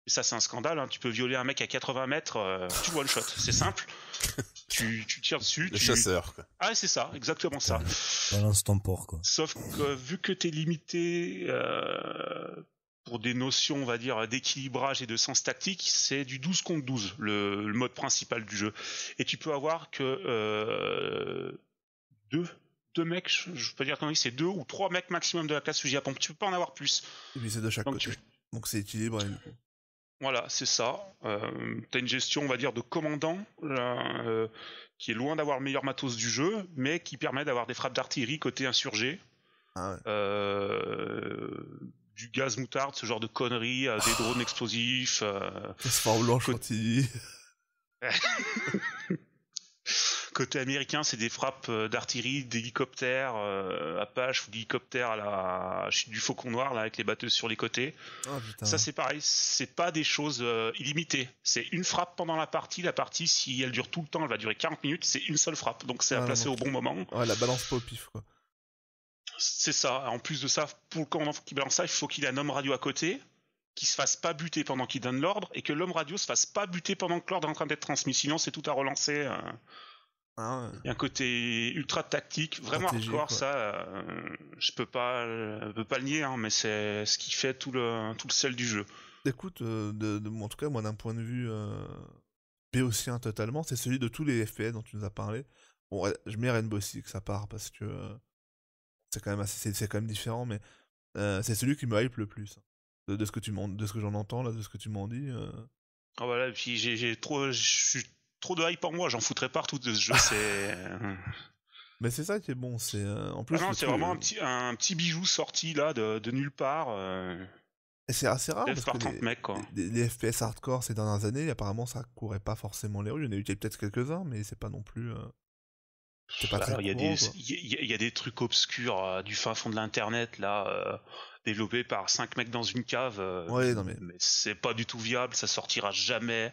Et ça, c'est un scandale, hein. tu peux violer un mec à 80 mètres, tu one shot, c'est simple. Tu, tires dessus. Le tu... chasseur. Ah, c'est ça, exactement ça. Balance ton port, quoi. Sauf que vu que tu es limité pour des notions, on va dire, d'équilibrage et de sens tactique, c'est du 12 contre 12, le, mode principal du jeu. Et tu peux avoir que euh, deux, deux mecs, je, peux dire comment c'est deux ou trois mecs maximum de la classe fusil Tu peux pas en avoir plus. Mais c'est de chaque Donc côté. Donc c'est équilibré. Voilà, c'est ça. Euh, tu as une gestion, on va dire, de commandant, euh, qui est loin d'avoir le meilleur matos du jeu, mais qui permet d'avoir des frappes d'artillerie côté insurgé. Ah ouais. euh, du gaz moutarde, ce genre de conneries, euh, des drones explosifs. en euh. blanc côté... côté américain, c'est des frappes euh, d'artillerie, d'hélicoptères Apache ou d'hélicoptères à la du Faucon Noir là avec les batteuses sur les côtés. Ah, ça c'est pareil, c'est pas des choses illimitées. C'est une frappe pendant la partie. La partie, si elle dure tout le temps, elle va durer 40 minutes. C'est une seule frappe, donc c'est à ah, placer au bon moment. Ouais, ah, la balance pas au pif quoi c'est ça. En plus de ça, pour le qui balance ça, il faut qu'il ait un homme radio à côté, qui se fasse pas buter pendant qu'il donne l'ordre, et que l'homme radio se fasse pas buter pendant que l'ordre est en train d'être transmis. Sinon, c'est tout à relancer. Euh. Ah il y a un côté ultra tactique, vraiment hardcore, ça, euh, je peux pas, peux pas le nier, hein, mais c'est ce qui fait tout le, tout le sel du jeu. Écoute, euh, de, en tout cas, moi, d'un point de vue béotien totalement, c'est celui de tous les FPS dont tu nous as parlé. Bon, je mets Rainbow Six à part parce que c'est quand même c'est quand même différent, mais euh, c'est celui qui me hype le plus hein. de, de ce que tu m'en, de ce que j'en entends là, de ce que tu m'en dis. Euh... Ah voilà, et puis j'ai, trop, je suis trop de hype en moi, j'en foutrais partout de ce jeu, euh. mais c'est ça qui est bon, c'est euh, en plus. Ah c'est vraiment un petit, un petit bijou sorti là de, de nulle part. Et c'est assez rare parce que les, FPS hardcore ces dernières années, apparemment ça courait pas forcément les rues. Il y en a eu peut-être quelques-uns, mais c'est pas non plus. Bah, il y, y, a des trucs obscurs euh, du fin fond de l'internet là, euh, développés par cinq mecs dans une cave. Euh, ouais, non mais, mais c'est pas du tout viable, ça sortira jamais.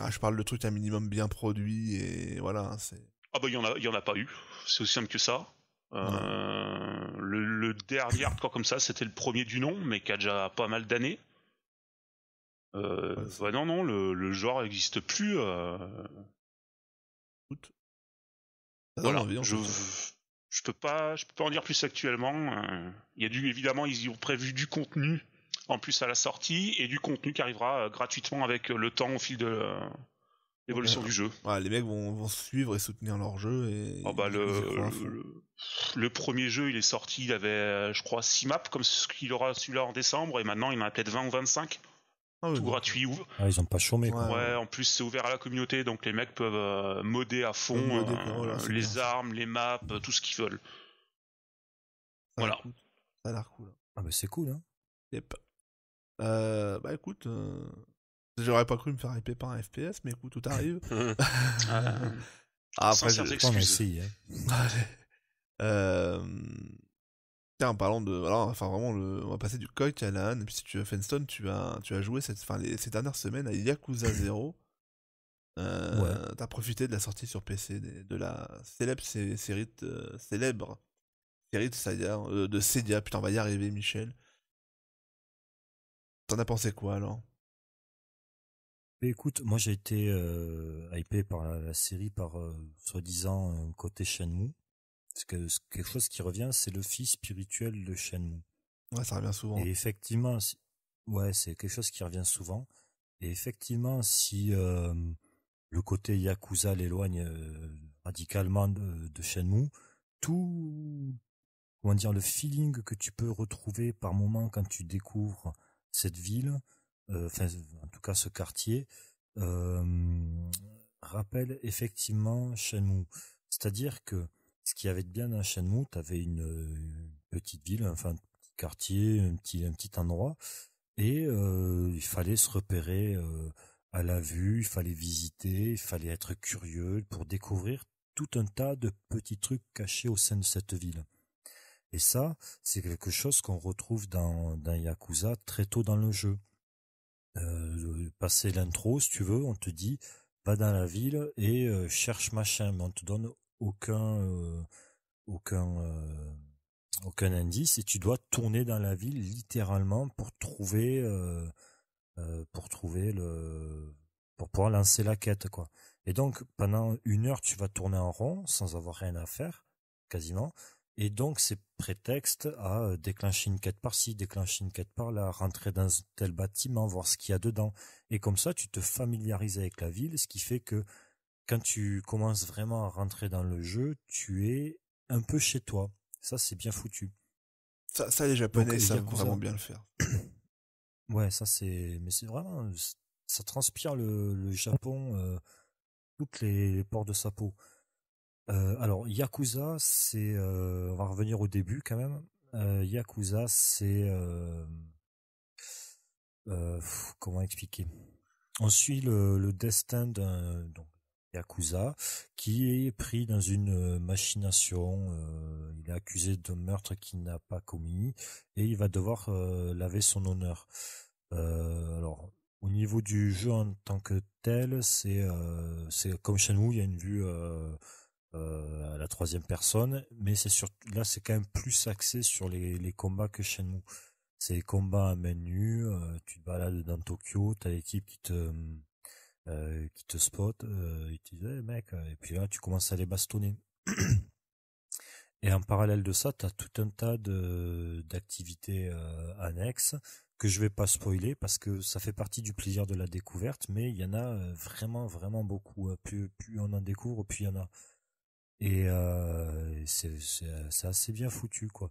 Ah, je parle de trucs un minimum bien produits et voilà. Hein, c'est... Ah bah il y en a, y en a pas eu. C'est aussi simple que ça. Le, le, dernier hardcore comme ça, c'était le premier du nom, mais qui a déjà pas mal d'années. Ouais, bah non non, le, le genre n'existe plus. Bah voilà, je, je peux pas, je peux pas en dire plus actuellement. Euh. Il a du, évidemment, ils y ont prévu du contenu en plus à la sortie et du contenu qui arrivera euh, gratuitement avec euh, le temps au fil de l'évolution du jeu. les mecs vont, suivre et soutenir leur jeu. Et, oh, bah, le, premier jeu, il est sorti, il avait, je crois, 6 maps, comme ce qu'il aura celui-là en décembre, et maintenant il en a peut-être 20 ou 25. Ah tout gratuit. Ah, ils ont pas chômé. Quoi. Ouais, en plus c'est ouvert à la communauté, donc les mecs peuvent euh, moder à fond euh, les armes, les maps, euh, tout ce qu'ils veulent. voilà. Ça a l'air cool. Hein. Ah mais c'est cool. Hein. bah écoute, j'aurais pas cru me faire hyper par un FPS, mais écoute, tout arrive. ah, après, je... en parlant de. Alors, enfin, vraiment, le... on va passer du Coit à la Et puis, si tu veux Fenstone, tu as, tu as joué cette... Enfin, ces dernières semaines à Yakuza 0. Euh, ouais. T'as profité de la sortie sur PC de la célèbre série de... célèbre série de Saya, euh, de Cedia. Putain, on va y arriver, Michel. T'en as pensé quoi alors Écoute, moi j'ai été euh, hypé par la, la série par euh, soi-disant côté Shenmue que quelque chose qui revient, c'est le fils spirituel de Shenmue. Ouais, ça revient souvent. Et effectivement, ouais, c'est quelque chose qui revient souvent. Et effectivement, si euh, le côté Yakuza l'éloigne euh, radicalement de, Shenmue, tout, comment dire, le feeling que tu peux retrouver par moment quand tu découvres cette ville, euh, en tout cas ce quartier, rappelle effectivement Shenmue. C'est-à-dire que ce qui avait de bien à Shenmue, avais une petite ville, enfin un petit quartier, un petit, endroit, et euh, il fallait se repérer euh, à la vue, il fallait visiter, il fallait être curieux pour découvrir tout un tas de petits trucs cachés au sein de cette ville. Et ça, c'est quelque chose qu'on retrouve dans, dans Yakuza très tôt dans le jeu. Euh, passer l'intro, si tu veux, on te dit va dans la ville et cherche machin, mais on te donne aucun euh, aucun euh, aucun indice et tu dois tourner dans la ville littéralement pour trouver euh, pour trouver le pour pouvoir lancer la quête quoi. Et donc pendant une heure tu vas tourner en rond sans avoir rien à faire quasiment. Et donc c'est prétexte à déclencher une quête par-ci, déclencher une quête par-là, rentrer dans tel bâtiment, voir ce qu'il y a dedans. Et comme ça tu te familiarises avec la ville, ce qui fait que quand tu commences vraiment à rentrer dans le jeu, tu es un peu chez toi. Ça, c'est bien foutu. Ça, ça les Japonais ça, savent vraiment bien le faire. ouais, ça c'est, mais c'est vraiment, ça transpire le, Japon, euh, toutes les, portes de sa peau. Euh, alors Yakuza, c'est, euh, on va revenir au début quand même. Yakuza, c'est, comment expliquer On suit le, le destin d'un, donc Yakuza, qui est pris dans une euh, machination. Euh, il est accusé de meurtre qu'il n'a pas commis et il va devoir euh, laver son honneur. alors, au niveau du jeu en tant que tel, c'est comme Shenmue, il y a une vue à la troisième personne, mais c'est là c'est quand même plus axé sur les, combats que Shenmue. C'est les combats à main nue, tu te balades dans Tokyo, t'as l'équipe qui te euh, qui te spot, euh, ils te disent «Eh, mec, euh», et puis là tu commences à les bastonner. et en parallèle de ça, tu as tout un tas de d'activités annexes que je vais pas spoiler parce que ça fait partie du plaisir de la découverte, mais il y en a vraiment vraiment beaucoup. Plus, on en découvre, plus il y en a. Et c'est assez bien foutu quoi.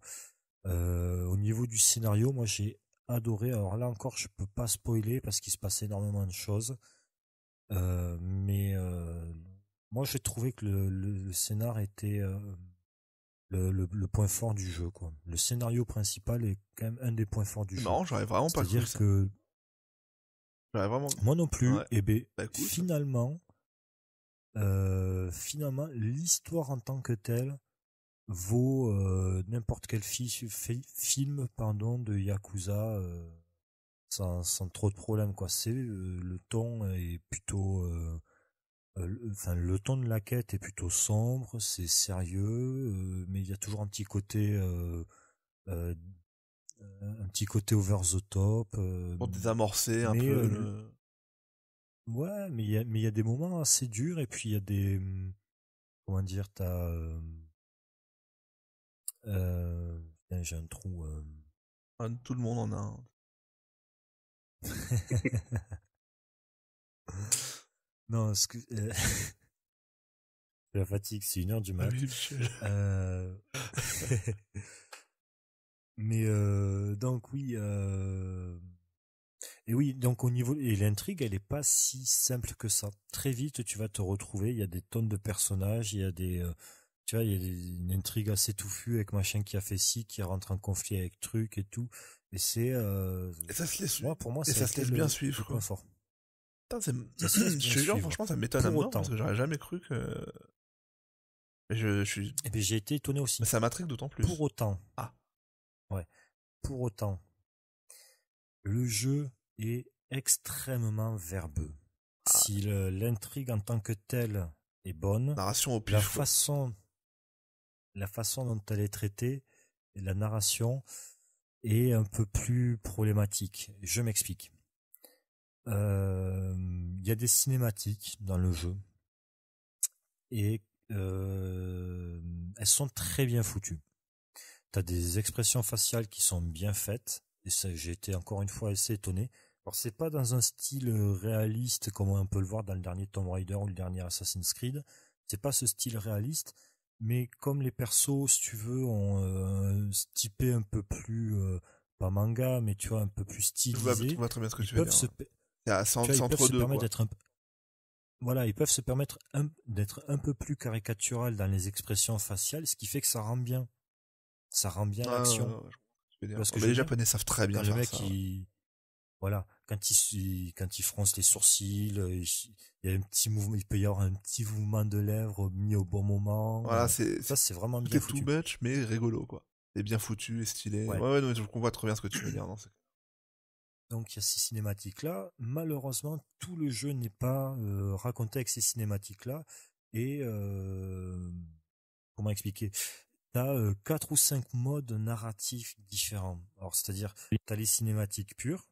au niveau du scénario, moi j'ai adoré. Alors là encore, je peux pas spoiler parce qu'il se passe énormément de choses. Euh, mais euh, moi, j'ai trouvé que le, le, scénar était euh, le, le, point fort du jeu. Quoi. Le scénario principal est quand même un des points forts du jeu. Non, j'aurais vraiment pas à dire que vraiment... Moi non plus. Et eh ben, bah, finalement, finalement, l'histoire en tant que telle vaut n'importe quel film pardon de Yakuza sans, trop de problèmes quoi c'est euh, le ton est plutôt euh, euh, enfin le ton de la quête est plutôt sombre c'est sérieux mais il y a toujours un petit côté un petit côté over the top pour désamorcer un peu le... ouais mais il y a mais il y a des moments assez durs et puis il y a des hum, comment dire t'as j'ai un trou tout le monde en a un non, excuse. Euh, la fatigue, c'est une heure du mat. Ah euh, mais euh, donc oui. Et oui, donc au niveau et l'intrigue, elle est pas si simple que ça. Très vite, tu vas te retrouver. Il y a des tonnes de personnages. Il y a des tu vois, il y a une intrigue assez touffue avec machin qui a fait ci, qui rentre en conflit avec truc et tout. Et c'est. Euh, et ça se laisse. Moi, pour moi, ça se laisse bien suivre. Putain, je suis sûr, franchement, ça m'étonne à parce que j'aurais jamais cru que. je, suis. Et j'ai été étonné aussi. Mais ça m'intrigue d'autant plus. Pour autant. Ah. Ouais. Pour autant, le jeu est extrêmement verbeux. Ah. Si l'intrigue en tant que telle est bonne, narration au pif, la façon, la façon dont elle est traitée, la narration est un peu plus problématique. Je m'explique. Euh, il y a des cinématiques dans le jeu et euh, elles sont très bien foutues. Tu as des expressions faciales qui sont bien faites et j'ai été encore une fois assez étonné. Alors c'est pas dans un style réaliste comme on peut le voir dans le dernier Tomb Raider ou le dernier Assassin's Creed. n'est pas ce style réaliste, mais comme les persos, si tu veux, ont un euh, un peu plus euh, pas manga, mais tu vois un peu plus stylisé, très bien ce que tu veux peuvent dire. se, ils peuvent se permettre d'être un voilà, ils peuvent se permettre d'être un peu plus caricatural dans les expressions faciales, ce qui fait que ça rend bien, ça rend bien ah l'action. Parce que oh, les Japonais savent très bien ça. Voilà, quand il, quand il fronce les sourcils, euh, il, y a un petit mouvement, il peut y avoir un petit mouvement de lèvres mis au bon moment. Voilà, c'est ça, c'est vraiment bien foutu. too mais rigolo quoi. Et bien foutu et stylé. Ouais, je comprends trop bien ce que tu veux dire. donc il y a ces cinématiques-là. Malheureusement, tout le jeu n'est pas euh, raconté avec ces cinématiques-là. Et euh, comment expliquer Tu as quatre ou cinq modes narratifs différents. Alors c'est-à-dire as les cinématiques pures,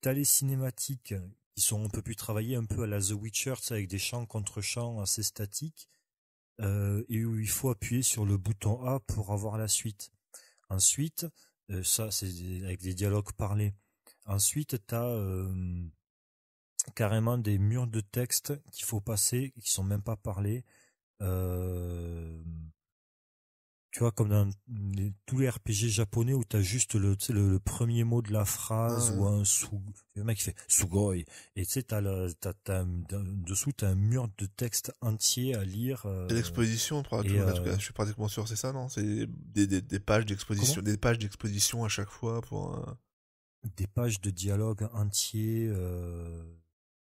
T'as les cinématiques euh, qui sont, un peu plus travaillées, un peu à la The Witcher, avec des champs contre champs assez statiques, euh, et où il faut appuyer sur le bouton A pour avoir la suite. Ensuite, euh, ça c'est avec des dialogues parlés. Ensuite, t'as carrément des murs de texte qu'il faut passer, qui sont même pas parlés tu vois, comme dans tous les RPG japonais où t'as juste le, le, premier mot de la phrase ou un sou, le mec fait sugoi et tu sais t'as le, t'as, dessous t'as un mur de texte entier à lire. C'est l'exposition, en je suis pratiquement sûr, c'est ça, non C'est des, des, pages d'exposition, des pages d'exposition à chaque fois pour. Euh, des pages de dialogue entier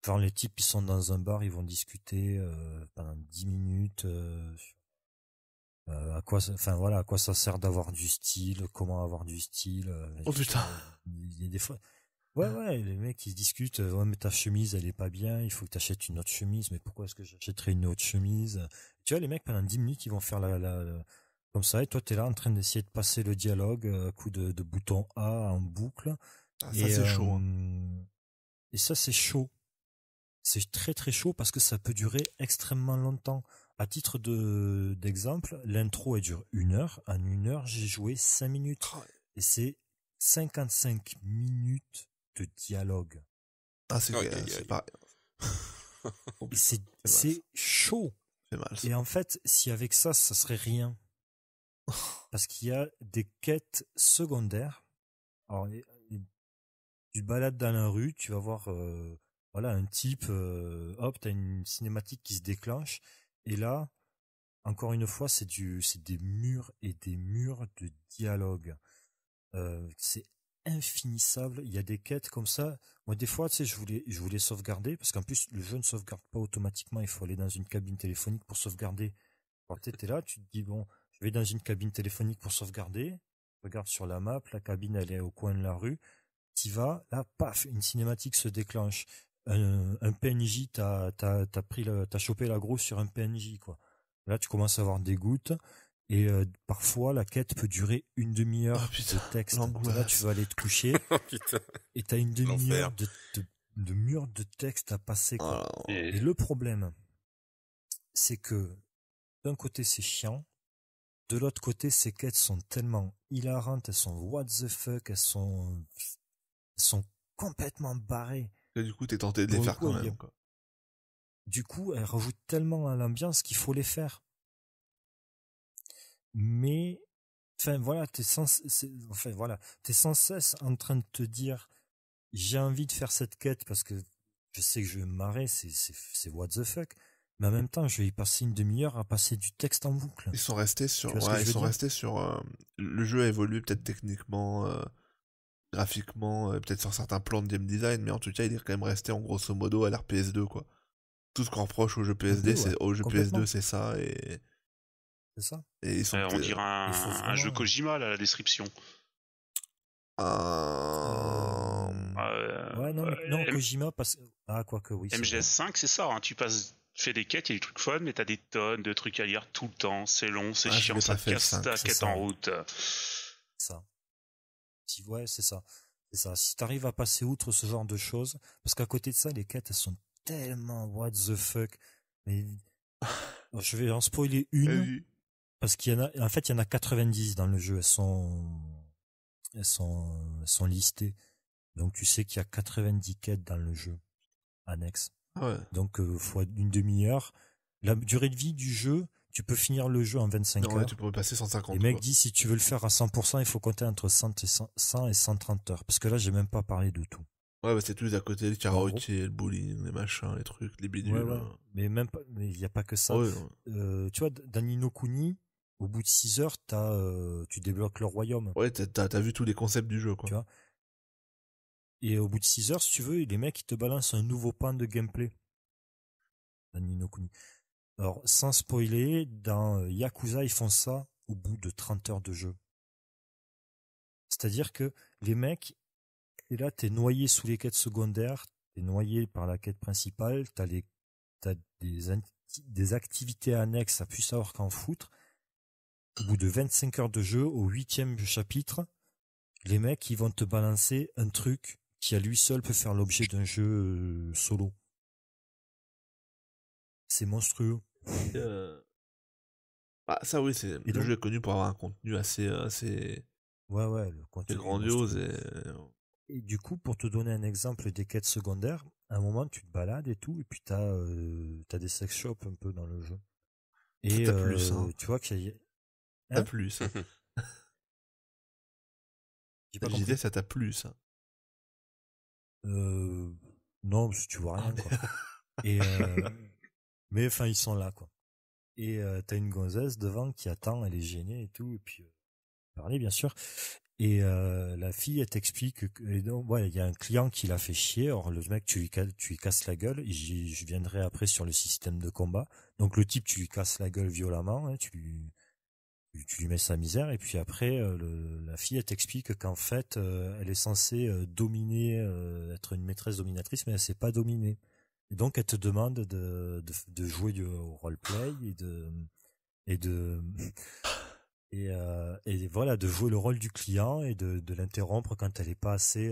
Enfin, euh, les types ils sont dans un bar, ils vont discuter euh, pendant dix minutes. Euh, à quoi, enfin voilà, à quoi ça sert d'avoir du style, comment avoir du style. Euh, oh putain. Il y a des fois. Ouais, ouais, les mecs, ils discutent. Euh, ouais, mais ta chemise, elle est pas bien. Il faut que t'achètes une autre chemise. Mais pourquoi est-ce que j'achèterais une autre chemise? Tu vois, les mecs, pendant 10 minutes, ils vont faire la, la, comme ça. Et toi, t'es là en train d'essayer de passer le dialogue à coup de, bouton A en boucle. Ah, ça, c'est chaud. Hein. Et ça, c'est chaud. C'est très, très chaud parce que ça peut durer extrêmement longtemps. À titre de d'exemple, l'intro est dure une heure. En une heure, j'ai joué cinq minutes. Ah et c'est 55 minutes de dialogue. Ah, c'est c'est chaud. Mal, Et en fait, si avec ça, ça serait rien. Parce qu'il y a des quêtes secondaires. Alors, tu balades dans la rue, tu vas voir euh, voilà, un type, Hop, euh, hop, t'as une cinématique qui se déclenche et là, encore une fois, c'est du, c'est des murs et des murs de dialogue. Euh, c'est infinissable. Il y a des quêtes comme ça. Moi, des fois, tu sais, je voulais, je voulais sauvegarder parce qu'en plus, le jeu ne sauvegarde pas automatiquement. Il faut aller dans une cabine téléphonique pour sauvegarder. tu es là, tu te dis bon, je vais dans une cabine téléphonique pour sauvegarder. Regarde sur la map, la cabine elle est au coin de la rue. y vas, là, paf, une cinématique se déclenche un, PNJ, t'as pris t'as chopé la grosse sur un PNJ quoi. Là, tu commences à avoir des gouttes et euh, parfois la quête peut durer une demi-heure oh, de texte. Là, tu vas aller te coucher oh, et t'as une demi-heure de, de, de mur de texte à passer. Quoi. Oh. et... le problème, c'est que d'un côté c'est chiant, de l'autre côté ces quêtes sont tellement hilarantes, elles sont what the fuck, elles sont elles sont complètement barrées du coup, t'es tenté de les faire quand même. Du coup, elles rajoutent tellement à l'ambiance qu'il faut les faire. Mais, enfin voilà, t'es sans, sans cesse en train de te dire, j'ai envie de faire cette quête parce que je sais que je vais me marrer, c'est, what the fuck. Mais en même temps, je vais y passer une demi-heure à passer du texte en boucle. Ils sont restés sur, ils sont restés sur, euh, le jeu a évolué peut-être techniquement, euh, graphiquement, euh, peut-être sur certains plans de game design, mais en tout cas, il est quand même resté en grosso modo à l'ère PS2, quoi. Tout ce qu'on reproche au jeu c'est au PS2, c'est ça, et. C'est ça. Et ils sont euh, on dirait un, jeu Kojima, euh, là, la description. Euh... Ouais, non, Kojima, passe... ah, quoi que oui. MGS5, c'est ça, hein. tu passes fais des quêtes, il y a des trucs fun, mais t'as des tonnes de trucs à lire tout le temps, c'est long, c'est ah, chiant, ça te casse ta quête en route. Ça si ouais, c'est ça. C'est ça. Si t'arrives à passer outre ce genre de choses, parce qu'à côté de ça, les quêtes, elles sont tellement what the fuck. Mais je vais en spoiler une. Parce qu'il y en a, en fait, il y en a 90 dans le jeu. Elles sont, elles sont, listées. Donc tu sais qu'il y a 90 quêtes dans le jeu annexe. Donc euh, fois une demi-heure. La durée de vie du jeu, tu peux finir le jeu en 25 heures. Ouais, tu peux passer 150. Le mec dit si tu veux le faire à 100%, il faut compter entre 100 et, 130 heures. Parce que là, j'ai même pas parlé de tout. Ouais, bah, c'est tous à côté, le karaoke, le bowling, les machins, les trucs, les bidules. Hein. Mais même pas, mais il n'y a pas que ça. Ah euh, tu vois, dans Kuni, au bout de 6 heures, euh, tu débloques le royaume. Ouais, t'as, as vu tous les concepts du jeu, quoi. Tu vois Et au bout de 6 heures, si tu veux, les mecs, ils te balancent un nouveau pan de gameplay. Dans Kuni. Alors, sans spoiler, dans euh, Yakuza, ils font ça au bout de 30 heures de jeu. C'est-à-dire que les mecs, et là, t'es noyé sous les quêtes secondaires, t'es noyé par la quête principale, t'as les, des, activités annexes à plus savoir qu'en foutre. Au bout de 25 heures de jeu, au huitième chapitre, les mecs, ils vont te balancer un truc qui à lui seul peut faire l'objet d'un jeu euh, solo. C'est monstrueux. Euh, bah, ça oui, c'est le jeu est connu pour avoir un contenu assez. Euh, assez... Ouais, ouais, le contenu. grandiose euh, et. du coup, pour te donner un exemple des quêtes secondaires, à un moment tu te balades et tout, et puis t'as as des sex shops un peu dans le jeu. Ah, et plus, hein. tu vois qu'il y a. t'as hein? plus. J'ai L'idée, ça t'a plus. Non, tu vois ah, rien, quoi. et, Mais enfin, ils sont là, quoi. Et euh, t'as une gonzesse devant qui attend, elle est gênée et tout, et puis euh, parler bien sûr. Et euh, la fille, elle t'explique que donc, il y a un client qui l'a fait chier. Or le mec, tu lui, casses la gueule. Et je viendrai après sur le système de combat. Donc le type, tu lui casses la gueule violemment, hein, tu lui tu lui mets sa misère et puis après euh, la fille elle t'explique qu'en fait elle est censée dominer être une maîtresse dominatrice mais elle sait pas dominer donc, elle te demande de, de, jouer du, roleplay et de, et de, euh, et, voilà, de jouer le rôle du client et de, l'interrompre quand elle n'est pas assez,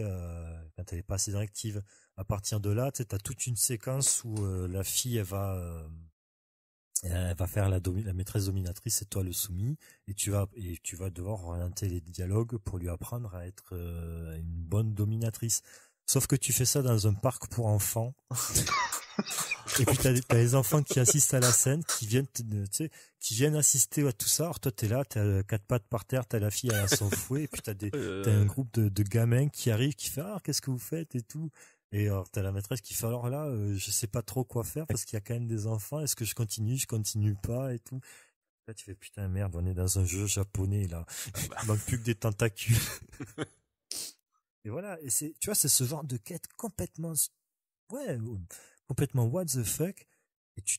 quand elle est pas assez euh, directive. À partir de là, tu as toute une séquence où euh, la fille, va, elle va faire la, maîtresse dominatrice et toi le soumis et tu vas et tu vas devoir orienter les dialogues pour lui apprendre à être une bonne dominatrice Sauf que tu fais ça dans un parc pour enfants. Et puis t'as, les enfants qui assistent à la scène, qui viennent, tu sais, qui viennent assister à tout ça. Alors toi t'es là, t'as euh, quatre pattes par terre, t'as la fille à son fouet, et puis t'as oh un groupe de, gamins qui arrivent, qui font « ah qu'est-ce que vous faites et tout. Et alors t'as la maîtresse qui fait alors là, euh, je sais pas trop quoi faire parce qu'il y a quand même des enfants. Est-ce que je continue, je continue pas et tout. Là tu fais putain merde, on est dans un jeu japonais là. Ah bah. Il manque plus que des tentacules. Et voilà, et c'est, tu vois, c'est ce genre de quête complètement, ouais, complètement what the fuck. Et tu,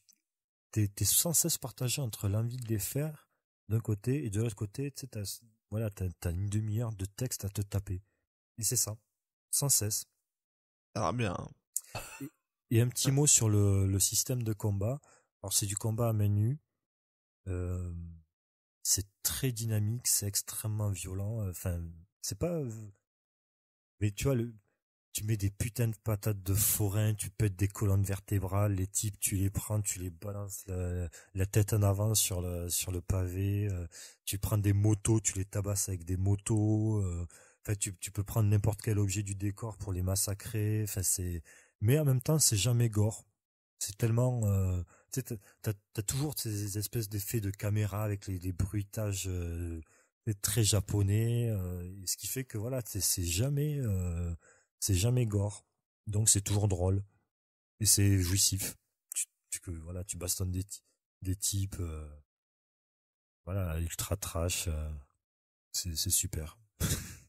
t'es, sans cesse partagé entre l'envie de les faire d'un côté et de l'autre côté, tu voilà, t'as, as une demi-heure de texte à te taper. Et c'est ça. Sans cesse. Ah, bien. Et, un petit ah. mot sur le, le système de combat. Alors, c'est du combat à main nue. c'est très dynamique, c'est extrêmement violent. Enfin, c'est pas mais tu vois, tu mets des putains de patates de forain, tu pètes des colonnes vertébrales, les types, tu les prends, tu les balances la, tête en avant sur le, sur le pavé, euh, tu prends des motos, tu les tabasses avec des motos, euh, tu, peux prendre n'importe quel objet du décor pour les massacrer, enfin, mais en même temps, c'est jamais gore. C'est tellement, euh, tu as toujours ces espèces d'effets de caméra avec les bruitages, très japonais, euh, et ce qui fait que voilà, c'est jamais, euh, c'est jamais gore, donc c'est toujours drôle et c'est jouissif. Tu, voilà, tu bastonnes des, des types, euh, voilà, ultra trash, c'est super.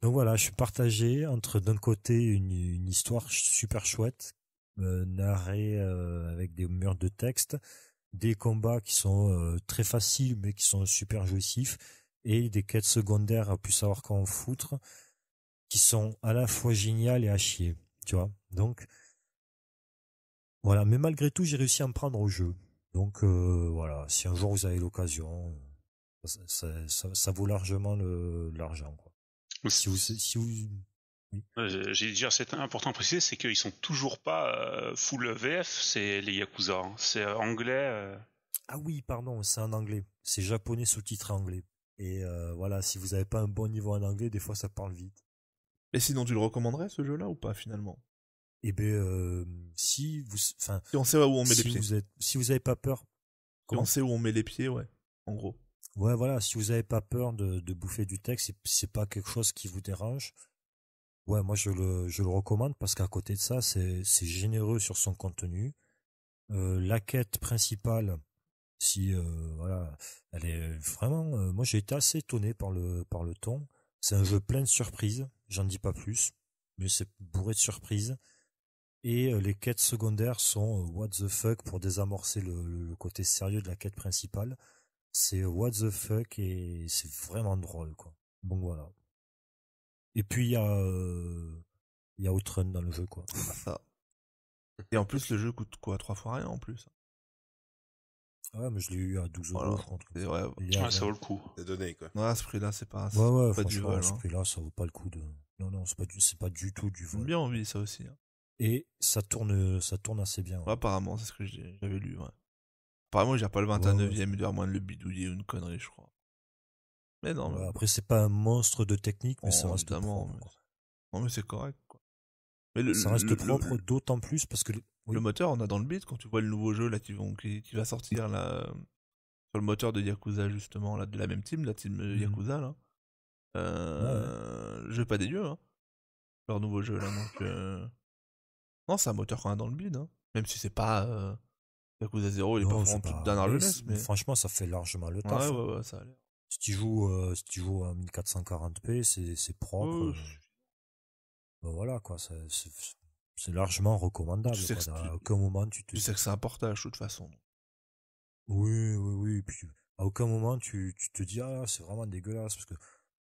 Donc voilà, je suis partagé entre d'un côté une, histoire super chouette, narrée avec des murs de texte, des combats qui sont euh, très faciles mais qui sont super jouissifs et des quêtes secondaires à plus savoir qu'en foutre qui sont à la fois géniales et à chier, tu vois. Donc voilà, mais malgré tout, j'ai réussi à me prendre au jeu. Donc euh, voilà, si un jour vous avez l'occasion, ça, vaut largement l'argent. Si si vous euh, J'ai déjà c'est important de préciser, c'est qu'ils sont toujours pas euh, full VF, c'est les Yakuza, hein. c'est euh, anglais. Ah oui, pardon, c'est en anglais, c'est japonais sous-titré anglais. Et voilà, si vous n'avez pas un bon niveau en anglais, des fois ça parle vite. Et sinon, tu le recommanderais ce jeu-là ou pas finalement et eh ben, si vous, enfin, si on sait où on met les pieds. Vous êtes, si vous n'avez pas peur, on sait où on met les pieds, ouais, en gros. Ouais, voilà, si vous avez pas peur de, de bouffer du texte, c'est pas quelque chose qui vous dérange. Ouais, moi je le, je le recommande parce qu'à côté de ça, c'est généreux sur son contenu. Euh, la quête principale, si euh, voilà, elle est vraiment. Euh, moi j'ai été assez étonné par le par le ton. C'est un jeu plein de surprises. J'en dis pas plus, mais c'est bourré de surprises. Et les quêtes secondaires sont what the fuck pour désamorcer le, côté sérieux de la quête principale. C'est what the fuck et c'est vraiment drôle quoi. Bon voilà, et puis il y a euh, il y a Outrun dans le jeu quoi. Et en plus le jeu coûte quoi trois fois rien en plus. Ah ouais, mais je l'ai eu à 12 euros. Ouais, ouais, ah, ça vaut le coup. C'est donné, quoi. Non, à ce prix-là, c'est pas, pas du vol. ce hein. prix-là, ça vaut pas le coup de. Non, non, c'est pas du, c'est pas du tout du vol. Bien envie, ça aussi. Hein. Et ça tourne, ça tourne assez bien. apparemment, c'est ce que j'avais lu, ouais. Apparemment, j'ai pas le 29ème, il doit moins de le bidouiller ou une connerie, je crois. Mais bah, Après, c'est pas un monstre de technique, mais ça oh, reste propre. Non, mais c'est correct. Quoi. Mais ça reste propre d'autant plus parce que. Le moteur, on a dans le beat quand tu vois le nouveau jeu là qui, vont, qui, va sortir là, sur le moteur de Yakuza justement là de la même team, la team euh, mmh Yakuza là. Euh, pas des lieux hein, leur nouveau jeu là. Donc, euh, Non, c'est un moteur qu'on a dans le bid. Hein. même si c'est pas euh, Yakuza 0, il est pas vraiment Mais... Franchement, ça fait largement le taf. Ouais, hein. ouais, ouais, ça a si tu joues, euh, tu à 1440p, c'est, c'est propre. Oh, euh, bah, voilà, quoi, c'est, c'est, largement recommandable. Tu sais à aucun moment tu sais que c'est un portage, de toute façon. Oui, oui, oui. puis, à aucun moment tu, tu te dis, ah, c'est vraiment dégueulasse, parce que,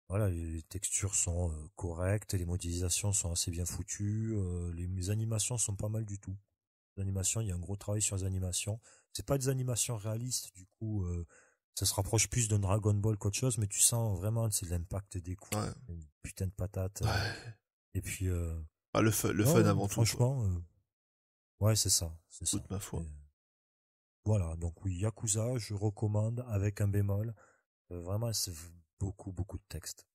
voilà, les textures sont euh, correctes, les modélisations sont assez bien foutues, les, animations sont pas mal du tout. Les animations, il y a un gros travail sur les animations. C'est pas des animations réalistes, du coup, ça se rapproche plus d'un Dragon Ball qu'autre chose, mais tu sens vraiment c'est l'impact des coups. Une putain de patate. Euh. Et puis. Euh, ah, le, fun, le fun avant tout. Franchement, euh, ouais, c'est ça. C'est ça. ma foi. Voilà, donc oui, Yakuza, je recommande avec un bémol. vraiment, c'est beaucoup, beaucoup de texte.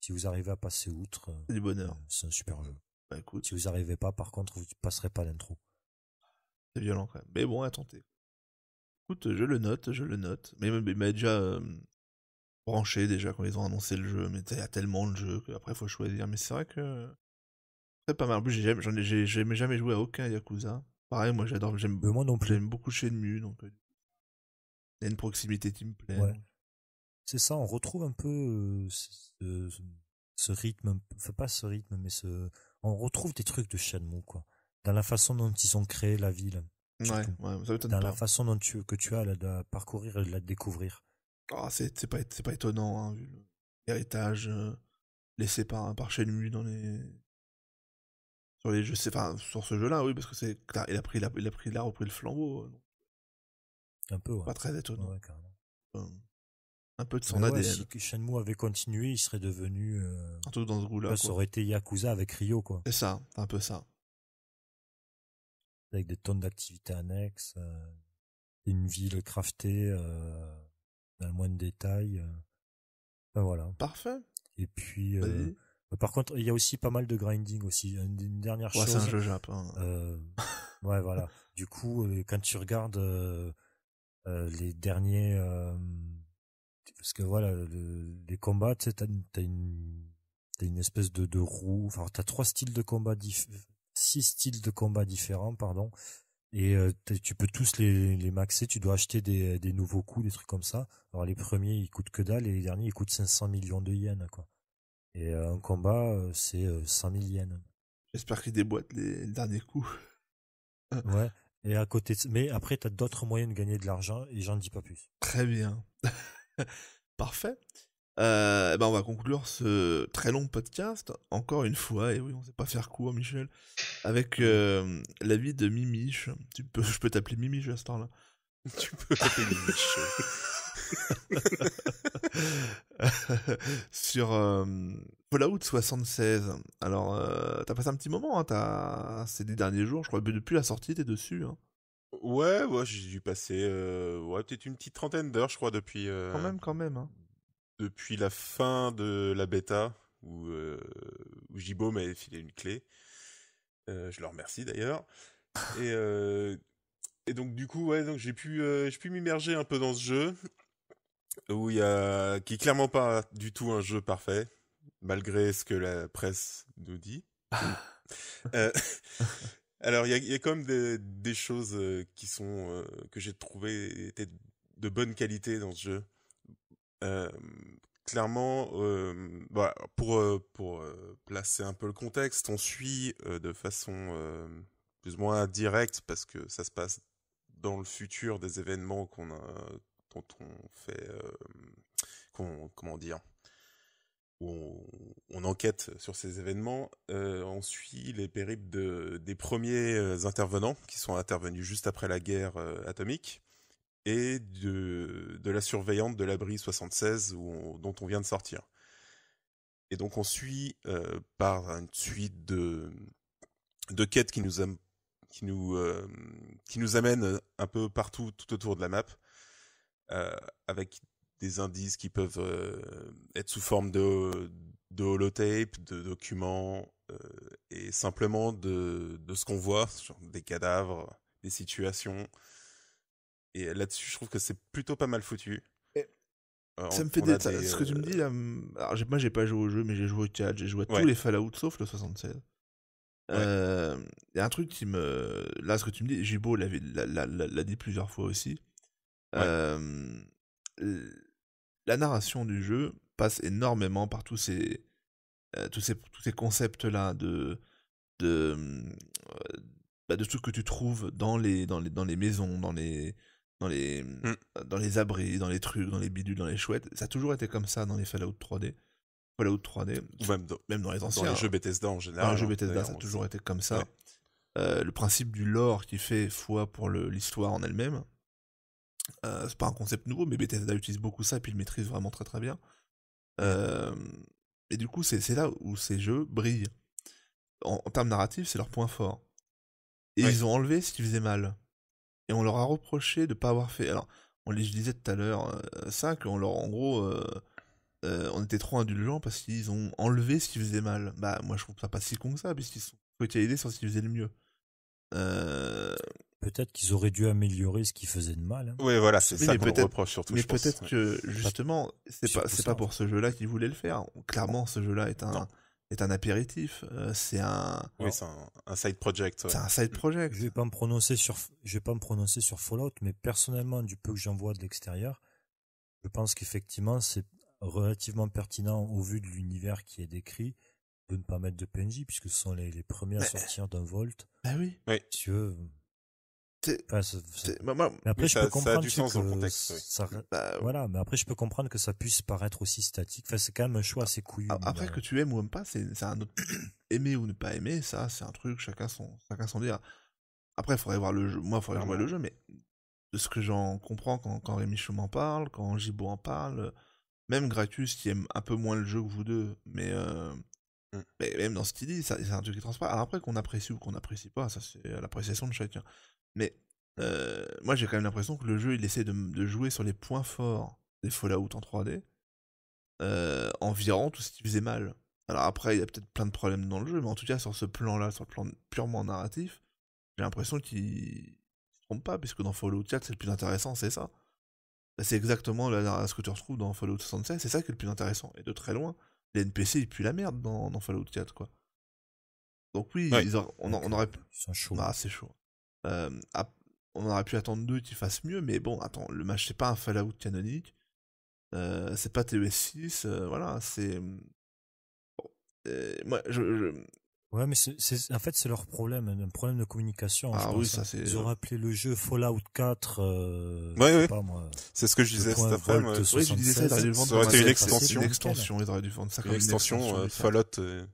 Si vous arrivez à passer outre, c'est bonheur. c'est un super jeu. Bah, écoute. Si vous arrivez pas, par contre, vous ne passerez pas l'intro. C'est violent quand même. Mais bon, à tenter. Écoute, je le note, je le note. Mais il m'a déjà euh, branché déjà quand ils ont annoncé le jeu. Mais il y a tellement de jeux qu'après, faut choisir. Mais c'est vrai que. C'est pas mal. En plus, j'ai jamais, joué à aucun Yakuza. Pareil, moi j'adore. J'aime, moi non plus. J'aime beaucoup Shenmue. Donc, euh, il y a une proximité qui me plaît. C'est ça, on retrouve un peu euh, ce, rythme. Enfin, pas ce rythme, mais ce. On retrouve des trucs de Shenmue, quoi. Dans la façon dont ils ont créé la ville dans la façon dont tu, que tu as là, de parcourir et de la découvrir. Ah, oh, c'est pas, pas étonnant, hein, vu l'héritage euh, laissé par, par Shenmue dans les. Sur les pas sur ce jeu-là, oui, parce que c'est, il a pris, il a, pris, il a repris le flambeau. Euh, un peu, ouais. Pas très étonnant. Hum, un peu de son ADN. si Shenmue avait continué, il serait devenu. Euh, un dans ce goût-là. Bah, ça aurait été Yakuza avec Rio, quoi. C'est ça, un peu ça avec des tonnes d'activités annexes, euh, une ville craftée euh, dans le moins de détails. Euh. voilà. Parfait. Et puis, bah, bah, par contre, il y a aussi pas mal de grinding aussi. Une, dernière chose. C'est japon. Hein. ouais, voilà. Du coup, quand tu regardes les derniers parce que voilà les combats tu as une espèce de, roue enfin tu as trois styles de combat différents six styles de combat différents, pardon. Et euh, tu peux tous les, maxer, tu dois acheter des, nouveaux coups, des trucs comme ça. Alors les premiers, ils coûtent que dalle, et les derniers, ils coûtent 500 millions de yens, quoi. Et euh, un combat, euh, c'est 100 000 yens. J'espère qu'ils déboîtent les derniers coups. ouais. Et à côté, mais après, tu as d'autres moyens de gagner de l'argent et j'en dis pas plus. Très bien. Parfait ben on va conclure ce très long podcast, encore une fois, et oui, on sait pas faire court, Michel, avec l'avis de Mimiche. Tu peux, je peux t'appeler Mimiche à ce temps-là. Tu peux t'appeler Mimiche. Sur Fallout 76. Alors, t'as passé un petit moment, hein, c'est des derniers jours, je crois, depuis la sortie, t'es dessus. Hein. Ouais, ouais, j'ai dû passer ouais, peut-être une petite trentaine d'heures, je crois, depuis. Quand même, quand même. Hein depuis la fin de la bêta où, euh, où Jibo m'avait filé une clé. Euh, je le remercie d'ailleurs. Et, euh, et, donc du coup, ouais, donc euh, j'ai pu, m'immerger un peu dans ce jeu où il qui est clairement pas du tout un jeu parfait, malgré ce que la presse nous dit. alors il y, a, quand même des, choses qui sont que j'ai trouvé étaient de bonne qualité dans ce jeu. Euh, clairement, euh, bah, pour, euh, placer un peu le contexte, on suit de façon plus ou moins directe, parce que ça se passe dans le futur des événements qu'on a, dont on fait, qu'on, comment dire, on, enquête sur ces événements, on suit les périples de, des premiers intervenants qui sont intervenus juste après la guerre atomique et de, de la surveillante de l'abri 76 où dont on vient de sortir. Et donc on suit euh, par une suite de, de quêtes qui nous, qui, nous, euh, qui nous amènent un peu partout tout autour de la map, euh, avec des indices qui peuvent être sous forme de, de holotape, de documents, et simplement de, de ce qu'on voit, des cadavres, des situations. Et là-dessus, je trouve que c'est plutôt pas mal foutu. Euh, ça me fait des, ce que tu me dis euh, là. Alors, moi, j'ai pas joué au jeu, mais j'ai joué au catch, j'ai joué à tous les Fallout sauf le 76. Il euh, y a un truc qui me. Là, ce que tu me dis, Jibo l'a, l'a, dit plusieurs fois aussi. la narration du jeu passe énormément par tous ces, tous ces, tous ces concepts-là de. de bah, de tout ce que tu trouves dans les, dans les, dans les maisons, dans les, dans les, mm. dans les abris, dans les trucs, dans les bidules, dans les chouettes. Ça a toujours été comme ça dans les Fallout 3D. Fallout 3D. Ou même dans, les anciens. Dans les jeux Bethesda en général. Dans les jeux hein, Bethesda, ça a toujours été comme ça. Euh, le principe du lore qui fait foi pour l'histoire en elle-même. Euh, c'est pas un concept nouveau, mais Bethesda utilise beaucoup ça et puis il maîtrise vraiment très très bien. Mm. Euh, et du coup, c'est là où ces jeux brillent. En, termes narratifs, c'est leur point fort. Et ils ont enlevé ce qui faisait mal et on leur a reproché de ne pas avoir fait. Alors, on les disait tout à l'heure, ça, euh, qu'on leur, en gros, euh, euh, on était trop indulgents parce qu'ils ont enlevé ce qui faisait mal. Bah, moi, je trouve ça pas si con que ça, puisqu'ils sont aidés sur ce qui faisait le mieux. Peut-être qu'ils auraient dû améliorer ce qui faisait de mal. Hein. Oui, voilà, c'est ça qu'on reproche surtout. Mais peut-être que, justement, c'est pas, pas, pour ce jeu-là qu'ils voulaient le faire. Clairement, ce jeu-là est un. Euh, c'est un apéritif, c'est un. un, side project. C'est un side project. Je vais pas me prononcer sur, je vais pas me prononcer sur Fallout, mais personnellement, du peu que j'en vois de l'extérieur, je pense qu'effectivement, c'est relativement pertinent au vu de l'univers qui est décrit de ne pas mettre de PNJ puisque ce sont les, premiers à sortir d'un Volt. Bah ben oui. oui je ça, du sens voilà, mais après, je peux comprendre que ça puisse paraître aussi statique. Enfin, c'est quand même un choix assez couillu. Après, que tu aimes ou aimes pas, c'est un autre. aimer ou ne pas aimer, ça, c'est un truc, chacun son, chacun son dire Après, il faudrait voir le jeu. Moi, il faudrait voir le jeu, mais de ce que j'en comprends quand, quand Rémi Chaume parle, quand Jibo en parle, même Gratus qui aime un peu moins le jeu que vous deux, mais. Euh, mm. Mais même dans ce qu'il dit, c'est un truc qui transparaît. après, qu'on apprécie ou qu'on n'apprécie pas, ça c'est l'appréciation de chacun. Mais euh, moi, j'ai quand même l'impression que le jeu, il essaie de, jouer sur les points forts des Fallout en 3D, en euh, virant tout ce qui faisait mal. Alors après, il y a peut-être plein de problèmes dans le jeu, mais en tout cas, sur ce plan-là, sur le plan purement narratif, j'ai l'impression qu'il se trompe pas, puisque dans Fallout 4, c'est le plus intéressant, c'est ça. Bah, c'est exactement ce que tu retrouves dans Fallout 76, c'est ça qui est le plus intéressant. Et de très loin, les NPC, ils puent la merde dans, Fallout 4, quoi. Donc oui, on, aurait pu... Bah, c'est chaud on aurait pu attendre d'eux qu'ils fassent mieux, mais bon, attends, le match c'est pas un Fallout canonique, c'est pas TES 6, voilà, c'est. je, Ouais, mais en fait c'est leur problème, un problème de communication. Hein, ah je oui, hein. ça c'est. Ils ont appelé le jeu Fallout 4. ouais, ouais. C'est ce que je disais cet après ça. aurait été une extension. Une extension. Ils auraient dû vendre ça comme une extension. Euh, Fallout. Euh,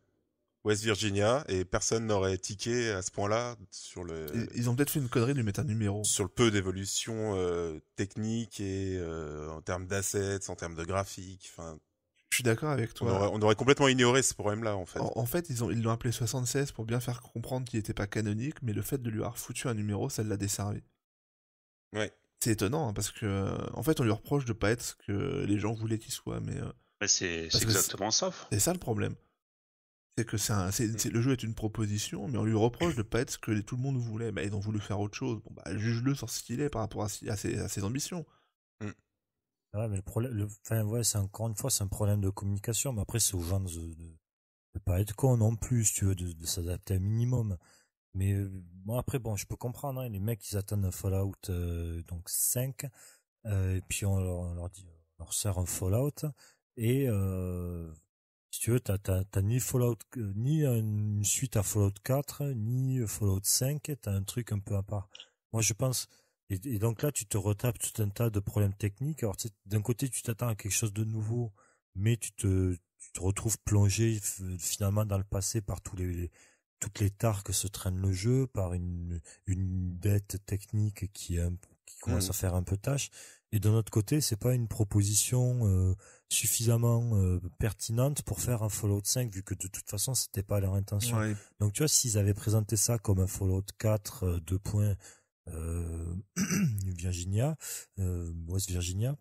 West Virginia et personne n'aurait tiqué à ce point-là sur le. Ils, ont peut-être fait une connerie de lui mettre un numéro. Sur le peu d'évolution euh, technique et euh, en termes d'assets, en termes de graphique, enfin. Je suis d'accord avec toi. On aurait, complètement ignoré ce problème-là, en fait. En, fait, ils ont, ils l'ont appelé 76 pour bien faire comprendre qu'il n'était pas canonique, mais le fait de lui avoir foutu un numéro, ça l'a desservi. Ouais. C'est étonnant, hein, parce que, en fait, on lui reproche de pas être ce que les gens voulaient qu'il soit, mais. Euh, c'est exactement ça. C'est ça le problème. C'est que un, mm. le jeu est une proposition, mais on lui reproche de pas être ce que tout le monde voulait. mais bah, ils ont voulu faire autre chose. Bon, bah, juge-le sur ce qu'il est par rapport à, ses, ambitions. Mm. mais le problème, enfin, ouais, c'est encore une fois, c'est un problème de communication, mais après, c'est aux gens de, ne pas être con non plus, tu veux, de, s'adapter un minimum. Mais euh, bon, après, bon, je peux comprendre, hein, les mecs, ils attendent un Fallout, euh, donc 5, euh, et puis on leur, dit, on leur sert un Fallout, et, tu veux, t'as, ni Fallout, euh, ni une suite à Fallout 4, ni Fallout 5, as un truc un peu à part. Moi, je pense, et, donc là, tu te retapes tout un tas de problèmes techniques. Alors, d'un côté, tu t'attends à quelque chose de nouveau, mais tu te, tu te retrouves plongé finalement dans le passé par tous les, toutes les tares que se traîne le jeu, par une, une dette technique qui, qui commence mmh. à faire un peu tâche. Et d'un autre côté, c'est pas une proposition euh, suffisamment euh, pertinente pour faire un Fallout 5 vu que de toute façon c'était pas leur intention. Donc tu vois s'ils avaient présenté ça comme un Fallout 4 2. Euh, points, euh, Virginia, West Virginia,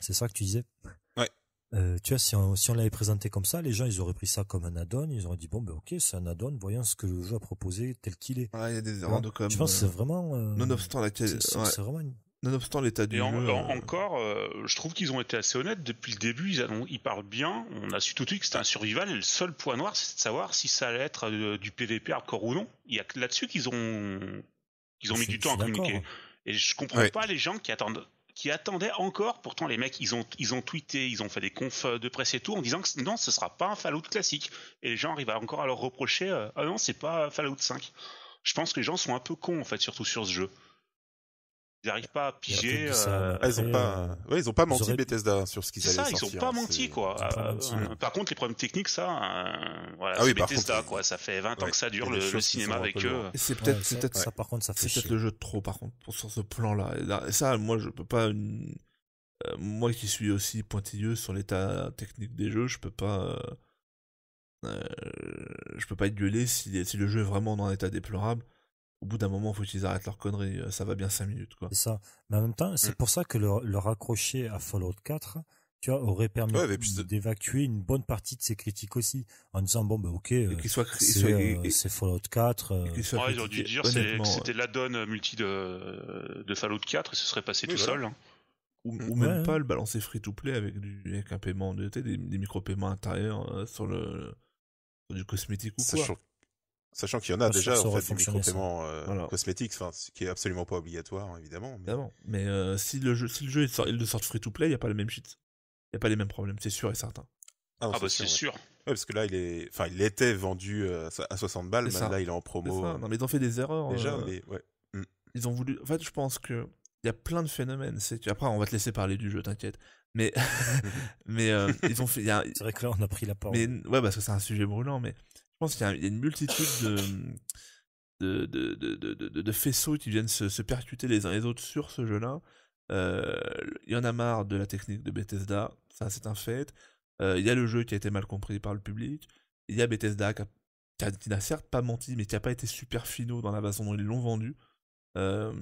c'est ça que tu disais. Ouais. tu vois, si on, si on l'avait présenté comme ça, les gens, ils auraient pris ça comme un add-on. Ils auraient dit, bon, ben ok, c'est un add-on, voyons ce que le jeu a proposé tel qu'il est. Ouais, c'est vraiment... C'est Nonobstant l'état du. Euh, encore, euh, je trouve qu'ils ont été assez honnêtes. Depuis le début, ils, parlent bien. On a su tout de suite que c'était un survival. le seul point noir, c'est de savoir si ça allait être euh, du PVP Encore ou non. Il y a que là-dessus qu'ils ont, ils ont mis du temps à communiquer. Hein. Et je comprends pas les gens qui attendent qui attendaient encore. Pourtant, les mecs, ils ont, ils ont tweeté, ils ont fait des confs de presse et tout en disant que non, ce sera pas un Fallout classique. Et les gens arrivent encore à leur reprocher ah non, c'est pas Fallout 5. Je pense que les gens sont un peu cons en fait, surtout sur ce jeu. Ils n'arrivent pas à piger. Euh, ils n'ont pas, euh, ouais, ils ont pas menti Bethesda sur ce qu'ils allaient ça, Ils n'ont pas hein, menti quoi. Euh, par contre, les problèmes techniques, ça, ah oui, Bethesda contre... quoi. Ça fait 20 ans que ça dure le, cinéma avec eux. C'est peut-être, ça. Par contre, ça fait. C'est peut-être le jeu de trop. Par contre, sur ce plan-là, ça, moi, je peux pas moi qui suis aussi pointilleux sur l'état technique des jeux, je peux pas. Euh, je peux pas être gueulé si, le jeu est vraiment dans un état déplorable au bout d'un moment, faut qu'ils arrêtent leur connerie. Euh, ça va bien 5 minutes, quoi. C'est ça. Mais en même temps, c'est mm. pour ça que le, leur raccrocher à Fallout 4, tu aurait permis d'évacuer une bonne partie de ces critiques aussi, en disant bon ok, c'est Fallout 4. Euh, ah, ils ont dû dire que c'était la donne multi de, de Fallout 4 et ce serait passé tout seul. Hein. Mm. Ou, même pas le balancer free to play avec, du, avec un paiement, des, des micro-paiements intérieurs euh, sur le, du cosmétique ou quoi. Sachant qu'il y en a déjà en fait, du micro cosmétique, ce qui est absolument pas obligatoire, évidemment. Mais, euh, si le jeu, si le jeu est sort, il free-to-play, il n'y a pas le même shit. Il n'y a pas les mêmes problèmes, c'est sûr et certain. Ah, ah bah c'est sûr. parce que là, il est, enfin, il était vendu euh, à 60 balles, mais là, il est en promo. Euh, non, mais ils ont fait des erreurs. Déjà, mais ouais. Mm. Ils ont voulu. En fait, je pense que il y a plein de phénomènes. C'est après, on va te laisser parler du jeu, t'inquiète. Mais mais ils ont fait. C'est vrai que là, on a pris la parole. Mais ouais, parce que c'est un sujet brûlant, mais je pense qu'il y, a une multitude de, de, de, faisceaux qui viennent se, percuter les uns les autres sur ce jeu-là. Euh, il y en a marre de la technique de Bethesda, ça c'est un fait. Euh, il y a le jeu qui a été mal compris par le public. Il y a Bethesda qui n'a certes pas menti, mais qui n'a pas été super finaux dans la façon dont ils l'ont vendu. Euh,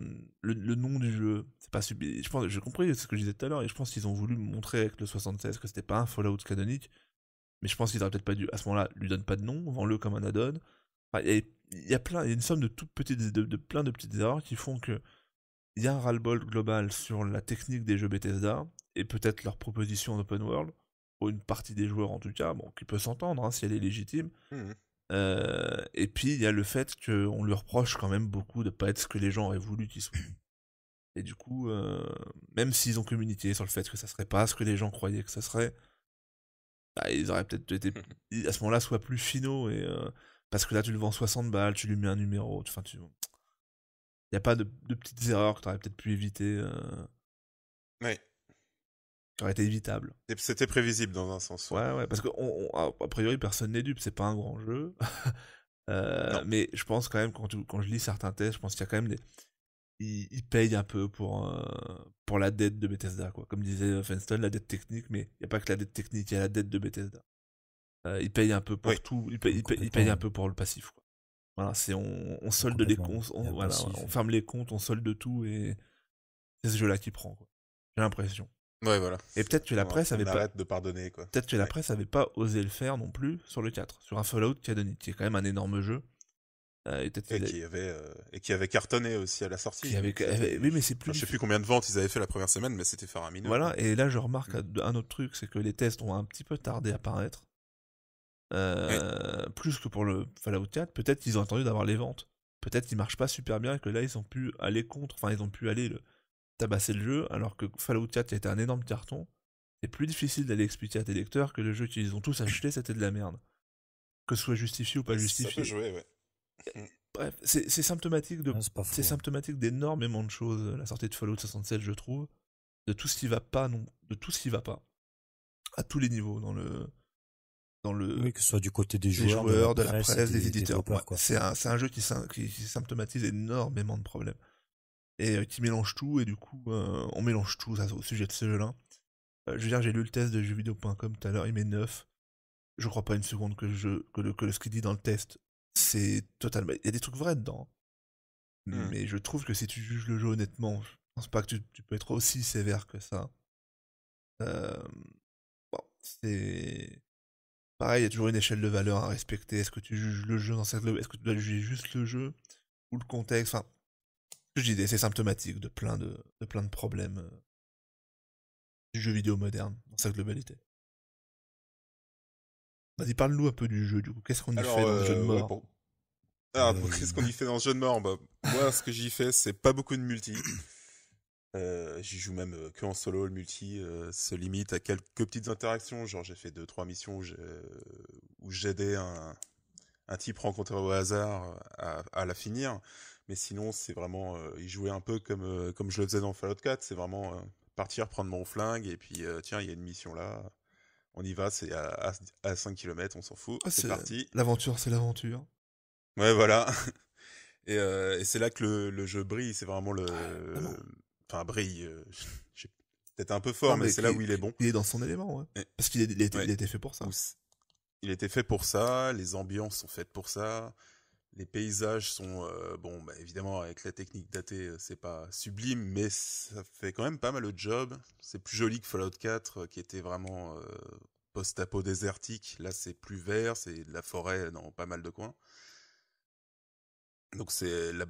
le, nom du jeu, c'est pas subi. Je pense, j'ai compris ce que je disais tout à l'heure, et je pense qu'ils ont voulu montrer avec le 76 que c'était pas un Fallout canonique, mais je pense qu'ils auraient peut-être pas dû, à ce moment-là, lui donne pas de nom, vend-le comme un add-on. il y a plein, il y a une somme de toutes petites, de, plein de petites erreurs qui font que il y a un ras-le-bol global sur la technique des jeux Bethesda et peut-être leur proposition open world pour une partie des joueurs en tout cas, bon, qui peut s'entendre hein, si elle est légitime. Mmh. Euh, et puis il y a le fait qu'on lui reproche quand même beaucoup de pas être ce que les gens auraient voulu qu'ils soient. Et du coup, euh, même s'ils ont communiqué sur le fait que ça serait pas ce que les gens croyaient que ça serait, bah, ils auraient peut-être été mmh à ce moment-là soit plus finaux et euh, parce que là tu le vends 60 balles, tu lui mets un numéro, enfin tu, il y a pas de, petites erreurs que tu aurais peut-être pu éviter. Euh... Oui. Qui aurait été évitable. C'était prévisible dans un sens. Ouais, ouais, parce que a priori personne n'est dupe, c'est pas un grand jeu. Euh, mais je pense quand même quand, quand je lis certains tests, je pense qu'il y a quand même des, il paye un peu pour, euh, pour la dette de Bethesda. Quoi. Comme disait Fenston, la dette technique, mais il n'y a pas que la dette technique, il y a la dette de Bethesda. Euh, il paye un peu pour tout, il paye un peu pour le passif. Voilà, c'est on, solde les comptes, on, voilà, on ferme les comptes, on solde tout et c'est ce jeu-là qui prend. J'ai l'impression. Ouais, voilà. Et peut-être que la presse n'avait avait pas. de pardonner, quoi. Peut-être que la presse avait pas osé le faire non plus sur le 4, sur un Fallout qui a donné, qui est quand même un énorme jeu. Euh, et, qui avait euh, et qui avait cartonné aussi à la sortie. Euh, mais c'est plus. je sais plus combien de ventes ils avaient fait la première semaine, mais c'était faramineux. Voilà. Et là, je remarque mm. un autre truc, c'est que les tests ont un petit peu tardé à paraître, plus que pour le Fallout 4. Peut-être qu'ils ont attendu d'avoir les ventes. Peut-être qu'ils marchent pas super bien et que là, ils ont pu aller contre. Enfin, ils ont pu aller tabasser le jeu, alors que Fallout 4 était un énorme carton. C'est plus difficile d'aller expliquer à tes lecteurs que le jeu qu'ils ont tous acheté, c'était de la merde. Que ce soit justifié ou pas justifié. Ça peut jouer, ouais. Bref, c'est symptomatique de, c'est symptomatique d'énormément de choses. La sortie de Fallout 67, je trouve, de tout ce qui va pas, non, de tout ce qui va pas, à tous les niveaux dans le, dans le, que ce soit du côté des, joueurs, de la, presse, des, éditeurs. c'est un, jeu qui, qui, symptomatise énormément de problèmes et euh, qui mélange tout. Et du coup, euh, on mélange tout au sujet de ce jeu-là. Euh, je veux dire, j'ai lu le test de jeuxvideo.com tout à l'heure, il met 9. Je crois pas une seconde que, je, que, le, que ce qu'il dit dans le test c'est totalement. Il y a des trucs vrais dedans. Hmm. Mais je trouve que si tu juges le jeu honnêtement, je pense pas que tu, peux être aussi sévère que ça. Euh, bon, c'est. Pareil, il y a toujours une échelle de valeur à respecter. Est-ce que tu juges le jeu dans globalité Est-ce que tu dois juger juste le jeu ou le contexte Enfin, je c'est symptomatique de plein de, de plein de problèmes euh, du jeu vidéo moderne dans sa globalité. Vas-y, parle-nous un peu du jeu, du Qu'est-ce qu'on y fait dans le euh, ah, euh, jeu de mort qu'est-ce qu'on y fait dans le jeu de mort Moi, ce que j'y fais, c'est pas beaucoup de multi. Euh, j'y joue même que en solo. Le multi se limite à quelques petites interactions. Genre, j'ai fait deux, trois missions où j'aidais un, type rencontré au hasard à, la finir. Mais sinon, c'est vraiment Il jouait un peu comme, comme je le faisais dans Fallout 4. C'est vraiment partir, prendre mon flingue et puis, tiens, il y a une mission là on y va, c'est à, 5 km, on s'en fout, ah, c'est parti. L'aventure, c'est l'aventure. Ouais, voilà. Euh, et, c'est là que le, jeu brille, c'est vraiment le... Ah, enfin, brille, euh, peut-être un peu fort, mais, c'est là où il est bon. Il est dans son élément, ouais. Parce qu'il était fait pour ça. Il était fait pour ça, les ambiances sont faites pour ça les paysages sont euh, bon bah, évidemment avec la technique datée euh, c'est pas sublime mais ça fait quand même pas mal le job c'est plus joli que Fallout 4 euh, qui était vraiment post-apo désertique là c'est plus vert c'est de la forêt dans pas mal de coins donc c'est la,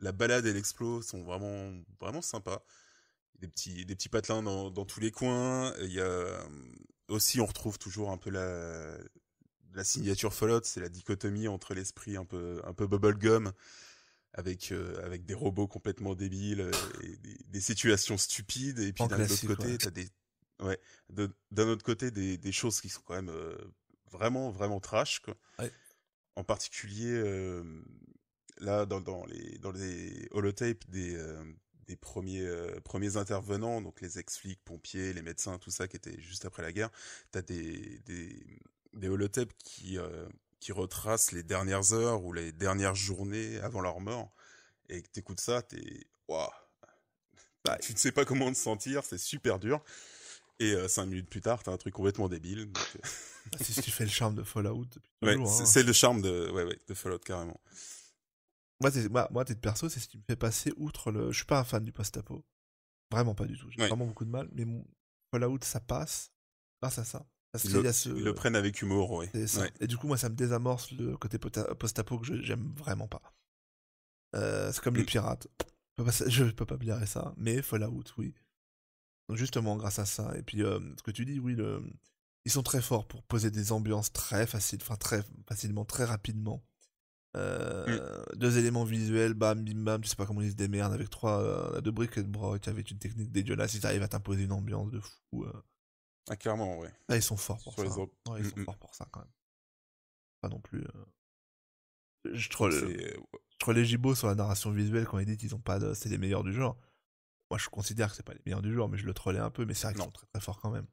la balade et l'explo sont vraiment vraiment sympas des petits des petits patelins dans, tous les coins il y a aussi on retrouve toujours un peu la la signature Fallout, c'est la dichotomie entre l'esprit un peu un peu bubblegum avec euh, avec des robots complètement débiles euh, et des, situations stupides et puis d'un autre côté des ouais d'un autre côté des, choses qui sont quand même euh, vraiment vraiment trash quoi. En particulier euh, là dans, dans les dans les holotapes des des premiers premiers intervenants, donc les ex-flics, pompiers, les médecins, tout ça qui était juste après la guerre, t'as des, des des holotapes qui, euh, qui retracent les dernières heures ou les dernières journées avant leur mort, et que t'écoutes ça, t'es... Waouh bah, Tu ne sais pas comment te sentir, c'est super dur. Et euh, cinq minutes plus tard, t'as un truc complètement débile. Euh, bah, c'est ce qui fait le charme de Fallout. Hein. c'est le charme de, ouais, ouais, de Fallout, carrément. Moi, moi, moi t'es de perso, c'est ce qui me fait passer outre le... Je suis pas un fan du post-apo. Vraiment pas du tout. J'ai vraiment beaucoup de mal. Mais Fallout, ça passe grâce à ça ils, le, prennent avec humour, oui. Et du coup, moi, ça me désamorce le côté post-apo que j'aime vraiment pas. Euh, c'est comme les mm. pirates. Je peux pas blairer ça, mais Fallout, oui. Donc justement, grâce à ça. Et puis, euh, ce que tu dis, oui, le... ils sont très forts pour poser des ambiances très faciles, enfin très facilement, très rapidement. Euh, mm. Deux éléments visuels, bam, bim, bam, tu sais pas comment ils se démerdent avec trois, deux briques de broc, avec une technique dégueulasse, tu arrivent à t'imposer une ambiance de fou. Ah, clairement, ouais. Ah, ils sont forts pour ça. Non, hein. ils sont forts pour ça, quand même. Pas non plus. Euh, je troll euh, Je les sur la narration visuelle quand ils disent qu'ils ont pas c'est les meilleurs du genre. Moi, je considère que c'est pas les meilleurs du genre, mais je le trollais un peu, mais c'est vrai qu'ils sont très très forts quand même.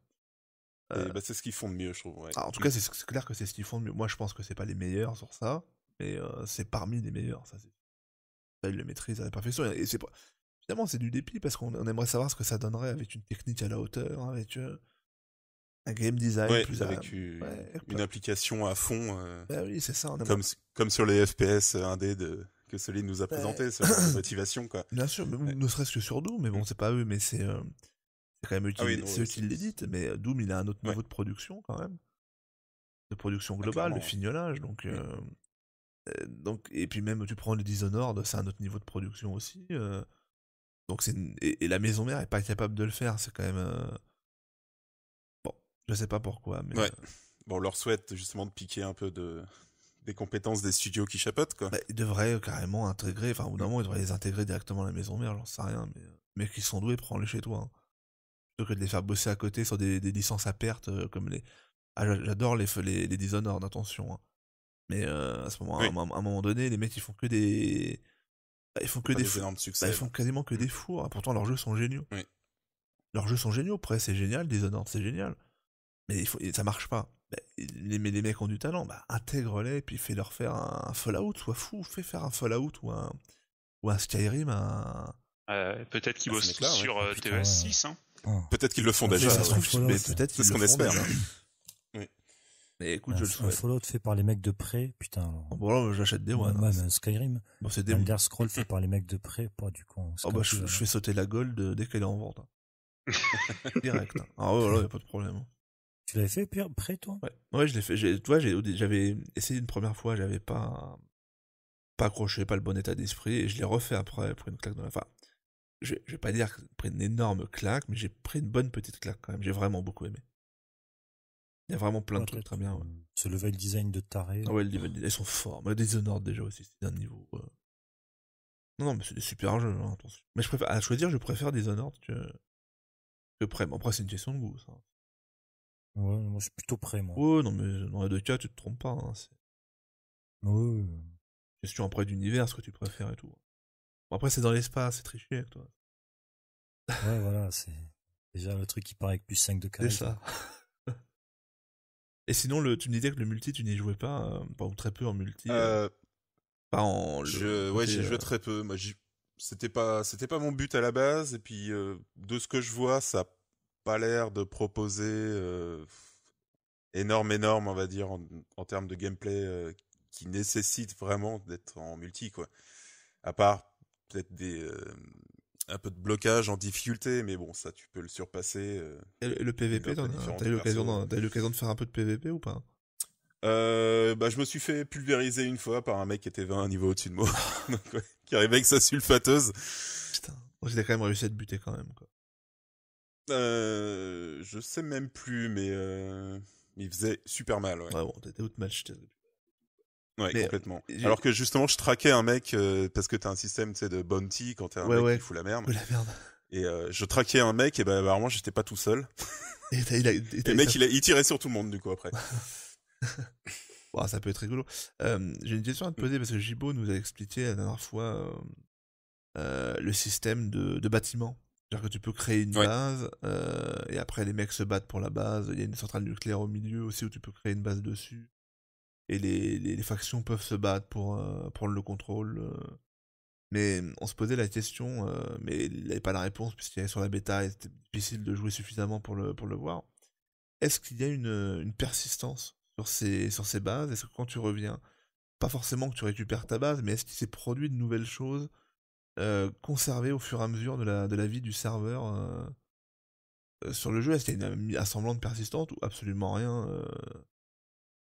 Euh, bah, c'est ce qu'ils font de mieux, je trouve. Ah, en tout mm. cas, c'est clair que c'est ce qu'ils font de mieux. Moi, je pense que c'est pas les meilleurs sur ça, mais c'est parmi les meilleurs. Ça, ça, ils le maîtrisent à la perfection. Et c'est pas... Finalement, c'est du dépit parce qu'on aimerait savoir ce que ça donnerait avec une technique à la hauteur, un game design plus avec une, application à fond. Euh, bah oui, c'est ça. comme, comme sur les FPS 1D euh, de, que Solid nous a présenté, sur la motivation quoi. Bien sûr, ne serait-ce que sur Doom, mais bon, mm. c'est pas eux, mais c'est euh, quand même utile, ah c'est eux qui mais Doom il a un autre niveau de production quand même, de production ah, globale, le de fignolage, donc. donc, et puis même tu prends le Dishonored, c'est un autre niveau de production aussi. donc c'est et, et, la maison mère est pas capable de le faire, c'est quand même je sais pas pourquoi, mais. Ouais. Euh, bon, on leur souhaite justement de piquer un peu de des compétences des studios qui chapotent quoi. Bah, ils devraient euh, carrément intégrer, enfin au bout d'un moment ils devraient les intégrer directement à la maison mère, j'en sais rien, mais euh, mais qui sont doués, prends-les chez toi. Hein. Plutôt que de les faire bosser à côté sur des, licences à perte comme les. Ah, j'adore les, les, les Dishonored, attention. Hein. Mais à ce moment, à, un moment donné, les mecs ils font que des. Bah, ils font que des, des énormes bah, succès. ils font quasiment que des mm. fours. Hein. Pourtant leurs jeux sont géniaux. Oui. Leurs jeux sont géniaux, Après c'est génial, Dishonored c'est génial mais ça marche pas. Bah, les, les, mecs ont du talent, bah, intègre-les, et puis fais leur faire un, Fallout, soit fou, fais faire un Fallout ou un, ou un Skyrim, euh, peut-être qu'ils ah, bossent là, sur TES 6, euh, e hein. Peut-être qu'ils le font déjà. Ça se mais peut-être c'est ce qu'on espère. Mais écoute, un, je le souhaite. Un Fallout fait par les mecs de près, putain. Alors... Oh, j'achète des Ouais, euh, Skyrim. Bon, c'est Elder Scroll fait par les mecs de près, pas du con. Oh, bah, je, fais sauter la gold dès qu'elle est en vente. Hein. Direct. Hein. Ah ouais, voilà y a pas de problème. Tu l'avais fait après toi ouais. ouais, je l'ai fait. Toi, j'avais essayé une première fois, j'avais pas, pas accroché, pas le bon état d'esprit, et je l'ai refait après pris une claque dans la. Enfin, je, vais pas dire que j'ai pris une énorme claque, mais j'ai pris une bonne petite claque quand même. J'ai vraiment beaucoup aimé. Il y a vraiment plein de trucs très bien. Ce level design de taré. Ah euh, ouais, ils sont forts. Mais Dishonored déjà aussi, c'est un niveau. Euh. Non, non, mais c'est des super jeux. Hein, mais je préfère, à choisir, je préfère des que. que après, c'est une question de goût, ça. Ouais, moi je suis plutôt prêt, moi. Ouais, non, mais dans les deux cas, tu te trompes pas. Hein, c'est... Ouais. Question après d'univers, ce que tu préfères et tout. après, c'est dans l'espace, c'est très avec toi. Ouais, voilà, c'est déjà le truc qui part avec plus 5 de carré. C'est ça. et sinon, le... tu me disais que le multi, tu n'y jouais pas, euh, pas ou très peu en multi. Euh... euh pas en. Je... Ouais, j'ai joué euh. très peu. Moi, c'était pas, c'était pas mon but à la base, et puis de ce que je vois, ça pas l'air de proposer énorme, énorme, on va dire, en, termes de gameplay qui nécessite vraiment d'être en multi, quoi. À part peut-être des un peu de blocage en difficulté, mais bon, ça tu peux le surpasser. le, le PVP, t'as eu l'occasion de faire un peu de PVP ou pas bah, je me suis fait pulvériser une fois par un mec qui était 20 niveau au-dessus de moi, qui arrivait avec sa sulfateuse. Putain, j'ai quand même réussi à te buter quand même. Quoi. Euh, je sais même plus, mais euh, il faisait super mal. Ouais, ouais bon, t'étais outmatch. Ouais, complètement. Euh, Alors que justement, je traquais un mec parce que t'as un système, tu de bounty quand t'es un mec qui fout la merde. Et je traquais un mec et ben bah, vraiment, j'étais pas tout seul. et, il a, le mec, il, tirait sur tout le monde du coup après. ça peut être rigolo. J'ai une question à te mm. poser parce que Jibo nous a expliqué la dernière fois le système de, de bâtiment c'est-à-dire que tu peux créer une base, euh, et après les mecs se battent pour la base. Il y a une centrale nucléaire au milieu aussi où tu peux créer une base dessus. Et les, les, factions peuvent se battre pour euh, prendre le contrôle. Euh. Mais on se posait la question, mais il n'y avait pas la réponse, puisqu'il y avait sur la bêta, et c'était difficile de jouer suffisamment pour le, pour le voir. Est-ce qu'il y a une, une, persistance sur ces, sur ces bases Est-ce que quand tu reviens, pas forcément que tu récupères ta base, mais est-ce qu'il s'est produit de nouvelles choses euh, conservé au fur et à mesure de la, de la vie du serveur euh, euh, sur le jeu Est-ce qu'il y a une assemblante persistante ou absolument rien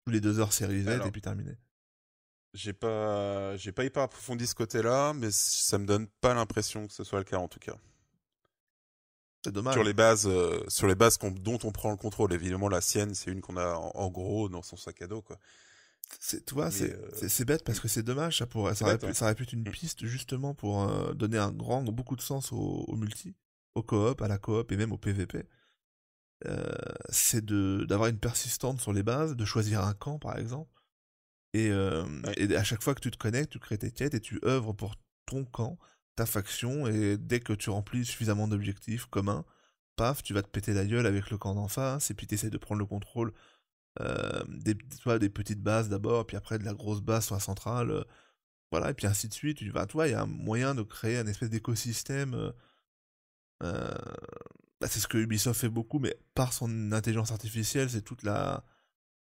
Tous les deux heures, c'est reset et puis terminé. J'ai pas, j'ai pas hyper approfondi ce côté-là, mais ça me donne pas l'impression que ce soit le cas en tout cas. C'est dommage. Sur les bases, sur les bases dont on prend le contrôle. Évidemment, la sienne, c'est une qu'on a en, en, gros dans son sac à dos, quoi tu vois, euh, c'est bête parce mm. que c'est dommage, ça, ça, aurait pu, être une mm. piste justement pour euh, donner un grand, beaucoup de sens au, multi, au coop, à la coop et même au PVP. Euh, c'est d'avoir une persistance sur les bases, de choisir un camp par exemple. Et, euh, et, à chaque fois que tu te connectes, tu crées tes quêtes et tu œuvres pour ton camp, ta faction, et dès que tu remplis suffisamment d'objectifs communs, paf, tu vas te péter la gueule avec le camp d'en face, et puis tu essaies de prendre le contrôle euh, des, soit des petites bases d'abord, puis après de la grosse base, soit centrale, euh, voilà, et puis ainsi de suite. Tu vas, il y a un moyen de créer un espèce d'écosystème. Euh, bah, c'est ce que Ubisoft fait beaucoup, mais par son intelligence artificielle, c'est toute la,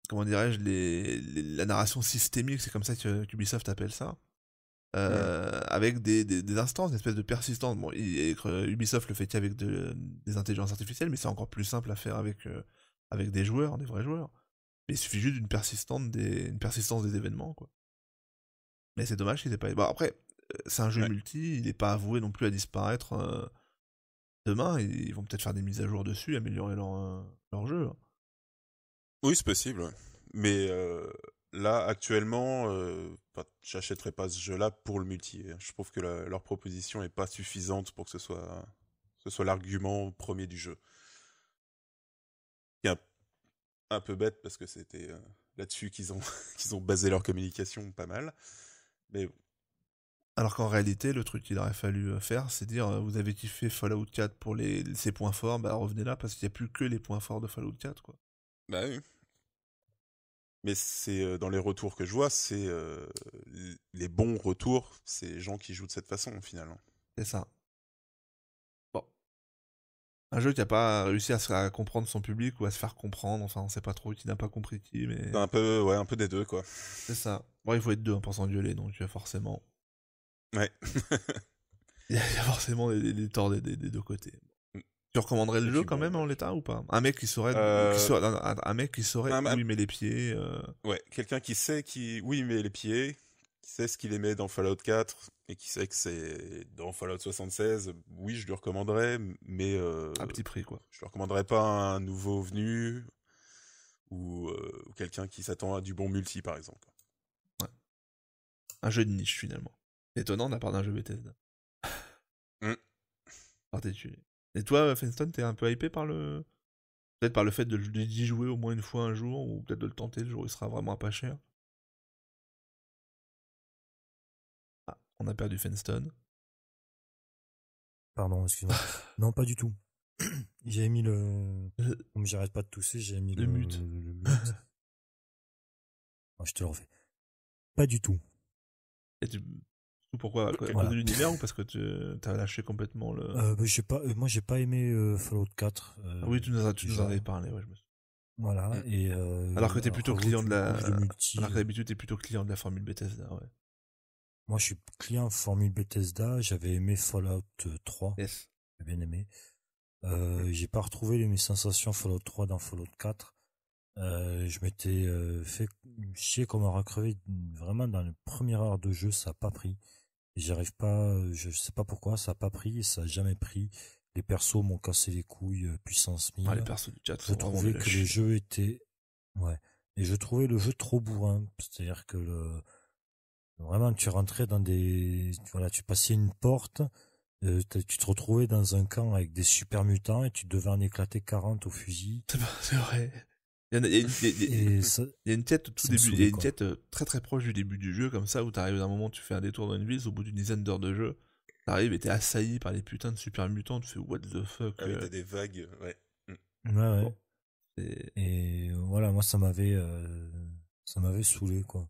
comment dirais-je, la narration systémique, c'est comme ça qu'Ubisoft appelle ça. avec des, des, instances, une espèce de persistance. Bon, Ubisoft le fait avec des intelligences artificielles, mais c'est encore plus simple à faire avec, avec des joueurs, des vrais joueurs. Mais il suffit juste d'une persistance des événements, quoi. Mais c'est dommage qu'ils n'ait pas. Bon, après, euh, c'est un jeu multi, il n'est pas avoué non plus à disparaître euh, demain. Ils vont peut-être faire des mises à jour dessus, améliorer leur, euh, leur jeu. Hein. Oui, c'est possible. Mais là, actuellement, j'achèterai pas ce jeu-là pour le multi. Je trouve que leur proposition n'est pas suffisante pour que ce soit, ce soit l'argument premier du jeu un peu bête parce que c'était euh, là-dessus qu'ils ont, ont basé leur communication pas mal. Mais Alors qu'en réalité, le truc qu'il aurait fallu euh, faire, c'est dire euh, vous avez kiffé Fallout 4 pour les, ses points forts, bah revenez là parce qu'il n'y a plus que les points forts de Fallout 4, quoi. Bah oui. Mais c'est dans les retours que je vois, c'est les bons retours, c'est les gens qui jouent de cette façon, finalement. C'est ça un jeu qui n'a pas réussi à, comprendre son public ou à se faire comprendre, enfin on sait pas trop qui n'a pas compris qui, mais... Un peu, ouais, un peu des deux, quoi. C'est ça. Bon, il faut être deux en hein, pour violer, donc euh, forcément... Ouais. il y a forcément des, des torts des, deux côtés. Mm. Tu recommanderais le jeu quand même en l'état ou pas Un mec qui saurait, euh, un, mec qui saurait où il met les pieds. Euh. Ouais, quelqu'un qui sait qui où il met les pieds, qui sait ce qu'il aimait dans Fallout 4, et qui sait que c'est dans Fallout 76, oui, je lui recommanderais, mais euh, à petit prix quoi. Je lui recommanderais pas un nouveau venu ou, euh, quelqu'un qui s'attend à du bon multi par exemple. Ouais. Un jeu de niche finalement. Étonnant de un part d'un jeu Bethesda. mm. Et toi, Fenston, t'es un peu hypé par le peut-être par le fait de d'y jouer au moins une fois un jour ou peut-être de le tenter le jour où il sera vraiment pas cher. on a perdu Fenston. Pardon, excuse-moi. non, pas du tout. J'avais mis le. Comme j'arrête pas de tousser, j'ai mis le, le mute. Ah, je te le refais. Pas du tout. Et tu... Pourquoi parce que tu as lâché complètement le. Euh, bah, pas, moi, j'ai pas aimé euh, Fallout 4. Euh, ah oui, tu nous, as, en avais parlé, ouais, je me Voilà, mm. et. Euh, alors que t'es plutôt client de la. alors que d'habitude, t'es plutôt client de la formule Bethesda, ouais. Moi, je suis client formule Bethesda. J'avais aimé Fallout 3. Euh, j'ai bien aimé. Euh, j'ai pas retrouvé mes sensations Fallout 3 dans Fallout 4. Euh, je m'étais fait chier comme un recrevé vraiment dans les premières heures de jeu, ça n'a pas pris. J'arrive pas, je sais pas pourquoi, ça n'a pas pris, ça n'a jamais pris. Les persos m'ont cassé les couilles, puissance 1000. Ah, les persos du chat, je trouvais que le jeu était, ouais, et je trouvais le jeu trop bourrin. C'est-à-dire que le, Vraiment, tu rentrais dans des, voilà, tu passais une porte, euh, tu te retrouvais dans un camp avec des super mutants et tu devais en éclater 40 au fusil. C'est vrai. Il y, a, une tête tout début, il y a une tête euh, très très proche du début du jeu, comme ça, où t'arrives un moment, tu fais un détour dans une ville, au bout d'une dizaine d'heures de jeu, t'arrives et t'es assailli par les putains de super mutants, tu fais what the fuck. Ah euh. t'as des vagues, ouais. Mm. Ouais, Et... voilà, moi ça m'avait, ça m'avait saoulé, quoi.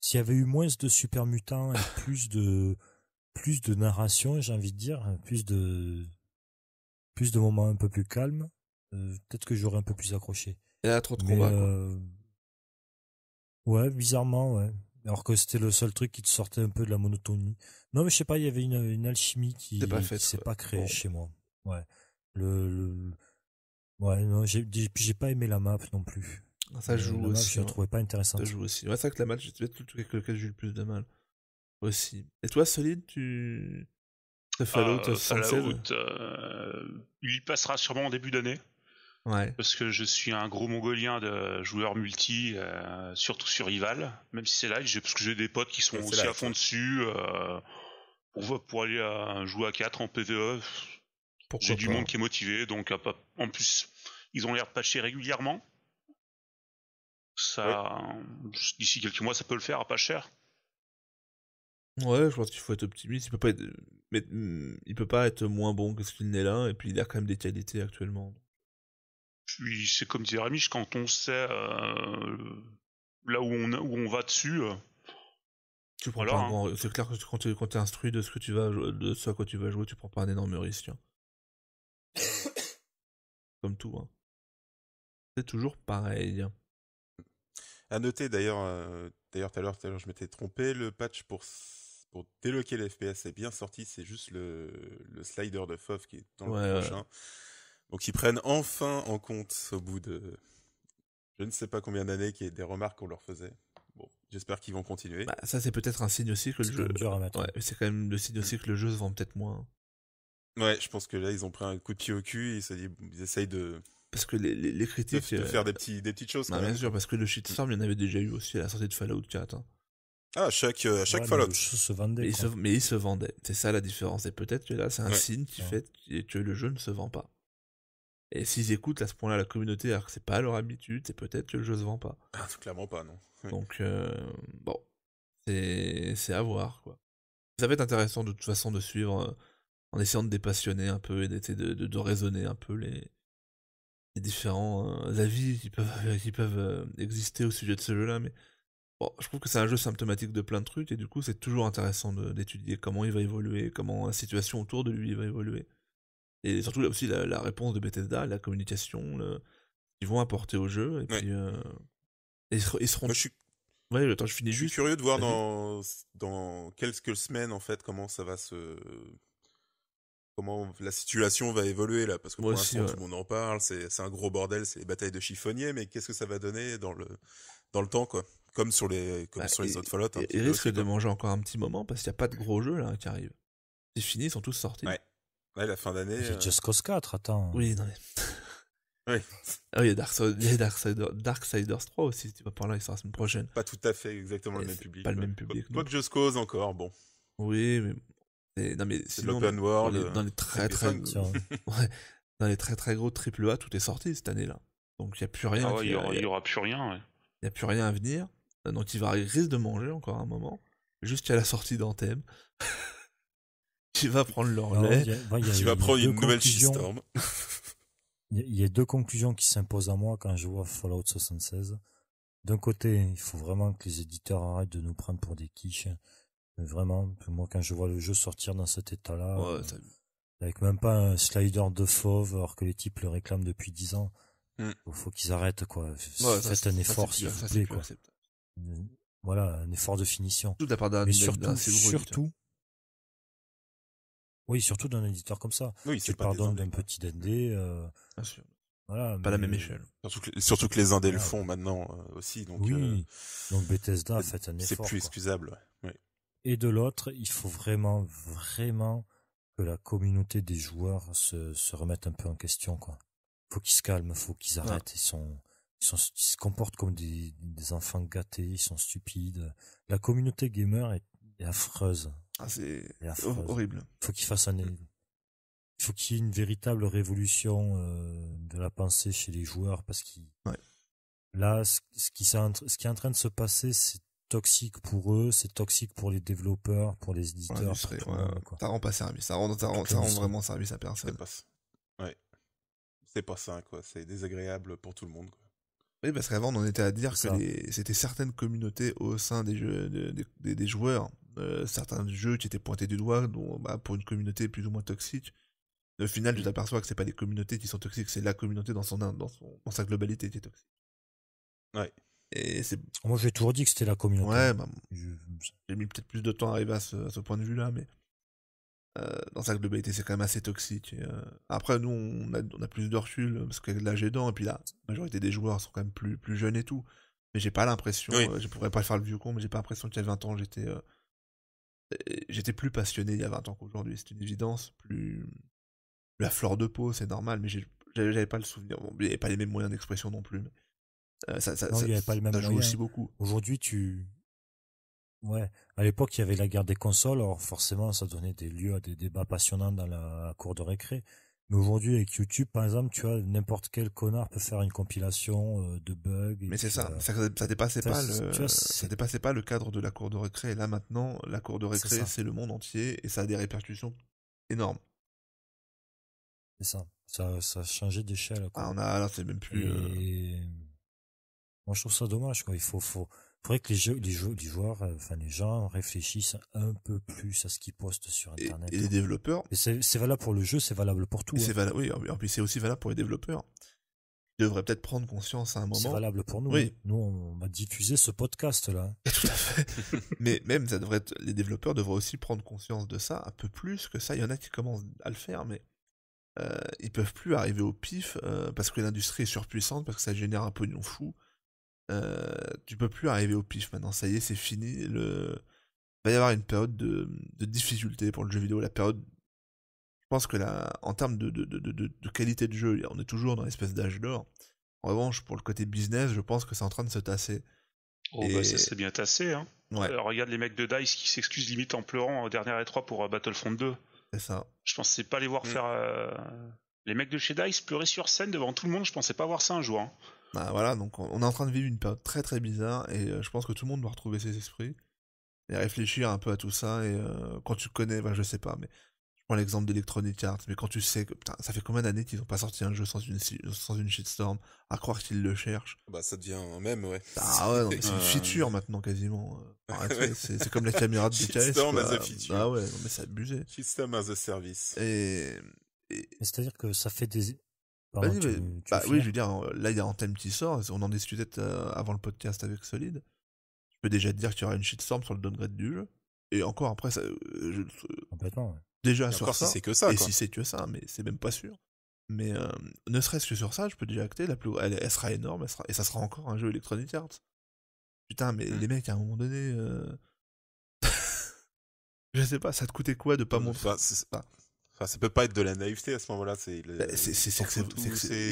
S'il y avait eu moins de super mutants et plus de plus de narration, j'ai envie de dire, hein, plus de plus de moments un peu plus calmes, euh, peut-être que j'aurais un peu plus accroché. Il y a trop de combats. Euh, ouais, bizarrement, ouais. Alors que c'était le seul truc qui te sortait un peu de la monotonie. Non, mais je sais pas, il y avait une, alchimie qui s'est pas, créée chez moi. Ouais. Le, ouais, non, j'ai pas aimé la map non plus. Ah, ça joue aussi. je ne hein. trouvais pas intéressant. Ça joue aussi. Ouais, c'est vrai que la match, c'est le truc lequel j'ai eu le plus de mal. Aussi. Et toi, Solide, tu. fais euh, Fallout, euh, Fallout hein. euh, Il passera sûrement en début d'année. Ouais. Parce que je suis un gros mongolien de joueurs multi, euh, surtout sur Rival, même si c'est live, parce que j'ai des potes qui sont aussi à fond dessus. Euh, pour, pouvoir aller jouer à 4 en PvE, j'ai du monde qui est motivé, donc en plus, ils ont l'air de patcher régulièrement. Ça, d'ici quelques mois, ça peut le faire à pas cher. Ouais, je pense qu'il faut être optimiste. Il peut pas être, mais, hmm, il peut pas être moins bon que ce qu'il n'est là, et puis il a quand même des qualités actuellement. Puis c'est comme disait Ramiche, quand on sait euh, là où on, où on va dessus. Euh, tu prends hein. C'est clair que quand tu es instruit de ce que tu vas de ce à quoi tu vas jouer, tu prends pas un énorme risque. Hein. comme tout. Hein. C'est toujours pareil. À noter d'ailleurs, euh, d'ailleurs tout à l'heure, l'heure, je m'étais trompé. Le patch pour pour déloquer les FPS est bien sorti. C'est juste le, le slider de FOF qui est dans le prochain. Donc ils prennent enfin en compte au bout de je ne sais pas combien d'années qu'il y ait des remarques qu'on leur faisait. Bon, j'espère qu'ils vont continuer. Bah, ça c'est peut-être un signe aussi que le jeu. Hein. c'est quand même le signe aussi jeu se vend peut-être moins. Ouais, je pense que là ils ont pris un coup de pied au cul. Et ils se ils essayent de parce que les, les, les critiques. De, faire euh, des, petits, des petites choses. Bah, bien sûr, parce que le shitstorm, il y en avait déjà eu aussi à la sortie de Fallout 4. Hein. Ah, à chaque, chaque Fallout. Mais, se il se, vendait. C'est ça la différence. Et peut-être que là, c'est un signe qui fait que le jeu ne se vend pas. Et s'ils écoutent à ce point-là la communauté, alors que c'est pas leur habitude, c'est peut-être que le jeu se vend pas. Ah, clairement pas, non. Donc, euh, bon. C'est à voir, quoi. Ça va être intéressant de toute façon de suivre euh, en essayant de dépassionner un peu et de, de raisonner un peu les, différents hein, avis qui peuvent, qui peuvent euh, exister au sujet de ce jeu-là, mais bon, je trouve que c'est un jeu symptomatique de plein de trucs, et du coup, c'est toujours intéressant d'étudier comment il va évoluer, comment la situation autour de lui va évoluer. Et surtout, là aussi, la, réponse de Bethesda, la communication, qu'ils ils vont apporter au jeu, et puis. Euh, ils, seront. je suis... curieux de voir dans, dans quelques semaines, en fait, comment ça va se comment la situation va évoluer là parce que pour l'instant tout le monde en parle c'est un gros bordel c'est les batailles de chiffonniers mais qu'est-ce que ça va donner dans le dans le temps quoi comme sur les comme bah, sur les autres Fallout il et, risque de manger encore un petit moment parce qu'il n'y a pas de gros jeux là qui arrivent c'est fini ils sont tous sortis ouais, la fin d'année euh... Just Cause 4 attends oui non mais... oui ah oui il y a Darksiders Dark 3 aussi tu vas parler, il sera la semaine prochaine pas tout à fait exactement le même public pas le même public quoi, que Just Cause encore bon oui mais et, non mais dans, world, les, euh, très très, dans les très très gros AAA, tout est sorti cette année-là. Donc il n'y a plus rien. Ah il n'y aura, plus rien. Il n'y a plus rien à venir. Euh, donc il va risque de manger encore un moment jusqu'à la sortie d'Anthem. qui va prendre le relais, bon, va prendre une nouvelle storm. Il y a deux conclusions qui s'imposent à moi quand je vois Fallout 76. D'un côté, il faut vraiment que les éditeurs arrêtent de nous prendre pour des quiches Vraiment, moi quand je vois le jeu sortir dans cet état-là, euh, avec même pas un slider de fauve alors que les types le réclament depuis 10 ans, il mm. faut, qu'ils arrêtent quoi. Faites un effort s'il vous plaît euh, Voilà, un effort de finition. Tout de la part d'un, Mais surtout, surtout, oui, surtout d'un éditeur comme ça. Oui, tu pardonnes d'un petit DND. Euh... Voilà, pas la même échelle. Surtout que, surtout que les indés le font maintenant euh, aussi. Donc, oui. donc Bethesda, fait un effort. C'est plus excusable. Ouais et de l'autre, il faut vraiment, vraiment que la communauté des joueurs se, se remette un peu en question, quoi. Faut qu'ils se calment, faut qu'ils arrêtent. Ils sont, ils sont, se comportent comme des, des, enfants gâtés, ils sont stupides. La communauté gamer est, affreuse. Ah, c'est horrible. Faut qu'ils fassent un, il faut qu'il y ait une véritable révolution euh, de la pensée chez les joueurs parce qu'ils. ouais. là, qui, ce qui est en train de se passer, c'est toxique pour eux, c'est toxique pour les développeurs, pour les éditeurs. Ça rend pas service, ça rend, vraiment service à personne. C'est pas, ça, c'est pas quoi. C'est désagréable pour tout le monde. Quoi. Oui, parce qu'avant, on était à dire que c'était certaines communautés au sein des, jeux, des, joueurs, euh, certains jeux qui étaient pointés du doigt bah, pour une communauté plus ou moins toxique. Au final, tu t'aperçois que c'est pas les communautés qui sont toxiques, c'est la communauté dans, son, dans, son, dans sa globalité qui est toxique. Ouais. Moi, j'ai toujours dit que c'était la communauté. Ouais, bah, j'ai mis peut-être plus de temps à arriver à ce, point de vue-là, mais euh, dans ça que c'est quand même assez toxique. Euh, après, nous, on a, plus de recul, parce qu'avec l'âge aidant, et puis la majorité des joueurs sont quand même plus, plus jeunes et tout. Mais j'ai pas l'impression, euh, je pourrais pas faire le vieux con, mais j'ai pas l'impression qu'il y a 20 ans, j'étais j'étais plus passionné il y a 20 ans qu'aujourd'hui, c'est une évidence. Plus la fleur de peau, c'est normal, mais j'avais pas le souvenir. Bon, il pas les mêmes moyens d'expression non plus. Euh, ça, non, il avait pas le même ça aussi beaucoup. Aujourd'hui, tu, ouais, à l'époque, il y avait la guerre des consoles, alors forcément, ça donnait des lieux à des débats passionnants dans la cour de récré. Mais aujourd'hui, avec YouTube, par exemple, tu vois, n'importe quel connard peut faire une compilation euh, de bugs. mais c'est ça, euh, ça, ça, dépassait pas le, ça dépassait pas le cadre de la cour de récré. Et là, maintenant, la cour de récré, c'est le monde entier et ça a des répercussions énormes. C'est ça. Ça, ça a changé d'échelle. Ah, on a, là, c'est même plus. Moi, je trouve ça dommage. Il faut, faut, faudrait que les, les, joueurs, euh, enfin les gens réfléchissent un peu plus à ce qu'ils postent sur Internet. Et, les hein. développeurs. C'est valable pour le jeu, c'est valable pour tout. C'est hein. valable, oui. Et puis c'est aussi valable pour les développeurs. Ils devraient peut-être prendre conscience à un moment. C'est valable pour nous. Hein. Nous, on va diffuser ce podcast-là. Tout à fait. Mais même, ça devrait les développeurs devraient aussi prendre conscience de ça un peu plus que ça. Il y en a qui commencent à le faire, mais euh, ils peuvent plus arriver au pif euh, parce que l'industrie est surpuissante, parce que ça génère un pognon fou euh, tu peux plus arriver au pif maintenant, ça y est, c'est fini. Le... Il va y avoir une période de, de, difficulté pour le jeu vidéo, la période. Je pense que là, en termes de, de, qualité de jeu, on est toujours dans l'espèce d'âge d'or. En revanche, pour le côté business, je pense que c'est en train de se tasser. Oh, bah, ça s'est bien tassé. Hein. Euh, regarde les mecs de Dice qui s'excusent limite en pleurant au dernier E3 pour euh, Battlefront 2. C'est ça. Je pensais pas les voir mm. faire. Les mecs de chez Dice pleurer sur scène devant tout le monde, je pensais pas voir ça un jour. Hein. Bah, voilà, donc on est en train de vivre une période très très bizarre et euh, je pense que tout le monde doit retrouver ses esprits et réfléchir un peu à tout ça. Et euh, quand tu connais, ben, je sais pas, mais je prends l'exemple d'Electronic Arts, mais quand tu sais que putain, ça fait combien d'années qu'ils ont pas sorti un jeu sans une, sans une shitstorm, à croire qu'ils le cherchent. Bah ça devient un même, ouais. Ah ouais, c'est une feature maintenant quasiment. c'est comme la caméra de DKS. as a Ah ouais, mais c'est abusé. Shitstorm as a service. Et. et... C'est-à-dire que ça fait des, bah oui, je veux dire, hein, là, il y a un thème qui sort. On en discutait euh, avant le podcast avec Solid. Je peux déjà te dire qu'il y aura une shitstorm sur le downgrade du jeu. Et encore après, ça. Euh, euh, Complètement, Déjà sur ça. Si c'est que ça. Et si c'est que ça, mais c'est même pas sûr. Mais ne serait-ce que sur ça, je peux déjà acter. La plus... elle, sera énorme, et ça sera encore un jeu Electronic Arts. Putain, mais hmm. les mecs, à un moment donné. je sais pas, ça te coûtait quoi de pas hmm, montrer. pas bah, ça peut pas être de la naïveté à ce moment-là. C'est ils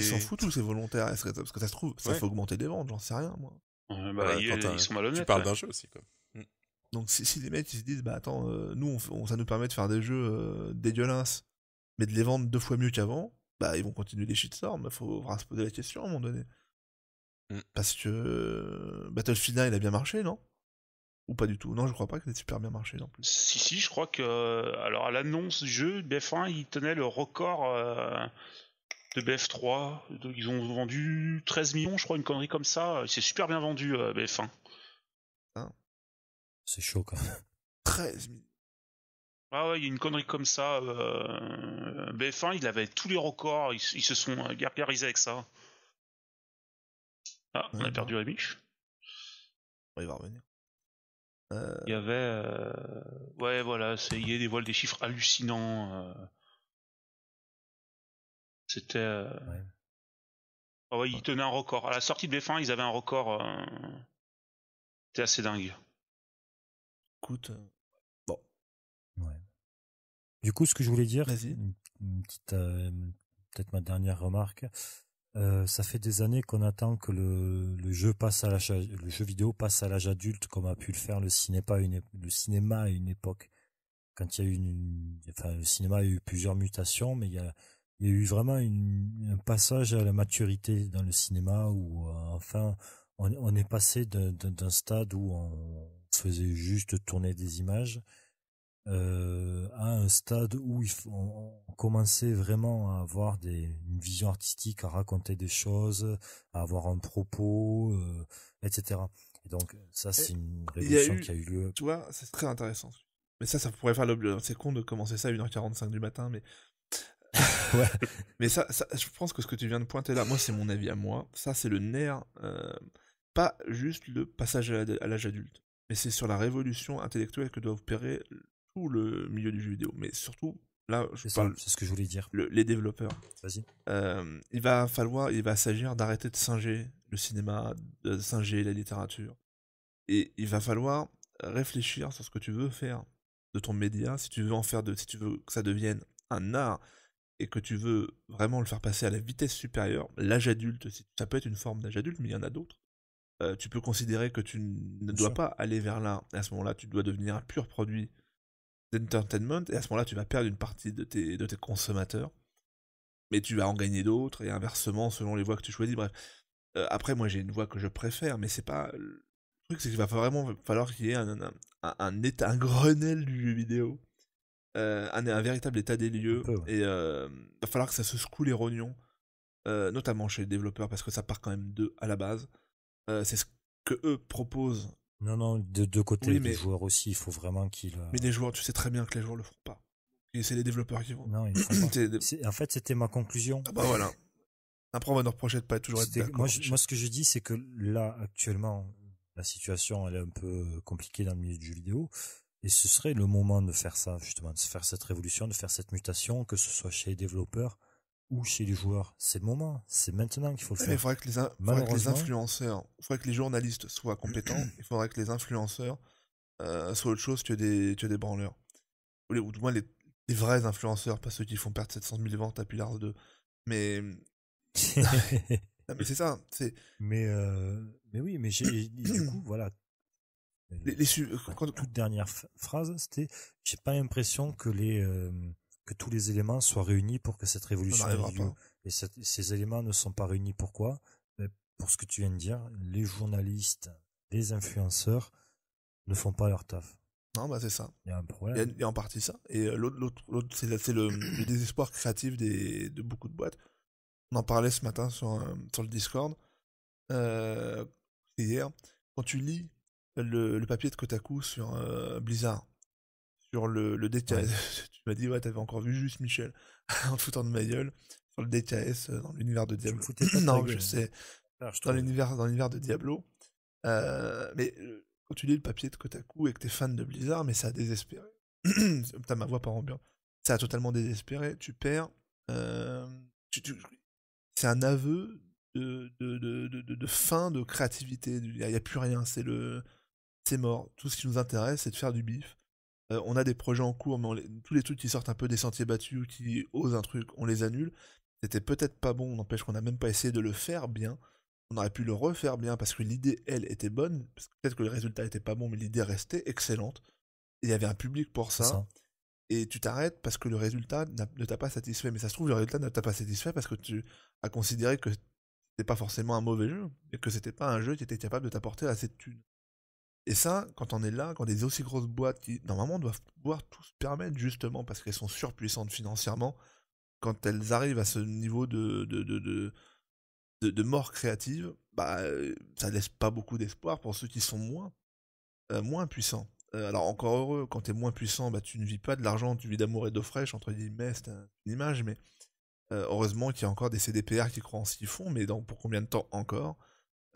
s'en foutent tous, c'est volontaire Parce que ça se trouve, ça faut augmenter les ventes, j'en sais rien moi. Bah, ils, sont malhonnêtes. Tu parles d'un jeu aussi quoi. Mm. Donc si, les mecs ils se disent bah attends, euh, nous ça nous permet de faire des jeux des euh, dégueulasses, mais de les vendre deux fois mieux qu'avant, bah ils vont continuer les shitstorms. Bah, faut faudra se poser la question à un moment donné. Mm. Parce que euh, Battlefield 1 il a bien marché non ou pas du tout Non, je crois pas que ça ait super bien marché non Si, si, je crois que. Euh, alors, à l'annonce du jeu, BF1, il tenait le record euh, de BF3. Ils ont vendu 13 millions, je crois, une connerie comme ça. C'est super bien vendu, euh, BF1. Hein C'est chaud quand même. 13 millions. Ah ouais, il y a une connerie comme ça. BF1, il avait tous les records. Ils, se sont gargarisés avec ça. Ah, on a perdu la biche. Il va revenir. Euh, il y avait, euh, ouais, voilà, il a des voiles des chiffres hallucinants. Euh. C'était. Ah ouais. ils tenaient un record. À la sortie de BF1, ils avaient un record. C'était assez dingue. Écoute, bon. Du coup, ce que je voulais dire, une petite, peut-être ma dernière remarque, euh, ça fait des années qu'on attend que le, le, jeu passe à l'âge, le jeu vidéo passe à l'âge adulte, comme a pu le faire le cinéma, une, le cinéma à une époque. Quand il y a eu enfin, le cinéma a eu plusieurs mutations, mais il y a, il y a eu vraiment un passage à la maturité dans le cinéma où, euh, enfin, on, on, est passé d'un stade où on faisait juste tourner des images euh, à un stade où ils faut, on, commençait vraiment à avoir des, une vision artistique, à raconter des choses, à avoir un propos, euh, etc. donc ça, c'est une révolution qui a eu lieu. Tu vois, c'est très intéressant. Mais ça, ça pourrait faire le... C'est con de commencer ça à 1h45 du matin, mais... Mais ça, je pense que ce que tu viens de pointer là, moi, c'est mon avis à moi. Ça, c'est le nerf, euh, pas juste le passage à l'âge adulte, mais c'est sur la révolution intellectuelle que doit opérer le milieu du jeu vidéo, mais surtout là, je parle. C'est ce que je voulais dire. les développeurs. Vas-y. Euh, il va falloir, il va s'agir d'arrêter de singer le cinéma, de singer la littérature, et il va falloir réfléchir sur ce que tu veux faire de ton média, si tu veux en faire de, si tu veux que ça devienne un art et que tu veux vraiment le faire passer à la vitesse supérieure, l'âge adulte, ça peut être une forme d'âge adulte, mais il y en a d'autres. Euh, tu peux considérer que tu ne dois pas aller vers là. À ce moment-là, tu dois devenir un pur produit d'entertainment, et à ce moment-là, tu vas perdre une partie de tes, de tes consommateurs, mais tu vas en gagner d'autres, et inversement, selon les voies que tu choisis. Bref, euh, après, moi, j'ai une voie que je préfère, mais c'est pas. Le truc, c'est qu'il va vraiment falloir qu'il y ait un, un, état, un grenelle du jeu vidéo, euh, un, véritable état des lieux, et il euh, va falloir que ça se secoue les rognons, notamment chez les développeurs, parce que ça part quand même d'eux à la base. c'est ce que eux proposent non, non, de deux côtés, les joueurs aussi, il faut vraiment qu'ils. Euh, mais des joueurs, tu sais très bien que les joueurs le font pas. Et c'est les développeurs qui vont. Non, font En fait, c'était ma conclusion. Ah bah voilà. Après, on va nous reprocher de pas toujours être d'accord. Moi, moi, ce que je dis, c'est que là, actuellement, la situation, elle est un peu compliquée dans le milieu du jeu vidéo. Et ce serait le moment de faire ça, justement, de faire cette révolution, de faire cette mutation, que ce soit chez les développeurs, ou chez les joueurs. C'est le moment, c'est maintenant qu'il faut le faire. Il faudrait que les, influenceurs, il faudrait que les journalistes soient compétents, il faudrait que les influenceurs euh, soient autre chose que des, des branleurs. Ou, du moins les, vrais influenceurs, pas ceux qui font perdre 700 000 ventes à Pilar 2. Mais. mais c'est ça. Mais, euh, mais oui, mais du coup, voilà. Les, La toute dernière phrase, c'était j'ai pas l'impression que les. Euh, que tous les éléments soient réunis pour que cette révolution arrive. pas. Et ces éléments ne sont pas réunis pourquoi ben, Pour ce que tu viens de dire, les journalistes, les influenceurs ne font pas leur taf. Non, bah c'est ça. Il y a un problème. Il y a, en partie ça. Et euh, l'autre, l'autre, c'est, le, désespoir créatif des, de beaucoup de boîtes. On en parlait ce matin sur, euh, sur le Discord. Euh, hier, quand tu lis le, le papier de Kotaku sur Blizzard, sur le, le DKS. tu m'as dit, ouais, t'avais encore vu juste Michel en foutant de ma gueule sur le DTS euh, dans l'univers de Diablo. Je non, je sais. dans l'univers, dans l'univers de Diablo. Euh, mais euh, quand tu lis le papier de Kotaku et que t'es fan de Blizzard, mais ça a désespéré. T'as ma voix par ambiance. Ça a totalement désespéré. Tu perds. c'est un aveu de, de, de, de, fin de créativité. Il n'y a, plus rien. C'est le, c'est mort. Tout ce qui nous intéresse, c'est de faire du bif. Euh, on a des projets en cours, mais tous les trucs qui sortent un peu des sentiers battus, ou qui osent un truc, on les annule. C'était peut-être pas bon, n'empêche qu'on n'a même pas essayé de le faire bien. On aurait pu le refaire bien parce que l'idée, elle, était bonne. Peut-être que le résultat n'était pas bon, mais l'idée restait excellente. Il y avait un public pour ça. Et tu t'arrêtes parce que le résultat ne t'a pas satisfait. Mais ça se trouve, le résultat ne t'a pas satisfait parce que tu as considéré que c'était pas forcément un mauvais jeu et que c'était pas un jeu qui était capable de t'apporter assez de thunes. Et ça, quand on est là, quand des aussi grosses boîtes qui normalement doivent pouvoir tout se permettre justement parce qu'elles sont surpuissantes financièrement, quand elles arrivent à ce niveau de, de, de, mort créative, bah, ça laisse pas beaucoup d'espoir pour ceux qui sont moins, euh, moins puissants. Euh, alors encore heureux, quand tu es moins puissant, bah, tu ne vis pas de l'argent, tu vis d'amour et d'eau fraîche, entre guillemets, c'est une image, mais euh, heureusement qu'il y a encore des CDPR qui croient en ce qu'ils font, mais donc pour combien de temps encore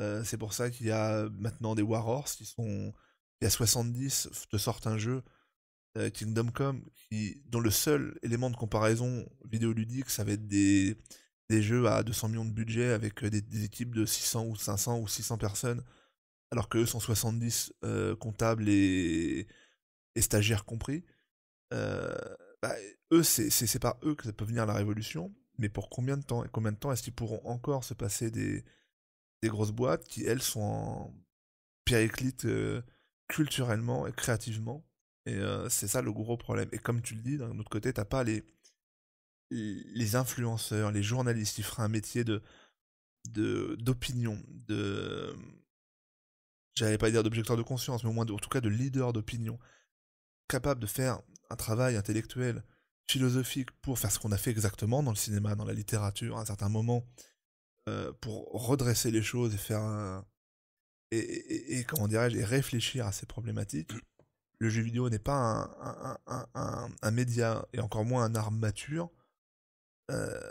euh, c'est pour ça qu'il y a maintenant des Warhorse qui sont. Il y a 70 te sortent un jeu, euh, Kingdom Come, qui, dont le seul élément de comparaison vidéoludique, ça va être des, des jeux à 200 millions de budget avec euh, des, équipes de 600 ou 500 ou 600 personnes, alors qu'eux sont 70 comptables et, stagiaires compris. Bah, eux, c'est par eux que ça peut venir la révolution, mais pour combien de temps Et combien de temps est-ce qu'ils pourront encore se passer des, des grosses boîtes qui, elles, sont en périclite euh, culturellement et créativement. Et euh, c'est ça le gros problème. Et comme tu le dis, d'un autre côté, t'as pas les, les influenceurs, les journalistes qui feraient un métier de d'opinion, de, j'allais pas dire d'objecteur de conscience, mais au moins en tout cas de leader d'opinion, capable de faire un travail intellectuel, philosophique, pour faire ce qu'on a fait exactement dans le cinéma, dans la littérature, à un certain moment, euh, pour redresser les choses et faire et, et, comment dirais-je réfléchir à ces problématiques. Le jeu vidéo n'est pas un, un, un, média et encore moins un art mature. Euh,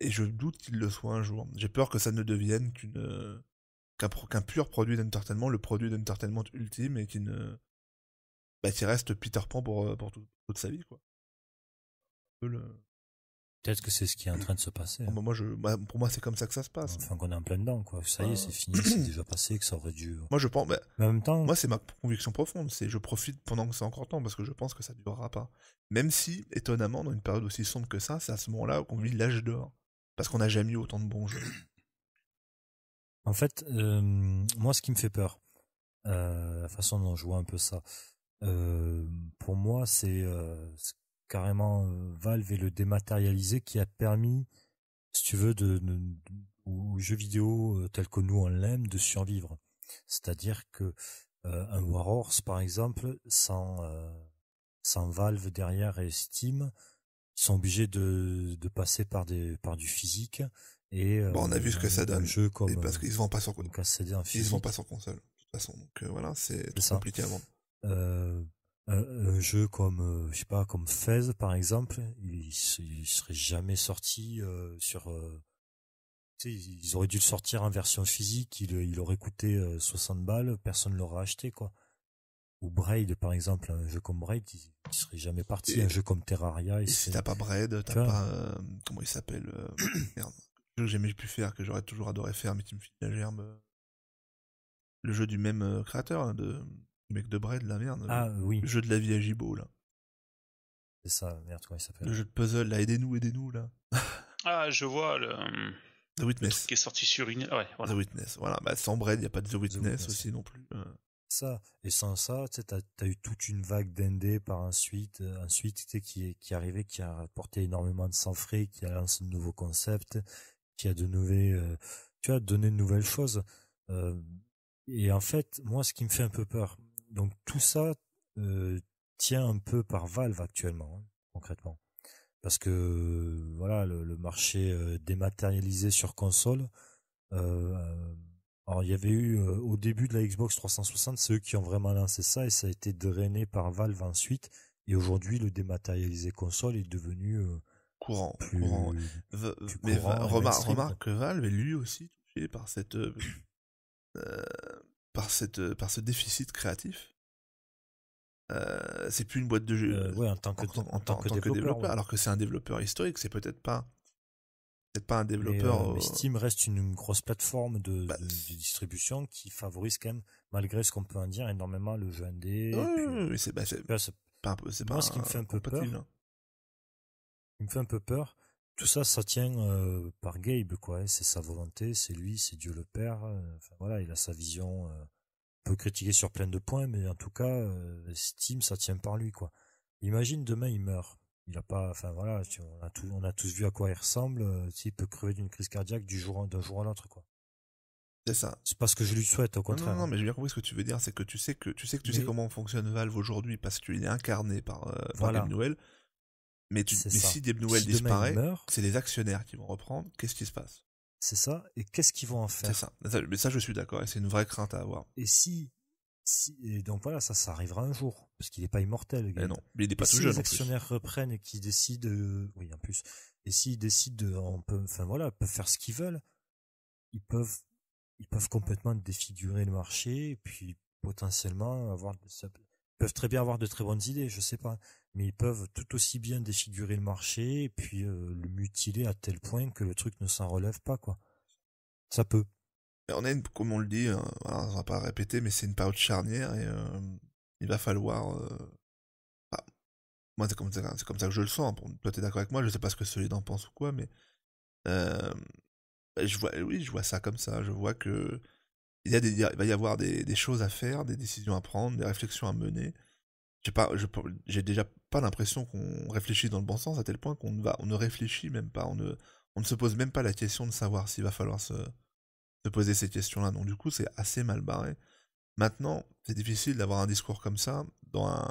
et je doute qu'il le soit un jour. J'ai peur que ça ne devienne qu'une qu'un pur produit d'entertainment, le produit d'entertainment ultime et qui ne bah, reste Peter Pan pour, euh, pour toute sa vie quoi. Le... Peut-être que c'est ce qui est en train de se passer. Ah, hein. moi, je, pour moi, c'est comme ça que ça se passe. Enfin, qu'on est en plein dedans, quoi. Ça y est, ah. c'est fini, c'est déjà passé, que ça aurait dû. Euh. Moi, je pense. Mais en même temps. Moi, c'est ma conviction profonde. C'est je profite pendant que c'est encore temps parce que je pense que ça ne durera pas. Même si, étonnamment, dans une période aussi sombre que ça, c'est à ce moment-là qu'on vit l'âge d'or. Parce qu'on n'a jamais eu autant de bons jeux. En fait, euh, moi, ce qui me fait peur, euh, la façon dont je vois un peu ça, pour moi, c'est carrément euh, Valve et le dématérialiser qui a permis, si tu veux, de, aux jeux vidéo euh, tels que nous on l'aime, de survivre. C'est-à-dire que euh, un un Warhorse, par exemple, sans, sans Valve derrière et Steam, sont obligés de, passer par, des, par du physique. Et, on a vu ce que ça donne. Jeu comme, et parce qu'ils pas sur console. Ils ne vendent pas sur console, façon. Donc voilà, c'est compliqué à vendre un, jeu comme euh, je sais pas comme Fez par exemple, il, il serait jamais sorti euh, sur euh, ils auraient dû le sortir en version physique, il, il aurait coûté 60 balles, personne ne l'aurait acheté, quoi. Ou Braid, par exemple, un jeu comme Braid, il, serait jamais parti, un jeu comme Terraria. Et si t'as pas Braid, t'as pas, comment il s'appelle, merde, jeu que faire, que j'aurais toujours adoré faire, mais tu me files la gerbe. Le jeu du même créateur, hein, de, Mec de Bread, la merde. Ah oui. Le jeu de la vie à Gibo, là. C'est ça, merde, comment il s'appelle Le jeu de puzzle, là, aidez-nous, aidez-nous, là. ah, je vois le. Euh, The Witness. qui est sorti sur une. Ouais, voilà. The Witness, voilà. Bah, sans Bread, il n'y a pas de The Witness, aussi non plus. Euh. Ça, et sans ça, tu as, t'as eu toute une vague d'indé par ensuite, euh, tu ensuite qui, qui est arrivé, qui a apporté énormément de sang frais, qui a lancé de nouveaux concepts, qui a de nouvelles, tu as donné de nouvelles choses. et en fait, moi, ce qui me fait un peu peur, donc tout ça euh, tient un peu par Valve actuellement, hein, concrètement. Parce que euh, voilà, le, marché euh, dématérialisé sur console, alors il y avait eu au début de la Xbox 360, c'est eux qui ont vraiment lancé ça et ça a été drainé par Valve ensuite. Et aujourd'hui, le dématérialisé console est devenu courant. Plus, courant. mais remarque Valve est lui aussi touché par cette par, cette, euh, par ce déficit créatif. Euh, c'est plus une boîte de jeu en tant que, développeur, alors que c'est un développeur historique, c'est peut-être pas peut-être pas un développeur. Euh, mais, Steam reste une, grosse plateforme bah, de, distribution qui favorise quand même, malgré ce qu'on peut en dire, énormément le jeu indé. Oui, c'est pas, pas, Moi, hein. ce qui me fait un peu peur, qui me fait un peu peur, tout ça, ça tient euh, par Gabe, quoi. Hein. C'est sa volonté, c'est lui, c'est Dieu le Père. Euh, enfin, voilà, il a sa vision. on euh, peut critiquer sur plein de points, mais en tout cas, Steam, ça tient par lui, quoi. Imagine demain, il meurt. Il a pas, enfin voilà, on a on a tous vu à quoi il ressemble. il peut crever d'une crise cardiaque du jour d'un jour à l'autre, quoi. C'est ça. C'est pas ce que je lui souhaite, au contraire. Non, non, hein. mais j'ai bien compris ce que tu veux dire, c'est que tu sais que tu sais que tu sais comment fonctionne Valve aujourd'hui parce qu'il est incarné par, euh, voilà. Noël mais tu, si des nouvelles disparaissent, c'est les actionnaires qui vont reprendre. Qu'est-ce qui se passe C'est ça. Et qu'est-ce qu'ils vont en faire C'est ça. Mais ça, je suis d'accord. Et c'est une vraie crainte à avoir. Et si, et donc voilà, ça, ça arrivera un jour, parce qu'il n'est pas immortel. Eh non, mais il n'est pas toujours. tout si jeune. Si les actionnaires reprennent et qu'ils décident, euh, oui, en plus, et s'ils décident, de, on peut, enfin voilà, peuvent faire ce qu'ils veulent. Ils peuvent, ils peuvent complètement défigurer le marché, et puis potentiellement avoir ça, peuvent très bien avoir de très bonnes idées, je sais pas, mais ils peuvent tout aussi bien défigurer le marché et puis euh, le mutiler à tel point que le truc ne s'en relève pas quoi. Ça peut. On a une, comme on le dit, hein, on va pas répéter, mais c'est une période charnière et euh, il va falloir. Euh, bah, moi c'est comme, ça, comme ça que je le sens. Toi, toi es d'accord avec moi, je sais pas ce que celui d'en pense ou quoi, mais bah, je vois, oui, je vois ça comme ça. Je vois que il, y a des, va y avoir des, choses à faire, des décisions à prendre, des réflexions à mener. J'ai pas, déjà pas l'impression qu'on réfléchit dans le bon sens à tel point qu'on ne va, on ne réfléchit même pas, on ne, on ne se pose même pas la question de savoir s'il va falloir se, poser ces questions-là. Donc du coup, c'est assez mal barré. Maintenant, c'est difficile d'avoir un discours comme ça dans un,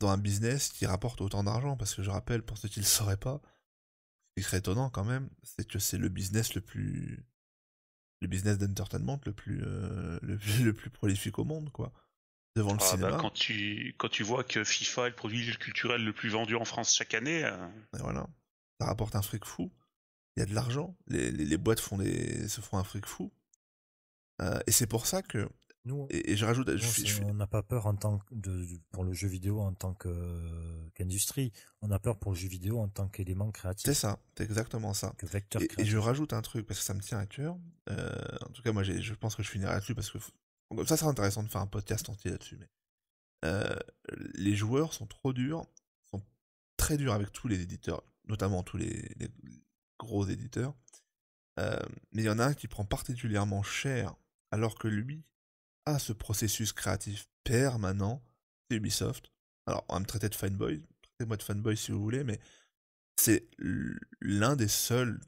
dans un business qui rapporte autant d'argent, parce que je rappelle, pour ceux qui ne le sauraient pas, ce qui serait étonnant quand même, c'est que c'est le business le plus le business d'entertainment le plus, euh, le, plus prolifique au monde, quoi. Devant le ah, bah, cinéma. quand, tu, quand tu vois que FIFA est le produit culturel le plus vendu en France chaque année. Euh. voilà. Ça rapporte un fric fou. Il y a de l'argent. Les, les, boîtes font des, se font un fric fou. Euh, et c'est pour ça que Hein. et, je rajoute, on n'a pas peur en tant que de, pour le jeu vidéo en tant qu'industrie, on a peur pour le jeu vidéo en tant qu'élément créatif. C'est ça, c'est exactement ça. et, je rajoute un truc parce que ça me tient à cœur. Euh, en tout cas, moi, je pense que je finirai là-dessus parce que comme ça c'est intéressant de faire un podcast entier là-dessus. Mais euh, les joueurs sont trop durs, sont très durs avec tous les éditeurs, notamment tous les, gros éditeurs. Euh, mais il y en a un qui prend particulièrement cher alors que lui à ce processus créatif permanent, c'est Ubisoft. Alors, on va me traiter de fanboy, traitez-moi de fanboy si vous voulez, mais c'est l'un des seuls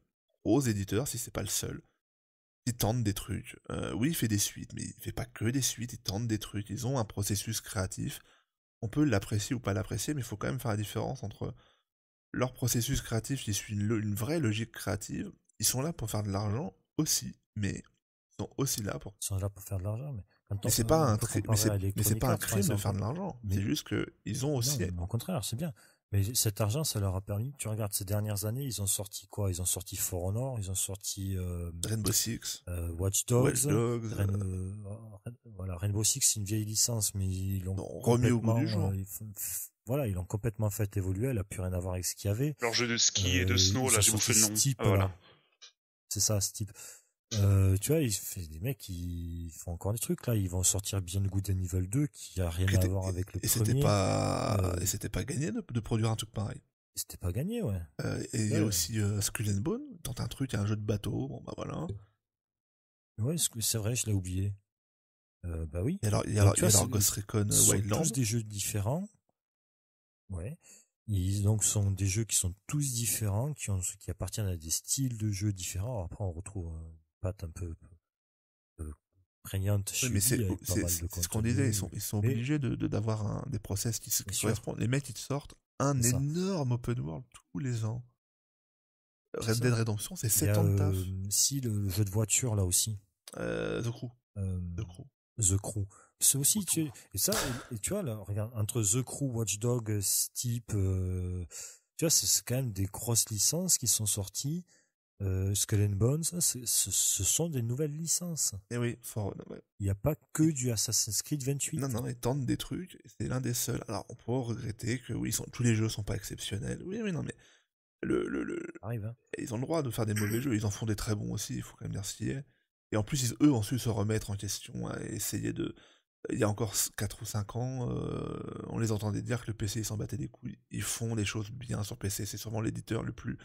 gros éditeurs, si c'est pas le seul, qui tentent des trucs. Euh, oui, il fait des suites, mais il fait pas que des suites, ils tentent des trucs. Ils ont un processus créatif. On peut l'apprécier ou pas l'apprécier, mais il faut quand même faire la différence entre leur processus créatif qui suit une, une vraie logique créative. Ils sont là pour faire de l'argent aussi, mais ils sont aussi là pour. Ils sont là pour faire de l'argent, mais mais c'est pas un, c'est hein, pas un crime de faire de l'argent. C'est juste que ils ont aussi. au contraire, c'est bien. Mais cet argent, ça leur a permis. Tu regardes ces dernières années, ils ont sorti quoi Ils ont sorti For Honor, ils ont sorti euh, Rainbow Six, euh, Watch Dogs, Watch Dogs euh. voilà Rainbow Six, c'est une vieille licence, mais ils l'ont remis au du jour. voilà, ils l'ont complètement fait évoluer. Elle a plus rien à voir avec ce qu'il y avait. Leur jeu de ski et de snow, là, vous bouffé le nom. Type, ah, voilà. C'est ça, ce type. Euh, tu vois, il fait des mecs qui font encore des trucs là. Ils vont sortir bien le goût Evil 2 qui a rien à voir avec le et premier. Et c'était pas, euh, et c'était pas gagné de, produire un truc pareil. C'était pas gagné, ouais. Euh, et euh, il y a aussi Skull and Bone, tente un truc, un jeu de bateau, bon bah voilà. Ouais, c'est vrai, je l'ai oublié. Euh, bah oui. Et alors, il y a, alors, Recon tous des jeux différents. Ouais. Ils donc sont des jeux qui sont tous différents, qui, ont, qui appartiennent à des styles de jeux différents. après, on retrouve patte un peu euh, prégnante. mais c'est ce qu'on disait, ils sont, ils sont obligés d'avoir de, des process qui, correspondent. Les mecs, ils sortent un énorme open world tous les ans. Red Dead Redemption, c'est 7 ans de taf. Euh, si, le, jeu de voiture, là aussi. Euh, The Crew. The Crew. The Crew. C'est aussi, tu, et ça, et, tu vois, là, regarde, entre The Crew, Watchdog, Steep, tu vois, c'est quand même des grosses licences qui sont sorties euh, and Bones, ce, ce sont des nouvelles licences. Et eh oui, Il n'y a pas que du Assassin's Creed 28. Non, non, ils tentent des trucs, c'est l'un des seuls. Alors, on pourrait regretter que oui, tous les jeux ne sont pas exceptionnels. Oui, mais non, mais. Le, le, le... Arrive, hein. Ils ont le droit de faire des mauvais jeux, ils en font des très bons aussi, il faut quand même dire Et en plus, ils, eux ont su se remettre en question essayer de. Il y a encore 4 ou 5 ans, euh, on les entendait dire que le PC s'en battait des couilles. Ils font les choses bien sur PC, c'est sûrement l'éditeur le plus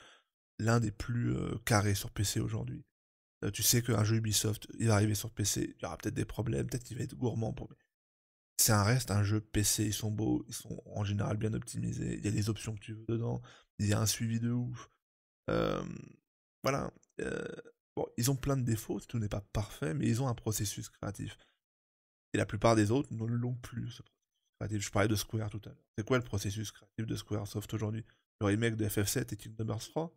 l'un des plus euh, carrés sur PC aujourd'hui. Euh, tu sais qu'un jeu Ubisoft, il va arriver sur PC, il y aura peut-être des problèmes, peut-être qu'il va être gourmand pour. C'est un reste, un jeu PC, ils sont beaux, ils sont en général bien optimisés, il y a des options que tu veux dedans, il y a un suivi de ouf. voilà. Euh, ils ont plein de défauts, tout n'est pas parfait, mais ils ont un processus créatif. Et la plupart des autres ne l'ont plus, ce processus créatif. Je parlais de Square tout à l'heure. C'est quoi le processus créatif de Square Soft aujourd'hui Le remake de FF7 et Kingdom Hearts 3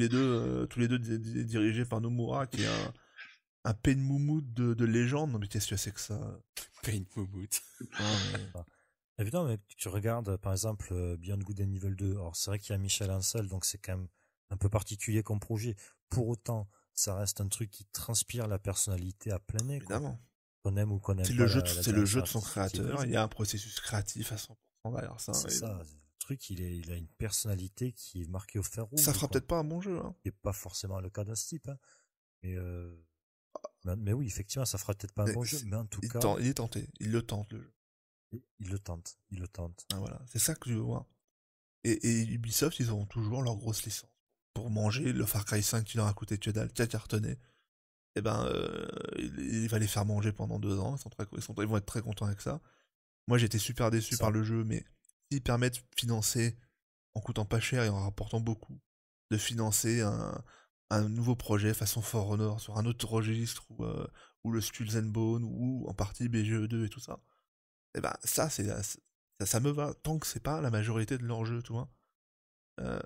les deux, euh, tous les deux dirigés par Nomura, qui est un, un Pain de, légende. Non, mais qu'est-ce que c'est que ça Pain Moumout. Évidemment, bah. ah, mais tu regardes, par exemple, euh, Beyond Good and Evil 2. Or c'est vrai qu'il y a Michel Ancel, donc c'est quand même un peu particulier comme projet. Pour autant, ça reste un truc qui transpire la personnalité à plein nez. Évidemment. On aime ou qu'on c'est Le jeu de, c'est le jeu de son créateur. Il y a un processus créatif à 100%. Alors ça, c'est ça truc, il, a une personnalité qui est marquée au fer rouge. Ça fera peut-être pas un bon jeu. Hein. Et pas forcément le cas d'un type. Hein. Euh, mais, mais, oui, effectivement, ça fera peut-être pas un bon jeu, mais en tout il il est tenté, il le tente le jeu. Il, le tente, il le tente. Ah, voilà, c'est ça que je veux voir. Et, Ubisoft, ils ont toujours leur grosse licence. Pour manger le Far Cry 5, tu leur a coûté es dalle, tu as cartonné. Eh ben, euh, il, va les faire manger pendant deux ans, ils, sont ils, vont être très contents avec ça. Moi, j'étais super déçu par le jeu, mais qui permettent de financer, en coûtant pas cher et en rapportant beaucoup, de financer un, un nouveau projet façon For Honor sur un autre registre ou, euh, ou le Skulls and Bone ou en partie BGE2 et tout ça. Et eh ben ça, c'est ça, ça, me va tant que c'est pas la majorité de l'enjeu, tu vois. Euh,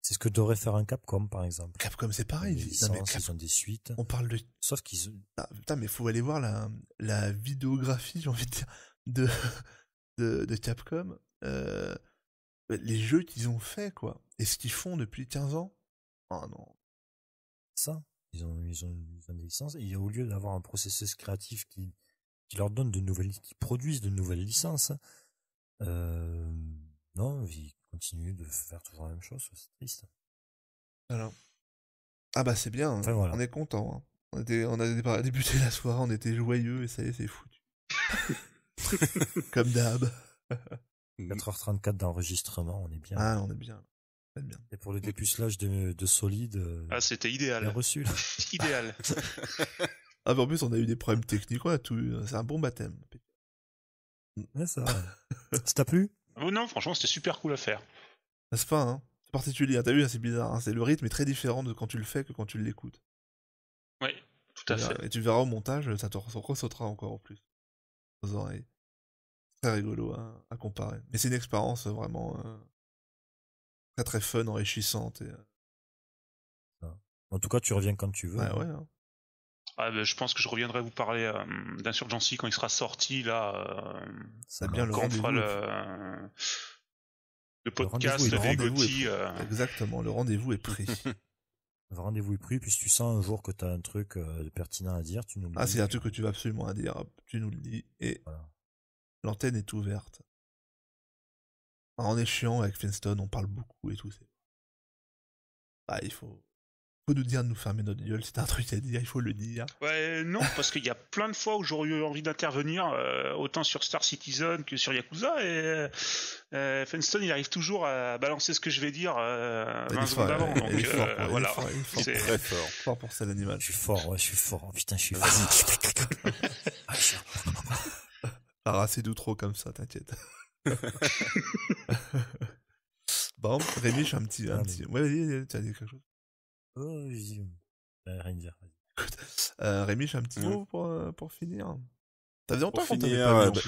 c'est ce que devrait faire un Capcom, par exemple. Capcom, c'est pareil. Ils, sont des suites. On parle de. Sauf qu'ils. Ah, putain, mais faut aller voir la, la vidéographie, j'ai envie de de, de, de Capcom. Euh, bah, les jeux qu'ils ont fait, quoi. Et ce qu'ils font depuis 15 ans. Oh non. Ça, ils ont, ils ont, des licences. Et au lieu d'avoir un processus créatif qui, qui leur donne de nouvelles, qui produisent de nouvelles licences, euh, non, ils continuent de faire toujours la même chose. C'est triste. Alors. Ah bah c'est bien. Hein. On est content. Hein. On, était, on a débuté la soirée, on était joyeux et ça y est, c'est foutu. Comme d'hab. 4h34 mmh d'enregistrement, on est bien. Ah, on est bien. Et pour le dépucelage de, solide. Euh, ah, c'était idéal. reçu. idéal. ah, en plus, on a eu des problèmes techniques, tout. Euh, c'est un bon baptême. Mmh. ça. ça t'a plu oh Non, franchement, c'était super cool à faire. c'est pas, hein C'est particulier. Hein, t'as vu, hein, c'est bizarre. Hein, c'est le rythme est très différent de quand tu le fais que quand tu l'écoutes. Oui, tout à euh, fait. et tu verras au montage, ça te ressautera encore en plus. Aux très rigolo à, comparer. Mais c'est une expérience vraiment euh, très très fun, enrichissante. Et, euh, En tout cas, tu reviens quand tu veux. Bah hein. Ouais, ouais, hein. Ah, bah, je pense que je reviendrai vous parler euh, d'Insurgency quand il sera sorti là. Ça bien le on le, podcast le Exactement, le rendez-vous est pris. le rendez-vous est pris, puis tu sens un jour que tu as un truc pertinent à dire, tu nous le ah, dis. Ah, c'est un truc que tu vas absolument à dire, tu nous le dis et voilà l'antenne est ouverte. En est avec Fenstone, on parle beaucoup et tout. Ah, il faut... faut nous dire de nous fermer notre gueule. C'est un truc à dire, il faut le dire. Ouais, non, parce qu'il y a plein de fois où j'aurais eu envie d'intervenir, euh, autant sur Star Citizen que sur Yakuza, et euh, il arrive toujours à balancer ce que je vais dire 20 euh, secondes avant. il est euh, fort, voilà. fort, c'est... Très fort. fort pour ça, l'animal. Je suis fort, ouais, je suis fort. Oh, putain, je suis la c'est comme ça, t'inquiète. bon, Rémi, j'ai un petit. Un petit... Ouais, vas-y, tu as dit quelque chose. Oh, Rémi, j'ai un petit mot pour, euh, pour finir. T'as bien longtemps qu'on t'avait pas euh, bah,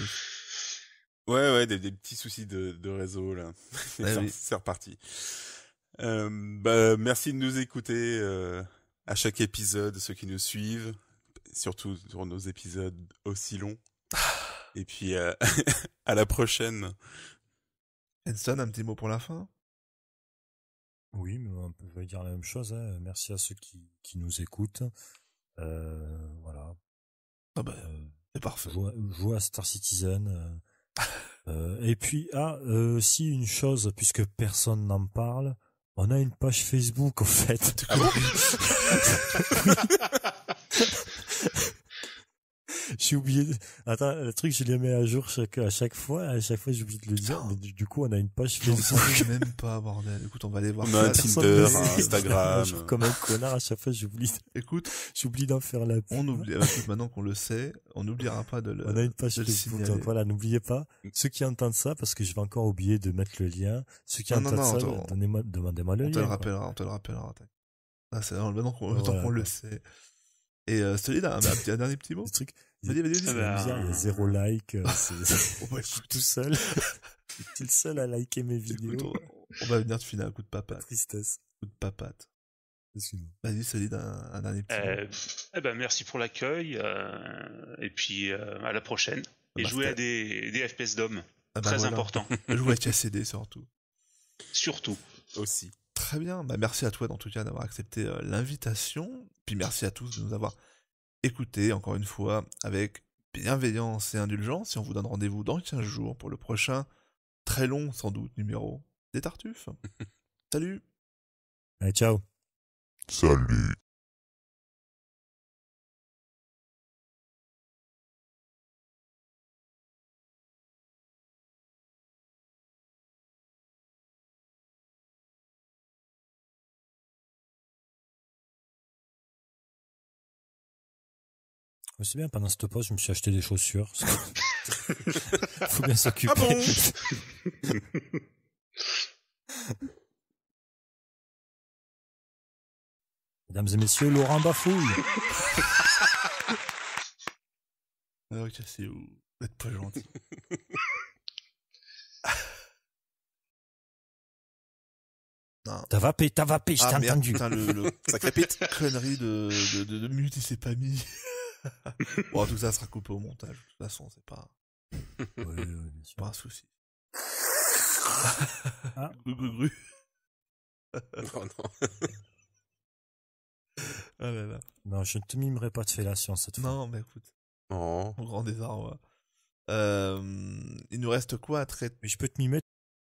Ouais, ouais, des, petits soucis de, réseau, là. C'est reparti. bah, merci de nous écouter à chaque épisode, ceux qui nous suivent, surtout sur nos épisodes aussi longs. Et puis, euh, à la prochaine. Enson, un petit mot pour la fin Oui, mais on peut dire la même chose. Hein. Merci à ceux qui, qui nous écoutent. Euh, voilà. Ah ben, c'est parfait. Joue, à Star Citizen. Euh, et puis, ah, si une chose, puisque personne n'en parle, on a une page Facebook, en fait. Ah j'ai oublié. Attends, le truc, je le mets à jour à chaque fois. À chaque fois, j'oublie de le dire. Oh. Mais du, coup, on a une page Facebook. même pas, bordel. Écoute, on va aller voir. On Instagram. comme un connard, à chaque fois, j'oublie. Écoute. J'oublie d'en faire la On oublie. maintenant qu'on le sait, on n'oubliera pas de le. On a une page Facebook. Donc voilà, n'oubliez pas. Ceux qui entendent ça, parce que je vais encore oublier de mettre le lien. Ceux qui entendent ça, demandez-moi le lien. On te le rappellera, on te le rappellera. Ah, maintenant qu'on, le sait. Et euh, solide, un, dernier petit mot. truc. Vas-y, vas-y, vas-y. Ah, il y a zéro like. Euh, je suis tout seul. je suis le seul à liker mes vidéos. on, va venir te filer un coup de papate. tristesse. coup de papate. Vas-y, solide, un, dernier petit mot. Eh, eh ben, merci pour l'accueil. Euh, et puis, euh, à la prochaine. Et jouer à des, FPS d'hommes. Ah bah Très important. Jouer à KCD surtout. Surtout. Aussi. Très bien. Bah, merci à toi, en tout cas, d'avoir accepté euh, l'invitation. Puis merci à tous de nous avoir écoutés, encore une fois, avec bienveillance et indulgence. Et on vous donne rendez-vous dans 15 jours pour le prochain, très long sans doute, numéro des Tartuffes. Salut Allez, ciao Salut Ah, c'est bien, pendant cette pause, je me suis acheté des chaussures. Faut bien s'occuper. Ah Mesdames et messieurs, Laurent Bafouille. Alors, tu ah c'est Vous êtes pas gentil. T'as vapé, t'as vapé, je t'ai entendu. Putain, le, le... Ça Connerie de, de, de, de il s'est pas mis. bon, tout ça sera coupé au montage. De toute façon, c'est pas. Pas un souci. Ah. Gru gru, non, non. Ah non, je ne te mimerai pas de fellation cette fois. Non, mais écoute. Oh. grand désarroi. Euh, il nous reste quoi à traiter Mais je peux te mimer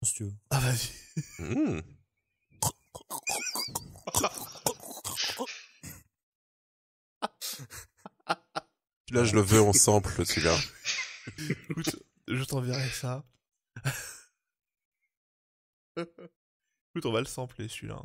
si tu veux. Ah, vas-y. Hmm. Là, je le veux en sample, celui-là. Écoute, je t'enverrai ça. Écoute, on va le sampler, celui-là.